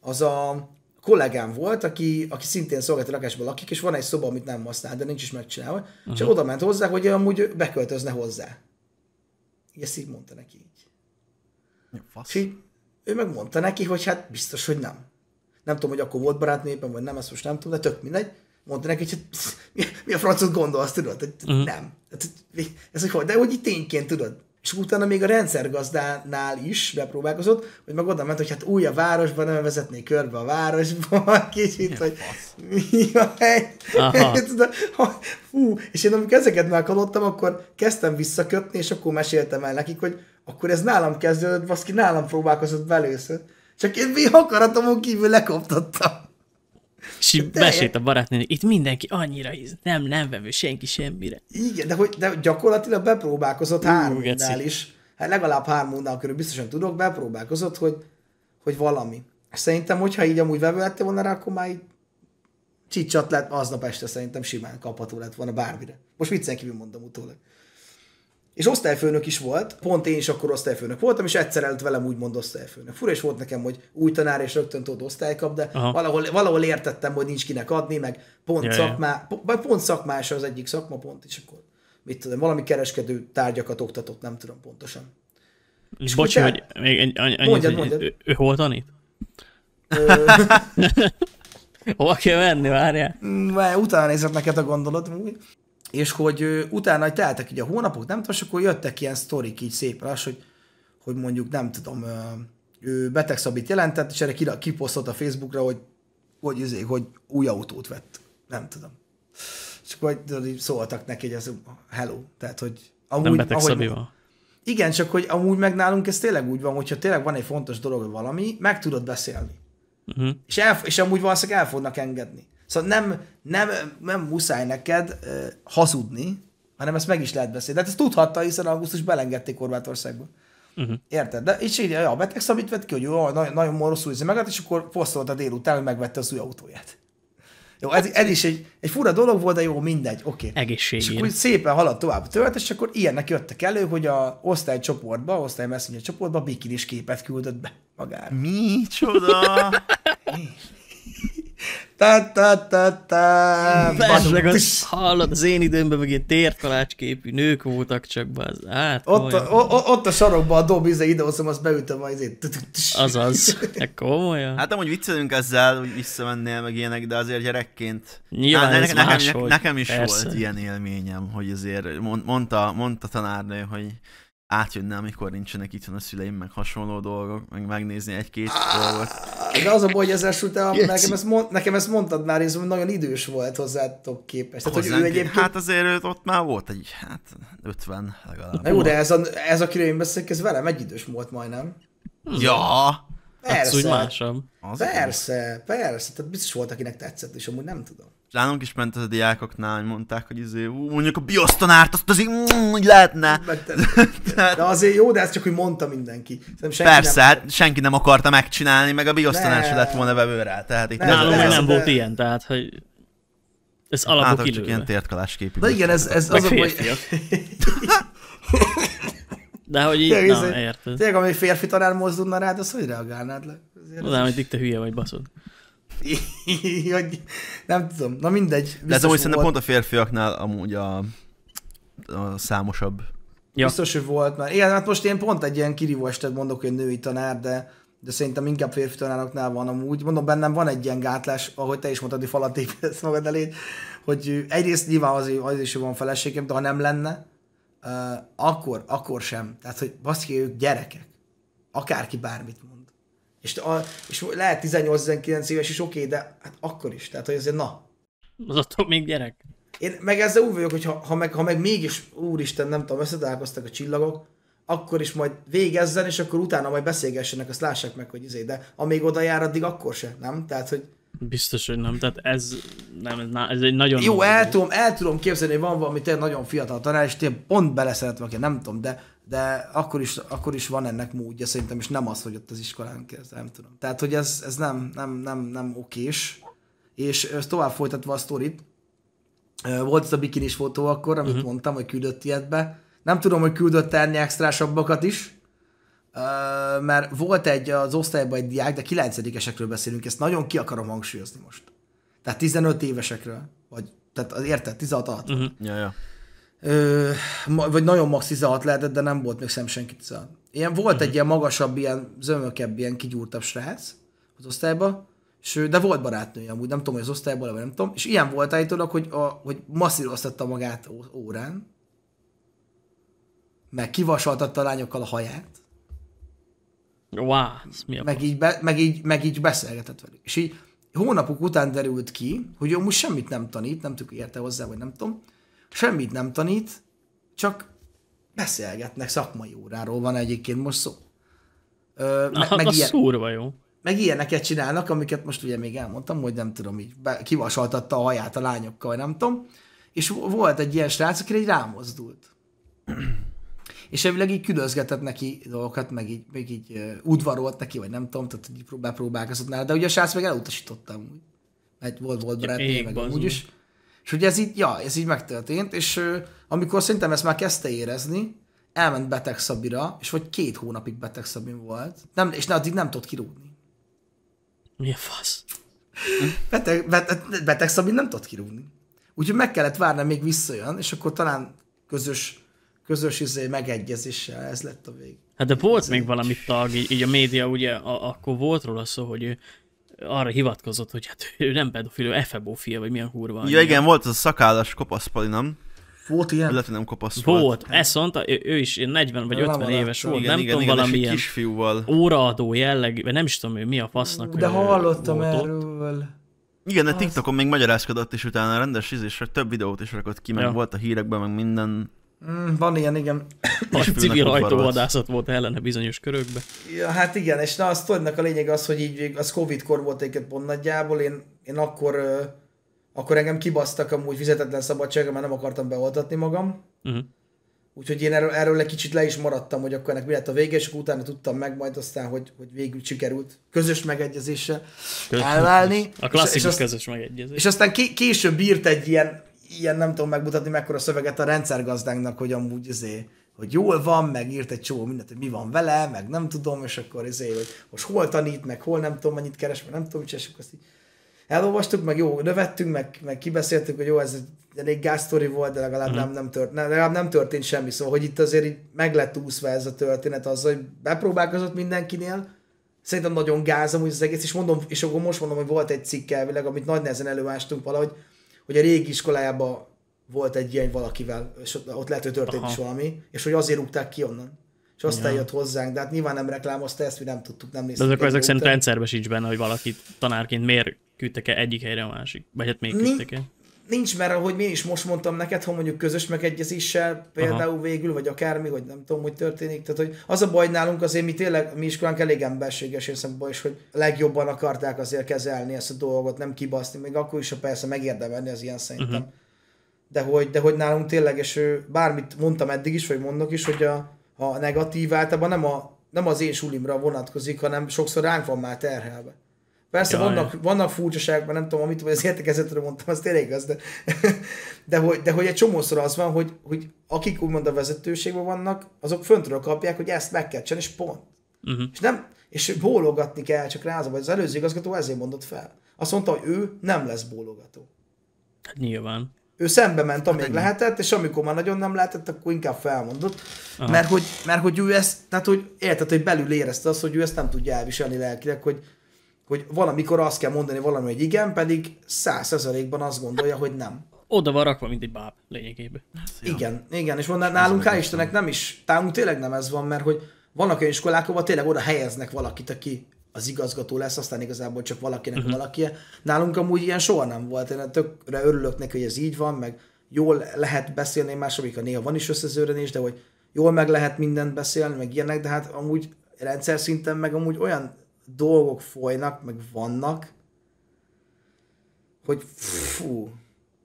az a kollégám volt, aki, aki szintén szolgálati lakásban lakik, és van egy szoba, amit nem használ, de nincs is megcsinálva, uh-huh. csak oda ment hozzá, hogy amúgy beköltözne hozzá. Így ezt így mondta neki így. Ja, fasz. És így, ő megmondta neki, hogy hát biztos, hogy nem nem tudom, hogy akkor volt barátnépen, vagy nem, ezt most nem tudom, de tök mindegy. Mondta neki, hogy mi, mi a francot gondolsz, tudod? Hogy uh-huh. Nem. Hát, ez, hogy de hogy tényként tudod. És utána még a rendszergazdánál is bepróbálkozott, hogy meg oda ment, hogy hát új a városban, nem vezetné körbe a városban, kicsit, hogy mi a hely. Hú, és én amikor ezeket meghalottam, akkor kezdtem visszakötni, és akkor meséltem el nekik, hogy akkor ez nálam kezdődött, baszki, nálam próbálkozott belőször. Csak én mi akaratomon kívül lekoptattam. És így mesélt a barátnőnek, itt mindenki annyira íz, nem, nem vevő senki semmire. Igen, de, hogy, de gyakorlatilag bepróbálkozott háromnál is. Hát legalább hármunknál körül biztosan tudok, bepróbálkozott, hogy, hogy valami. Szerintem, hogyha így amúgy vevő lettél volna rá, akkor már így csicsat lett aznap este szerintem simán kapható lett volna bármire. Most viccen kívül mondom utólag. És osztályfőnök is volt, pont én is akkor osztályfőnök voltam, és egyszer előtt velem úgy mond osztályfőnök. Fura is volt nekem, hogy új tanár, és rögtön tudod osztálykap, de valahol, valahol, értettem, hogy nincs kinek adni, meg pont, ja, szakmá, ja. pont szakmás az egyik szakma, pont, és akkor mit tudom, valami kereskedő tárgyakat oktatott, nem tudom pontosan. És Bocs, te... hogy még annyit, annyi, mondjad, hogy mondjad. Ő, ő hol tanít? Hova kell menni, várjál? Mm, utána nézett neked a gondolat és hogy ő, utána, hogy teltek így a hónapok, nem tudom, és akkor jöttek ilyen sztorik így szép lass, hogy, hogy mondjuk nem tudom, ő betegszabít jelentett, és erre kiposztott a Facebookra, hogy hogy, izé, hogy új autót vett. Nem tudom. És akkor hogy szóltak neki, hogy ez hello. Tehát, hogy amúgy, nem ahogy, Igen, csak hogy amúgy meg nálunk ez tényleg úgy van, hogyha tényleg van egy fontos dolog, valami, meg tudod beszélni. Uh-huh. És, el, és amúgy valószínűleg el fognak engedni. Szóval nem, nem, nem muszáj neked uh, hazudni, hanem ezt meg is lehet beszélni. De hát ezt tudhatta, hiszen augusztus belengedték Horvátországba. Uh-huh. Érted? De és így ja, a beteg szabít vett ki, hogy jó, nagyon, nagyon rosszul érzi meg, és akkor a délután, hogy megvette az új autóját. Jó, ez, ez is egy, egy fura dolog volt, de jó, mindegy, oké. Okay. Egészségén. És akkor szépen haladt tovább tölt, és akkor ilyennek jöttek elő, hogy a osztálycsoportba, osztály messenger csoportba bikinis képet küldött be magára. Mi csoda? tá, Meg az, hallod, az én időmben meg ilyen tértalácsképű nők voltak csak be az át. Ott, a, o, ott a sarokban a dob izé idehozom, azt beütöm az én. Izé- Azaz, hát komolyan. Hát amúgy viccelünk ezzel, hogy visszamennél meg ilyenek, de azért gyerekként. Nyilván ne, nekem, nekem is persze. volt ilyen élményem, hogy azért mondta, mondta tanárnő, hogy átjönne, amikor nincsenek itt a szüleim, meg hasonló dolgok, meg megnézni egy-két ah! dolgot. De az a baj, hogy ezzel után nekem ezt, mond, nekem ezt mondtad már, hogy nagyon idős volt hozzátok képest. Tehát, Hozzánk hogy ő egyébként... Hát azért ott már volt egy, hát 50 legalább. Na jó, de ez a, ez a kiről én beszélek, ez velem egy idős volt majdnem. Ja! Persze. Hát, persze, Persze, persze, tehát biztos volt, akinek tetszett, és amúgy nem tudom nálunk is ment az a diákoknál, hogy mondták, hogy izé, ú, mondjuk a biosztanárt, azt azért mm, így lehetne. De azért jó, de ezt csak úgy mondta mindenki. senki Persze, nem... hát senki nem akarta megcsinálni, meg a biosztanár se lett volna vevő rá. Tehát itt nem, nálunk nem, nem volt de... ilyen, tehát hogy ez alapok hát, csak ilyen tértkalás képű. Na igen, ez, ez az a baj... De hogy így, na, érted. Tényleg, ami férfi tanár mozdulna rád, az hogy reagálnád le? Azért nem, hogy te hülye vagy, baszod hogy nem tudom, na mindegy. De ez amúgy szerintem pont a férfiaknál amúgy a, a számosabb. Ja. Biztos, hogy volt már. Igen, hát most én pont egy ilyen kirívó estet mondok, hogy női tanár, de, de szerintem inkább férfi tanároknál van amúgy. Mondom, bennem van egy ilyen gátlás, ahogy te is mondtad, hogy falat építesz magad elé, hogy egyrészt nyilván az, az is, hogy van feleségem, de ha nem lenne, uh, akkor, akkor sem. Tehát, hogy baszki, ők gyerekek. Akárki bármit mond és, a, és lehet 18-19 éves is oké, de hát akkor is. Tehát, hogy azért na. Az attól még gyerek. Én meg ezzel úgy vagyok, hogy ha, ha, meg, ha meg mégis, úristen, nem tudom, összetalálkoztak a csillagok, akkor is majd végezzen, és akkor utána majd beszélgessenek, azt lássák meg, hogy izé, de amíg oda jár, addig akkor se, nem? Tehát, hogy... Biztos, hogy nem, tehát ez, nem, ez, na, ez egy nagyon... Jó, el tudom, el tudom képzelni, hogy van valami tényleg nagyon fiatal tanár, és tényleg pont beleszeretve, aki nem tudom, de de akkor is, akkor is van ennek módja szerintem, és nem az, hogy ott az iskolán kezd, nem tudom. Tehát, hogy ez, ez nem, nem, nem, nem okés. És tovább folytatva a sztorit, volt ez a bikinis fotó akkor, amit uh-huh. mondtam, hogy küldött ilyet be. Nem tudom, hogy küldött ennyi extrásabbakat is, mert volt egy az osztályban egy diák, de 9-esekről beszélünk, ezt nagyon ki akarom hangsúlyozni most. Tehát 15 évesekről, vagy tehát érted, 16 alatt. Uh-huh. Ja, ja ö, vagy nagyon max 16 lehetett, de nem volt még szem senki 16. Ilyen volt mm-hmm. egy mhm. ilyen magasabb, ilyen zömökebb, ilyen kigyúrtabb srác az osztályba, és, de volt barátnője amúgy, nem tudom, hogy az osztályból, vagy nem tudom, és ilyen volt állítólag, hogy, a, hogy masszíroztatta magát órán, meg kivasaltatta a lányokkal a haját, Wow, ez mi a meg, így be, meg, így, meg így beszélgetett velük. És így hónapok után derült ki, hogy ő most semmit nem tanít, nem tudjuk érte hozzá, vagy nem tudom, Semmit nem tanít, csak beszélgetnek, szakmai óráról van egyébként most szó. Ö, Na, meg az ilyen, szúrva jó. Meg ilyeneket csinálnak, amiket most ugye még elmondtam, hogy nem tudom, így be, kivasaltatta a haját a lányokkal, nem tudom. És volt egy ilyen srác, aki egy rámozdult. és elvileg így külözgetett neki dolgokat, meg így, meg így uh, udvarolt neki, vagy nem tudom, tehát így próbál, próbálkozott nála, de ugye a srác meg elutasította amúgy. Mert volt, volt barátnője, meg úgyis. is. És ugye ez így, ja, ez így megtörtént, és ő, amikor szerintem ezt már kezdte érezni, elment beteg Szabira, és vagy két hónapig beteg Szabim volt, nem, és ne, addig nem tudott kirúgni. Mi a fasz? Beteg, beteg, beteg Szabim nem tudott kirúgni. Úgyhogy meg kellett várni, még visszajön, és akkor talán közös, közös izé megegyezéssel ez lett a vég. Hát de volt még valami tag, így, így a média ugye, a, akkor volt róla szó, hogy ő arra hivatkozott, hogy hát ő nem pedofil, ő efebofil, vagy milyen kurva. Ja, igen, volt az a szakállas kopaszpali, nem? Volt ilyen? Illetve nem kopasz volt. Volt, ezt mondta, ő, ő is 40 vagy 50 nem éves volt, igen, nem igen, tudom, igen, valamilyen kisfiúval. óraadó jelleg, nem is tudom, mi a fasznak De hallottam erről. Igen, de TikTokon még magyarázkodott, és utána rendes ízésre több videót is rakott ki, meg ja. volt a hírekben, meg minden Mm, van ilyen, igen. A civil hajtóvadászat volt ellene bizonyos körökbe. Ja, hát igen, és na, azt tudnak a lényeg az, hogy így az Covid-kor volt egyet pont nagyjából, én, én akkor, akkor engem kibasztak amúgy fizetetlen szabadságra, mert nem akartam beoltatni magam. Uh-huh. Úgyhogy én erről, erről egy kicsit le is maradtam, hogy akkor ennek mi lett a vége, és utána tudtam meg majd aztán, hogy, hogy végül sikerült közös megegyezéssel elválni. A klasszikus és, és közös megegyezés. És aztán később írt egy ilyen ilyen nem tudom megmutatni mekkora szöveget a rendszergazdánknak, hogy amúgy izé, hogy jól van, meg írt egy csomó mindent, hogy mi van vele, meg nem tudom, és akkor izé, hogy most hol tanít, meg hol nem tudom, mennyit keres, meg nem tudom, és akkor azt így elolvastuk, meg jó, növettünk, meg, meg kibeszéltük, hogy jó, ez egy elég gáztori volt, de legalább, mm. nem, nem tört, ne, legalább nem történt semmi. Szóval, hogy itt azért így meg lett úszva ez a történet azzal, hogy bepróbálkozott mindenkinél, szerintem nagyon gázom, hogy az egész, és mondom, és akkor most mondom, hogy volt egy cikk elvileg, amit nagy nehezen előástunk valahogy, hogy a régi iskolájában volt egy ilyen valakivel, és ott, lehet, hogy történt Aha. is valami, és hogy azért rúgták ki onnan. És aztán ja. jött hozzánk, de hát nyilván nem reklámozta ezt, mi nem tudtuk, nem néztük. De akkor ezek szerint rendszerben sincs benne, hogy valaki tanárként miért küldtek -e egyik helyre a másik, vagy hát még küldtek -e nincs, mert ahogy én is most mondtam neked, ha mondjuk közös megegyezéssel például Aha. végül, vagy akármi, hogy nem tudom, hogy történik. Tehát, hogy az a baj nálunk azért, mi tényleg, mi iskolánk elég emberséges érszemben is, hogy legjobban akarták azért kezelni ezt a dolgot, nem kibaszni, még akkor is, ha persze megérdemelni az ilyen szerintem. Uh-huh. De hogy, de hogy nálunk tényleg, és ő, bármit mondtam eddig is, vagy mondok is, hogy a, a negatív általában nem, a, nem az én sulimra vonatkozik, hanem sokszor ránk van már terhelve. Persze Jaj. vannak, vannak furcsaságban, nem tudom, amit vagy az értekezetről mondtam, az tényleg igaz, de, de, hogy, de hogy egy csomószor az van, hogy, hogy akik úgymond a vezetőségben vannak, azok föntről kapják, hogy ezt meg kell csinálni, és pont. Uh-huh. És nem, és bólogatni kell, csak rázom, vagy az előző igazgató ezért mondott fel. Azt mondta, hogy ő nem lesz bólogató. Hát nyilván. Ő szembe ment, amíg hát lehetett, és amikor már nagyon nem lehetett, akkor inkább felmondott, mert hogy, mert hogy ő ezt, tehát hogy érted, hogy belül érezte azt, hogy ő ezt nem tudja elviselni lelkileg, hogy, hogy valamikor azt kell mondani valami, hogy igen, pedig száz százalékban azt gondolja, hogy nem. Oda van rakva, mint egy báb lényegében. Hát, igen, igen, és mondom, nálunk hál' Istennek nem is, nálunk tényleg nem ez van, mert hogy vannak olyan iskolák, ahol tényleg oda helyeznek valakit, aki az igazgató lesz, aztán igazából csak valakinek uh-huh. Mhm. valaki. Nálunk amúgy ilyen soha nem volt. Én tökre örülök neki, hogy ez így van, meg jól lehet beszélni a néha van is összezőrenés, de hogy jól meg lehet mindent beszélni, meg ilyenek, de hát amúgy rendszer szinten meg amúgy olyan dolgok folynak, meg vannak, hogy fú,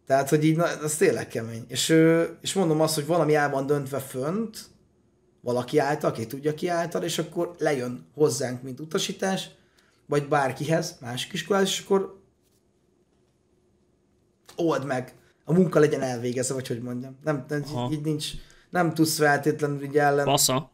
tehát, hogy így, na, az tényleg kemény. És, és mondom azt, hogy valami el van döntve fönt, valaki által, aki tudja ki által, és akkor lejön hozzánk, mint utasítás, vagy bárkihez, másik iskolás, és akkor old meg, a munka legyen elvégezve, vagy hogy mondjam. Nem, nem így, így nincs, nem tudsz feltétlenül így ellen... Basza.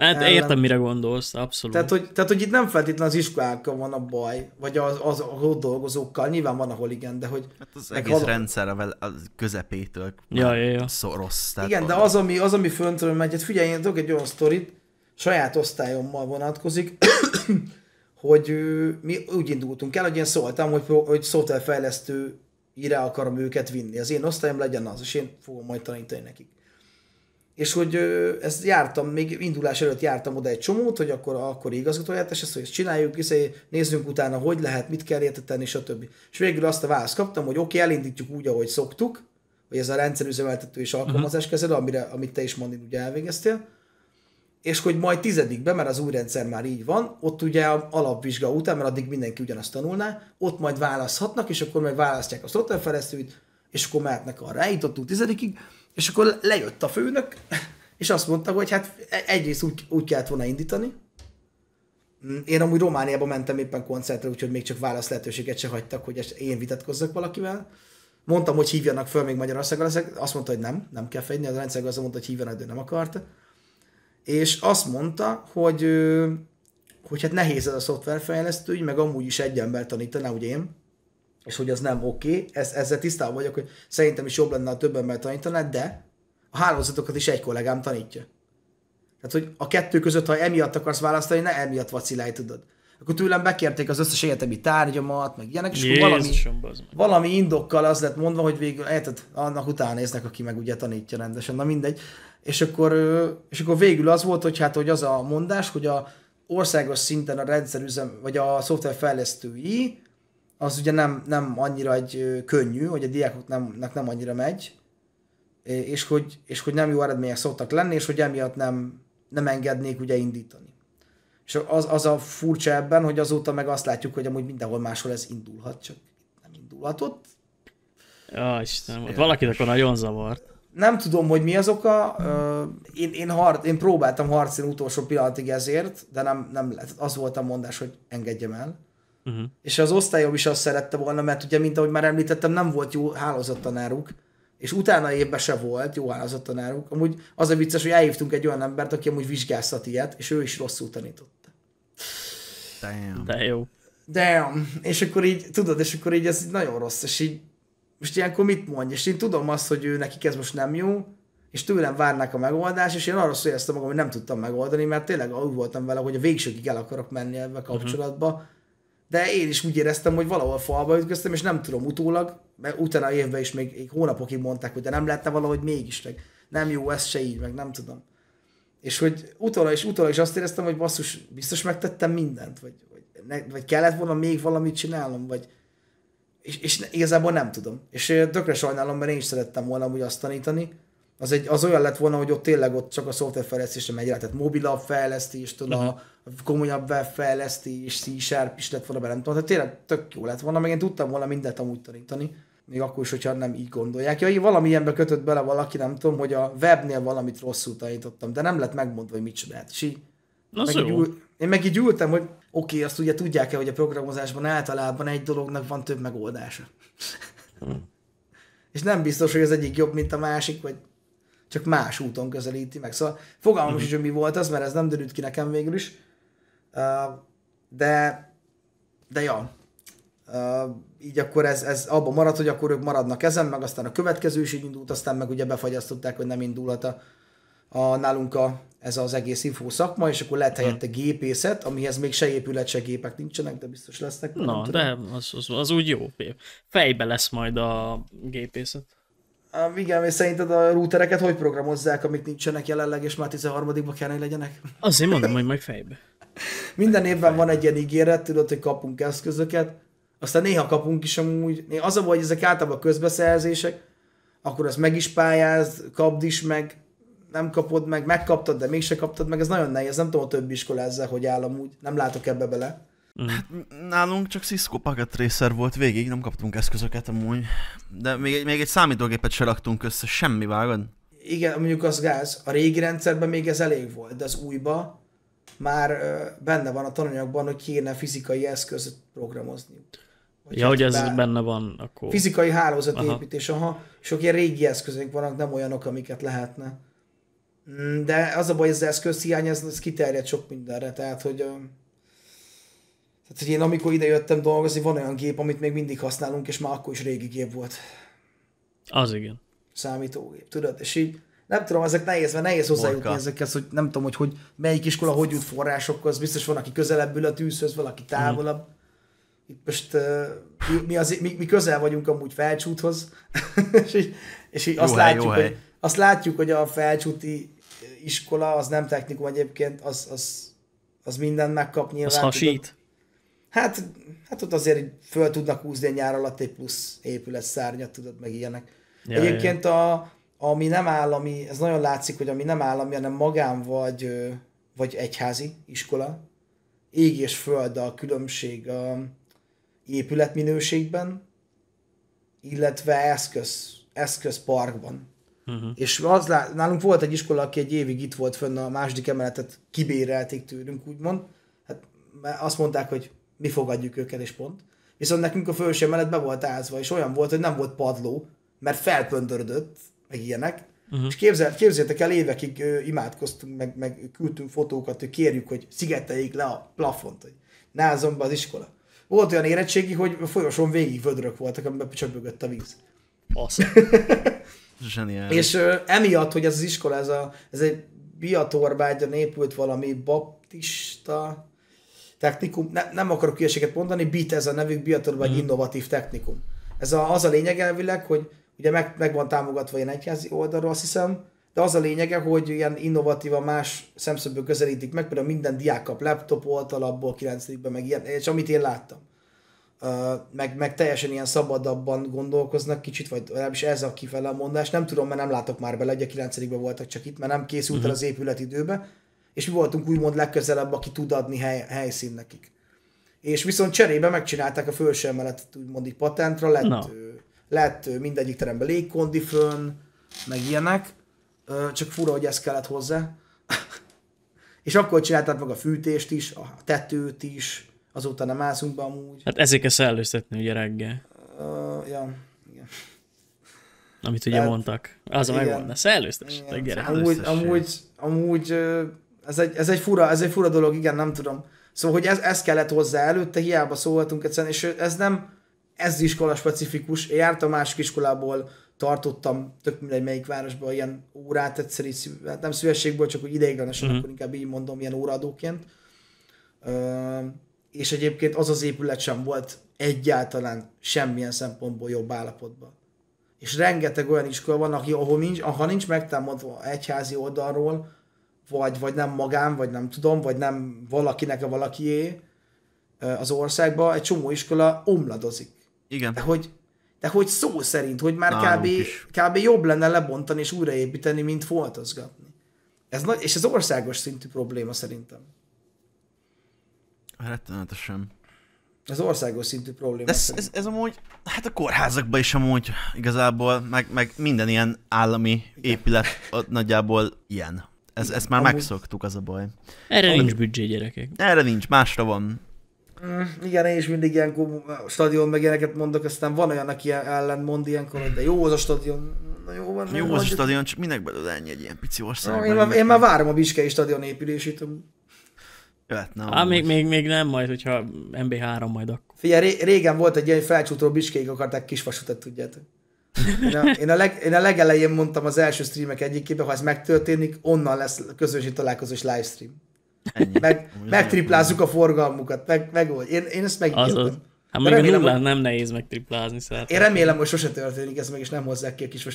Hát ellen. értem, mire gondolsz, abszolút. Tehát hogy, tehát, hogy itt nem feltétlenül az iskolákkal van a baj, vagy az, az, az ott dolgozókkal, nyilván van, ahol igen, de hogy... Hát az egész hal... rendszer a, a közepétől ja, ja, ja. rossz. Tehát igen, de az, ami, az, ami föntről megy, hát figyelj, én egy olyan sztorit, saját osztályommal vonatkozik, hogy mi úgy indultunk el, hogy én szóltam, hogy, hogy szoftverfejlesztő ire akarom őket vinni. Az én osztályom legyen az, és én fogom majd tanítani nekik és hogy ezt jártam, még indulás előtt jártam oda egy csomót, hogy akkor a akkori igazgatóját, és ezt, hogy ezt csináljuk, izé, nézzünk utána, hogy lehet, mit kell érte stb. És végül azt a választ kaptam, hogy oké, okay, elindítjuk úgy, ahogy szoktuk, hogy ez a rendszerüzemeltető és alkalmazás mhm. kezelő, amire, amit te is mondin, ugye elvégeztél, és hogy majd tizedikben, mert az új rendszer már így van, ott ugye alapvizsga után, mert addig mindenki ugyanazt tanulná, ott majd választhatnak, és akkor majd választják a szottelfejlesztőt, és akkor mehetnek arra, eljutottunk tizedikig, és akkor lejött a főnök, és azt mondta, hogy hát egyrészt úgy, úgy kellett volna indítani. Én amúgy Romániába mentem éppen koncertre, úgyhogy még csak válasz lehetőséget se hagytak, hogy én vitatkozzak valakivel. Mondtam, hogy hívjanak föl még Magyarországra, azt mondta, hogy nem, nem kell fegyni, a rendszer azt mondta, hogy hívjanak, de nem akart. És azt mondta, hogy, hogy hát nehéz ez a szoftverfejlesztő, meg amúgy is egy ember tanítaná, ugye én, és hogy az nem oké, okay. Ez, ezzel tisztában vagyok, hogy szerintem is jobb lenne, a több ember tanítaná, de a hálózatokat is egy kollégám tanítja. Tehát, hogy a kettő között, ha emiatt akarsz választani, ne emiatt vacilálj, tudod. Akkor tőlem bekérték az összes egyetemi tárgyamat, meg ilyenek, és Jézusom, valami, valami indokkal az lett mondva, hogy végül, érted, annak után néznek, aki meg ugye tanítja rendesen, na mindegy. És akkor, és akkor végül az volt, hogy hát, hogy az a mondás, hogy a országos szinten a rendszerüzem, vagy a szoftverfejlesztői az ugye nem, nem annyira egy könnyű, hogy a diákoknak nem annyira megy, és hogy, és hogy nem jó eredmények szoktak lenni, és hogy emiatt nem, nem engednék ugye indítani. És az, az a furcsa ebben, hogy azóta meg azt látjuk, hogy amúgy mindenhol máshol ez indulhat, csak nem indulhatott. Ja, Istenem, ott valakinek akkor nagyon zavart. Nem tudom, hogy mi az oka. Én, én, har, én próbáltam harcin utolsó pillanatig ezért, de nem, nem lett. Az volt a mondás, hogy engedjem el Uh-huh. És az osztályom is azt szerette volna, mert ugye, mint ahogy már említettem, nem volt jó hálózattanáruk, és utána évben se volt jó hálózattanáruk. Amúgy az a vicces, hogy elhívtunk egy olyan embert, aki amúgy vizsgáztat ilyet, és ő is rosszul tanította. Damn. De jó. Damn. És akkor így, tudod, és akkor így ez nagyon rossz, és így most ilyenkor mit mondja? És én tudom azt, hogy ő nekik ez most nem jó, és tőlem várnák a megoldást, és én arra szóljáztam magam, hogy nem tudtam megoldani, mert tényleg úgy voltam vele, hogy a végsőkig el akarok menni ebbe kapcsolatba, uh-huh de én is úgy éreztem, hogy valahol falba ütköztem, és nem tudom utólag, mert utána évben is még, még hónapokig mondták, hogy de nem lehetne valahogy mégis, meg nem jó ez se így, meg nem tudom. És hogy utólag és utólag is azt éreztem, hogy basszus, biztos megtettem mindent, vagy, vagy, ne, vagy kellett volna még valamit csinálnom, vagy és, és igazából nem tudom. És tökre sajnálom, mert én is szerettem volna úgy azt tanítani. Az, egy, az olyan lett volna, hogy ott tényleg ott csak a szoftverfejlesztésre megy rá, tehát mobilabb fejlesztés, uh-huh komolyabb webfejlesztés, C-sharp is lett volna nem tudom, tehát tényleg tök jó lett volna, meg én tudtam volna mindent amúgy tanítani, még akkor is, hogyha nem így gondolják. Ja, valami ilyenbe kötött bele valaki, nem tudom, hogy a webnél valamit rosszul tanítottam, de nem lett megmondva, hogy mit csinált. És Na, meg így ül, én meg így ültem, hogy oké, okay, azt ugye tudják-e, hogy a programozásban általában egy dolognak van több megoldása. Hmm. és nem biztos, hogy az egyik jobb, mint a másik, vagy csak más úton közelíti meg. Szóval fogalmam hmm. is, hogy mi volt az, mert ez nem derült ki nekem végül is de, de ja, így akkor ez, ez abban marad, hogy akkor ők maradnak ezen, meg aztán a következő is így indult, aztán meg ugye befagyasztották, hogy nem indulhat a, a nálunk a, ez az egész infó szakma, és akkor lett hm. helyette gépészet, amihez még se épület, se gépek nincsenek, de biztos lesznek. Na, de az, az, az úgy jó. Fejbe lesz majd a gépészet. Á, igen, és szerinted a routereket hogy programozzák, amik nincsenek jelenleg, és már 13-ban kellene legyenek? Azért mondom, hogy majd fejbe. Minden évben van egy ilyen ígéret, tudod, hogy kapunk eszközöket, aztán néha kapunk is amúgy, az a baj, hogy ezek általában közbeszerzések, akkor ezt meg is pályázd, kapd is meg, nem kapod meg, megkaptad, de mégse kaptad meg, ez nagyon nehéz, nem tudom a többi iskola ezzel, hogy áll amúgy, nem látok ebbe bele. Mm. Hát nálunk csak Cisco Packet Tracer volt végig, nem kaptunk eszközöket amúgy. De még, még egy számítógépet se raktunk össze, semmi vágod? Igen, mondjuk az gáz. A régi rendszerben még ez elég volt, de az újba már benne van a tananyagban, hogy kéne fizikai eszközt programozni. Vagy ja, hogy ez bár... benne van, akkor... Fizikai hálózatépítés, aha. aha. Sok ilyen régi eszközünk vannak, nem olyanok, amiket lehetne. Mm, de az a baj, ez az eszközhiány, ez, ez kiterjed sok mindenre, tehát, hogy... Tehát, hogy én amikor ide jöttem dolgozni, van olyan gép, amit még mindig használunk, és már akkor is régi gép volt. Az igen. Számítógép, tudod? És így nem tudom, ezek nehéz, mert nehéz hozzájutni Borka. ezekhez, hogy nem tudom, hogy, hogy melyik iskola hogy jut forrásokhoz, biztos van, aki közelebb ül a tűzhöz, valaki távolabb. Mm. Itt most uh, mi, mi, az, mi, mi, közel vagyunk amúgy felcsúthoz, és így, és így azt, hely, látjuk, hogy, azt látjuk, hogy a felcsúti iskola, az nem technikum egyébként, az, az, az mindent megkap nyilván. Az hasít. Hát, hát ott azért föl tudnak húzni a nyár alatt egy plusz épület szárnyat, tudod, meg ilyenek. Ja, Egyébként ja. a ami nem állami, ez nagyon látszik, hogy ami nem állami, hanem magán vagy, vagy egyházi iskola, ég és föld a különbség a épületminőségben, illetve eszköz, eszközparkban. Uh-huh. És az, lá... nálunk volt egy iskola, aki egy évig itt volt fönn a második emeletet, kibérelték tőlünk, úgymond. Hát azt mondták, hogy mi fogadjuk őket, és pont. Viszont nekünk a felső emelet be volt ázva, és olyan volt, hogy nem volt padló, mert felpöndördött meg ilyenek. Uh-huh. És képzel, képzeljétek el, évekig ö, imádkoztunk, meg, meg küldtünk fotókat, hogy kérjük, hogy szigeteljék le a plafont, hogy ne be az iskola. Volt olyan érettségi, hogy a folyosón végig vödrök voltak, amiben csöpögött a víz. Awesome. Zseniális. És ö, emiatt, hogy ez az iskola, ez, a, ez egy biatorbágya népült valami baptista technikum, ne, nem akarok hülyeséget mondani, BIT ez a nevük, biatorbágy uh-huh. innovatív technikum. Ez a, az a lényeg elvileg, hogy ugye meg, meg van támogatva ilyen egyházi oldalról, azt hiszem, de az a lényege, hogy ilyen innovatívan más szemszögből közelítik meg, például minden diák kap laptopot, alapból 9 meg ilyen, és amit én láttam. meg, meg teljesen ilyen szabadabban gondolkoznak kicsit, vagy legalábbis ez a kifele a mondás, nem tudom, mert nem látok már bele, a 9 voltak csak itt, mert nem készült uh-huh. el mhm. az épület időbe, és mi voltunk úgymond legközelebb, aki tud adni hely, helyszín nekik. És viszont cserébe megcsinálták a felső emeletet úgymond így patentra, lett no lett mindegyik teremben légkondi fönn, meg ilyenek, csak fura, hogy ez kellett hozzá. és akkor csinálták meg a fűtést is, a tetőt is, azóta nem állszunk be amúgy. Hát ezért kell szellőztetni ugye reggel. Uh, ja, igen. Amit ugye Tehát, mondtak. Az a megvan, szellőztes. Amúgy, amúgy, amúgy ez egy, ez, egy fura, ez egy fura dolog, igen, nem tudom. Szóval, hogy ez, ez kellett hozzá előtte, hiába szóltunk egyszerűen, és ez nem, ez iskola specifikus. Én jártam másik iskolából, tartottam tök mindegy melyik városban ilyen órát, egyszerű, hát nem szüvességből, csak úgy ideiglenesen, mm-hmm. akkor inkább így mondom, ilyen óradóként. és egyébként az az épület sem volt egyáltalán semmilyen szempontból jobb állapotban. És rengeteg olyan iskola van, aki, ahol nincs, ha nincs megtámadva egyházi oldalról, vagy, vagy nem magán, vagy nem tudom, vagy nem valakinek a valakié az országba, egy csomó iskola omladozik igen. De hogy, de hogy szó szerint, hogy már kb, kb. jobb lenne lebontani és újraépíteni, mint foltozgatni. Ez nagy, és ez országos szintű probléma szerintem. Rettenetesen. Ez országos szintű probléma. Ez, ez, ez amúgy, hát a kórházakban is amúgy igazából, meg, meg minden ilyen állami épület nagyjából ilyen. Ez, ezt már amúgy... megszoktuk, az a baj. Erre amúgy... nincs büdzsé, gyerekek. Erre nincs, másra van. Mm, igen, én is mindig ilyen stadion meg ilyeneket mondok, aztán van olyan, aki ellen mond ilyenkor, hogy de jó az a stadion. Na jó, van, jó az a stadion, csak minek belőle ennyi egy ilyen pici ország. én, már, én már várom a Biskei stadion épülését. nem Hát még, még, még nem majd, hogyha MB3 majd akkor. Figyelj, ré, régen volt egy ilyen felcsútról Biskeig akarták kisvasutat, tudjátok. Én a, én, a leg, én a legelején mondtam az első streamek egyikében, ha ez megtörténik, onnan lesz közönség találkozós livestream. Ennyi. Meg, megtriplázzuk a forgalmukat, meg, meg vagy. Én, én ezt megígértem. Hát még remélem, a nem nehéz megtriplázni szóval. Én remélem, hogy sose történik ez meg, és nem hozzák ki a kis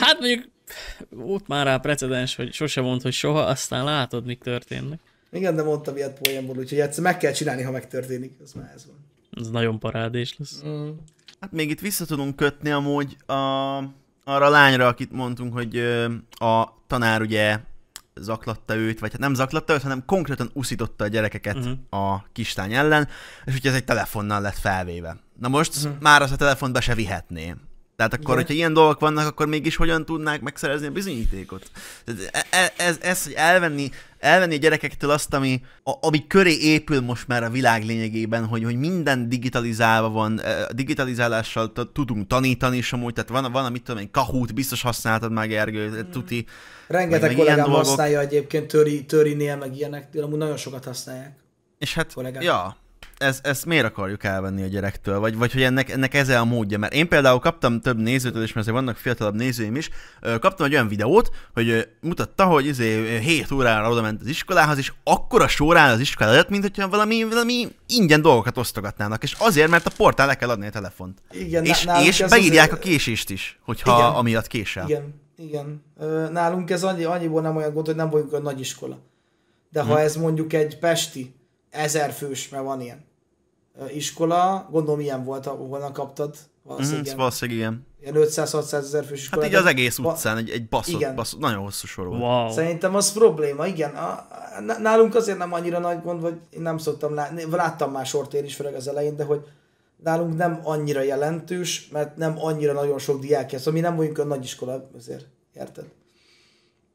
Hát mondjuk ott már rá precedens, hogy sose mondd, hogy soha, aztán látod, mik történnek. Igen, de mondtam ilyet poénból, úgyhogy egyszer meg kell csinálni, ha megtörténik. Ez már ez van. Ez nagyon parádés lesz. Mm. Hát még itt vissza tudunk kötni amúgy a, arra a lányra, akit mondtunk, hogy a tanár ugye zaklatta őt, vagy hát nem zaklatta őt, hanem konkrétan uszította a gyerekeket uh-huh. a kislány ellen, és ugye ez egy telefonnal lett felvéve. Na most uh-huh. már az a telefont be se vihetné. Tehát akkor, Igen. hogyha ilyen dolgok vannak, akkor mégis hogyan tudnák megszerezni a bizonyítékot? Ez, e, ez, ez hogy elvenni, elvenni a gyerekektől azt, ami, a, ami köré épül most már a világ lényegében, hogy, hogy minden digitalizálva van, e, digitalizálással tudunk tanítani is amúgy, tehát van, van amit tudom én, kahút biztos használtad már, Gergő, hmm. tuti. Rengeteg meg, kollégám dolgok. használja egyébként, töri, törinél, meg ilyenek, amúgy nagyon sokat használják. És hát, kollégám. ja, ez, ezt miért akarjuk elvenni a gyerektől, vagy, vagy hogy ennek, ennek ez a módja? Mert én például kaptam több nézőtől, és mert azért vannak fiatalabb nézőim is, kaptam egy olyan videót, hogy mutatta, hogy izé 7 órára oda ment az iskolához, és akkora során az iskola előtt, mint hogyha valami, valami ingyen dolgokat osztogatnának, és azért, mert a portál le kell adni a telefont. Igen, és nálunk és beírják azért... a késést is, hogyha igen, amiatt késel. Igen, igen. Nálunk ez annyi, annyiból nem olyan gond, hogy nem vagyunk a nagy iskola. De ha hm. ez mondjuk egy pesti, ezer fős, mert van ilyen, iskola, gondolom ilyen volt, volna kaptad. Valószínűleg, mm, valószínűleg igen. Ilyen 500-600 ezer fős hát iskola. Hát így az egész utcán, egy, egy baszott, igen. baszott, nagyon hosszú sor volt. Wow. Szerintem az probléma, igen. A, nálunk azért nem annyira nagy gond, vagy én nem szoktam látni, láttam már sort én is, főleg az elején, de hogy nálunk nem annyira jelentős, mert nem annyira nagyon sok diák jár. Szóval mi nem vagyunk a nagy iskola, azért, érted?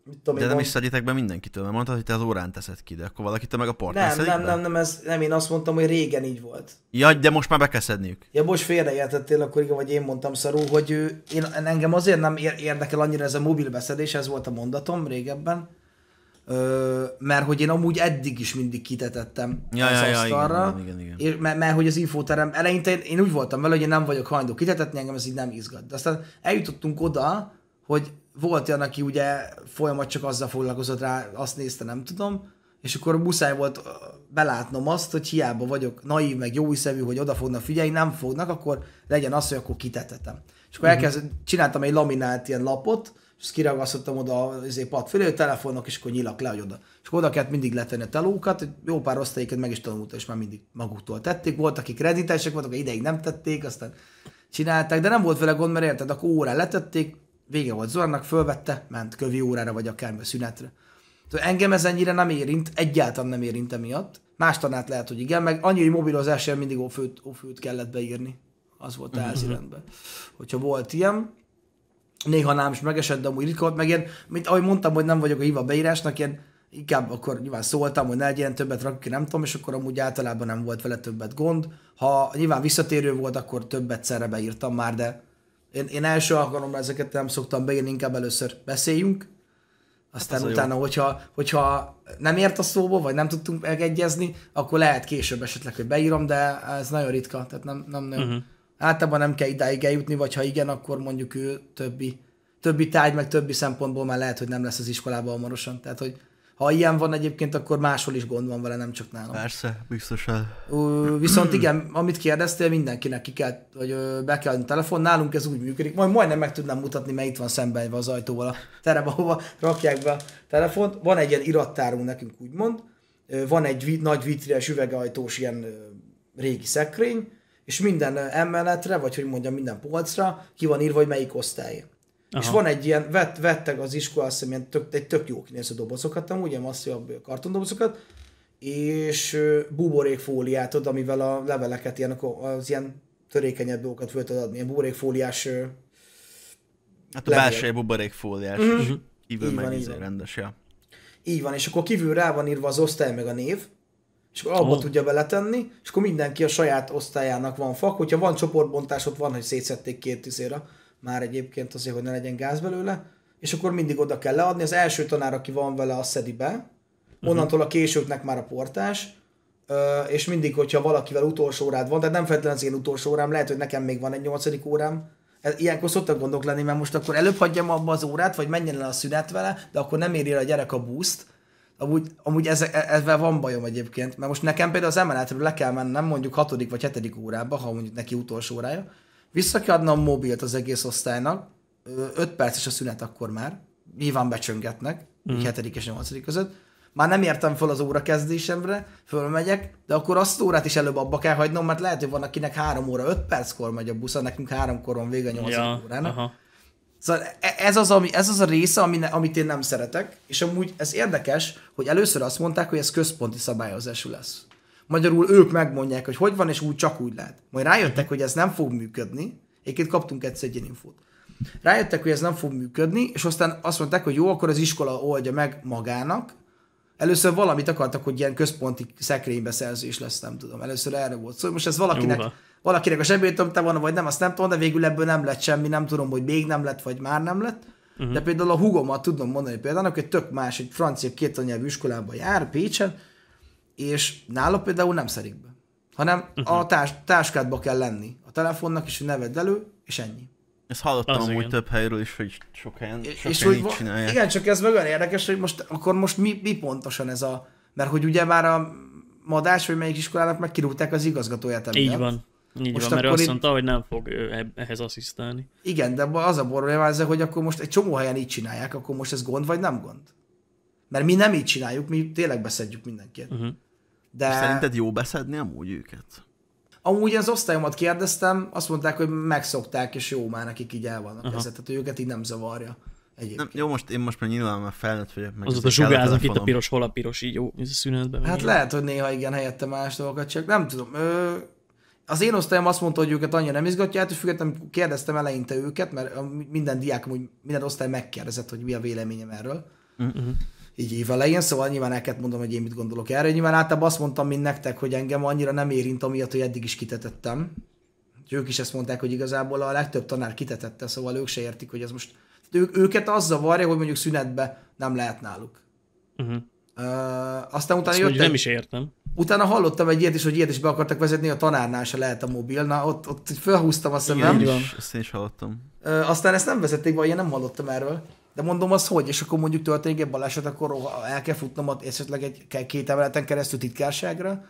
mit tudom, de nem mond... is szedjétek be mindenkitől, mert mondtad, hogy te az órán teszed ki, de akkor valakit meg a partner Nem, nem, nem, nem, ez, nem, én azt mondtam, hogy régen így volt. Ja, de most már be kell szedniük. Ja, most félreértettél, akkor igen, vagy én mondtam szarú, hogy ő, én, engem azért nem érdekel annyira ez a mobil beszedés, ez volt a mondatom régebben, Ö, mert hogy én amúgy eddig is mindig kitetettem ja, az ja, ja, asztalra, igen, igen, igen, igen. És, mert, mert hogy az infóterem, eleinte én, én úgy voltam vele, hogy én nem vagyok hajlandó kitetetni, engem ez így nem izgat. De aztán eljutottunk oda, hogy volt olyan, aki ugye folyamat csak azzal foglalkozott rá, azt nézte, nem tudom, és akkor muszáj volt belátnom azt, hogy hiába vagyok naív, meg jó hiszemű, hogy oda fognak figyelni, nem fognak, akkor legyen az, hogy akkor kitetetem. És akkor mhm. elkezd, uh-huh. csináltam egy laminált ilyen lapot, és azt kiragasztottam oda az izé, pad fölé, telefonok, és akkor nyilak le, hogy oda. És akkor oda kellett mindig letenni a telókat, jó pár osztályéket meg is tanultam, és már mindig maguktól tették. Voltak, akik kreditesek voltak, ideig nem tették, aztán csinálták, de nem volt vele gond, mert érted, akkor órán letették, vége volt Zorannak, fölvette, ment kövi órára, vagy akár szünetre. Tehát szóval engem ez ennyire nem érint, egyáltalán nem érint emiatt. Más tanát lehet, hogy igen, meg annyi, hogy mobilozásra mindig ófőt, ófőt kellett beírni. Az volt a házi mhm. rendben. Hogyha volt ilyen, néha nem is megesett, de amúgy ritka volt, meg ilyen, mint ahogy mondtam, hogy nem vagyok a hiva beírásnak, ilyen inkább akkor nyilván szóltam, hogy ne legyen többet rakjuk ki, nem tudom, és akkor amúgy általában nem volt vele többet gond. Ha nyilván visszatérő volt, akkor többet szerre beírtam már, de én, én első alkalommal ezeket nem szoktam be, én inkább először beszéljünk, aztán az utána, hogyha, hogyha nem ért a szóba, vagy nem tudtunk megegyezni, akkor lehet később esetleg, hogy beírom, de ez nagyon ritka, tehát nem, nem, nem. Mhm. Uh-huh. Általában nem kell idáig eljutni, vagy ha igen, akkor mondjuk ő többi, többi tárgy, meg többi szempontból már lehet, hogy nem lesz az iskolában hamarosan. Tehát, hogy ha ilyen van egyébként, akkor máshol is gond van vele, nem csak nálam. Persze, biztosan. Uh, viszont igen, amit kérdeztél, mindenkinek ki kell, hogy be kell adni a telefon, nálunk ez úgy működik, majd majdnem meg tudnám mutatni, mert itt van szemben az ajtóval a terem, ahova rakják be a telefont. Van egy ilyen irattárunk nekünk, úgymond, van egy nagy vitriás üvegajtós ilyen régi szekrény, és minden emeletre, vagy hogy mondjam, minden polcra ki van írva, hogy melyik osztály. Aha. És van egy ilyen, vett, vettek az iskola, azt hiszem, ilyen tök, egy tök jó kinéző dobozokat, amúgy ilyen masszívabb kartondobozokat, és buborékfóliát ad, amivel a leveleket, ilyen, az ilyen törékenyebb dolgokat föl tudod adni, ilyen buborékfóliás Hát a belső buborékfóliás, mm-hmm. kívül így meg van, így izé van. rendes, ja. Így van, és akkor kívül rá van írva az osztály meg a név, és akkor abba oh. tudja beletenni, és akkor mindenki a saját osztályának van fak, hogyha van csoportbontás, ott van, hogy szétszették két tüzére már egyébként azért, hogy ne legyen gáz belőle, és akkor mindig oda kell leadni. Az első tanár, aki van vele, a szedi be, mhm. onnantól a későknek már a portás, és mindig, hogyha valakivel utolsó órád van, tehát nem feltétlenül az én utolsó órám, lehet, hogy nekem még van egy nyolcadik órám, ilyenkor szoktak gondok lenni, mert most akkor előbb hagyjam abba az órát, vagy menjen el a szünet vele, de akkor nem éri el a gyerek a buszt. Amúgy, amúgy ez, e, ezzel van bajom egyébként, mert most nekem például az emeletről le kell mennem mondjuk hatodik vagy hetedik órába, ha mondjuk neki utolsó órája, vissza kell adnom mobilt az egész osztálynak, 5 is a szünet akkor már, nyilván becsöngetnek, mm. 7. és 8. között. Már nem értem fel az óra kezdésemre, fölmegyek, de akkor azt órát is előbb abba kell hagynom, mert lehet, hogy van akinek 3 óra, 5 perckor megy a busz, nekünk 3 koron vége 8 ja, órának. Aha. Szóval e, ez az, ami, ez az a része, ami ne, amit én nem szeretek, és amúgy ez érdekes, hogy először azt mondták, hogy ez központi szabályozású lesz. Magyarul ők megmondják, hogy hogy van, és úgy csak úgy lehet. Majd rájöttek, hogy ez nem fog működni. Egyébként kaptunk egyszer egy infót. Rájöttek, hogy ez nem fog működni, és aztán azt mondták, hogy jó, akkor az iskola oldja meg magának. Először valamit akartak, hogy ilyen központi szekrénybeszerzés lesz, nem tudom. Először erre volt szó. Szóval most ez valakinek, valakinek a sebélytömte van, vagy nem, azt nem tudom, de végül ebből nem lett semmi, nem tudom, hogy még nem lett, vagy már nem lett. Uh-huh. De mhm. például a hugomat tudom mondani például, hogy tök más, egy francia két iskolában jár Pécsen, és nála például nem szerik be, hanem uh-huh. a mhm. tás- táskádba kell lenni a telefonnak, és ne vedd elő, és ennyi. Ezt hallottam az úgy igen. több helyről is, hogy sok helyen, sok és helyen úgy, így csinálják. Igen, csak ez meg olyan érdekes, hogy most, akkor most mi, mi pontosan ez a... Mert hogy ugye már a madás, vagy melyik iskolának meg kirúgták az igazgatóját emiatt. Így van. Így most van, mert azt mondta, hogy nem fog ehhez asszisztálni. Igen, de az a probléma ezzel, hogy akkor most egy csomó helyen így csinálják, akkor most ez gond vagy nem gond? Mert mi nem így csináljuk, mi tényleg beszedjük mindenkit. Uh-huh. De... szerinted jó beszedni amúgy őket? Amúgy az osztályomat kérdeztem, azt mondták, hogy megszokták, és jó már nekik így el vannak ezzel, tehát őket így nem zavarja. Nem, jó, most én most már nyilván már felnőtt vagyok. Meg az a zsugáznak itt a piros, hol a piros, így jó, ez a szünetben. Hát lehet, hogy néha igen, helyette más dolgokat, csak nem tudom. Ö, az én osztályom azt mondta, hogy őket annyira nem izgatja, hát függetlenül kérdeztem eleinte őket, mert minden diák, minden osztály megkérdezett, hogy mi a véleményem erről. Uh-huh így évelején, szóval nyilván el kellett mondom, hogy én mit gondolok erre. Nyilván általában azt mondtam, mint nektek, hogy engem annyira nem érint, amiatt, hogy eddig is kitetettem. Ők is ezt mondták, hogy igazából a legtöbb tanár kitetette, szóval ők se értik, hogy ez most... Ők, őket az zavarja, hogy mondjuk szünetbe nem lehet náluk. Uh-huh. Uh, aztán utána jött nem is értem. Utána hallottam egy ilyet is, hogy ilyet is be akartak vezetni, a tanárnál se lehet a mobil. Na, ott, ott felhúztam a szemem. Igen, azt én is hallottam. Uh, aztán ezt nem vezették, vagy én nem hallottam erről. De mondom azt, hogy, és akkor mondjuk történik egy baleset, akkor el kell futnom ott esetleg egy, két emeleten keresztül titkárságra,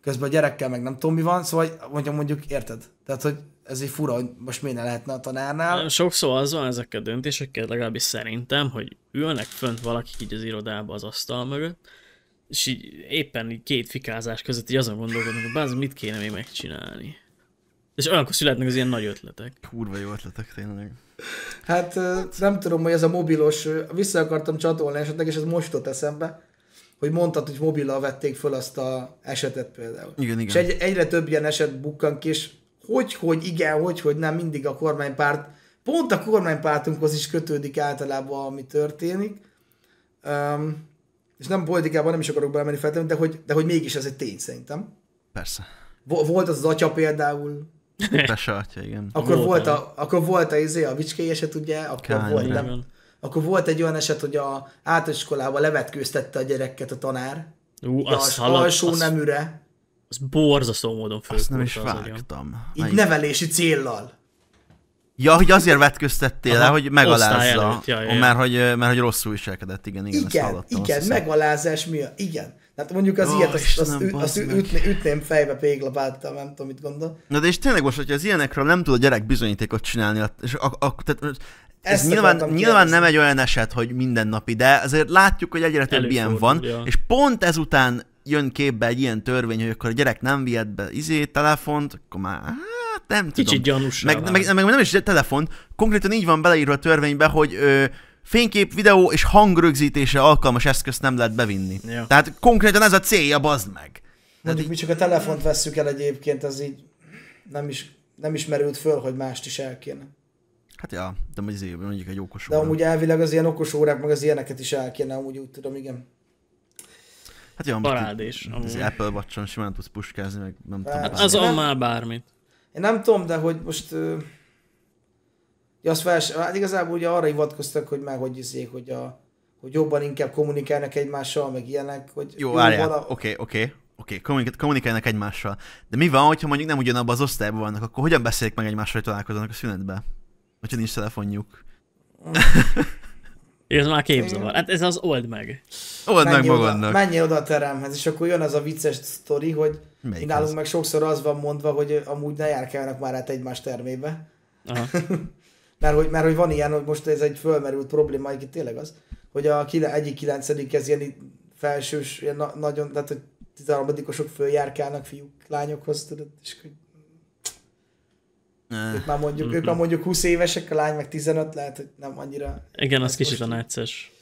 közben a gyerekkel meg nem tudom mi van, szóval mondjuk, mondjuk érted? Tehát, hogy ez egy fura, hogy most miért ne lehetne a tanárnál. Sokszor az van ezek a döntésekkel, legalábbis szerintem, hogy ülnek fönt valaki így az irodába az asztal mögött, és így éppen így két fikázás között így azon gondolkodnak, hogy bázz, mit kéne még megcsinálni. És olyankor születnek az ilyen nagy ötletek. Kurva jó ötletek, tényleg. Hát nem tudom, hogy ez a mobilos, vissza akartam csatolni esetleg, és ez most ott eszembe, hogy mondtad, hogy mobillal vették föl azt a esetet például. Igen, igen. És egy, egyre több ilyen eset bukkan ki, és hogy, hogy igen, hogy, hogy nem mindig a kormánypárt, pont a kormánypártunkhoz is kötődik általában, ami történik. Um, és nem politikában nem is akarok belemenni feltétlenül, de hogy, de hogy mégis ez egy tény szerintem. Persze. Volt az az atya például, Besartja, igen. Akkor volt, volt a, akkor volt a, izé, a vicskei eset, ugye? Akkor Kány, volt, nem? Akkor volt egy olyan eset, hogy a általániskolába levetkőztette a gyereket a tanár. Ú, az, a hallott, alsó azt, neműre. Az borzasztó módon főkült. nem is vágtam. az Így nevelési céllal. Ja, hogy azért vetköztettél le, hogy megalázza, Ja, ja, ja. mert, hogy, mert hogy rosszul viselkedett, igen, igen, igen, igen megalázás miatt, igen. Hát mondjuk az oh, ilyet, azt, Istenem, azt, azt, azt ütné, ütném fejbe péglapáttal, nem tudom, mit gondol. Na de és tényleg most, hogyha az ilyenekről nem tud a gyerek bizonyítékot csinálni, és a, a, tehát ez Ezt nyilván, nyilván nem egy olyan eset, hogy mindennapi, de azért látjuk, hogy egyre több ilyen van, ja. és pont ezután jön képbe egy ilyen törvény, hogy akkor a gyerek nem vihet be izé, telefont, akkor már hát nem Kicsit tudom. Kicsit gyanús. Meg, meg, meg, nem is telefon, konkrétan így van beleírva a törvénybe, hogy ö, fénykép, videó és hangrögzítése alkalmas eszközt nem lehet bevinni. Ja. Tehát konkrétan ez a célja, bazd meg. Mondjuk mi csak a telefont vesszük el egyébként, az így nem is, nem is merült föl, hogy mást is el kéne. Hát ja, de mondjuk, izé, mondjuk egy okos óra. De amúgy elvileg az ilyen okos órák, meg az ilyeneket is el kéne, amúgy úgy tudom, igen. Hát jó, Parád amúgy. Az izé Apple watch simán tudsz puskázni, meg nem hát, tudom. Az már bármit. Én nem tudom, de hogy most... Uh Ugye azt fels, hát igazából ugye arra hivatkoztak, hogy már hogy izék, hogy, a, hogy jobban inkább kommunikálnak egymással, meg ilyenek, hogy... Jó, várjál, oké, oké, oké, kommunikálnak egymással. De mi van, hogyha mondjuk nem ugyanabban az osztályban vannak, akkor hogyan beszélik meg egymással, hogy találkoznak a szünetben? Hogyha nincs telefonjuk. Mm. ez már képzavar. Hát ez az old meg. Old menj meg magadnak. Oda, menj oda a teremhez, és akkor jön az a vicces sztori, hogy Melyik nálunk az? meg sokszor az van mondva, hogy amúgy ne járkálnak már át egymás termébe. Aha. Mert hogy, mert hogy van ilyen, hogy most ez egy fölmerült probléma, itt tényleg az, hogy a kile, egyik kilencedik ez ilyen felsős, ilyen na, nagyon, tehát hogy 13 osok följárkálnak fiúk, lányokhoz, tudod, és hogy eh. ők már, mondjuk, ők már mondjuk 20 évesek, a lány meg 15, lehet, hogy nem annyira... Igen, az hát kicsit a necces.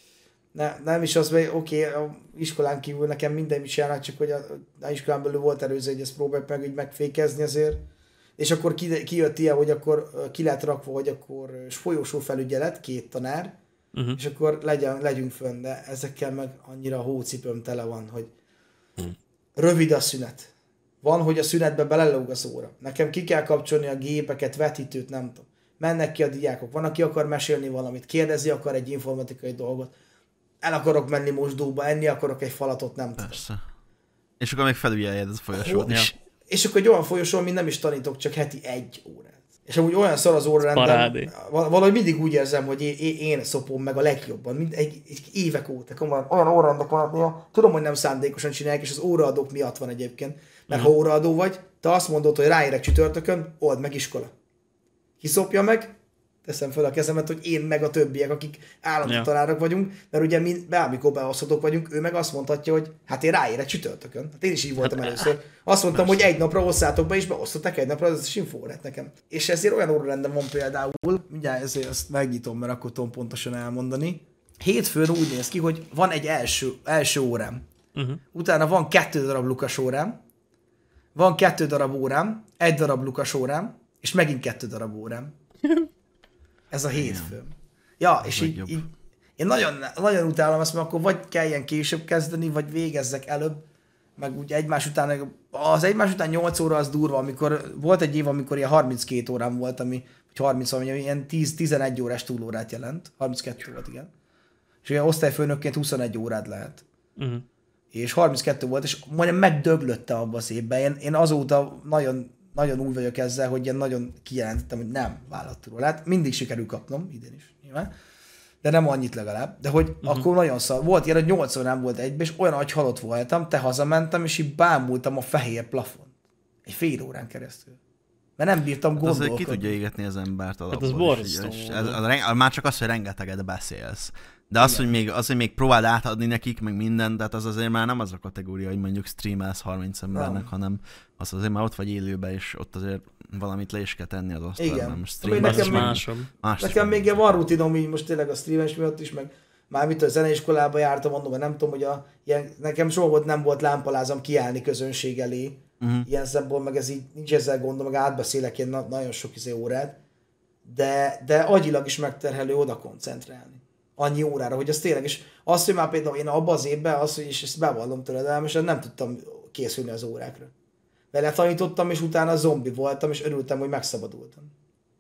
Ne, nem is az, hogy oké, okay, iskolán kívül nekem minden is csinálnak, csak hogy a, a iskolán belül volt előző, hogy ezt próbálják meg így megfékezni azért. És akkor ki, kijött ilyen, hogy akkor ki lehet rakva, hogy akkor folyósó felügyelet, két tanár, uh-huh. és akkor legyen, legyünk fönn, de ezekkel meg annyira hócipőm tele van, hogy uh-huh. rövid a szünet. Van, hogy a szünetbe belelóg az óra. Nekem ki kell kapcsolni a gépeket, vetítőt, nem tudom. Mennek ki a diákok. Van, aki akar mesélni valamit, kérdezi akar egy informatikai dolgot. El akarok menni mosdóba, enni akarok egy falatot, nem Persze. És akkor még felügyeljed az folyosót. Ja és akkor egy olyan folyosón, amit nem is tanítok, csak heti egy órát. És amúgy olyan szar az órarendem, valahogy mindig úgy érzem, hogy én, én szopom meg a legjobban, mind, egy, egy évek óta, komolyan olyan órarendek van, néha, tudom, hogy nem szándékosan csinálják, és az óraadók miatt van egyébként, mert uh-huh. ha mhm. óraadó vagy, te azt mondod, hogy ráérek csütörtökön, old meg iskola. Kiszopja meg, teszem fel a kezemet, hogy én meg a többiek, akik állandó ja. tanárok vagyunk, mert ugye mi bármikor beoszthatók vagyunk, ő meg azt mondhatja, hogy hát én ráérek csütörtökön. Hát én is így voltam hát, először. Azt mondtam, hogy egy napra hozzátok be, és beosztottak egy napra, az is lett nekem. És ezért olyan órarendem van például, mindjárt ezért ezt megnyitom, mert akkor tudom pontosan elmondani. Hétfőn úgy néz ki, hogy van egy első, első órám. Uh-huh. Utána van kettő darab Lukas órám, van kettő darab órám, egy darab Lukas órám, és megint kettő darab órám. Ez a hétfőn. Ja, és így, így, én nagyon, nagyon utálom ezt, mert akkor vagy kelljen később kezdeni, vagy végezzek előbb, meg úgy egymás után, az egymás után 8 óra az durva, amikor volt egy év, amikor ilyen 32 órán volt, ami, 30 ami ilyen 10-11 órás túlórát jelent, 32 volt, igen. És ilyen osztályfőnökként 21 órát lehet. Uh-huh. És 32 volt, és majdnem megdöglöttem abba az évben. Én, én azóta nagyon nagyon úgy vagyok ezzel, hogy én nagyon kijelentettem, hogy nem vállalt Hát Mindig sikerül kapnom, idén is nyilván, de nem annyit legalább. De hogy uh-huh. akkor nagyon szar. Volt ilyen, hogy 8 órán volt egybe, és olyan nagy halott voltam, te hazamentem, és így bámultam a fehér plafont. Egy fél órán keresztül. Mert nem bírtam hát gondolkodni. Azért ki tudja égetni az embert alapból. Hát Ez borzasztó. Már csak az, hogy rengeteget beszélsz. De az, Igen. hogy még, az, hogy még próbáld átadni nekik, meg mindent, tehát az azért már nem az a kategória, hogy mondjuk streamelsz 30 embernek, nem. hanem az azért már ott vagy élőben, és ott azért valamit le is kell tenni az asztalra, Igen. nem stream. Nekem, másom. Más nekem még ilyen van rutinom így most tényleg a streames miatt is, meg már mit a zeneiskolába jártam, mondom, nem tudom, hogy a, ilyen, nekem soha volt, nem volt lámpalázom, kiállni közönség elé, uh-huh. ilyen szempontból, meg ez így nincs ezzel gondom, meg átbeszélek ilyen na- nagyon sok izé órát, de, de agyilag is megterhelő oda koncentrálni annyi órára, hogy az tényleg, és azt, hogy már például én abban az évben, azt, hogy is ezt bevallom töredelmesen, nem tudtam készülni az órákra. Vele tanítottam, és utána zombi voltam, és örültem, hogy megszabadultam.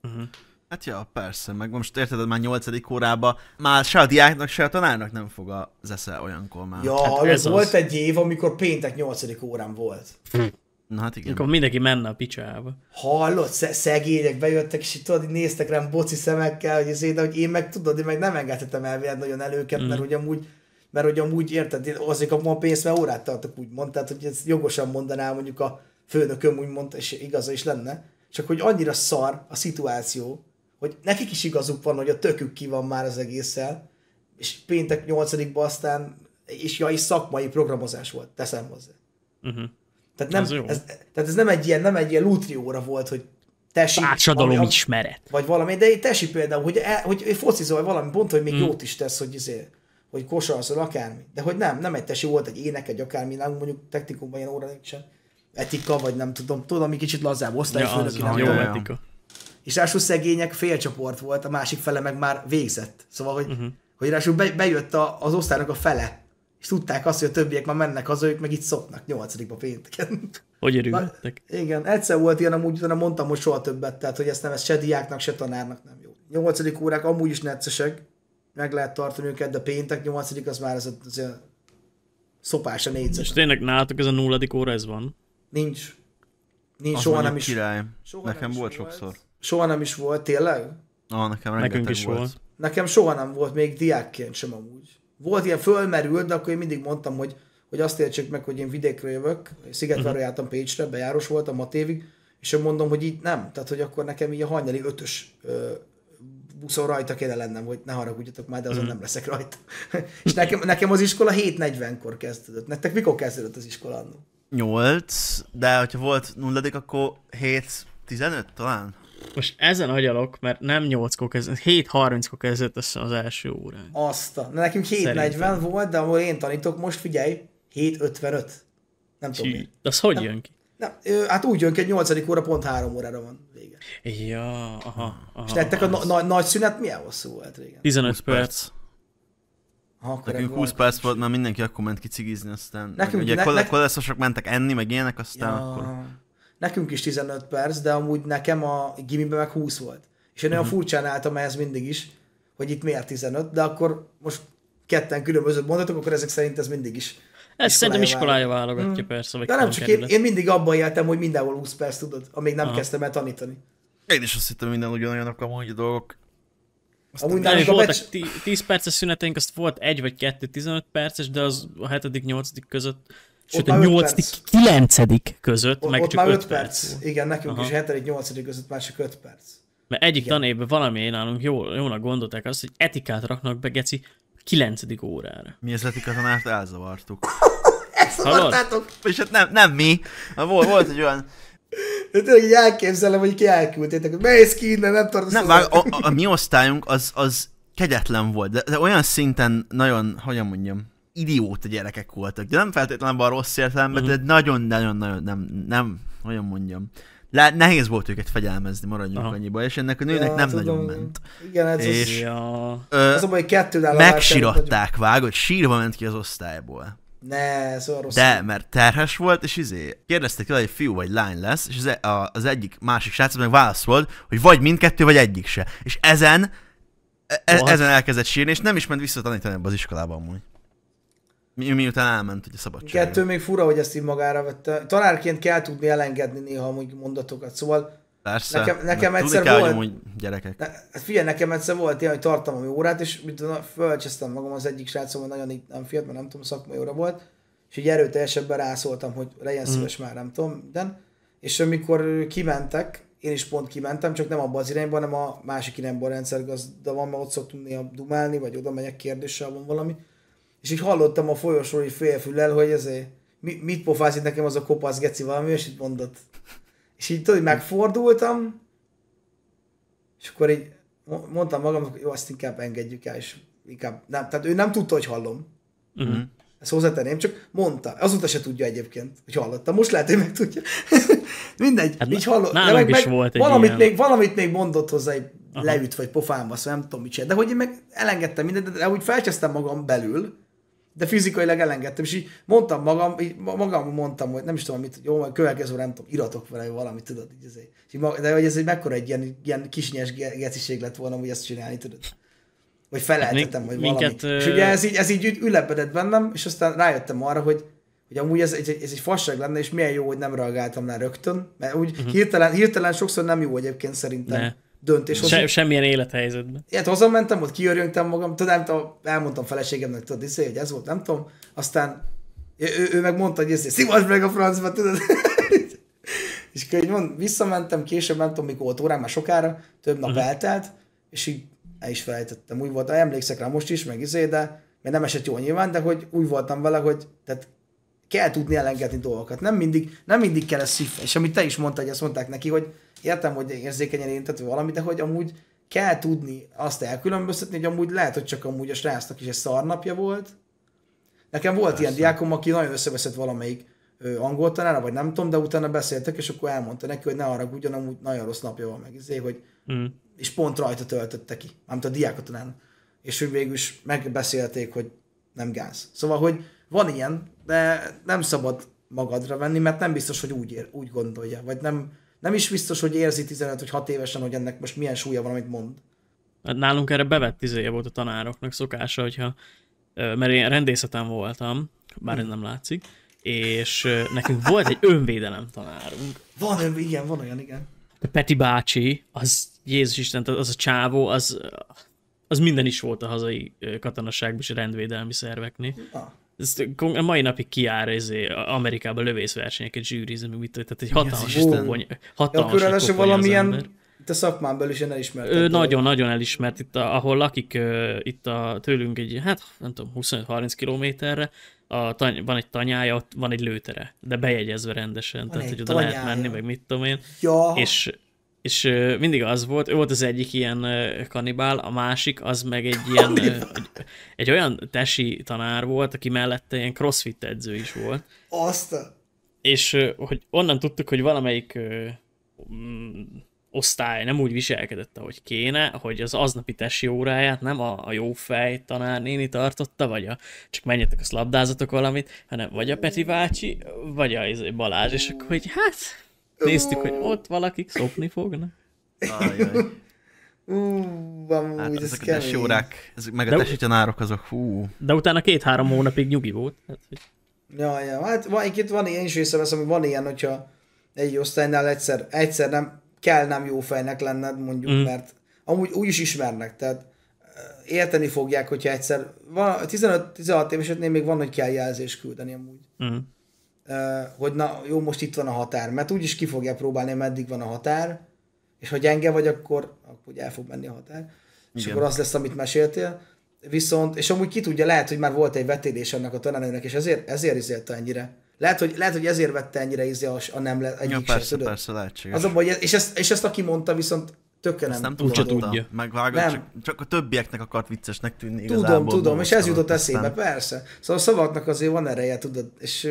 Uh-huh. Hát ja, persze, meg most érted, már 8. órába már se a diáknak, se a tanárnak nem fog az esze olyankor már. Ja, hát ez volt az. egy év, amikor péntek 8. órán volt. Hm. Na hát igen. Akkor mindenki menne a picsába. Hallott, szegények bejöttek, és így tudod, néztek rám boci szemekkel, hogy én, izé, de hogy én meg tudod, én meg nem engedhetem el nagyon előket, mm. mert hogy amúgy mert hogy amúgy érted, én azért kapom a pénzt, mert órát tartok úgy mondtad, hogy ezt jogosan mondaná mondjuk a főnököm mondta, és igaza is lenne, csak hogy annyira szar a szituáció, hogy nekik is igazuk van, hogy a tökük ki van már az egésszel, és péntek 8-ban aztán, és ja, is szakmai programozás volt, teszem hozzá. Uh-huh. Tehát nem, ez, ez, tehát ez nem egy ilyen, nem egy ilyen lútrióra volt, hogy tesi... Társadalom ismeret. Vagy valami, de tesi például, hogy, el, hogy focizol, vagy valami, pont, hogy még mm. jót is tesz, hogy izé, hogy kosarszol, akármi. De hogy nem, nem egy tesi volt, egy ének, egy akármi, nem mondjuk technikumban ilyen óra nincsen. Etika, vagy nem tudom, tudom, ami kicsit lazább osztály, ja, nem jó tudom. etika. És rású szegények félcsoport volt, a másik fele meg már végzett. Szóval, hogy, uh-huh. hogy rású be, bejött a, az osztálynak a fele és tudták azt, hogy a többiek már mennek haza, ők meg itt szopnak nyolcadikba pénteken. Hogy örülhettek? Igen, egyszer volt ilyen, amúgy utána mondtam, hogy soha többet, tehát hogy ezt nem, ez se diáknak, se tanárnak nem jó. Nyolcadik órák amúgy is neccesek, meg lehet tartani őket, de péntek nyolcadik az már ez, ez a szopás a négyzet. És tényleg nálatok ez a nulladik óra ez van? Nincs. Nincs, az soha nem is. Király. Soha nekem nem volt sokszor. Volt. Soha nem is volt, tényleg? Ah, nekem Nekünk is volt. volt. Nekem soha nem volt, még diákként sem amúgy volt ilyen fölmerült, de akkor én mindig mondtam, hogy, hogy azt értsék meg, hogy én vidékről jövök, Szigetvárra mhm. uh-huh. jártam Pécsre, bejáros voltam a tévig, és én mondom, hogy így nem, tehát hogy akkor nekem így a hajnali ötös ö, buszon rajta kéne lennem, hogy ne haragudjatok már, de azon uh-huh. nem leszek rajta. és nekem, nekem az iskola 7.40-kor kezdődött. Nektek mikor kezdődött az iskola annó? 8, de hogyha volt nulladik, akkor 7.15 talán? Most ezen agyalok, mert nem 8-kor kezdett, 7.30-kor kezdett össze az első órán. Azt a... Na, nekünk 7.40 volt, de ahol én tanítok, most figyelj, 7.55. Nem tudom De Az hogy nem, jön ki? Nem, hát úgy jön ki, hogy 8. óra pont 3 órára van vége. Ja, aha. aha És nektek a na- na- nagy szünet milyen hosszú volt régen? 15 perc. perc. Ha, akkor Nekünk 20 perc volt, mert mindenki akkor ment ki cigizni, aztán Nekünk, ugye ne, koll- ne, mentek enni, meg ilyenek, aztán ja. akkor nekünk is 15 perc, de amúgy nekem a gimiben meg 20 volt. És én olyan uh-huh. furcsán álltam ehhez mindig is, hogy itt miért 15, de akkor most ketten különbözőt mondatok, akkor ezek szerint ez mindig is ez szerintem iskolája válogatja hmm. persze. Vagy De nem csak én, én mindig abban éltem, hogy mindenhol 20 perc tudod, amíg nem Aha. kezdtem el tanítani. Én is azt hittem hogy minden ugyanolyan a mondja dolgok. Amúgy nem, voltak becs... 10 perces szüneteink, azt volt egy vagy kettő 15 perces, de az a 7 8 között sőt a 8 9 között, ott, meg ott csak már 5 perc. perc. Igen, nekünk Aha. is 7 8 között már csak 5 perc. Mert egyik Igen. tanévben valami nálunk jól, jónak gondolták azt, hogy etikát raknak be, geci, 9. órára. Mi az etika tanárt elzavartuk. Elzavartátok? És hát nem, nem mi. Hát volt, volt egy olyan de tényleg így elképzelem, hogy ki elküldtétek, hogy mehetsz ki innen, nem tartasz Nem, már a, a, a, mi osztályunk az, az kegyetlen volt, de, de olyan szinten nagyon, hogyan mondjam, idióta gyerekek voltak. De nem feltétlenül van rossz értelemben, uh-huh. de mhm. nagyon-nagyon-nagyon nem, nem, hogyan mondjam. Le, nehéz volt őket fegyelmezni, maradjunk Aha. annyiba, és ennek a nőnek ja, nem tudom, nagyon ment. Igen, ez és, az, ja. ö, az a Megsiratták, vágott, sírva ment ki az osztályból. Ne, szóval rossz. De, mert terhes volt, és izé, kérdeztek tőle, hogy fiú vagy lány lesz, és az, e, a, az egyik, másik srác meg válaszolt, hogy vagy mindkettő, vagy egyik se. És ezen, e, e ezen elkezdett sírni, és nem is ment tanítani ebbe az iskolában amúgy mi, miután elment ugye szabadság. Kettő még fura, hogy ezt így magára vette. Tanárként kell tudni elengedni néha amúgy mondatokat, szóval Persze, nekem, nekem egyszer kell, volt, Hogy gyerekek. Ne, hát figyelj, nekem egyszer volt ilyen, hogy tartam a órát, és fölcsesztem magam az egyik srácom, hogy nagyon így nem fiat, mert nem tudom, szakmai óra volt, és így erőteljesebben rászóltam, hogy legyen mm. szíves mm. már, nem tudom, minden. És amikor kimentek, én is pont kimentem, csak nem abba az irányba, hanem a másik irányba a rendszergazda van, mert ott szoktunk néha dumálni, vagy oda megyek kérdéssel, van valami és így hallottam a folyosói félfüllel, hogy ezért, mi, mit pofázik nekem az a kopasz geci valami, és itt mondott. És így tudod, megfordultam, és akkor így mondtam magamnak, hogy jó, azt inkább engedjük el, és inkább nem, tehát ő nem tudta, hogy hallom. Uh-huh. Ezt hozzátenném, csak mondta. Azóta se tudja egyébként, hogy hallottam Most lehet, hogy meg tudja. Mindegy, hát így hallott. Nálam meg, is meg volt egy valamit, ilyen. még, valamit még mondott hozzá, egy leüt, vagy pofámba, szóval nem tudom mit csinál. De hogy én meg elengedtem mindent, de úgy felcsesztem magam belül, de fizikailag elengedtem, és így mondtam magam, így magam mondtam, hogy nem is tudom, mit, jó, majd következő, nem tudom, iratok vele valamit, tudod, így azért. de hogy ez egy mekkora egy ilyen, ilyen kisnyes geciség lett volna, hogy ezt csinálni, tudod. Vagy feleltettem, vagy valami. Hát, minket, és ugye ez így, ez így ülepedett bennem, és aztán rájöttem arra, hogy hogy amúgy ez, ez, ez egy fasság lenne, és milyen jó, hogy nem reagáltam rá rögtön, mert úgy uh-huh. hirtelen, hirtelen sokszor nem jó egyébként szerintem. Ne döntés. Se, semmilyen élethelyzetben. Ilyet hazamentem, ott kiörjöntem magam, tudom, nem tudom, elmondtam feleségemnek, tudod, iszé, hogy ez volt, nem tudom, aztán ő, ő, meg mondta, hogy iszé, szivasd meg a francba, tudod. és így mond, visszamentem, később nem tudom, mikor volt órán, már sokára, több nap uh-huh. eltelt, és így el is felejtettem. Úgy volt, emlékszek rá most is, meg izé, de mert nem esett jó nyilván, de hogy úgy voltam vele, hogy tehát kell tudni elengedni dolgokat. Nem mindig, nem mindig kell ez szív. És amit te is mondtad, hogy azt mondták neki, hogy értem, hogy érzékenyen érintető valami, de hogy amúgy kell tudni azt elkülönböztetni, hogy amúgy lehet, hogy csak amúgy a srácnak is egy szarnapja volt. Nekem volt Persze. ilyen diákom, aki nagyon összeveszett valamelyik angoltanára, vagy nem tudom, de utána beszéltek, és akkor elmondta neki, hogy ne arra ugyan, amúgy nagyon rossz napja van meg, Ezért, hogy mm. és pont rajta töltötte ki, amit a diákot És hogy végül is megbeszélték, hogy nem gáz. Szóval, hogy van ilyen, de nem szabad magadra venni, mert nem biztos, hogy úgy, ér, úgy gondolja, vagy nem, nem is biztos, hogy érzi 15 vagy 6 évesen, hogy ennek most milyen súlya van, amit mond. Hát nálunk erre bevett izéje volt a tanároknak szokása, hogyha, mert én rendészetem voltam, bár hmm. ez nem látszik, és nekünk volt egy önvédelem tanárunk. Van, igen, van olyan, igen. De Peti bácsi, az Jézus Isten, az a csávó, az, az minden is volt a hazai katonaságban és rendvédelmi szerveknél. Ah ezt a mai napig kiár ezé, Amerikában lövészversenyeket zsűrizni, mit tehát egy hatalmas kopony, hatalmas ja, kopony valamilyen, ember. te belül is elismert. Nagyon-nagyon elismert, itt a, ahol lakik itt a, tőlünk egy, hát nem tudom, 25-30 kilométerre, a tany, van egy tanyája, ott van egy lőtere, de bejegyezve rendesen, van tehát hogy oda tanyája. lehet menni, meg mit tudom én. Ja. És és mindig az volt, ő volt az egyik ilyen kanibál, a másik az meg egy ilyen, egy, egy olyan tesi tanár volt, aki mellette ilyen crossfit edző is volt. Azt! És hogy onnan tudtuk, hogy valamelyik mm, osztály nem úgy viselkedett, ahogy kéne, hogy az aznapi tesi óráját nem a, a jó fej néni tartotta, vagy a csak menjetek, a labdázatok valamit, hanem vagy a Peti bácsi, vagy a izé Balázs, és akkor hogy hát Néztük, hogy ott valakik szopni fognak. Ajaj. hát ez ezek a órák, ezek meg a tesítanárok azok, hú. De utána két-három hónapig nyugi volt. Hát, Ja, ja, hát van, itt van ilyen, én is észreveszem, hogy van ilyen, hogyha egy osztálynál egyszer, egyszer nem kell nem jó fejnek lenned, mondjuk, mm. mert amúgy úgy is ismernek, tehát eh, érteni fogják, hogyha egyszer, 15-16 évesetnél még van, hogy kell jelzést küldeni amúgy. Mm hogy na jó, most itt van a határ, mert úgyis ki fogja próbálni, meddig van a határ, és ha gyenge vagy, akkor, akkor el fog menni a határ, Igen. és akkor az lesz, amit meséltél. Viszont, és amúgy ki tudja, lehet, hogy már volt egy vetélés annak a tanárnőnek, és ezért, ezért izélte ennyire. Lehet hogy, lehet, hogy ezért vette ennyire izé a, a nem le, egyik ja, persze, se, tudod? persze, lehetséges. Az és, ezt, és ezt aki mondta, viszont tökre nem, nem tudja. tudja. Megvágott, nem. Csak, csak, a többieknek akart viccesnek tűnni. Tudom, tudom, és ez jutott eszébe, persze. Szóval a szavaknak azért van ereje, tudod, és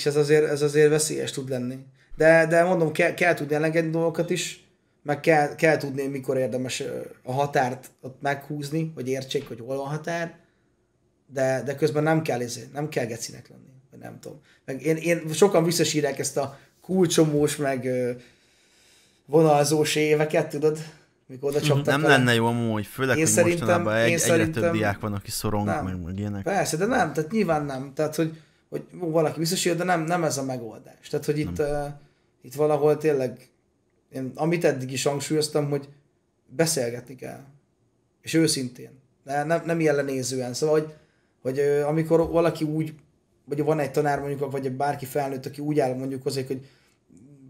és ez azért, ez azért veszélyes tud lenni. De, de mondom, kell, kell tudni elengedni dolgokat is, meg kell, kell tudni, mikor érdemes a határt ott meghúzni, hogy értsék, hogy hol van határ, de, de közben nem kell, ezért, nem kell gecinek lenni, vagy nem tudom. Meg én, én sokan visszasírják ezt a kulcsomós, meg vonalzós éveket, tudod? Mikor oda mhm. csaptak Nem el. lenne jó amúgy, főleg, én hogy szerintem, mostanában egy, én egyre több diák van, aki szorong, nem, meg, meg ilyenek. Persze, de nem, tehát nyilván nem. Tehát, hogy hogy valaki biztos de nem, nem ez a megoldás. Tehát, hogy itt, uh, itt valahol tényleg, én, amit eddig is hangsúlyoztam, hogy beszélgetni kell. És őszintén. De nem, nem lenézően. Szóval, hogy, hogy uh, amikor valaki úgy, vagy van egy tanár mondjuk, vagy bárki felnőtt, aki úgy áll mondjuk azért, hogy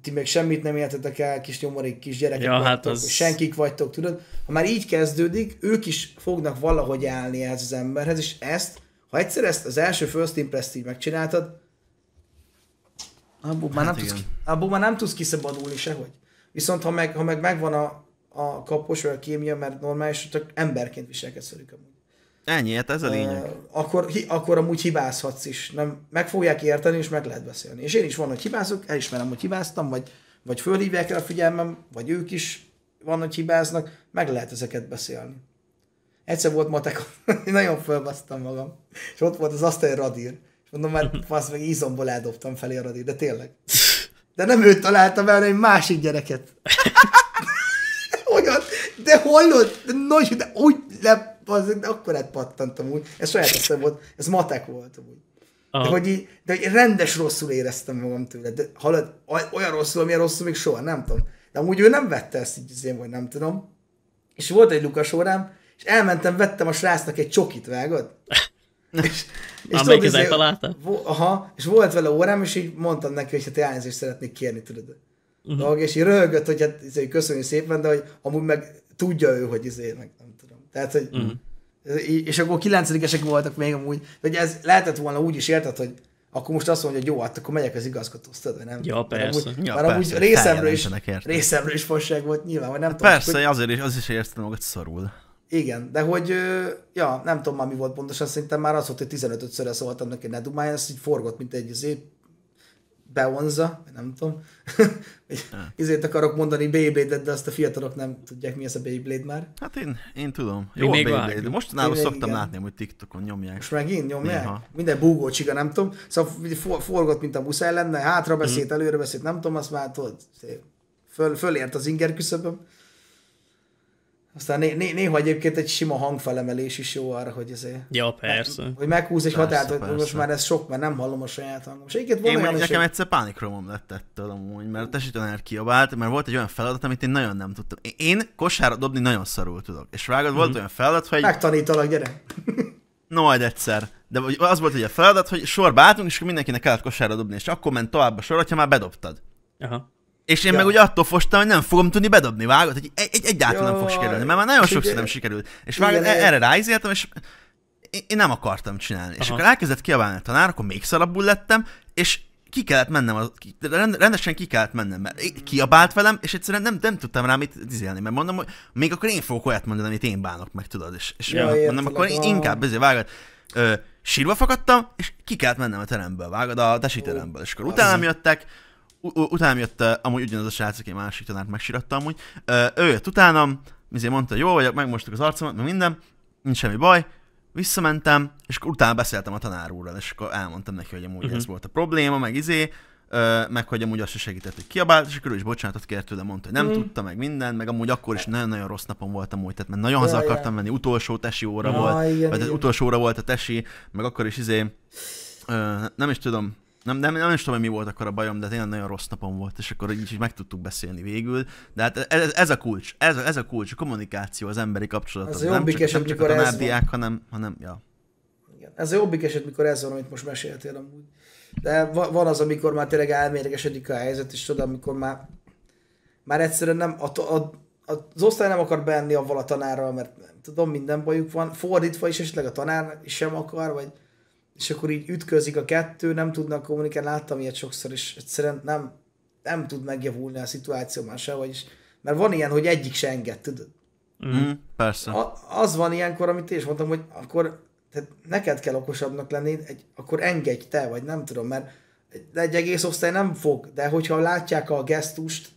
ti még semmit nem éltetek el, kis nyomorék, kis gyerekek ja, hát az... senkik vagytok, tudod. Ha már így kezdődik, ők is fognak valahogy állni ehhez az emberhez, és ezt ha egyszer ezt az első first impress-t így megcsináltad, abból már, hát nem tudsz, abból már nem tudsz kiszabadulni sehogy. Viszont ha meg, ha meg megvan a, a kapos vagy a kémia, mert normális, csak emberként viselkedsz velük amúgy. Ennyi, hát ez a lényeg. Uh, akkor, hi, akkor amúgy hibázhatsz is. Nem, meg fogják érteni, és meg lehet beszélni. És én is van, hogy hibázok, elismerem, hogy hibáztam, vagy, vagy fölhívják el a figyelmem, vagy ők is van, hogy hibáznak, meg lehet ezeket beszélni. Egyszer volt matekon, nagyon fölbasztam magam, és ott volt az asztal radír. És mondom, már hát, fasz meg izomból eldobtam felé a radír, de tényleg. De nem őt találtam el, hanem egy másik gyereket. Olyan, de hallod, de nagy, de úgy le, az, de akkor hát pattantam úgy. Ez saját eszem volt, ez matek volt úgy. Aha. De hogy, így, de hogy rendes rosszul éreztem magam tőle. De hallod, olyan rosszul, amilyen rosszul még soha, nem tudom. De amúgy ő nem vette ezt így, én vagy nem tudom. És volt egy Lukas órám, és elmentem, vettem a srácnak egy csokit, vágod? és, és tudod, izé- találta? Vo- aha, és volt vele órám, és így mondtam neki, hogy hát elnézést szeretnék kérni, tudod. Uh-huh. és így röhögött, hogy hát izé, köszönjük szépen, de hogy amúgy meg tudja ő, hogy izé, meg nem tudom. Tehát, hogy uh-huh. És akkor kilencedikesek voltak még amúgy, hogy ez lehetett volna úgy is érted, hogy akkor most azt mondja, hogy jó, hát akkor megyek az igazgatóhoz, tudod, nem? Ja, persze. Már amúgy, ja, már persze. részemről, is, részemről is fosság volt nyilván, vagy nem hát tudom. Persze, hogy... azért is, az is érted magad szorul. Igen, de hogy, ja, nem tudom már mi volt pontosan, szerintem már az volt, hogy 15-szörre szóltam neki, ne dumáljál, ezt így forgott, mint egy izé, beonza, nem tudom. Ah. Izét akarok mondani beyblade de azt a fiatalok nem tudják, mi ez a Beyblade már. Hát én, én tudom. Jó még Beyblade. Mostanában én szoktam igen. látni, hogy TikTokon nyomják. Most megint nyomják? Néha. Minden búgócsiga, nem tudom. Szóval forgott, mint a busz ellen, hátra beszélt, mm. előre beszélt, nem tudom, azt már tudod, föl, fölért az inger küszöböm. Aztán né- né- néha egyébként egy sima hangfelemelés is jó arra, hogy ezért... Ja, persze. Meg, hogy meghúz egy határt, hogy most már ez sok, mert nem hallom a saját hangom. És egyébként van én olyan nekem is, egyszer pánikromom lett ettől amúgy, mert a tesítőnál kiabált, mert volt egy olyan feladat, amit én nagyon nem tudtam. Én kosárra dobni nagyon szarul tudok. És vágod, volt mm-hmm. olyan feladat, hogy... Megtanítalak, gyere! no, majd egyszer. De az volt hogy a feladat, hogy sorba álltunk, és mindenkinek kellett kosárra dobni, és akkor ment tovább a sor, ha már bedobtad. Aha. És én ja. meg úgy attól fostam, hogy nem fogom tudni bedobni, vágod, hogy egy, egy, egyáltalán ja. nem fog sikerülni, mert már nagyon sokszor nem sikerült. És vágod, e- igen, erre ráizéltem, és én, én nem akartam csinálni. Aha. És akkor elkezdett kiabálni a tanár, akkor még szarabbul lettem, és ki kellett mennem, az, ki, rendesen ki kellett mennem, mert kiabált velem, és egyszerűen nem, nem tudtam rá mit dizélni, mert mondom, hogy még akkor én fogok olyat mondani, amit én bánok meg, tudod, és, és ja, mondom, értelek, akkor én ah. inkább ezért vágod. sírva fakadtam, és ki kellett mennem a teremből, vágod, a teremből és akkor ah. utána jöttek, utána jött eh, amúgy ugyanaz a srác, aki másik tanárt megsiratta amúgy. Eh, ő jött utánam, azért mondta, jó vagyok, megmostuk az arcomat, meg minden, nincs semmi baj. Visszamentem, és akkor utána beszéltem a tanárúrral, és akkor elmondtam neki, hogy amúgy uh-huh. ez mhm. volt a probléma, meg izé, eh, meg hogy amúgy azt is segített, hogy kiabált, és akkor ő is bocsánatot kért tőle, mondta, hogy nem uh-huh. tudta, meg minden, meg amúgy akkor is nagyon-nagyon rossz napom volt amúgy, tehát mert nagyon haza ja, akartam menni, utolsó tesi óra ja, volt, igen, vagy igen. utolsó óra volt a tesi, meg akkor is izé, nem is tudom, nem, nem, nem is tudom, hogy mi volt akkor a bajom, de tényleg nagyon rossz napom volt, és akkor így, így meg tudtuk beszélni végül. De hát ez, ez a kulcs, ez, ez a kulcs, a kommunikáció, az emberi kapcsolat. Ez nem jobbik csak, eset, nem csak mikor a tanárdiák, hanem, hanem, ja. Igen. Ez a jobbik eset, mikor ez van, amit most meséltél amúgy. De van az, amikor már tényleg elmérgesedik a helyzet, és tudod, amikor már, már egyszerűen nem, a, a, a, az osztály nem akar beenni avval a tanárral, mert nem tudom, minden bajuk van. Fordítva is esetleg a tanár is sem akar, vagy és akkor így ütközik a kettő, nem tudnak kommunikálni, láttam ilyet sokszor, és egyszerűen nem, nem tud megjavulni a szituáció már se, vagyis, mert van ilyen, hogy egyik se enged, tudod? Mm, persze. A, az van ilyenkor, amit én is mondtam, hogy akkor tehát neked kell okosabbnak lenni, egy, akkor engedj te, vagy nem tudom, mert egy egész osztály nem fog, de hogyha látják a gesztust,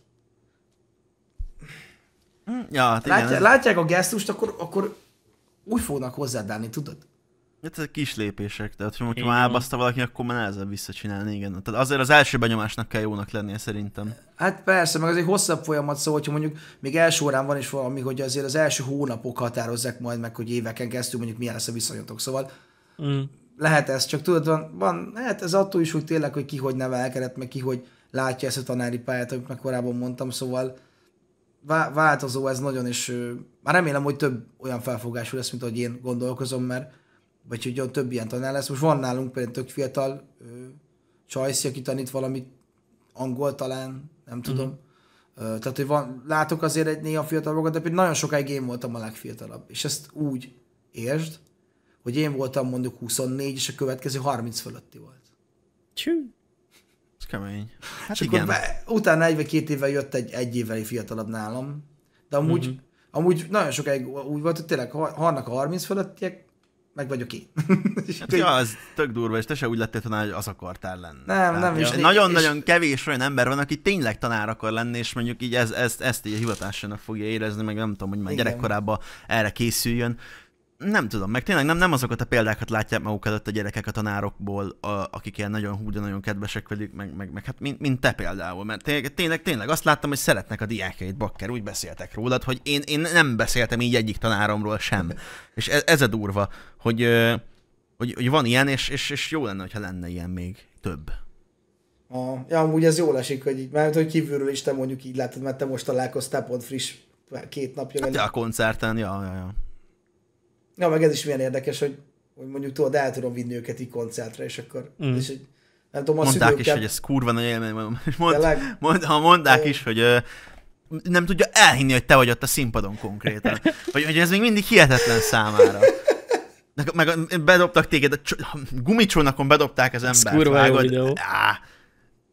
mm, ja, hát igen, látják, ez... látják a gesztust, akkor, akkor úgy fognak hozzád állni, tudod? Ez hát ezek kis lépések, tehát hogy ha már elbaszta valaki, akkor már nehezebb visszacsinálni, igen. Tehát azért az első benyomásnak kell jónak lennie szerintem. Hát persze, meg az egy hosszabb folyamat, szóval hogyha mondjuk még első órán van is valami, hogy azért az első hónapok határozzák majd meg, hogy éveken keresztül mondjuk milyen lesz a viszonyatok, szóval mm. lehet ez, csak tudod, van, van, hát ez attól is, hogy tényleg, hogy ki hogy nevelkedett, meg ki hogy látja ezt a tanári pályát, amit meg korábban mondtam, szóval változó ez nagyon, és már remélem, hogy több olyan felfogású lesz, mint ahogy én gondolkozom, mert vagy hogy ott több ilyen tanár lesz. Most van nálunk például tök fiatal ö, csajsz, aki tanít valamit angol talán, nem mhm. tudom. Mm. Ö, tehát, hogy van, látok azért egy néha fiatalokat, de például nagyon sokáig én voltam a legfiatalabb. És ezt úgy értsd, hogy én voltam mondjuk 24, és a következő 30 fölötti volt. Csú. Ez kemény. Hát és igen. Akkor be, utána egy vagy két évvel jött egy egy évvel fiatalabb nálam, de amúgy, mm-hmm. amúgy nagyon sokáig úgy volt, hogy tényleg vannak a 30 fölöttiek, meg vagyok én. hát, ja, az tök durva, és te se úgy lettél tanár, hogy az akartál lenni. Nem, nem. is. nagyon-nagyon és... kevés olyan ember van, aki tényleg tanár akar lenni, és mondjuk így ez, ez, ezt így a hivatásának fogja érezni, meg nem tudom, hogy már Igen. gyerekkorában erre készüljön nem tudom, meg tényleg nem, nem azokat a példákat látják maguk előtt a gyerekek a tanárokból, a, akik ilyen nagyon húgy, nagyon kedvesek velük, meg, meg, meg hát mint, mint te például, mert tényleg, tényleg, tényleg azt láttam, hogy szeretnek a diákjait bakker, úgy beszéltek rólad, hogy én, én nem beszéltem így egyik tanáromról sem. És ez, ez a durva, hogy, hogy, hogy van ilyen, és, és, és jó lenne, ha lenne ilyen még több. A, ja, amúgy ez jól esik, hogy így, mert hogy kívülről is te mondjuk így látod, mert te most találkoztál pont friss két napja. Hát, a koncerten, ja, ja, ja. Na, meg ez is milyen érdekes, hogy, hogy mondjuk tudod, el tudom vinni őket így koncertre, és akkor... Mm. És, hogy, nem tudom, Mondták szülőket... is, hogy ez kurva nagy élmény. Mond, Deleg? mond, ha mondták is, hogy nem tudja elhinni, hogy te vagy ott a színpadon konkrétan. Hogy, hogy ez még mindig hihetetlen számára. Meg bedobtak téged, a gumicsónakon bedobták az embert. Ez kurva jó videó. Á,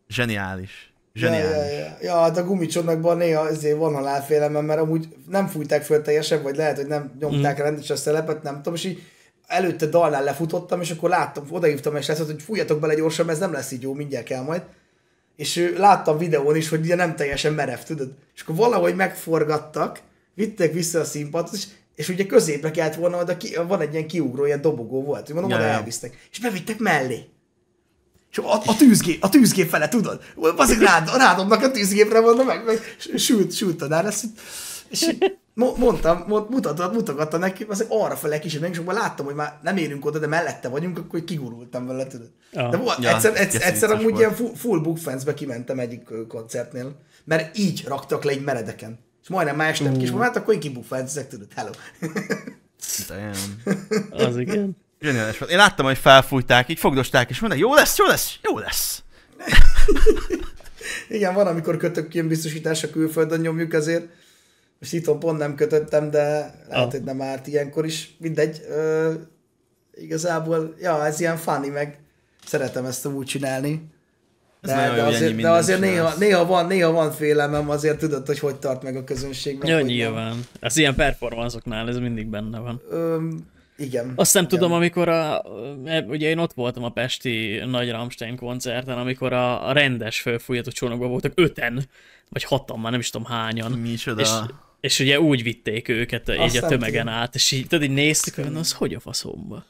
zseniális. Zseniális. Ja, ja, ja. ja hát a gumicsodnakban néha azért van halálfélelmem, mert amúgy nem fújták föl teljesen, vagy lehet, hogy nem nyomták mm. rendesen a szelepet, nem tudom, és így előtte dalnál lefutottam, és akkor láttam, odaívtam és lesz, hogy fújjatok bele gyorsan, mert ez nem lesz így jó, mindjárt kell majd. És láttam videón is, hogy ugye nem teljesen merev, tudod. És akkor valahogy megforgattak, vitték vissza a színpadot, és és ugye középre kellett volna, hogy ki, van egy ilyen kiugró, ilyen dobogó volt, hogy mondom, ja, oda elvisztek. És bevittek mellé. És a, a, tűzgép, a tűzgép fele, tudod? Azért rád, rádomnak a tűzgépre, mondom, meg, meg sült, sült a lesz. És mondtam, mond, mutatott, mutogatta neki, azért arra fele kis, és akkor láttam, hogy már nem érünk oda, de mellette vagyunk, akkor hogy kigurultam vele, tudod. Ah. De volt, ja, egyszer, egyszer, egyszer amúgy volt. ilyen full, full book fence kimentem egyik koncertnél, mert így raktak le egy meredeken. És majdnem más nem uh. kis, hát akkor én kibuffentezek, tudod, hello. Damn. az igen. Zseniális volt. Én láttam, hogy felfújták, így fogdosták, és mondták, jó lesz, jó lesz, jó lesz. Igen, van, amikor kötök ki biztosítás a külföldön, nyomjuk azért. Most itthon pont nem kötöttem, de lehet, ah. hogy nem árt ilyenkor is. Mindegy. Ö, igazából, ja, ez ilyen funny, meg szeretem ezt úgy csinálni. De, ez de, azért, de azért néha, néha, van, néha van félelmem, azért tudod, hogy hogy tart meg a közönség. Jó, nyilván. Nem. Az ilyen performanszoknál ez mindig benne van. Ö, igen. Azt nem igen. tudom, amikor a, e, ugye én ott voltam a Pesti Nagy Rammstein koncerten, amikor a, rendes fölfújható csónakban voltak öten, vagy hatan, már nem is tudom hányan. oda? És, és ugye úgy vitték őket Azt így a tömegen tudom. át, és így, tudod, így néztük, hogy az hogy a faszomba.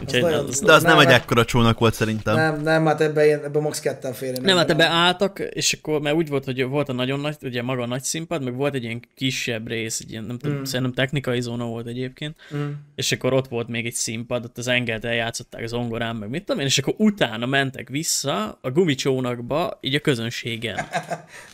Úgyhogy az, az, de az nem, nem egy hát- ekkora csónak volt szerintem. Nem, nem, hát ebbe, ilyen, ebbe max. ketten félre. Nem, hát ebbe álltak, és akkor, mert úgy volt, hogy volt a nagyon nagy, ugye maga a nagy színpad, meg volt egy ilyen kisebb rész, egy ilyen, nem tudom, mm. szerintem technikai zóna volt egyébként, mm. és akkor ott volt még egy színpad, ott az engelt eljátszották ongorán meg mit tudom én, és akkor utána mentek vissza a gumicsónakba, így a közönségen.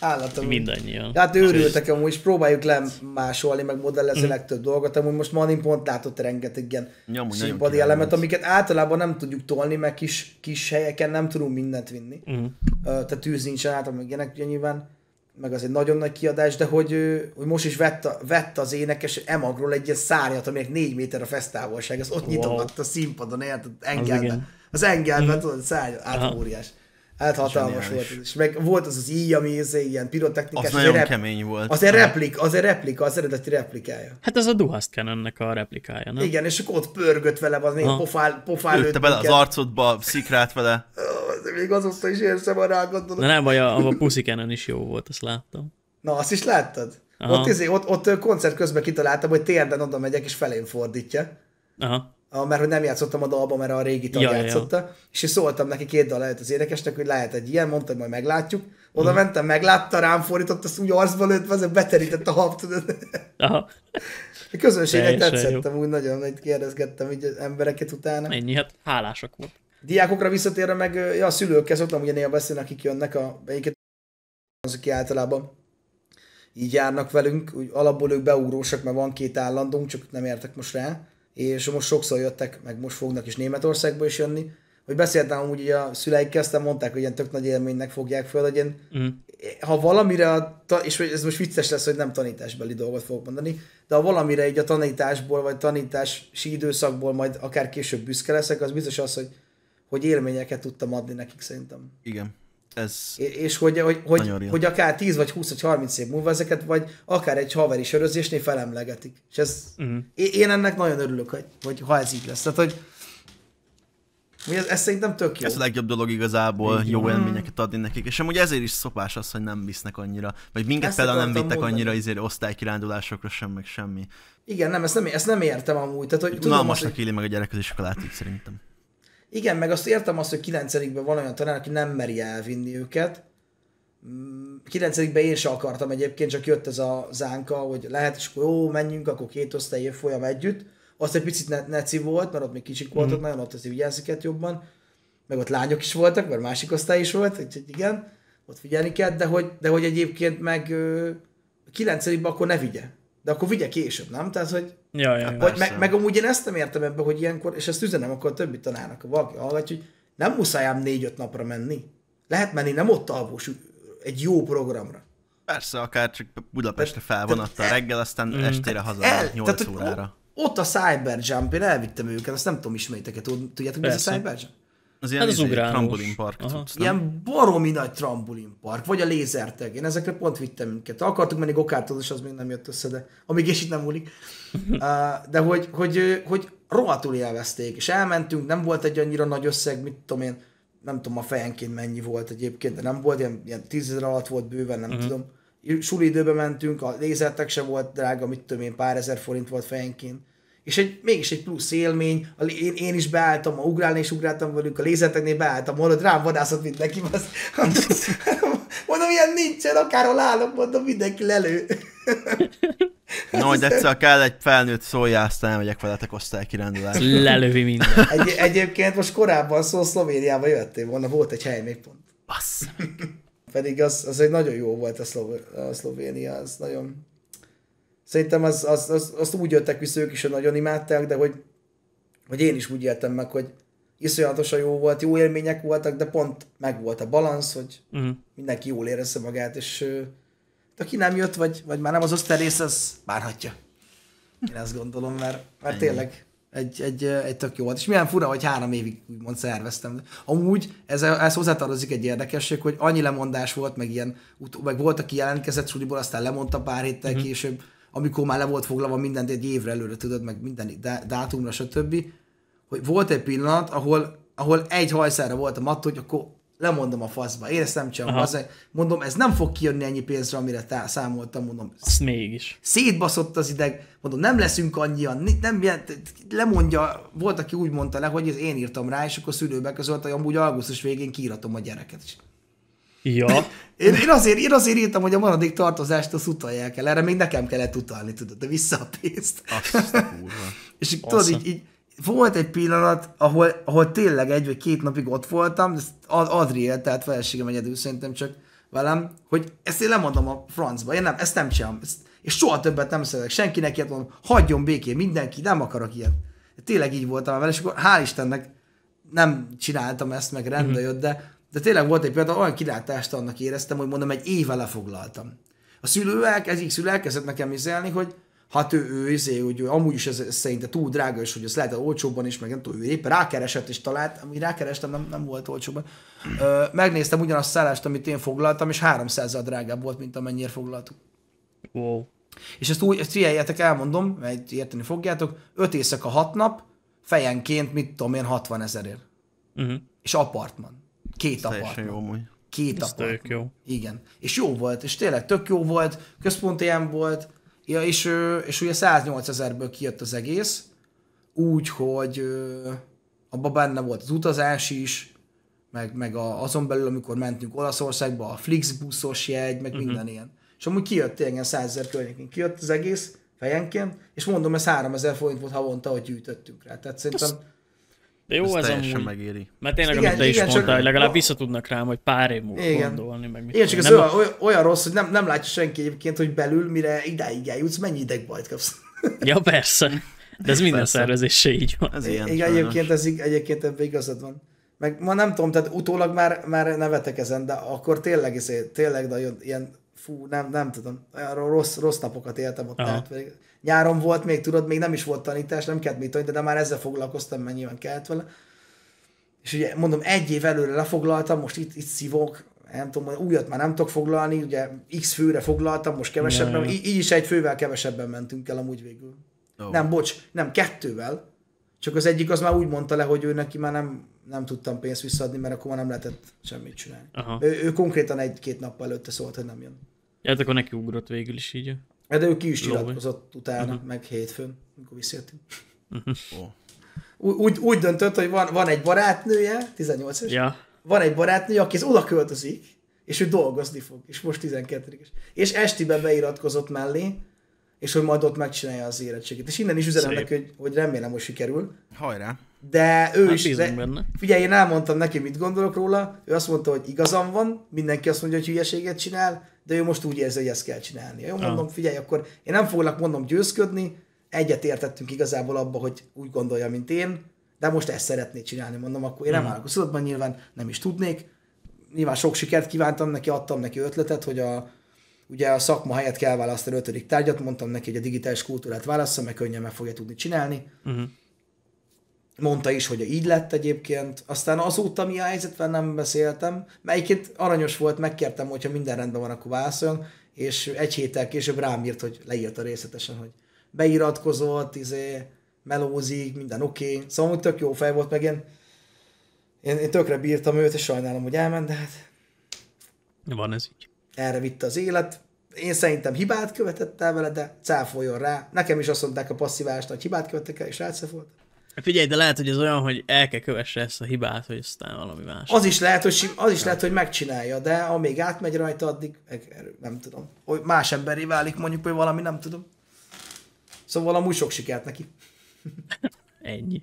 Állatom. Mindannyian. Hát őrültek amúgy, és próbáljuk lemásolni, meg modellezni mm. legtöbb dolgot, amúgy most Manin pont látott rengeteg ilyen színpadi elemet, amiket amiket általában nem tudjuk tolni, mert kis, kis helyeken nem tudunk mindent vinni. Mm. tehát tűz nincsen által, meg ilyenek nyilván, meg az egy nagyon nagy kiadás, de hogy, hogy most is vett, a, vett az énekes Emagról egy ilyen szárnyat, aminek négy méter a fesztávolság, az ott wow. nyitogatta a színpadon, érted? Engelben. Az, az engelben, mm. tudod, szárnyat, Hát hatalmas volt és is. Meg volt az az íj, ami izé ilyen pirotechnikás. Az nagyon rep- kemény volt. Az egy replik, az egy replika, az eredeti replikája. Hát ez a Duhast ennek a replikája, nem? Igen, és akkor ott pörgött vele, az még pofál, pofál Lőtte bele az arcodba, szikrált vele. még azóta is érzem a rágondolat. gondolom. Na nem baj, a, a Cannon is jó volt, azt láttam. Na, azt is láttad? Aha. Ott, izé, ott, ott koncert közben kitaláltam, hogy térden oda megyek, és felén fordítja. Aha a, mert hogy nem játszottam a dalba, mert a régi tag ja, játszotta, ja. és én szóltam neki két dal előtt az énekesnek, hogy lehet egy ilyen, mondta, hogy majd meglátjuk, oda mm. mentem, meglátta, rám fordított, azt úgy arcba lőtt, azért beterített a hab, tudod. Aha. A közönségnek tetszettem, jó. úgy nagyon, hogy kérdezgettem így embereket utána. Ennyi, hát hálásak volt. Diákokra visszatérve meg, ja, a szülőkkel szoktam ugye néha beszélni, akik jönnek, a, melyiket azok ki általában így járnak velünk, úgy alapból ők beúrósak, mert van két állandónk, csak nem értek most rá és most sokszor jöttek, meg most fognak is Németországba is jönni, hogy beszéltem amúgy ugye a szüleikkel, aztán mondták, hogy ilyen tök nagy élménynek fogják föl, hogy én, mm. ha valamire, és ez most vicces lesz, hogy nem tanításbeli dolgot fogok mondani, de ha valamire egy a tanításból, vagy tanítási időszakból majd akár később büszke leszek, az biztos az, hogy, hogy élményeket tudtam adni nekik szerintem. Igen, ez és hogy, hogy, hogy, hogy akár 10 vagy 20 vagy 30 év múlva ezeket, vagy akár egy haveri sörözésnél felemlegetik. És ez, uh-huh. én ennek nagyon örülök, hogy, hogy ha ez így lesz. Tehát, hogy ez, ez szerintem tök jó. Ez a legjobb dolog igazából, Így jó mhm. élményeket adni nekik. És amúgy ezért is szokás az, hogy nem visznek annyira, vagy minket ezt például nem vittek mondani. annyira azért osztálykirándulásokra sem, meg semmi. Igen, nem, ezt nem, ezt nem értem amúgy. Tehát, hogy tudom, most hogy... éli meg a gyerek az iskolát, így szerintem. Igen, meg azt értem azt, hogy 9 van olyan tanár, aki nem meri elvinni őket. 9 mm, én se akartam egyébként, csak jött ez a zánka, hogy lehet, és akkor jó, menjünk, akkor két osztály folyam együtt. Azt egy picit ne- neci volt, mert ott még kicsik voltak, mm. nagyon ott azért vigyázziket jobban. Meg ott lányok is voltak, mert másik osztály is volt, úgyhogy igen, ott figyelni kell, de hogy, de hogy egyébként meg 9 akkor ne vigye de akkor vigye később, nem? Tehát, hogy ja, ja, vagy meg, meg, amúgy én ezt nem értem ebbe, hogy ilyenkor, és ezt üzenem akkor a többi tanárnak, a valaki hallgatja, hogy nem muszáj ám négy-öt napra menni. Lehet menni nem ott alvós, egy jó programra. Persze, akár csak Budapestre a reggel, aztán mm. estére haza el, 8 tehát, órára. Ott a Jump, én elvittem őket, azt nem tudom, ismeritek-e, tudjátok, mi ez a Cyberjump? Az ilyen hát izé, ugrán. Trampolin park. Tudsz, Ilyen baromi nagy park, vagy a lézerteg. Én ezekre pont vittem minket. Akartuk menni gokártól, és az még nem jött össze, de amíg is itt nem múlik. de hogy, hogy, hogy rohadtul élvezték, és elmentünk, nem volt egy annyira nagy összeg, mit tudom én, nem tudom a fejenként mennyi volt egyébként, de nem volt, ilyen, ilyen tízezer alatt volt bőven, nem uh-huh. tudom. Suli időben mentünk, a lézertek se volt drága, mit tudom én, pár ezer forint volt fejenként és egy, mégis egy plusz élmény, a, én, én is beálltam, a ugrálni és ugráltam velük, a lézeteknél beálltam, mondod, rám vadászott mindenki, az, mondom, ilyen nincsen, akárhol állok, mondom, mindenki lelő. Na, hogy egyszer kell egy felnőtt szólja, aztán elmegyek veletek osztálykirándulásra. Lelövi minden. Egy, egyébként most korábban szó Szlovéniába jöttél volna, volt egy hely még pont. Bassz. Pedig az, az egy nagyon jó volt a, Szlov- a Szlovénia, az nagyon Szerintem az, az, az, azt úgy jöttek vissza, ők is nagyon imádták, de hogy, hogy én is úgy éltem meg, hogy iszonyatosan jó volt, jó élmények voltak, de pont meg volt a balansz, hogy uh-huh. mindenki jól érezze magát, és de aki nem jött, vagy, vagy már nem az osztály rész, az bárhatja. Én azt gondolom, mert, mert tényleg egy, egy, egy tök jó volt. És milyen fura, hogy három évig úgymond szerveztem. Amúgy ez, ez hozzátartozik egy érdekesség, hogy annyi lemondás volt, meg ilyen, meg volt, aki jelentkezett suliból, aztán lemondta pár héttel uh-huh. később, amikor már le volt foglalva mindent egy évre előre, tudod, meg minden dátumra, stb. Hogy volt egy pillanat, ahol, ahol egy hajszára volt a matt, hogy akkor lemondom a faszba, én ezt nem csinálom. mondom, ez nem fog kijönni ennyi pénzre, amire tá- számoltam, mondom. Azt mégis. Szétbaszott az ideg, mondom, nem leszünk annyian, nem, lemondja, volt, aki úgy mondta le, hogy ez én írtam rá, és akkor szülőbe közölt, hogy amúgy augusztus végén kiíratom a gyereket. És Ja. Én, én, azért, én azért írtam, hogy a maradék tartozást az utalják el. Erre még nekem kellett utalni, tudod, de vissza a pénzt. És így, tudod, így, így, volt egy pillanat, ahol, ahol tényleg egy vagy két napig ott voltam, ezt Adriel, tehát feleségem egyedül szerintem csak velem, hogy ezt én lemondom a francba, én nem, ezt nem csinálom, ezt, és soha többet nem szeretek senkinek, ilyet hát mondom, hagyjon békén mindenki, nem akarok ilyet. Tényleg így voltam vele, és akkor hál' Istennek nem csináltam ezt, meg rendbe mhm. jött, de de tényleg volt egy példa, olyan kilátást annak éreztem, hogy mondom, egy éve lefoglaltam. A szülőek, egyik szülő elkezdett nekem izelni, hogy hát ő, ő, izé, hogy amúgy is ez, ez szerinte túl drága, és hogy ez lehet olcsóbban is, meg nem tudom, ő éppen rákeresett és talált, amúgy rákerestem, nem, nem volt olcsóban. Ö, megnéztem ugyanazt szállást, amit én foglaltam, és 300-zal drágább volt, mint amennyire foglaltuk. Wow. És ezt úgy, ezt figyeljetek, elmondom, mert érteni fogjátok, 5 éjszaka 6 nap, fejenként, mit tudom én, 60 ezerért. Uh-huh. Mhm. És apartman. Két apartman. jó Két apartman. jó. Igen. És jó volt, és tényleg tök jó volt, ilyen volt, ja, és, és ugye 108 ezerből kijött az egész, úgy, hogy abban benne volt az utazás is, meg, meg a, azon belül, amikor mentünk Olaszországba, a Flixbuszos jegy, meg uh-huh. minden ilyen. És amúgy kijött tényleg 100 ezer környékén, kijött az egész fejenként, és mondom, ez 3000 forint volt havonta, hogy gyűjtöttünk rá. Tehát szerintem... Ez de jó ez, ez teljesen amúgy. megéri. Mert tényleg, igen, amit te is igen, mondtál, hogy legalább visszatudnak vissza tudnak rám, hogy pár év múlva igen. gondolni. Meg mit igen, csak ez olyan, olyan, rossz, hogy nem, nem látja senki egyébként, hogy belül mire idáig eljutsz, mennyi idegbajt kapsz. ja, persze. De ez minden persze. szervezése így van. Ez igen, igen, egyébként, ez, egyébként ebben igazad van. Meg ma nem tudom, tehát utólag már, már nevetek ezen, de akkor tényleg, izé, tényleg nagyon ilyen, fú, nem, nem tudom, olyan rossz, rossz napokat éltem ott, tehát Nyáron volt még, tudod, még nem is volt tanítás, nem kellett mit tanítani, de már ezzel foglalkoztam, mert nyilván kellett vele. És ugye mondom, egy év előre lefoglaltam, most itt, itt szívok, nem tudom, újat már nem tudok foglalni, ugye x főre foglaltam, most kevesebben, yeah. így, így is egy fővel kevesebben mentünk el amúgy végül. Oh. Nem, bocs, nem, kettővel, csak az egyik az már úgy mondta le, hogy ő neki már nem, nem tudtam pénzt visszaadni, mert akkor már nem lehetett semmit csinálni. Ő, ő konkrétan egy-két nappal előtte szólt, hogy nem jön. Ja, hát akkor neki ugrott végül is így. Hát de ő ki is iratkozott utána, uh-huh. meg hétfőn, amikor visszajöttünk. Uh-huh. Oh. Úgy, úgy döntött, hogy van, van egy barátnője, 18 es ja. van egy barátnője, aki az oda költözik, és ő dolgozni fog, és most 12 -es. És estiben beiratkozott mellé, és hogy majd ott megcsinálja az érettségét. És innen is üzenem neki, hogy, hogy remélem, hogy sikerül. Hajrá! De ő hát is, de, benne. figyelj, én elmondtam neki, mit gondolok róla, ő azt mondta, hogy igazam van, mindenki azt mondja, hogy hülyeséget csinál, de ő most úgy érzi, hogy ezt kell csinálni. Jó, mondom, ah. figyelj, akkor én nem foglak, mondom, győzködni, egyet értettünk igazából abba, hogy úgy gondolja, mint én, de most ezt szeretné csinálni, mondom, akkor én nem hmm. állok a nyilván nem is tudnék. Nyilván sok sikert kívántam neki, adtam neki ötletet, hogy a, ugye a szakma helyett kell választani ötödik tárgyat, mondtam neki, hogy a digitális kultúrát válassza, mert könnyen meg fogja tudni csinálni. Uh-huh. Mondta is, hogy így lett egyébként. Aztán azóta mi a helyzetben nem beszéltem, melyiként aranyos volt, megkértem, hogyha minden rendben van, akkor válaszoljon, és egy héttel később rám írt, hogy leírta részletesen, hogy beiratkozott, izé, melózik, minden oké. Okay. Szóval tök jó fej volt, meg én, én, én tökre bírtam őt, és sajnálom, hogy elment, de hát... Van ez így erre vitte az élet. Én szerintem hibát követett el vele, de cáfoljon rá. Nekem is azt mondták a passzívást, hogy hibát követtek el, és volt. Figyelj, de lehet, hogy ez olyan, hogy el kell kövesse ezt a hibát, hogy aztán valami más. Az is lehet, hogy, az is lehet, hogy megcsinálja, de amíg átmegy rajta, addig nem tudom. Hogy más emberi válik mondjuk, hogy valami, nem tudom. Szóval amúgy sok sikert neki. Ennyi.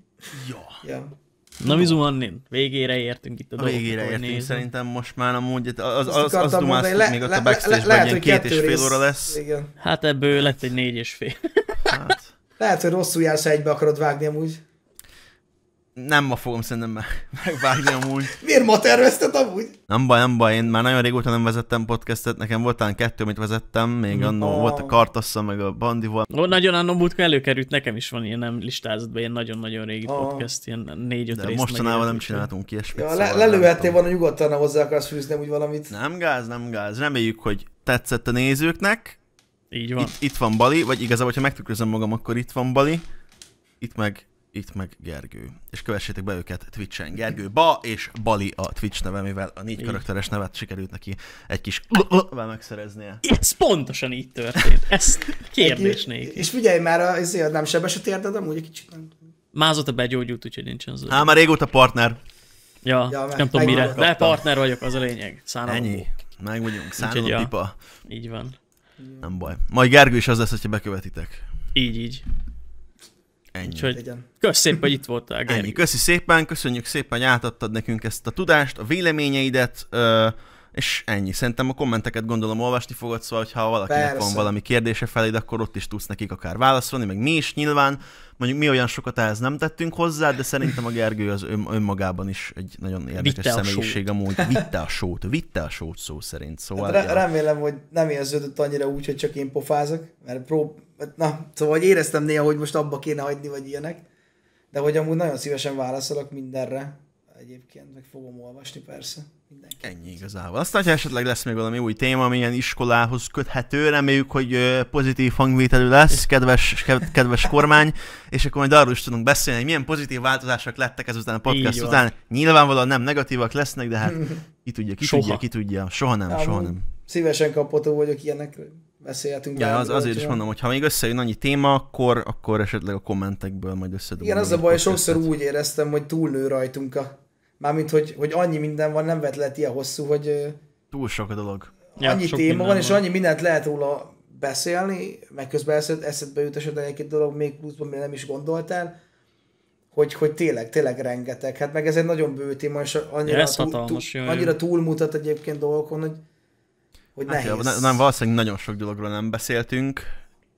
Ja. ja. Na Mizumannin, végére értünk itt a, a Végére értünk, nézem. szerintem most már amúgy az, az, az, az dumáztuk le, még le, a backstage-ben, le, le, ilyen két és fél óra lesz. Igen. Hát ebből lett egy négy és fél. Hát. Lehet, hogy rosszul jársz, ha egybe akarod vágni amúgy. Nem ma fogom szerintem meg, megvágni amúgy. Miért ma tervezted amúgy? Nem baj, nem baj, én már nagyon régóta nem vezettem podcastet, nekem volt talán kettő, amit vezettem, még mm. annó oh. volt a Kartassza, meg a volt. Ó, nagyon annó múltka előkerült, nekem is van ilyen, nem listázott be, ilyen nagyon-nagyon régi oh. podcast, ilyen négy-öt De mostanában nem csináltunk ilyesmit. Ja, le- szóval lelőhettél volna nyugodtan, ha hozzá akarsz fűzni úgy valamit. Nem gáz, nem gáz. Reméljük, hogy tetszett a nézőknek. Így van. Itt, itt van Bali, vagy igazából, ha megtükrözöm magam, akkor itt van Bali. Itt meg itt meg Gergő. És kövessétek be őket Twitch-en. Gergő Ba és Bali a Twitch neve, mivel a négy karakteres nevet sikerült neki egy kis megszereznie. Ez pontosan így történt. Ez kérdés nélkül. És figyelj már, azért nem sebes a térded, amúgy egy kicsit nem. Mázott a begyógyult, úgyhogy nincsen zöld. Hát már régóta partner. Ja, ja nem tudom mire. De partner vagyok, az a lényeg. Szánalom. Ennyi. Meg vagyunk, pipa. ja. Így van. Nem baj. Majd Gergő is az lesz, hogyha bekövetitek. Így, így. Ennyi. Úgyhogy kösz szépen, hogy itt voltál, Gergő. Ennyi, köszi szépen, köszönjük szépen, hogy átadtad nekünk ezt a tudást, a véleményeidet, és ennyi. Szerintem a kommenteket gondolom olvasni fogod, szóval, ha valakinek Persze. van valami kérdése feléd, akkor ott is tudsz nekik akár válaszolni, meg mi is nyilván. Mondjuk mi olyan sokat ehhez nem tettünk hozzá, de szerintem a Gergő az ön, önmagában is egy nagyon érdekes vitte személyiség a múlt. Vitte a sót, vitte a sót szó szerint. Szóval hát re- remélem, hogy nem érződött annyira úgy, hogy csak én pofázok, mert prób- Hát, na, szóval hogy éreztem néha, hogy most abba kéne hagyni, vagy ilyenek, de hogy amúgy nagyon szívesen válaszolok mindenre, egyébként meg fogom olvasni persze. Mindenki. Ennyi igazából. Aztán, hogyha esetleg lesz még valami új téma, amilyen iskolához köthető, reméljük, hogy pozitív hangvételű lesz, kedves, kedves kormány, és akkor majd arról is tudunk beszélni, hogy milyen pozitív változások lettek ezután a podcast Így után. Van. Nyilvánvalóan nem negatívak lesznek, de hát ki tudja, ki soha. tudja, ki tudja, soha nem, soha nem. Szívesen kapható vagyok ilyenekről beszélhetünk. Ja, az, azért is mondom, hogy ha még összejön annyi téma, akkor, akkor esetleg a kommentekből majd összedobom. Igen, az a baj, sokszor úgy éreztem, hogy túlnő rajtunk a... Mármint, hogy, hogy annyi minden van, nem vett lehet ilyen hosszú, hogy... Túl sok a dolog. Ja, annyi téma van, van, és annyi mindent lehet róla beszélni, meg közben eszed, eszedbe jut esetleg egy-két dolog még pluszban, még nem is gondoltál, hogy, hogy tényleg, tényleg rengeteg. Hát meg ez egy nagyon bő téma, és annyira, túl, túl, annyira túlmutat egyébként dolgokon, hogy hogy hát nehéz. Jó, nem, valószínűleg nagyon sok dologról nem beszéltünk,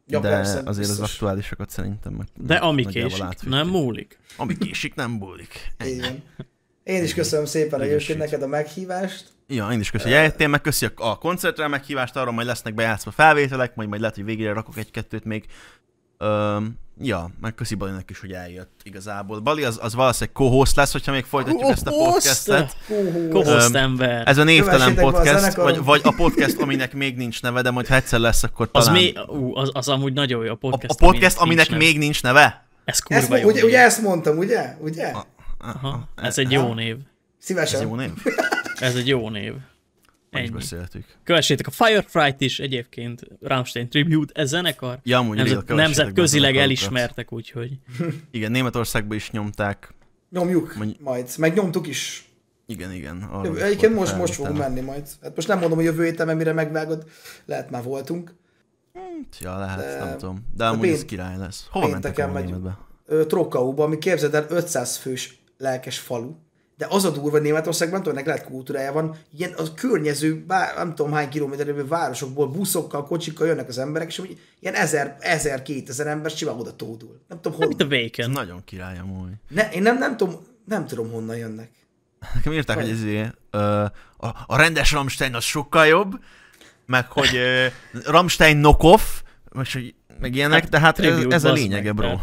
ja, de persze, azért biztos. az aktuálisokat szerintem meg De ami késik, átfüttük. nem múlik. Ami késik, nem múlik. Igen. Én is köszönöm szépen a neked a meghívást. Ja, én is köszönöm, hogy eljöttél, meg köszi a koncertre a meghívást, arról majd lesznek bejátszva felvételek, majd majd lehet, hogy végére rakok egy-kettőt még. Öm, Ja, meg köszi Balinak is, hogy eljött igazából. Bali az, az valószínűleg kohószt lesz, hogyha még folytatjuk Host! ezt a podcastet. Kohószt ember. Ez a névtelen podcast, a vagy, vagy a podcast, aminek még nincs neve, de majd ha egyszer lesz, akkor talán... Az, mi, ú, az, az amúgy nagyon jó, a podcast, A, a podcast, aminek, aminek még nincs neve? Ez kurva ezt, jó. Ugye, ugye ezt mondtam, ugye? ugye? A, a, a, Aha, ez egy jó név. Szívesen. Ez jó név? ez egy jó név. Ennyi. beszéltük. Kövessétek a Firefly-t is, egyébként Rammstein Tribute, ez zenekar. Ja, amúgy Nemzet, nemzetközileg elismertek, úgyhogy. Igen, Németországban is nyomták. Nyomjuk Mondj... majd, meg nyomtuk is. Igen, igen. Egyébként most, most fogunk menni majd. Hát most nem mondom, hogy jövő héten, mire megvágod, lehet már voltunk. Hm, ja, lehet, de, nem tudom. De amúgy ez király lesz. Hova mentek el Németbe? Trokkauba, ami képzeld el 500 fős lelkes falu de az a durva, hogy Németországban, tudom, ennek lehet kultúrája van, ilyen a környező, bár, nem tudom hány kilométerű városokból, buszokkal, kocsikkal jönnek az emberek, és úgy ilyen ezer, ezer, kétezer ember simán oda tódul. Nem tudom honnan. mint a Bacon. Ez nagyon király amúgy. Ne, én nem, nem, tudom, nem tudom honnan jönnek. Nekem írták, hogy izé, ö, a, a rendes ramstein az sokkal jobb, meg hogy ramstein knockoff, meg, meg ilyenek, hát tehát de hát ez, ez a lényege, bro. Meg.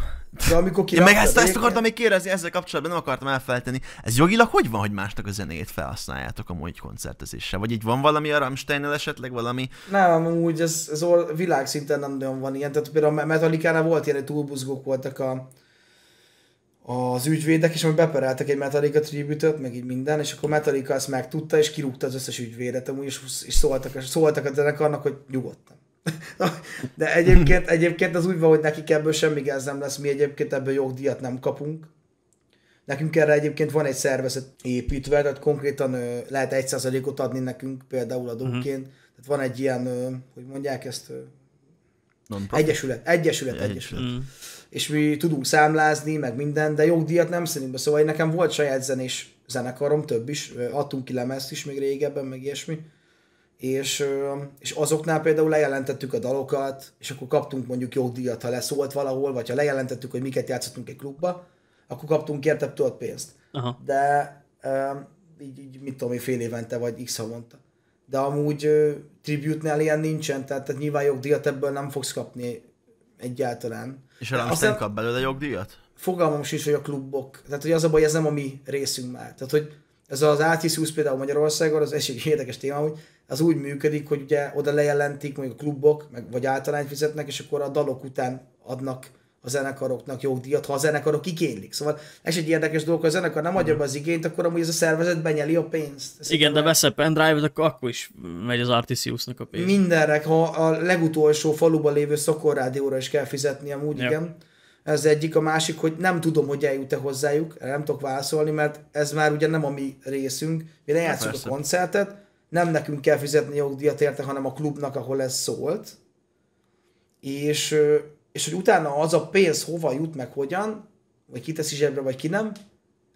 De amikor kirakta, ja, meg ezt, ezt akartam még kérdezni, ezzel kapcsolatban nem akartam elfelteni. Ez jogilag hogy van, hogy másnak a zenéjét felhasználjátok a mondjuk koncertezéssel? Vagy így van valami a rammstein esetleg valami? Nem, úgy ez, ez all, világszinten nem nagyon van ilyen. Tehát például a metallica volt ilyen, hogy túlbuzgók voltak a, az ügyvédek, és majd bepereltek egy Metallica tribütöt, meg így minden, és akkor Metallica ezt megtudta, és kirúgta az összes ügyvédet, amúgy, és, és szóltak, szóltak a zenekarnak, hogy nyugodtan. De egyébként, egyébként az úgy van, hogy nekik ebből semmi gáz nem lesz, mi egyébként ebből jogdíjat nem kapunk. Nekünk erre egyébként van egy szervezet építve, tehát konkrétan lehet egy százalékot adni nekünk például adóként. Uh-huh. Tehát van egy ilyen, hogy mondják ezt, ö, egyesület, egyesület, egyesület. Uh-huh. És mi tudunk számlázni, meg minden, de jogdíjat nem szerintem. Szóval nekem volt saját zenés zenekarom, több is, adtunk ki lemezt is még régebben, meg ilyesmi és, és azoknál például lejelentettük a dalokat, és akkor kaptunk mondjuk jogdíjat, ha leszólt valahol, vagy ha lejelentettük, hogy miket játszottunk egy klubba, akkor kaptunk érte tudott pénzt. Aha. De um, így, így, mit tudom fél évente, vagy x havonta. De amúgy uh, tribute-nál ilyen nincsen, tehát, tehát nyilván jogdíjat ebből nem fogsz kapni egyáltalán. És a Rammstein kap belőle jogdíjat? Fogalmam sincs, hogy a klubok, tehát hogy az a baj, ez nem a mi részünk már. Tehát, hogy ez az AT20 például Magyarországon, az egy érdekes téma, hogy az úgy működik, hogy ugye oda lejelentik mondjuk a klubok, meg, vagy általányt fizetnek, és akkor a dalok után adnak a zenekaroknak jogdíjat, ha a zenekarok igénylik. Szóval ez egy érdekes dolog, ha a zenekar nem adja be az igényt, akkor amúgy ez a szervezet benyeli a pénzt. Ezt Igen, de vesz pendrive-ot, akkor, akkor is megy az Artisiusnak a pénz. Mindenre, ha a legutolsó faluban lévő szokorrádióra is kell fizetni, amúgy yep. igen. Ez egyik, a másik, hogy nem tudom, hogy eljut-e hozzájuk, nem tudok válaszolni, mert ez már ugye nem a mi részünk, mi lejátszunk a koncertet, nem nekünk kell fizetni jogdíjat érte, hanem a klubnak, ahol ez szólt, és, és hogy utána az a pénz hova jut, meg hogyan, vagy ki teszi zsebre, vagy ki nem,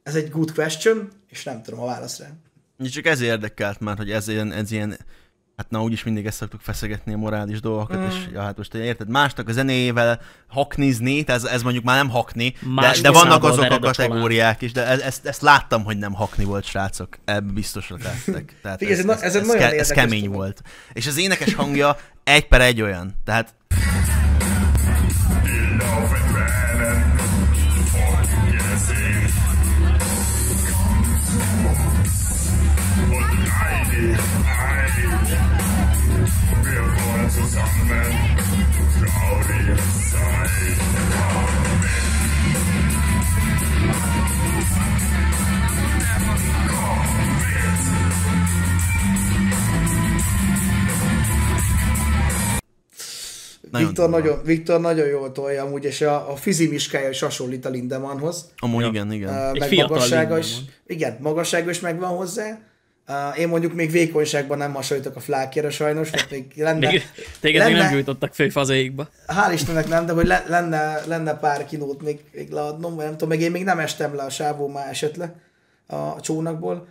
ez egy good question, és nem tudom a válaszra. Csak ez érdekelt már, hogy ez ilyen, ez ilyen Hát na, úgyis mindig ezt szoktuk feszegetni a morális dolgokat, mm. és ja, hát most érted, másnak a zenéjével haknizni, ez, ez mondjuk már nem hakni, Más de, de vannak azok a kategóriák is, de ezt, ezt láttam, hogy nem hakni volt, srácok, ebben biztosra tettek. Tehát ez, ez, ez, ez, ez, ke, ez kemény volt. És az énekes hangja egy per egy olyan, tehát... Nagyon Viktor, nagyon, Viktor nagyon jól tolja amúgy, és a, a fizimiskája is hasonlít a Lindemannhoz. Amúgy ja. igen, igen. Uh, meg magassága is, igen, magassága is megvan hozzá. Uh, én mondjuk még vékonyságban nem hasonlítok a flákjára sajnos, mert még lenne... téged lenne, még nem gyújtottak fazéikba. Hál' Istennek nem, de hogy le, lenne, lenne pár kilót még, még leadnom, vagy nem tudom, meg én még nem estem le a sávó, már esetleg a csónakból,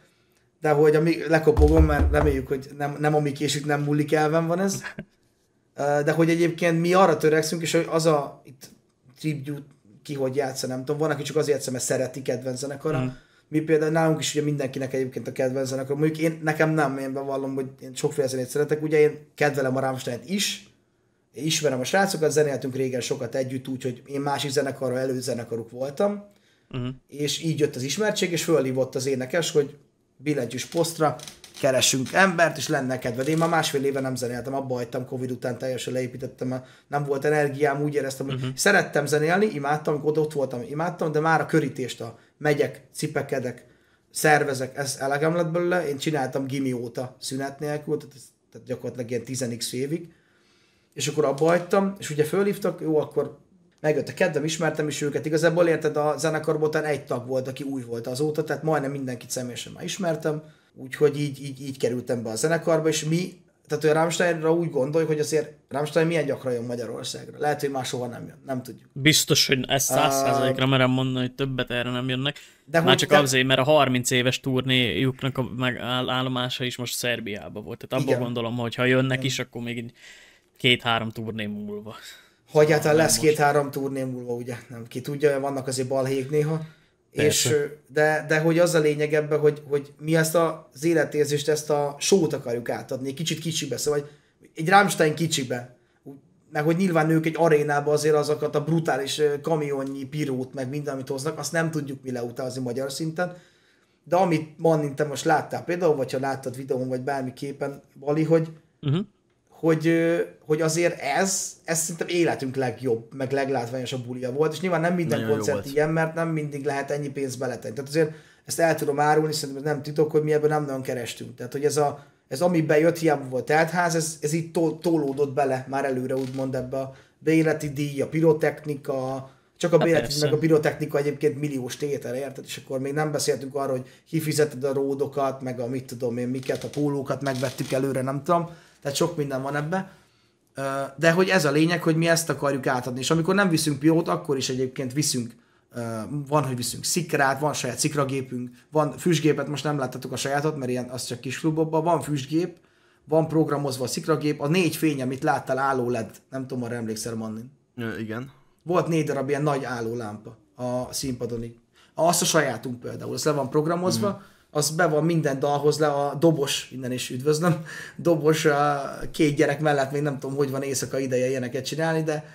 de hogy mi lekopogom, mert reméljük, hogy nem, nem a mi késük nem múlik elven van ez. de hogy egyébként mi arra törekszünk, és hogy az a itt, tribute ki hogy játsza, nem tudom, van, aki csak azért játsza, mert szereti kedvenc zenekara. Mm. Mi például nálunk is ugye mindenkinek egyébként a kedvenc zenekar. Mondjuk én, nekem nem, én bevallom, hogy én sokféle zenét szeretek, ugye én kedvelem a Rammstein is, ismerem a srácokat, zenéltünk régen sokat együtt, úgyhogy én másik zenekarra előzenekaruk voltam, Mm. és így jött az ismertség, és fölhívott az énekes, hogy billentyűs posztra keresünk embert, és lenne kedved. Én már másfél éve nem zenéltem, abba hagytam Covid után, teljesen leépítettem, nem volt energiám, úgy éreztem, hogy uh-huh. szerettem zenélni, imádtam, amikor ott voltam, imádtam, de már a körítést, a megyek, cipekedek, szervezek, ez elegem lett belőle, én csináltam gimi óta szünet nélkül, tehát, tehát gyakorlatilag ilyen 10 évig, és akkor abba hagytam, és ugye fölhívtak, jó, akkor megjött a kedvem, ismertem is őket, igazából érted, a zenekarból egy tag volt, aki új volt azóta, tehát majdnem mindenkit személyesen már ismertem, Úgyhogy így, így, így kerültem be a zenekarba, és mi, tehát ő Rámsteinra úgy gondoljuk, hogy azért Rámstein milyen gyakran jön Magyarországra. Lehet, hogy máshova nem jön, nem tudjuk. Biztos, hogy ezt száz százalékra merem mondani, hogy többet erre nem jönnek. De Már csak de... azért, mert a 30 éves turnéjuknak a állomása is most Szerbiába volt. Tehát abban gondolom, hogy ha jönnek is, akkor még két-három turné múlva. Hogy hát szóval lesz két-három turné múlva, ugye? Nem, ki tudja, vannak azért balhék néha. És, de, de hogy az a lényeg ebben, hogy, hogy mi ezt az életérzést, ezt a sót akarjuk átadni, egy kicsit kicsibe, szóval egy Rammstein kicsibe. Meg hogy nyilván ők egy arénába azért azokat a brutális kamionnyi pirót, meg minden, amit hoznak, azt nem tudjuk mi leutazni magyar szinten. De amit Mannin, te most láttál például, vagy ha láttad videón, vagy bármi képen, Bali, hogy, uh-huh hogy, hogy azért ez, ez szerintem életünk legjobb, meg leglátványosabb bulia volt, és nyilván nem minden Nagyon koncert ilyen, mert nem mindig lehet ennyi pénzt beletenni. Tehát azért ezt el tudom árulni, szerintem nem titok, hogy mi ebben nem nagyon kerestünk. Tehát, hogy ez, a, ez ami bejött, hiába volt teltház, ez, ez így tolódott bele már előre, úgymond ebbe a béleti díj, a pirotechnika, csak a hát béleti, meg a pirotechnika egyébként milliós tétel, érted? És akkor még nem beszéltünk arról, hogy kifizeted a ródokat, meg a mit tudom én, miket, a pólókat megvettük előre, nem tudom. Tehát sok minden van ebbe. De hogy ez a lényeg, hogy mi ezt akarjuk átadni. És amikor nem viszünk piót, akkor is egyébként viszünk van, hogy viszünk szikrát, van saját szikragépünk, van füstgépet, most nem láttatok a sajátot, mert ilyen, az csak kis klubokban, van füstgép, van programozva a szikragép, a négy fény, amit láttál, álló LED, nem tudom, arra emlékszel, Manni. Ja, igen. Volt négy darab ilyen nagy álló lámpa a színpadon. Azt a sajátunk például, az le van programozva, mm az be van minden dalhoz le a dobos, minden is üdvözlöm, dobos a két gyerek mellett még nem tudom, hogy van éjszaka ideje ilyeneket csinálni, de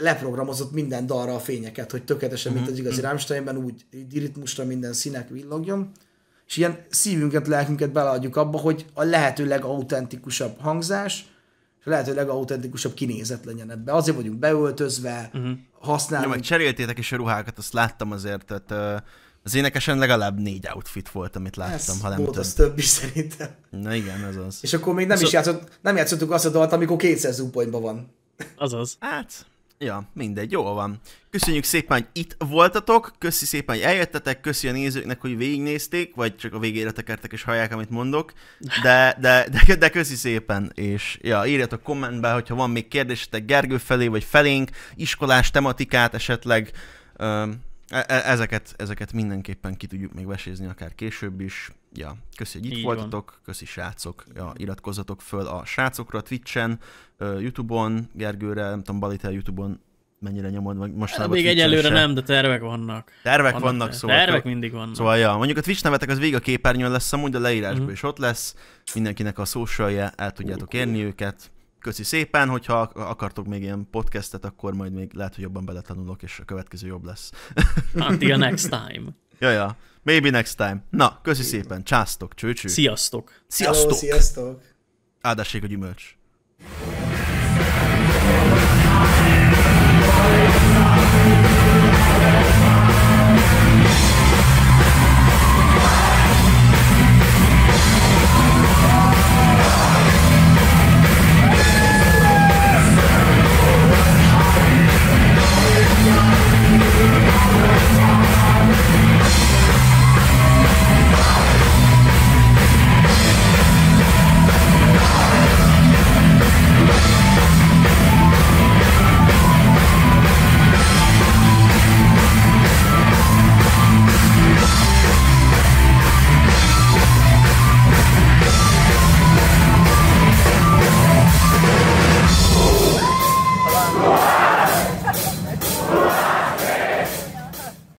leprogramozott minden dalra a fényeket, hogy tökéletesen, mint mhm, az igazi mhm. Rammsteinben, úgy ritmusra minden színek villogjon, és ilyen szívünket, lelkünket beleadjuk abba, hogy a lehető legautentikusabb hangzás, és a lehető legautentikusabb kinézet legyen ebbe. Azért vagyunk beöltözve, uh-huh. Mhm. használunk. Ja, meg cseréltétek is a ruhákat, azt láttam azért, tehát uh az énekesen legalább négy outfit volt, amit láttam, ez ha nem volt, több. az több is szerintem. Na igen, az az. És akkor még nem szóval... is játszott, nem játszottuk azt a dalt, amikor 200 zoompointban van. Az az. Hát, ja, mindegy, jól van. Köszönjük szépen, hogy itt voltatok, köszi szépen, hogy eljöttetek, köszi a nézőknek, hogy végignézték, vagy csak a végére tekertek és hallják, amit mondok, de, de, de, de köszi szépen, és ja, írjatok kommentbe, hogyha van még kérdésetek Gergő felé, vagy felénk, iskolás tematikát esetleg, um, E, e, ezeket, ezeket mindenképpen ki tudjuk még vesézni, akár később is. Ja, köszi, hogy itt Így voltatok, van. köszi srácok. Ja, iratkozzatok föl a srácokra Twitch-en, Youtube-on, Gergőre, nem tudom, Balitel Youtube-on mennyire nyomod mostanában. Hát még egyelőre se. nem, de tervek vannak. Tervek vannak, vannak szóval. Tervek tök. mindig vannak. Szóval, ja, mondjuk a Twitch nevetek az végig a képernyőn lesz, amúgy a leírásban uh-huh. is ott lesz. Mindenkinek a social el tudjátok érni őket. Köszi szépen, hogyha akartok még ilyen podcastet, akkor majd még lehet, hogy jobban beletanulok, és a következő jobb lesz. Until next time. Ja, ja. Maybe next time. Na, köszi szépen. Császtok, csőcső. Sziasztok. Sziasztok. Hello, sziasztok. Áldásség a gyümölcs.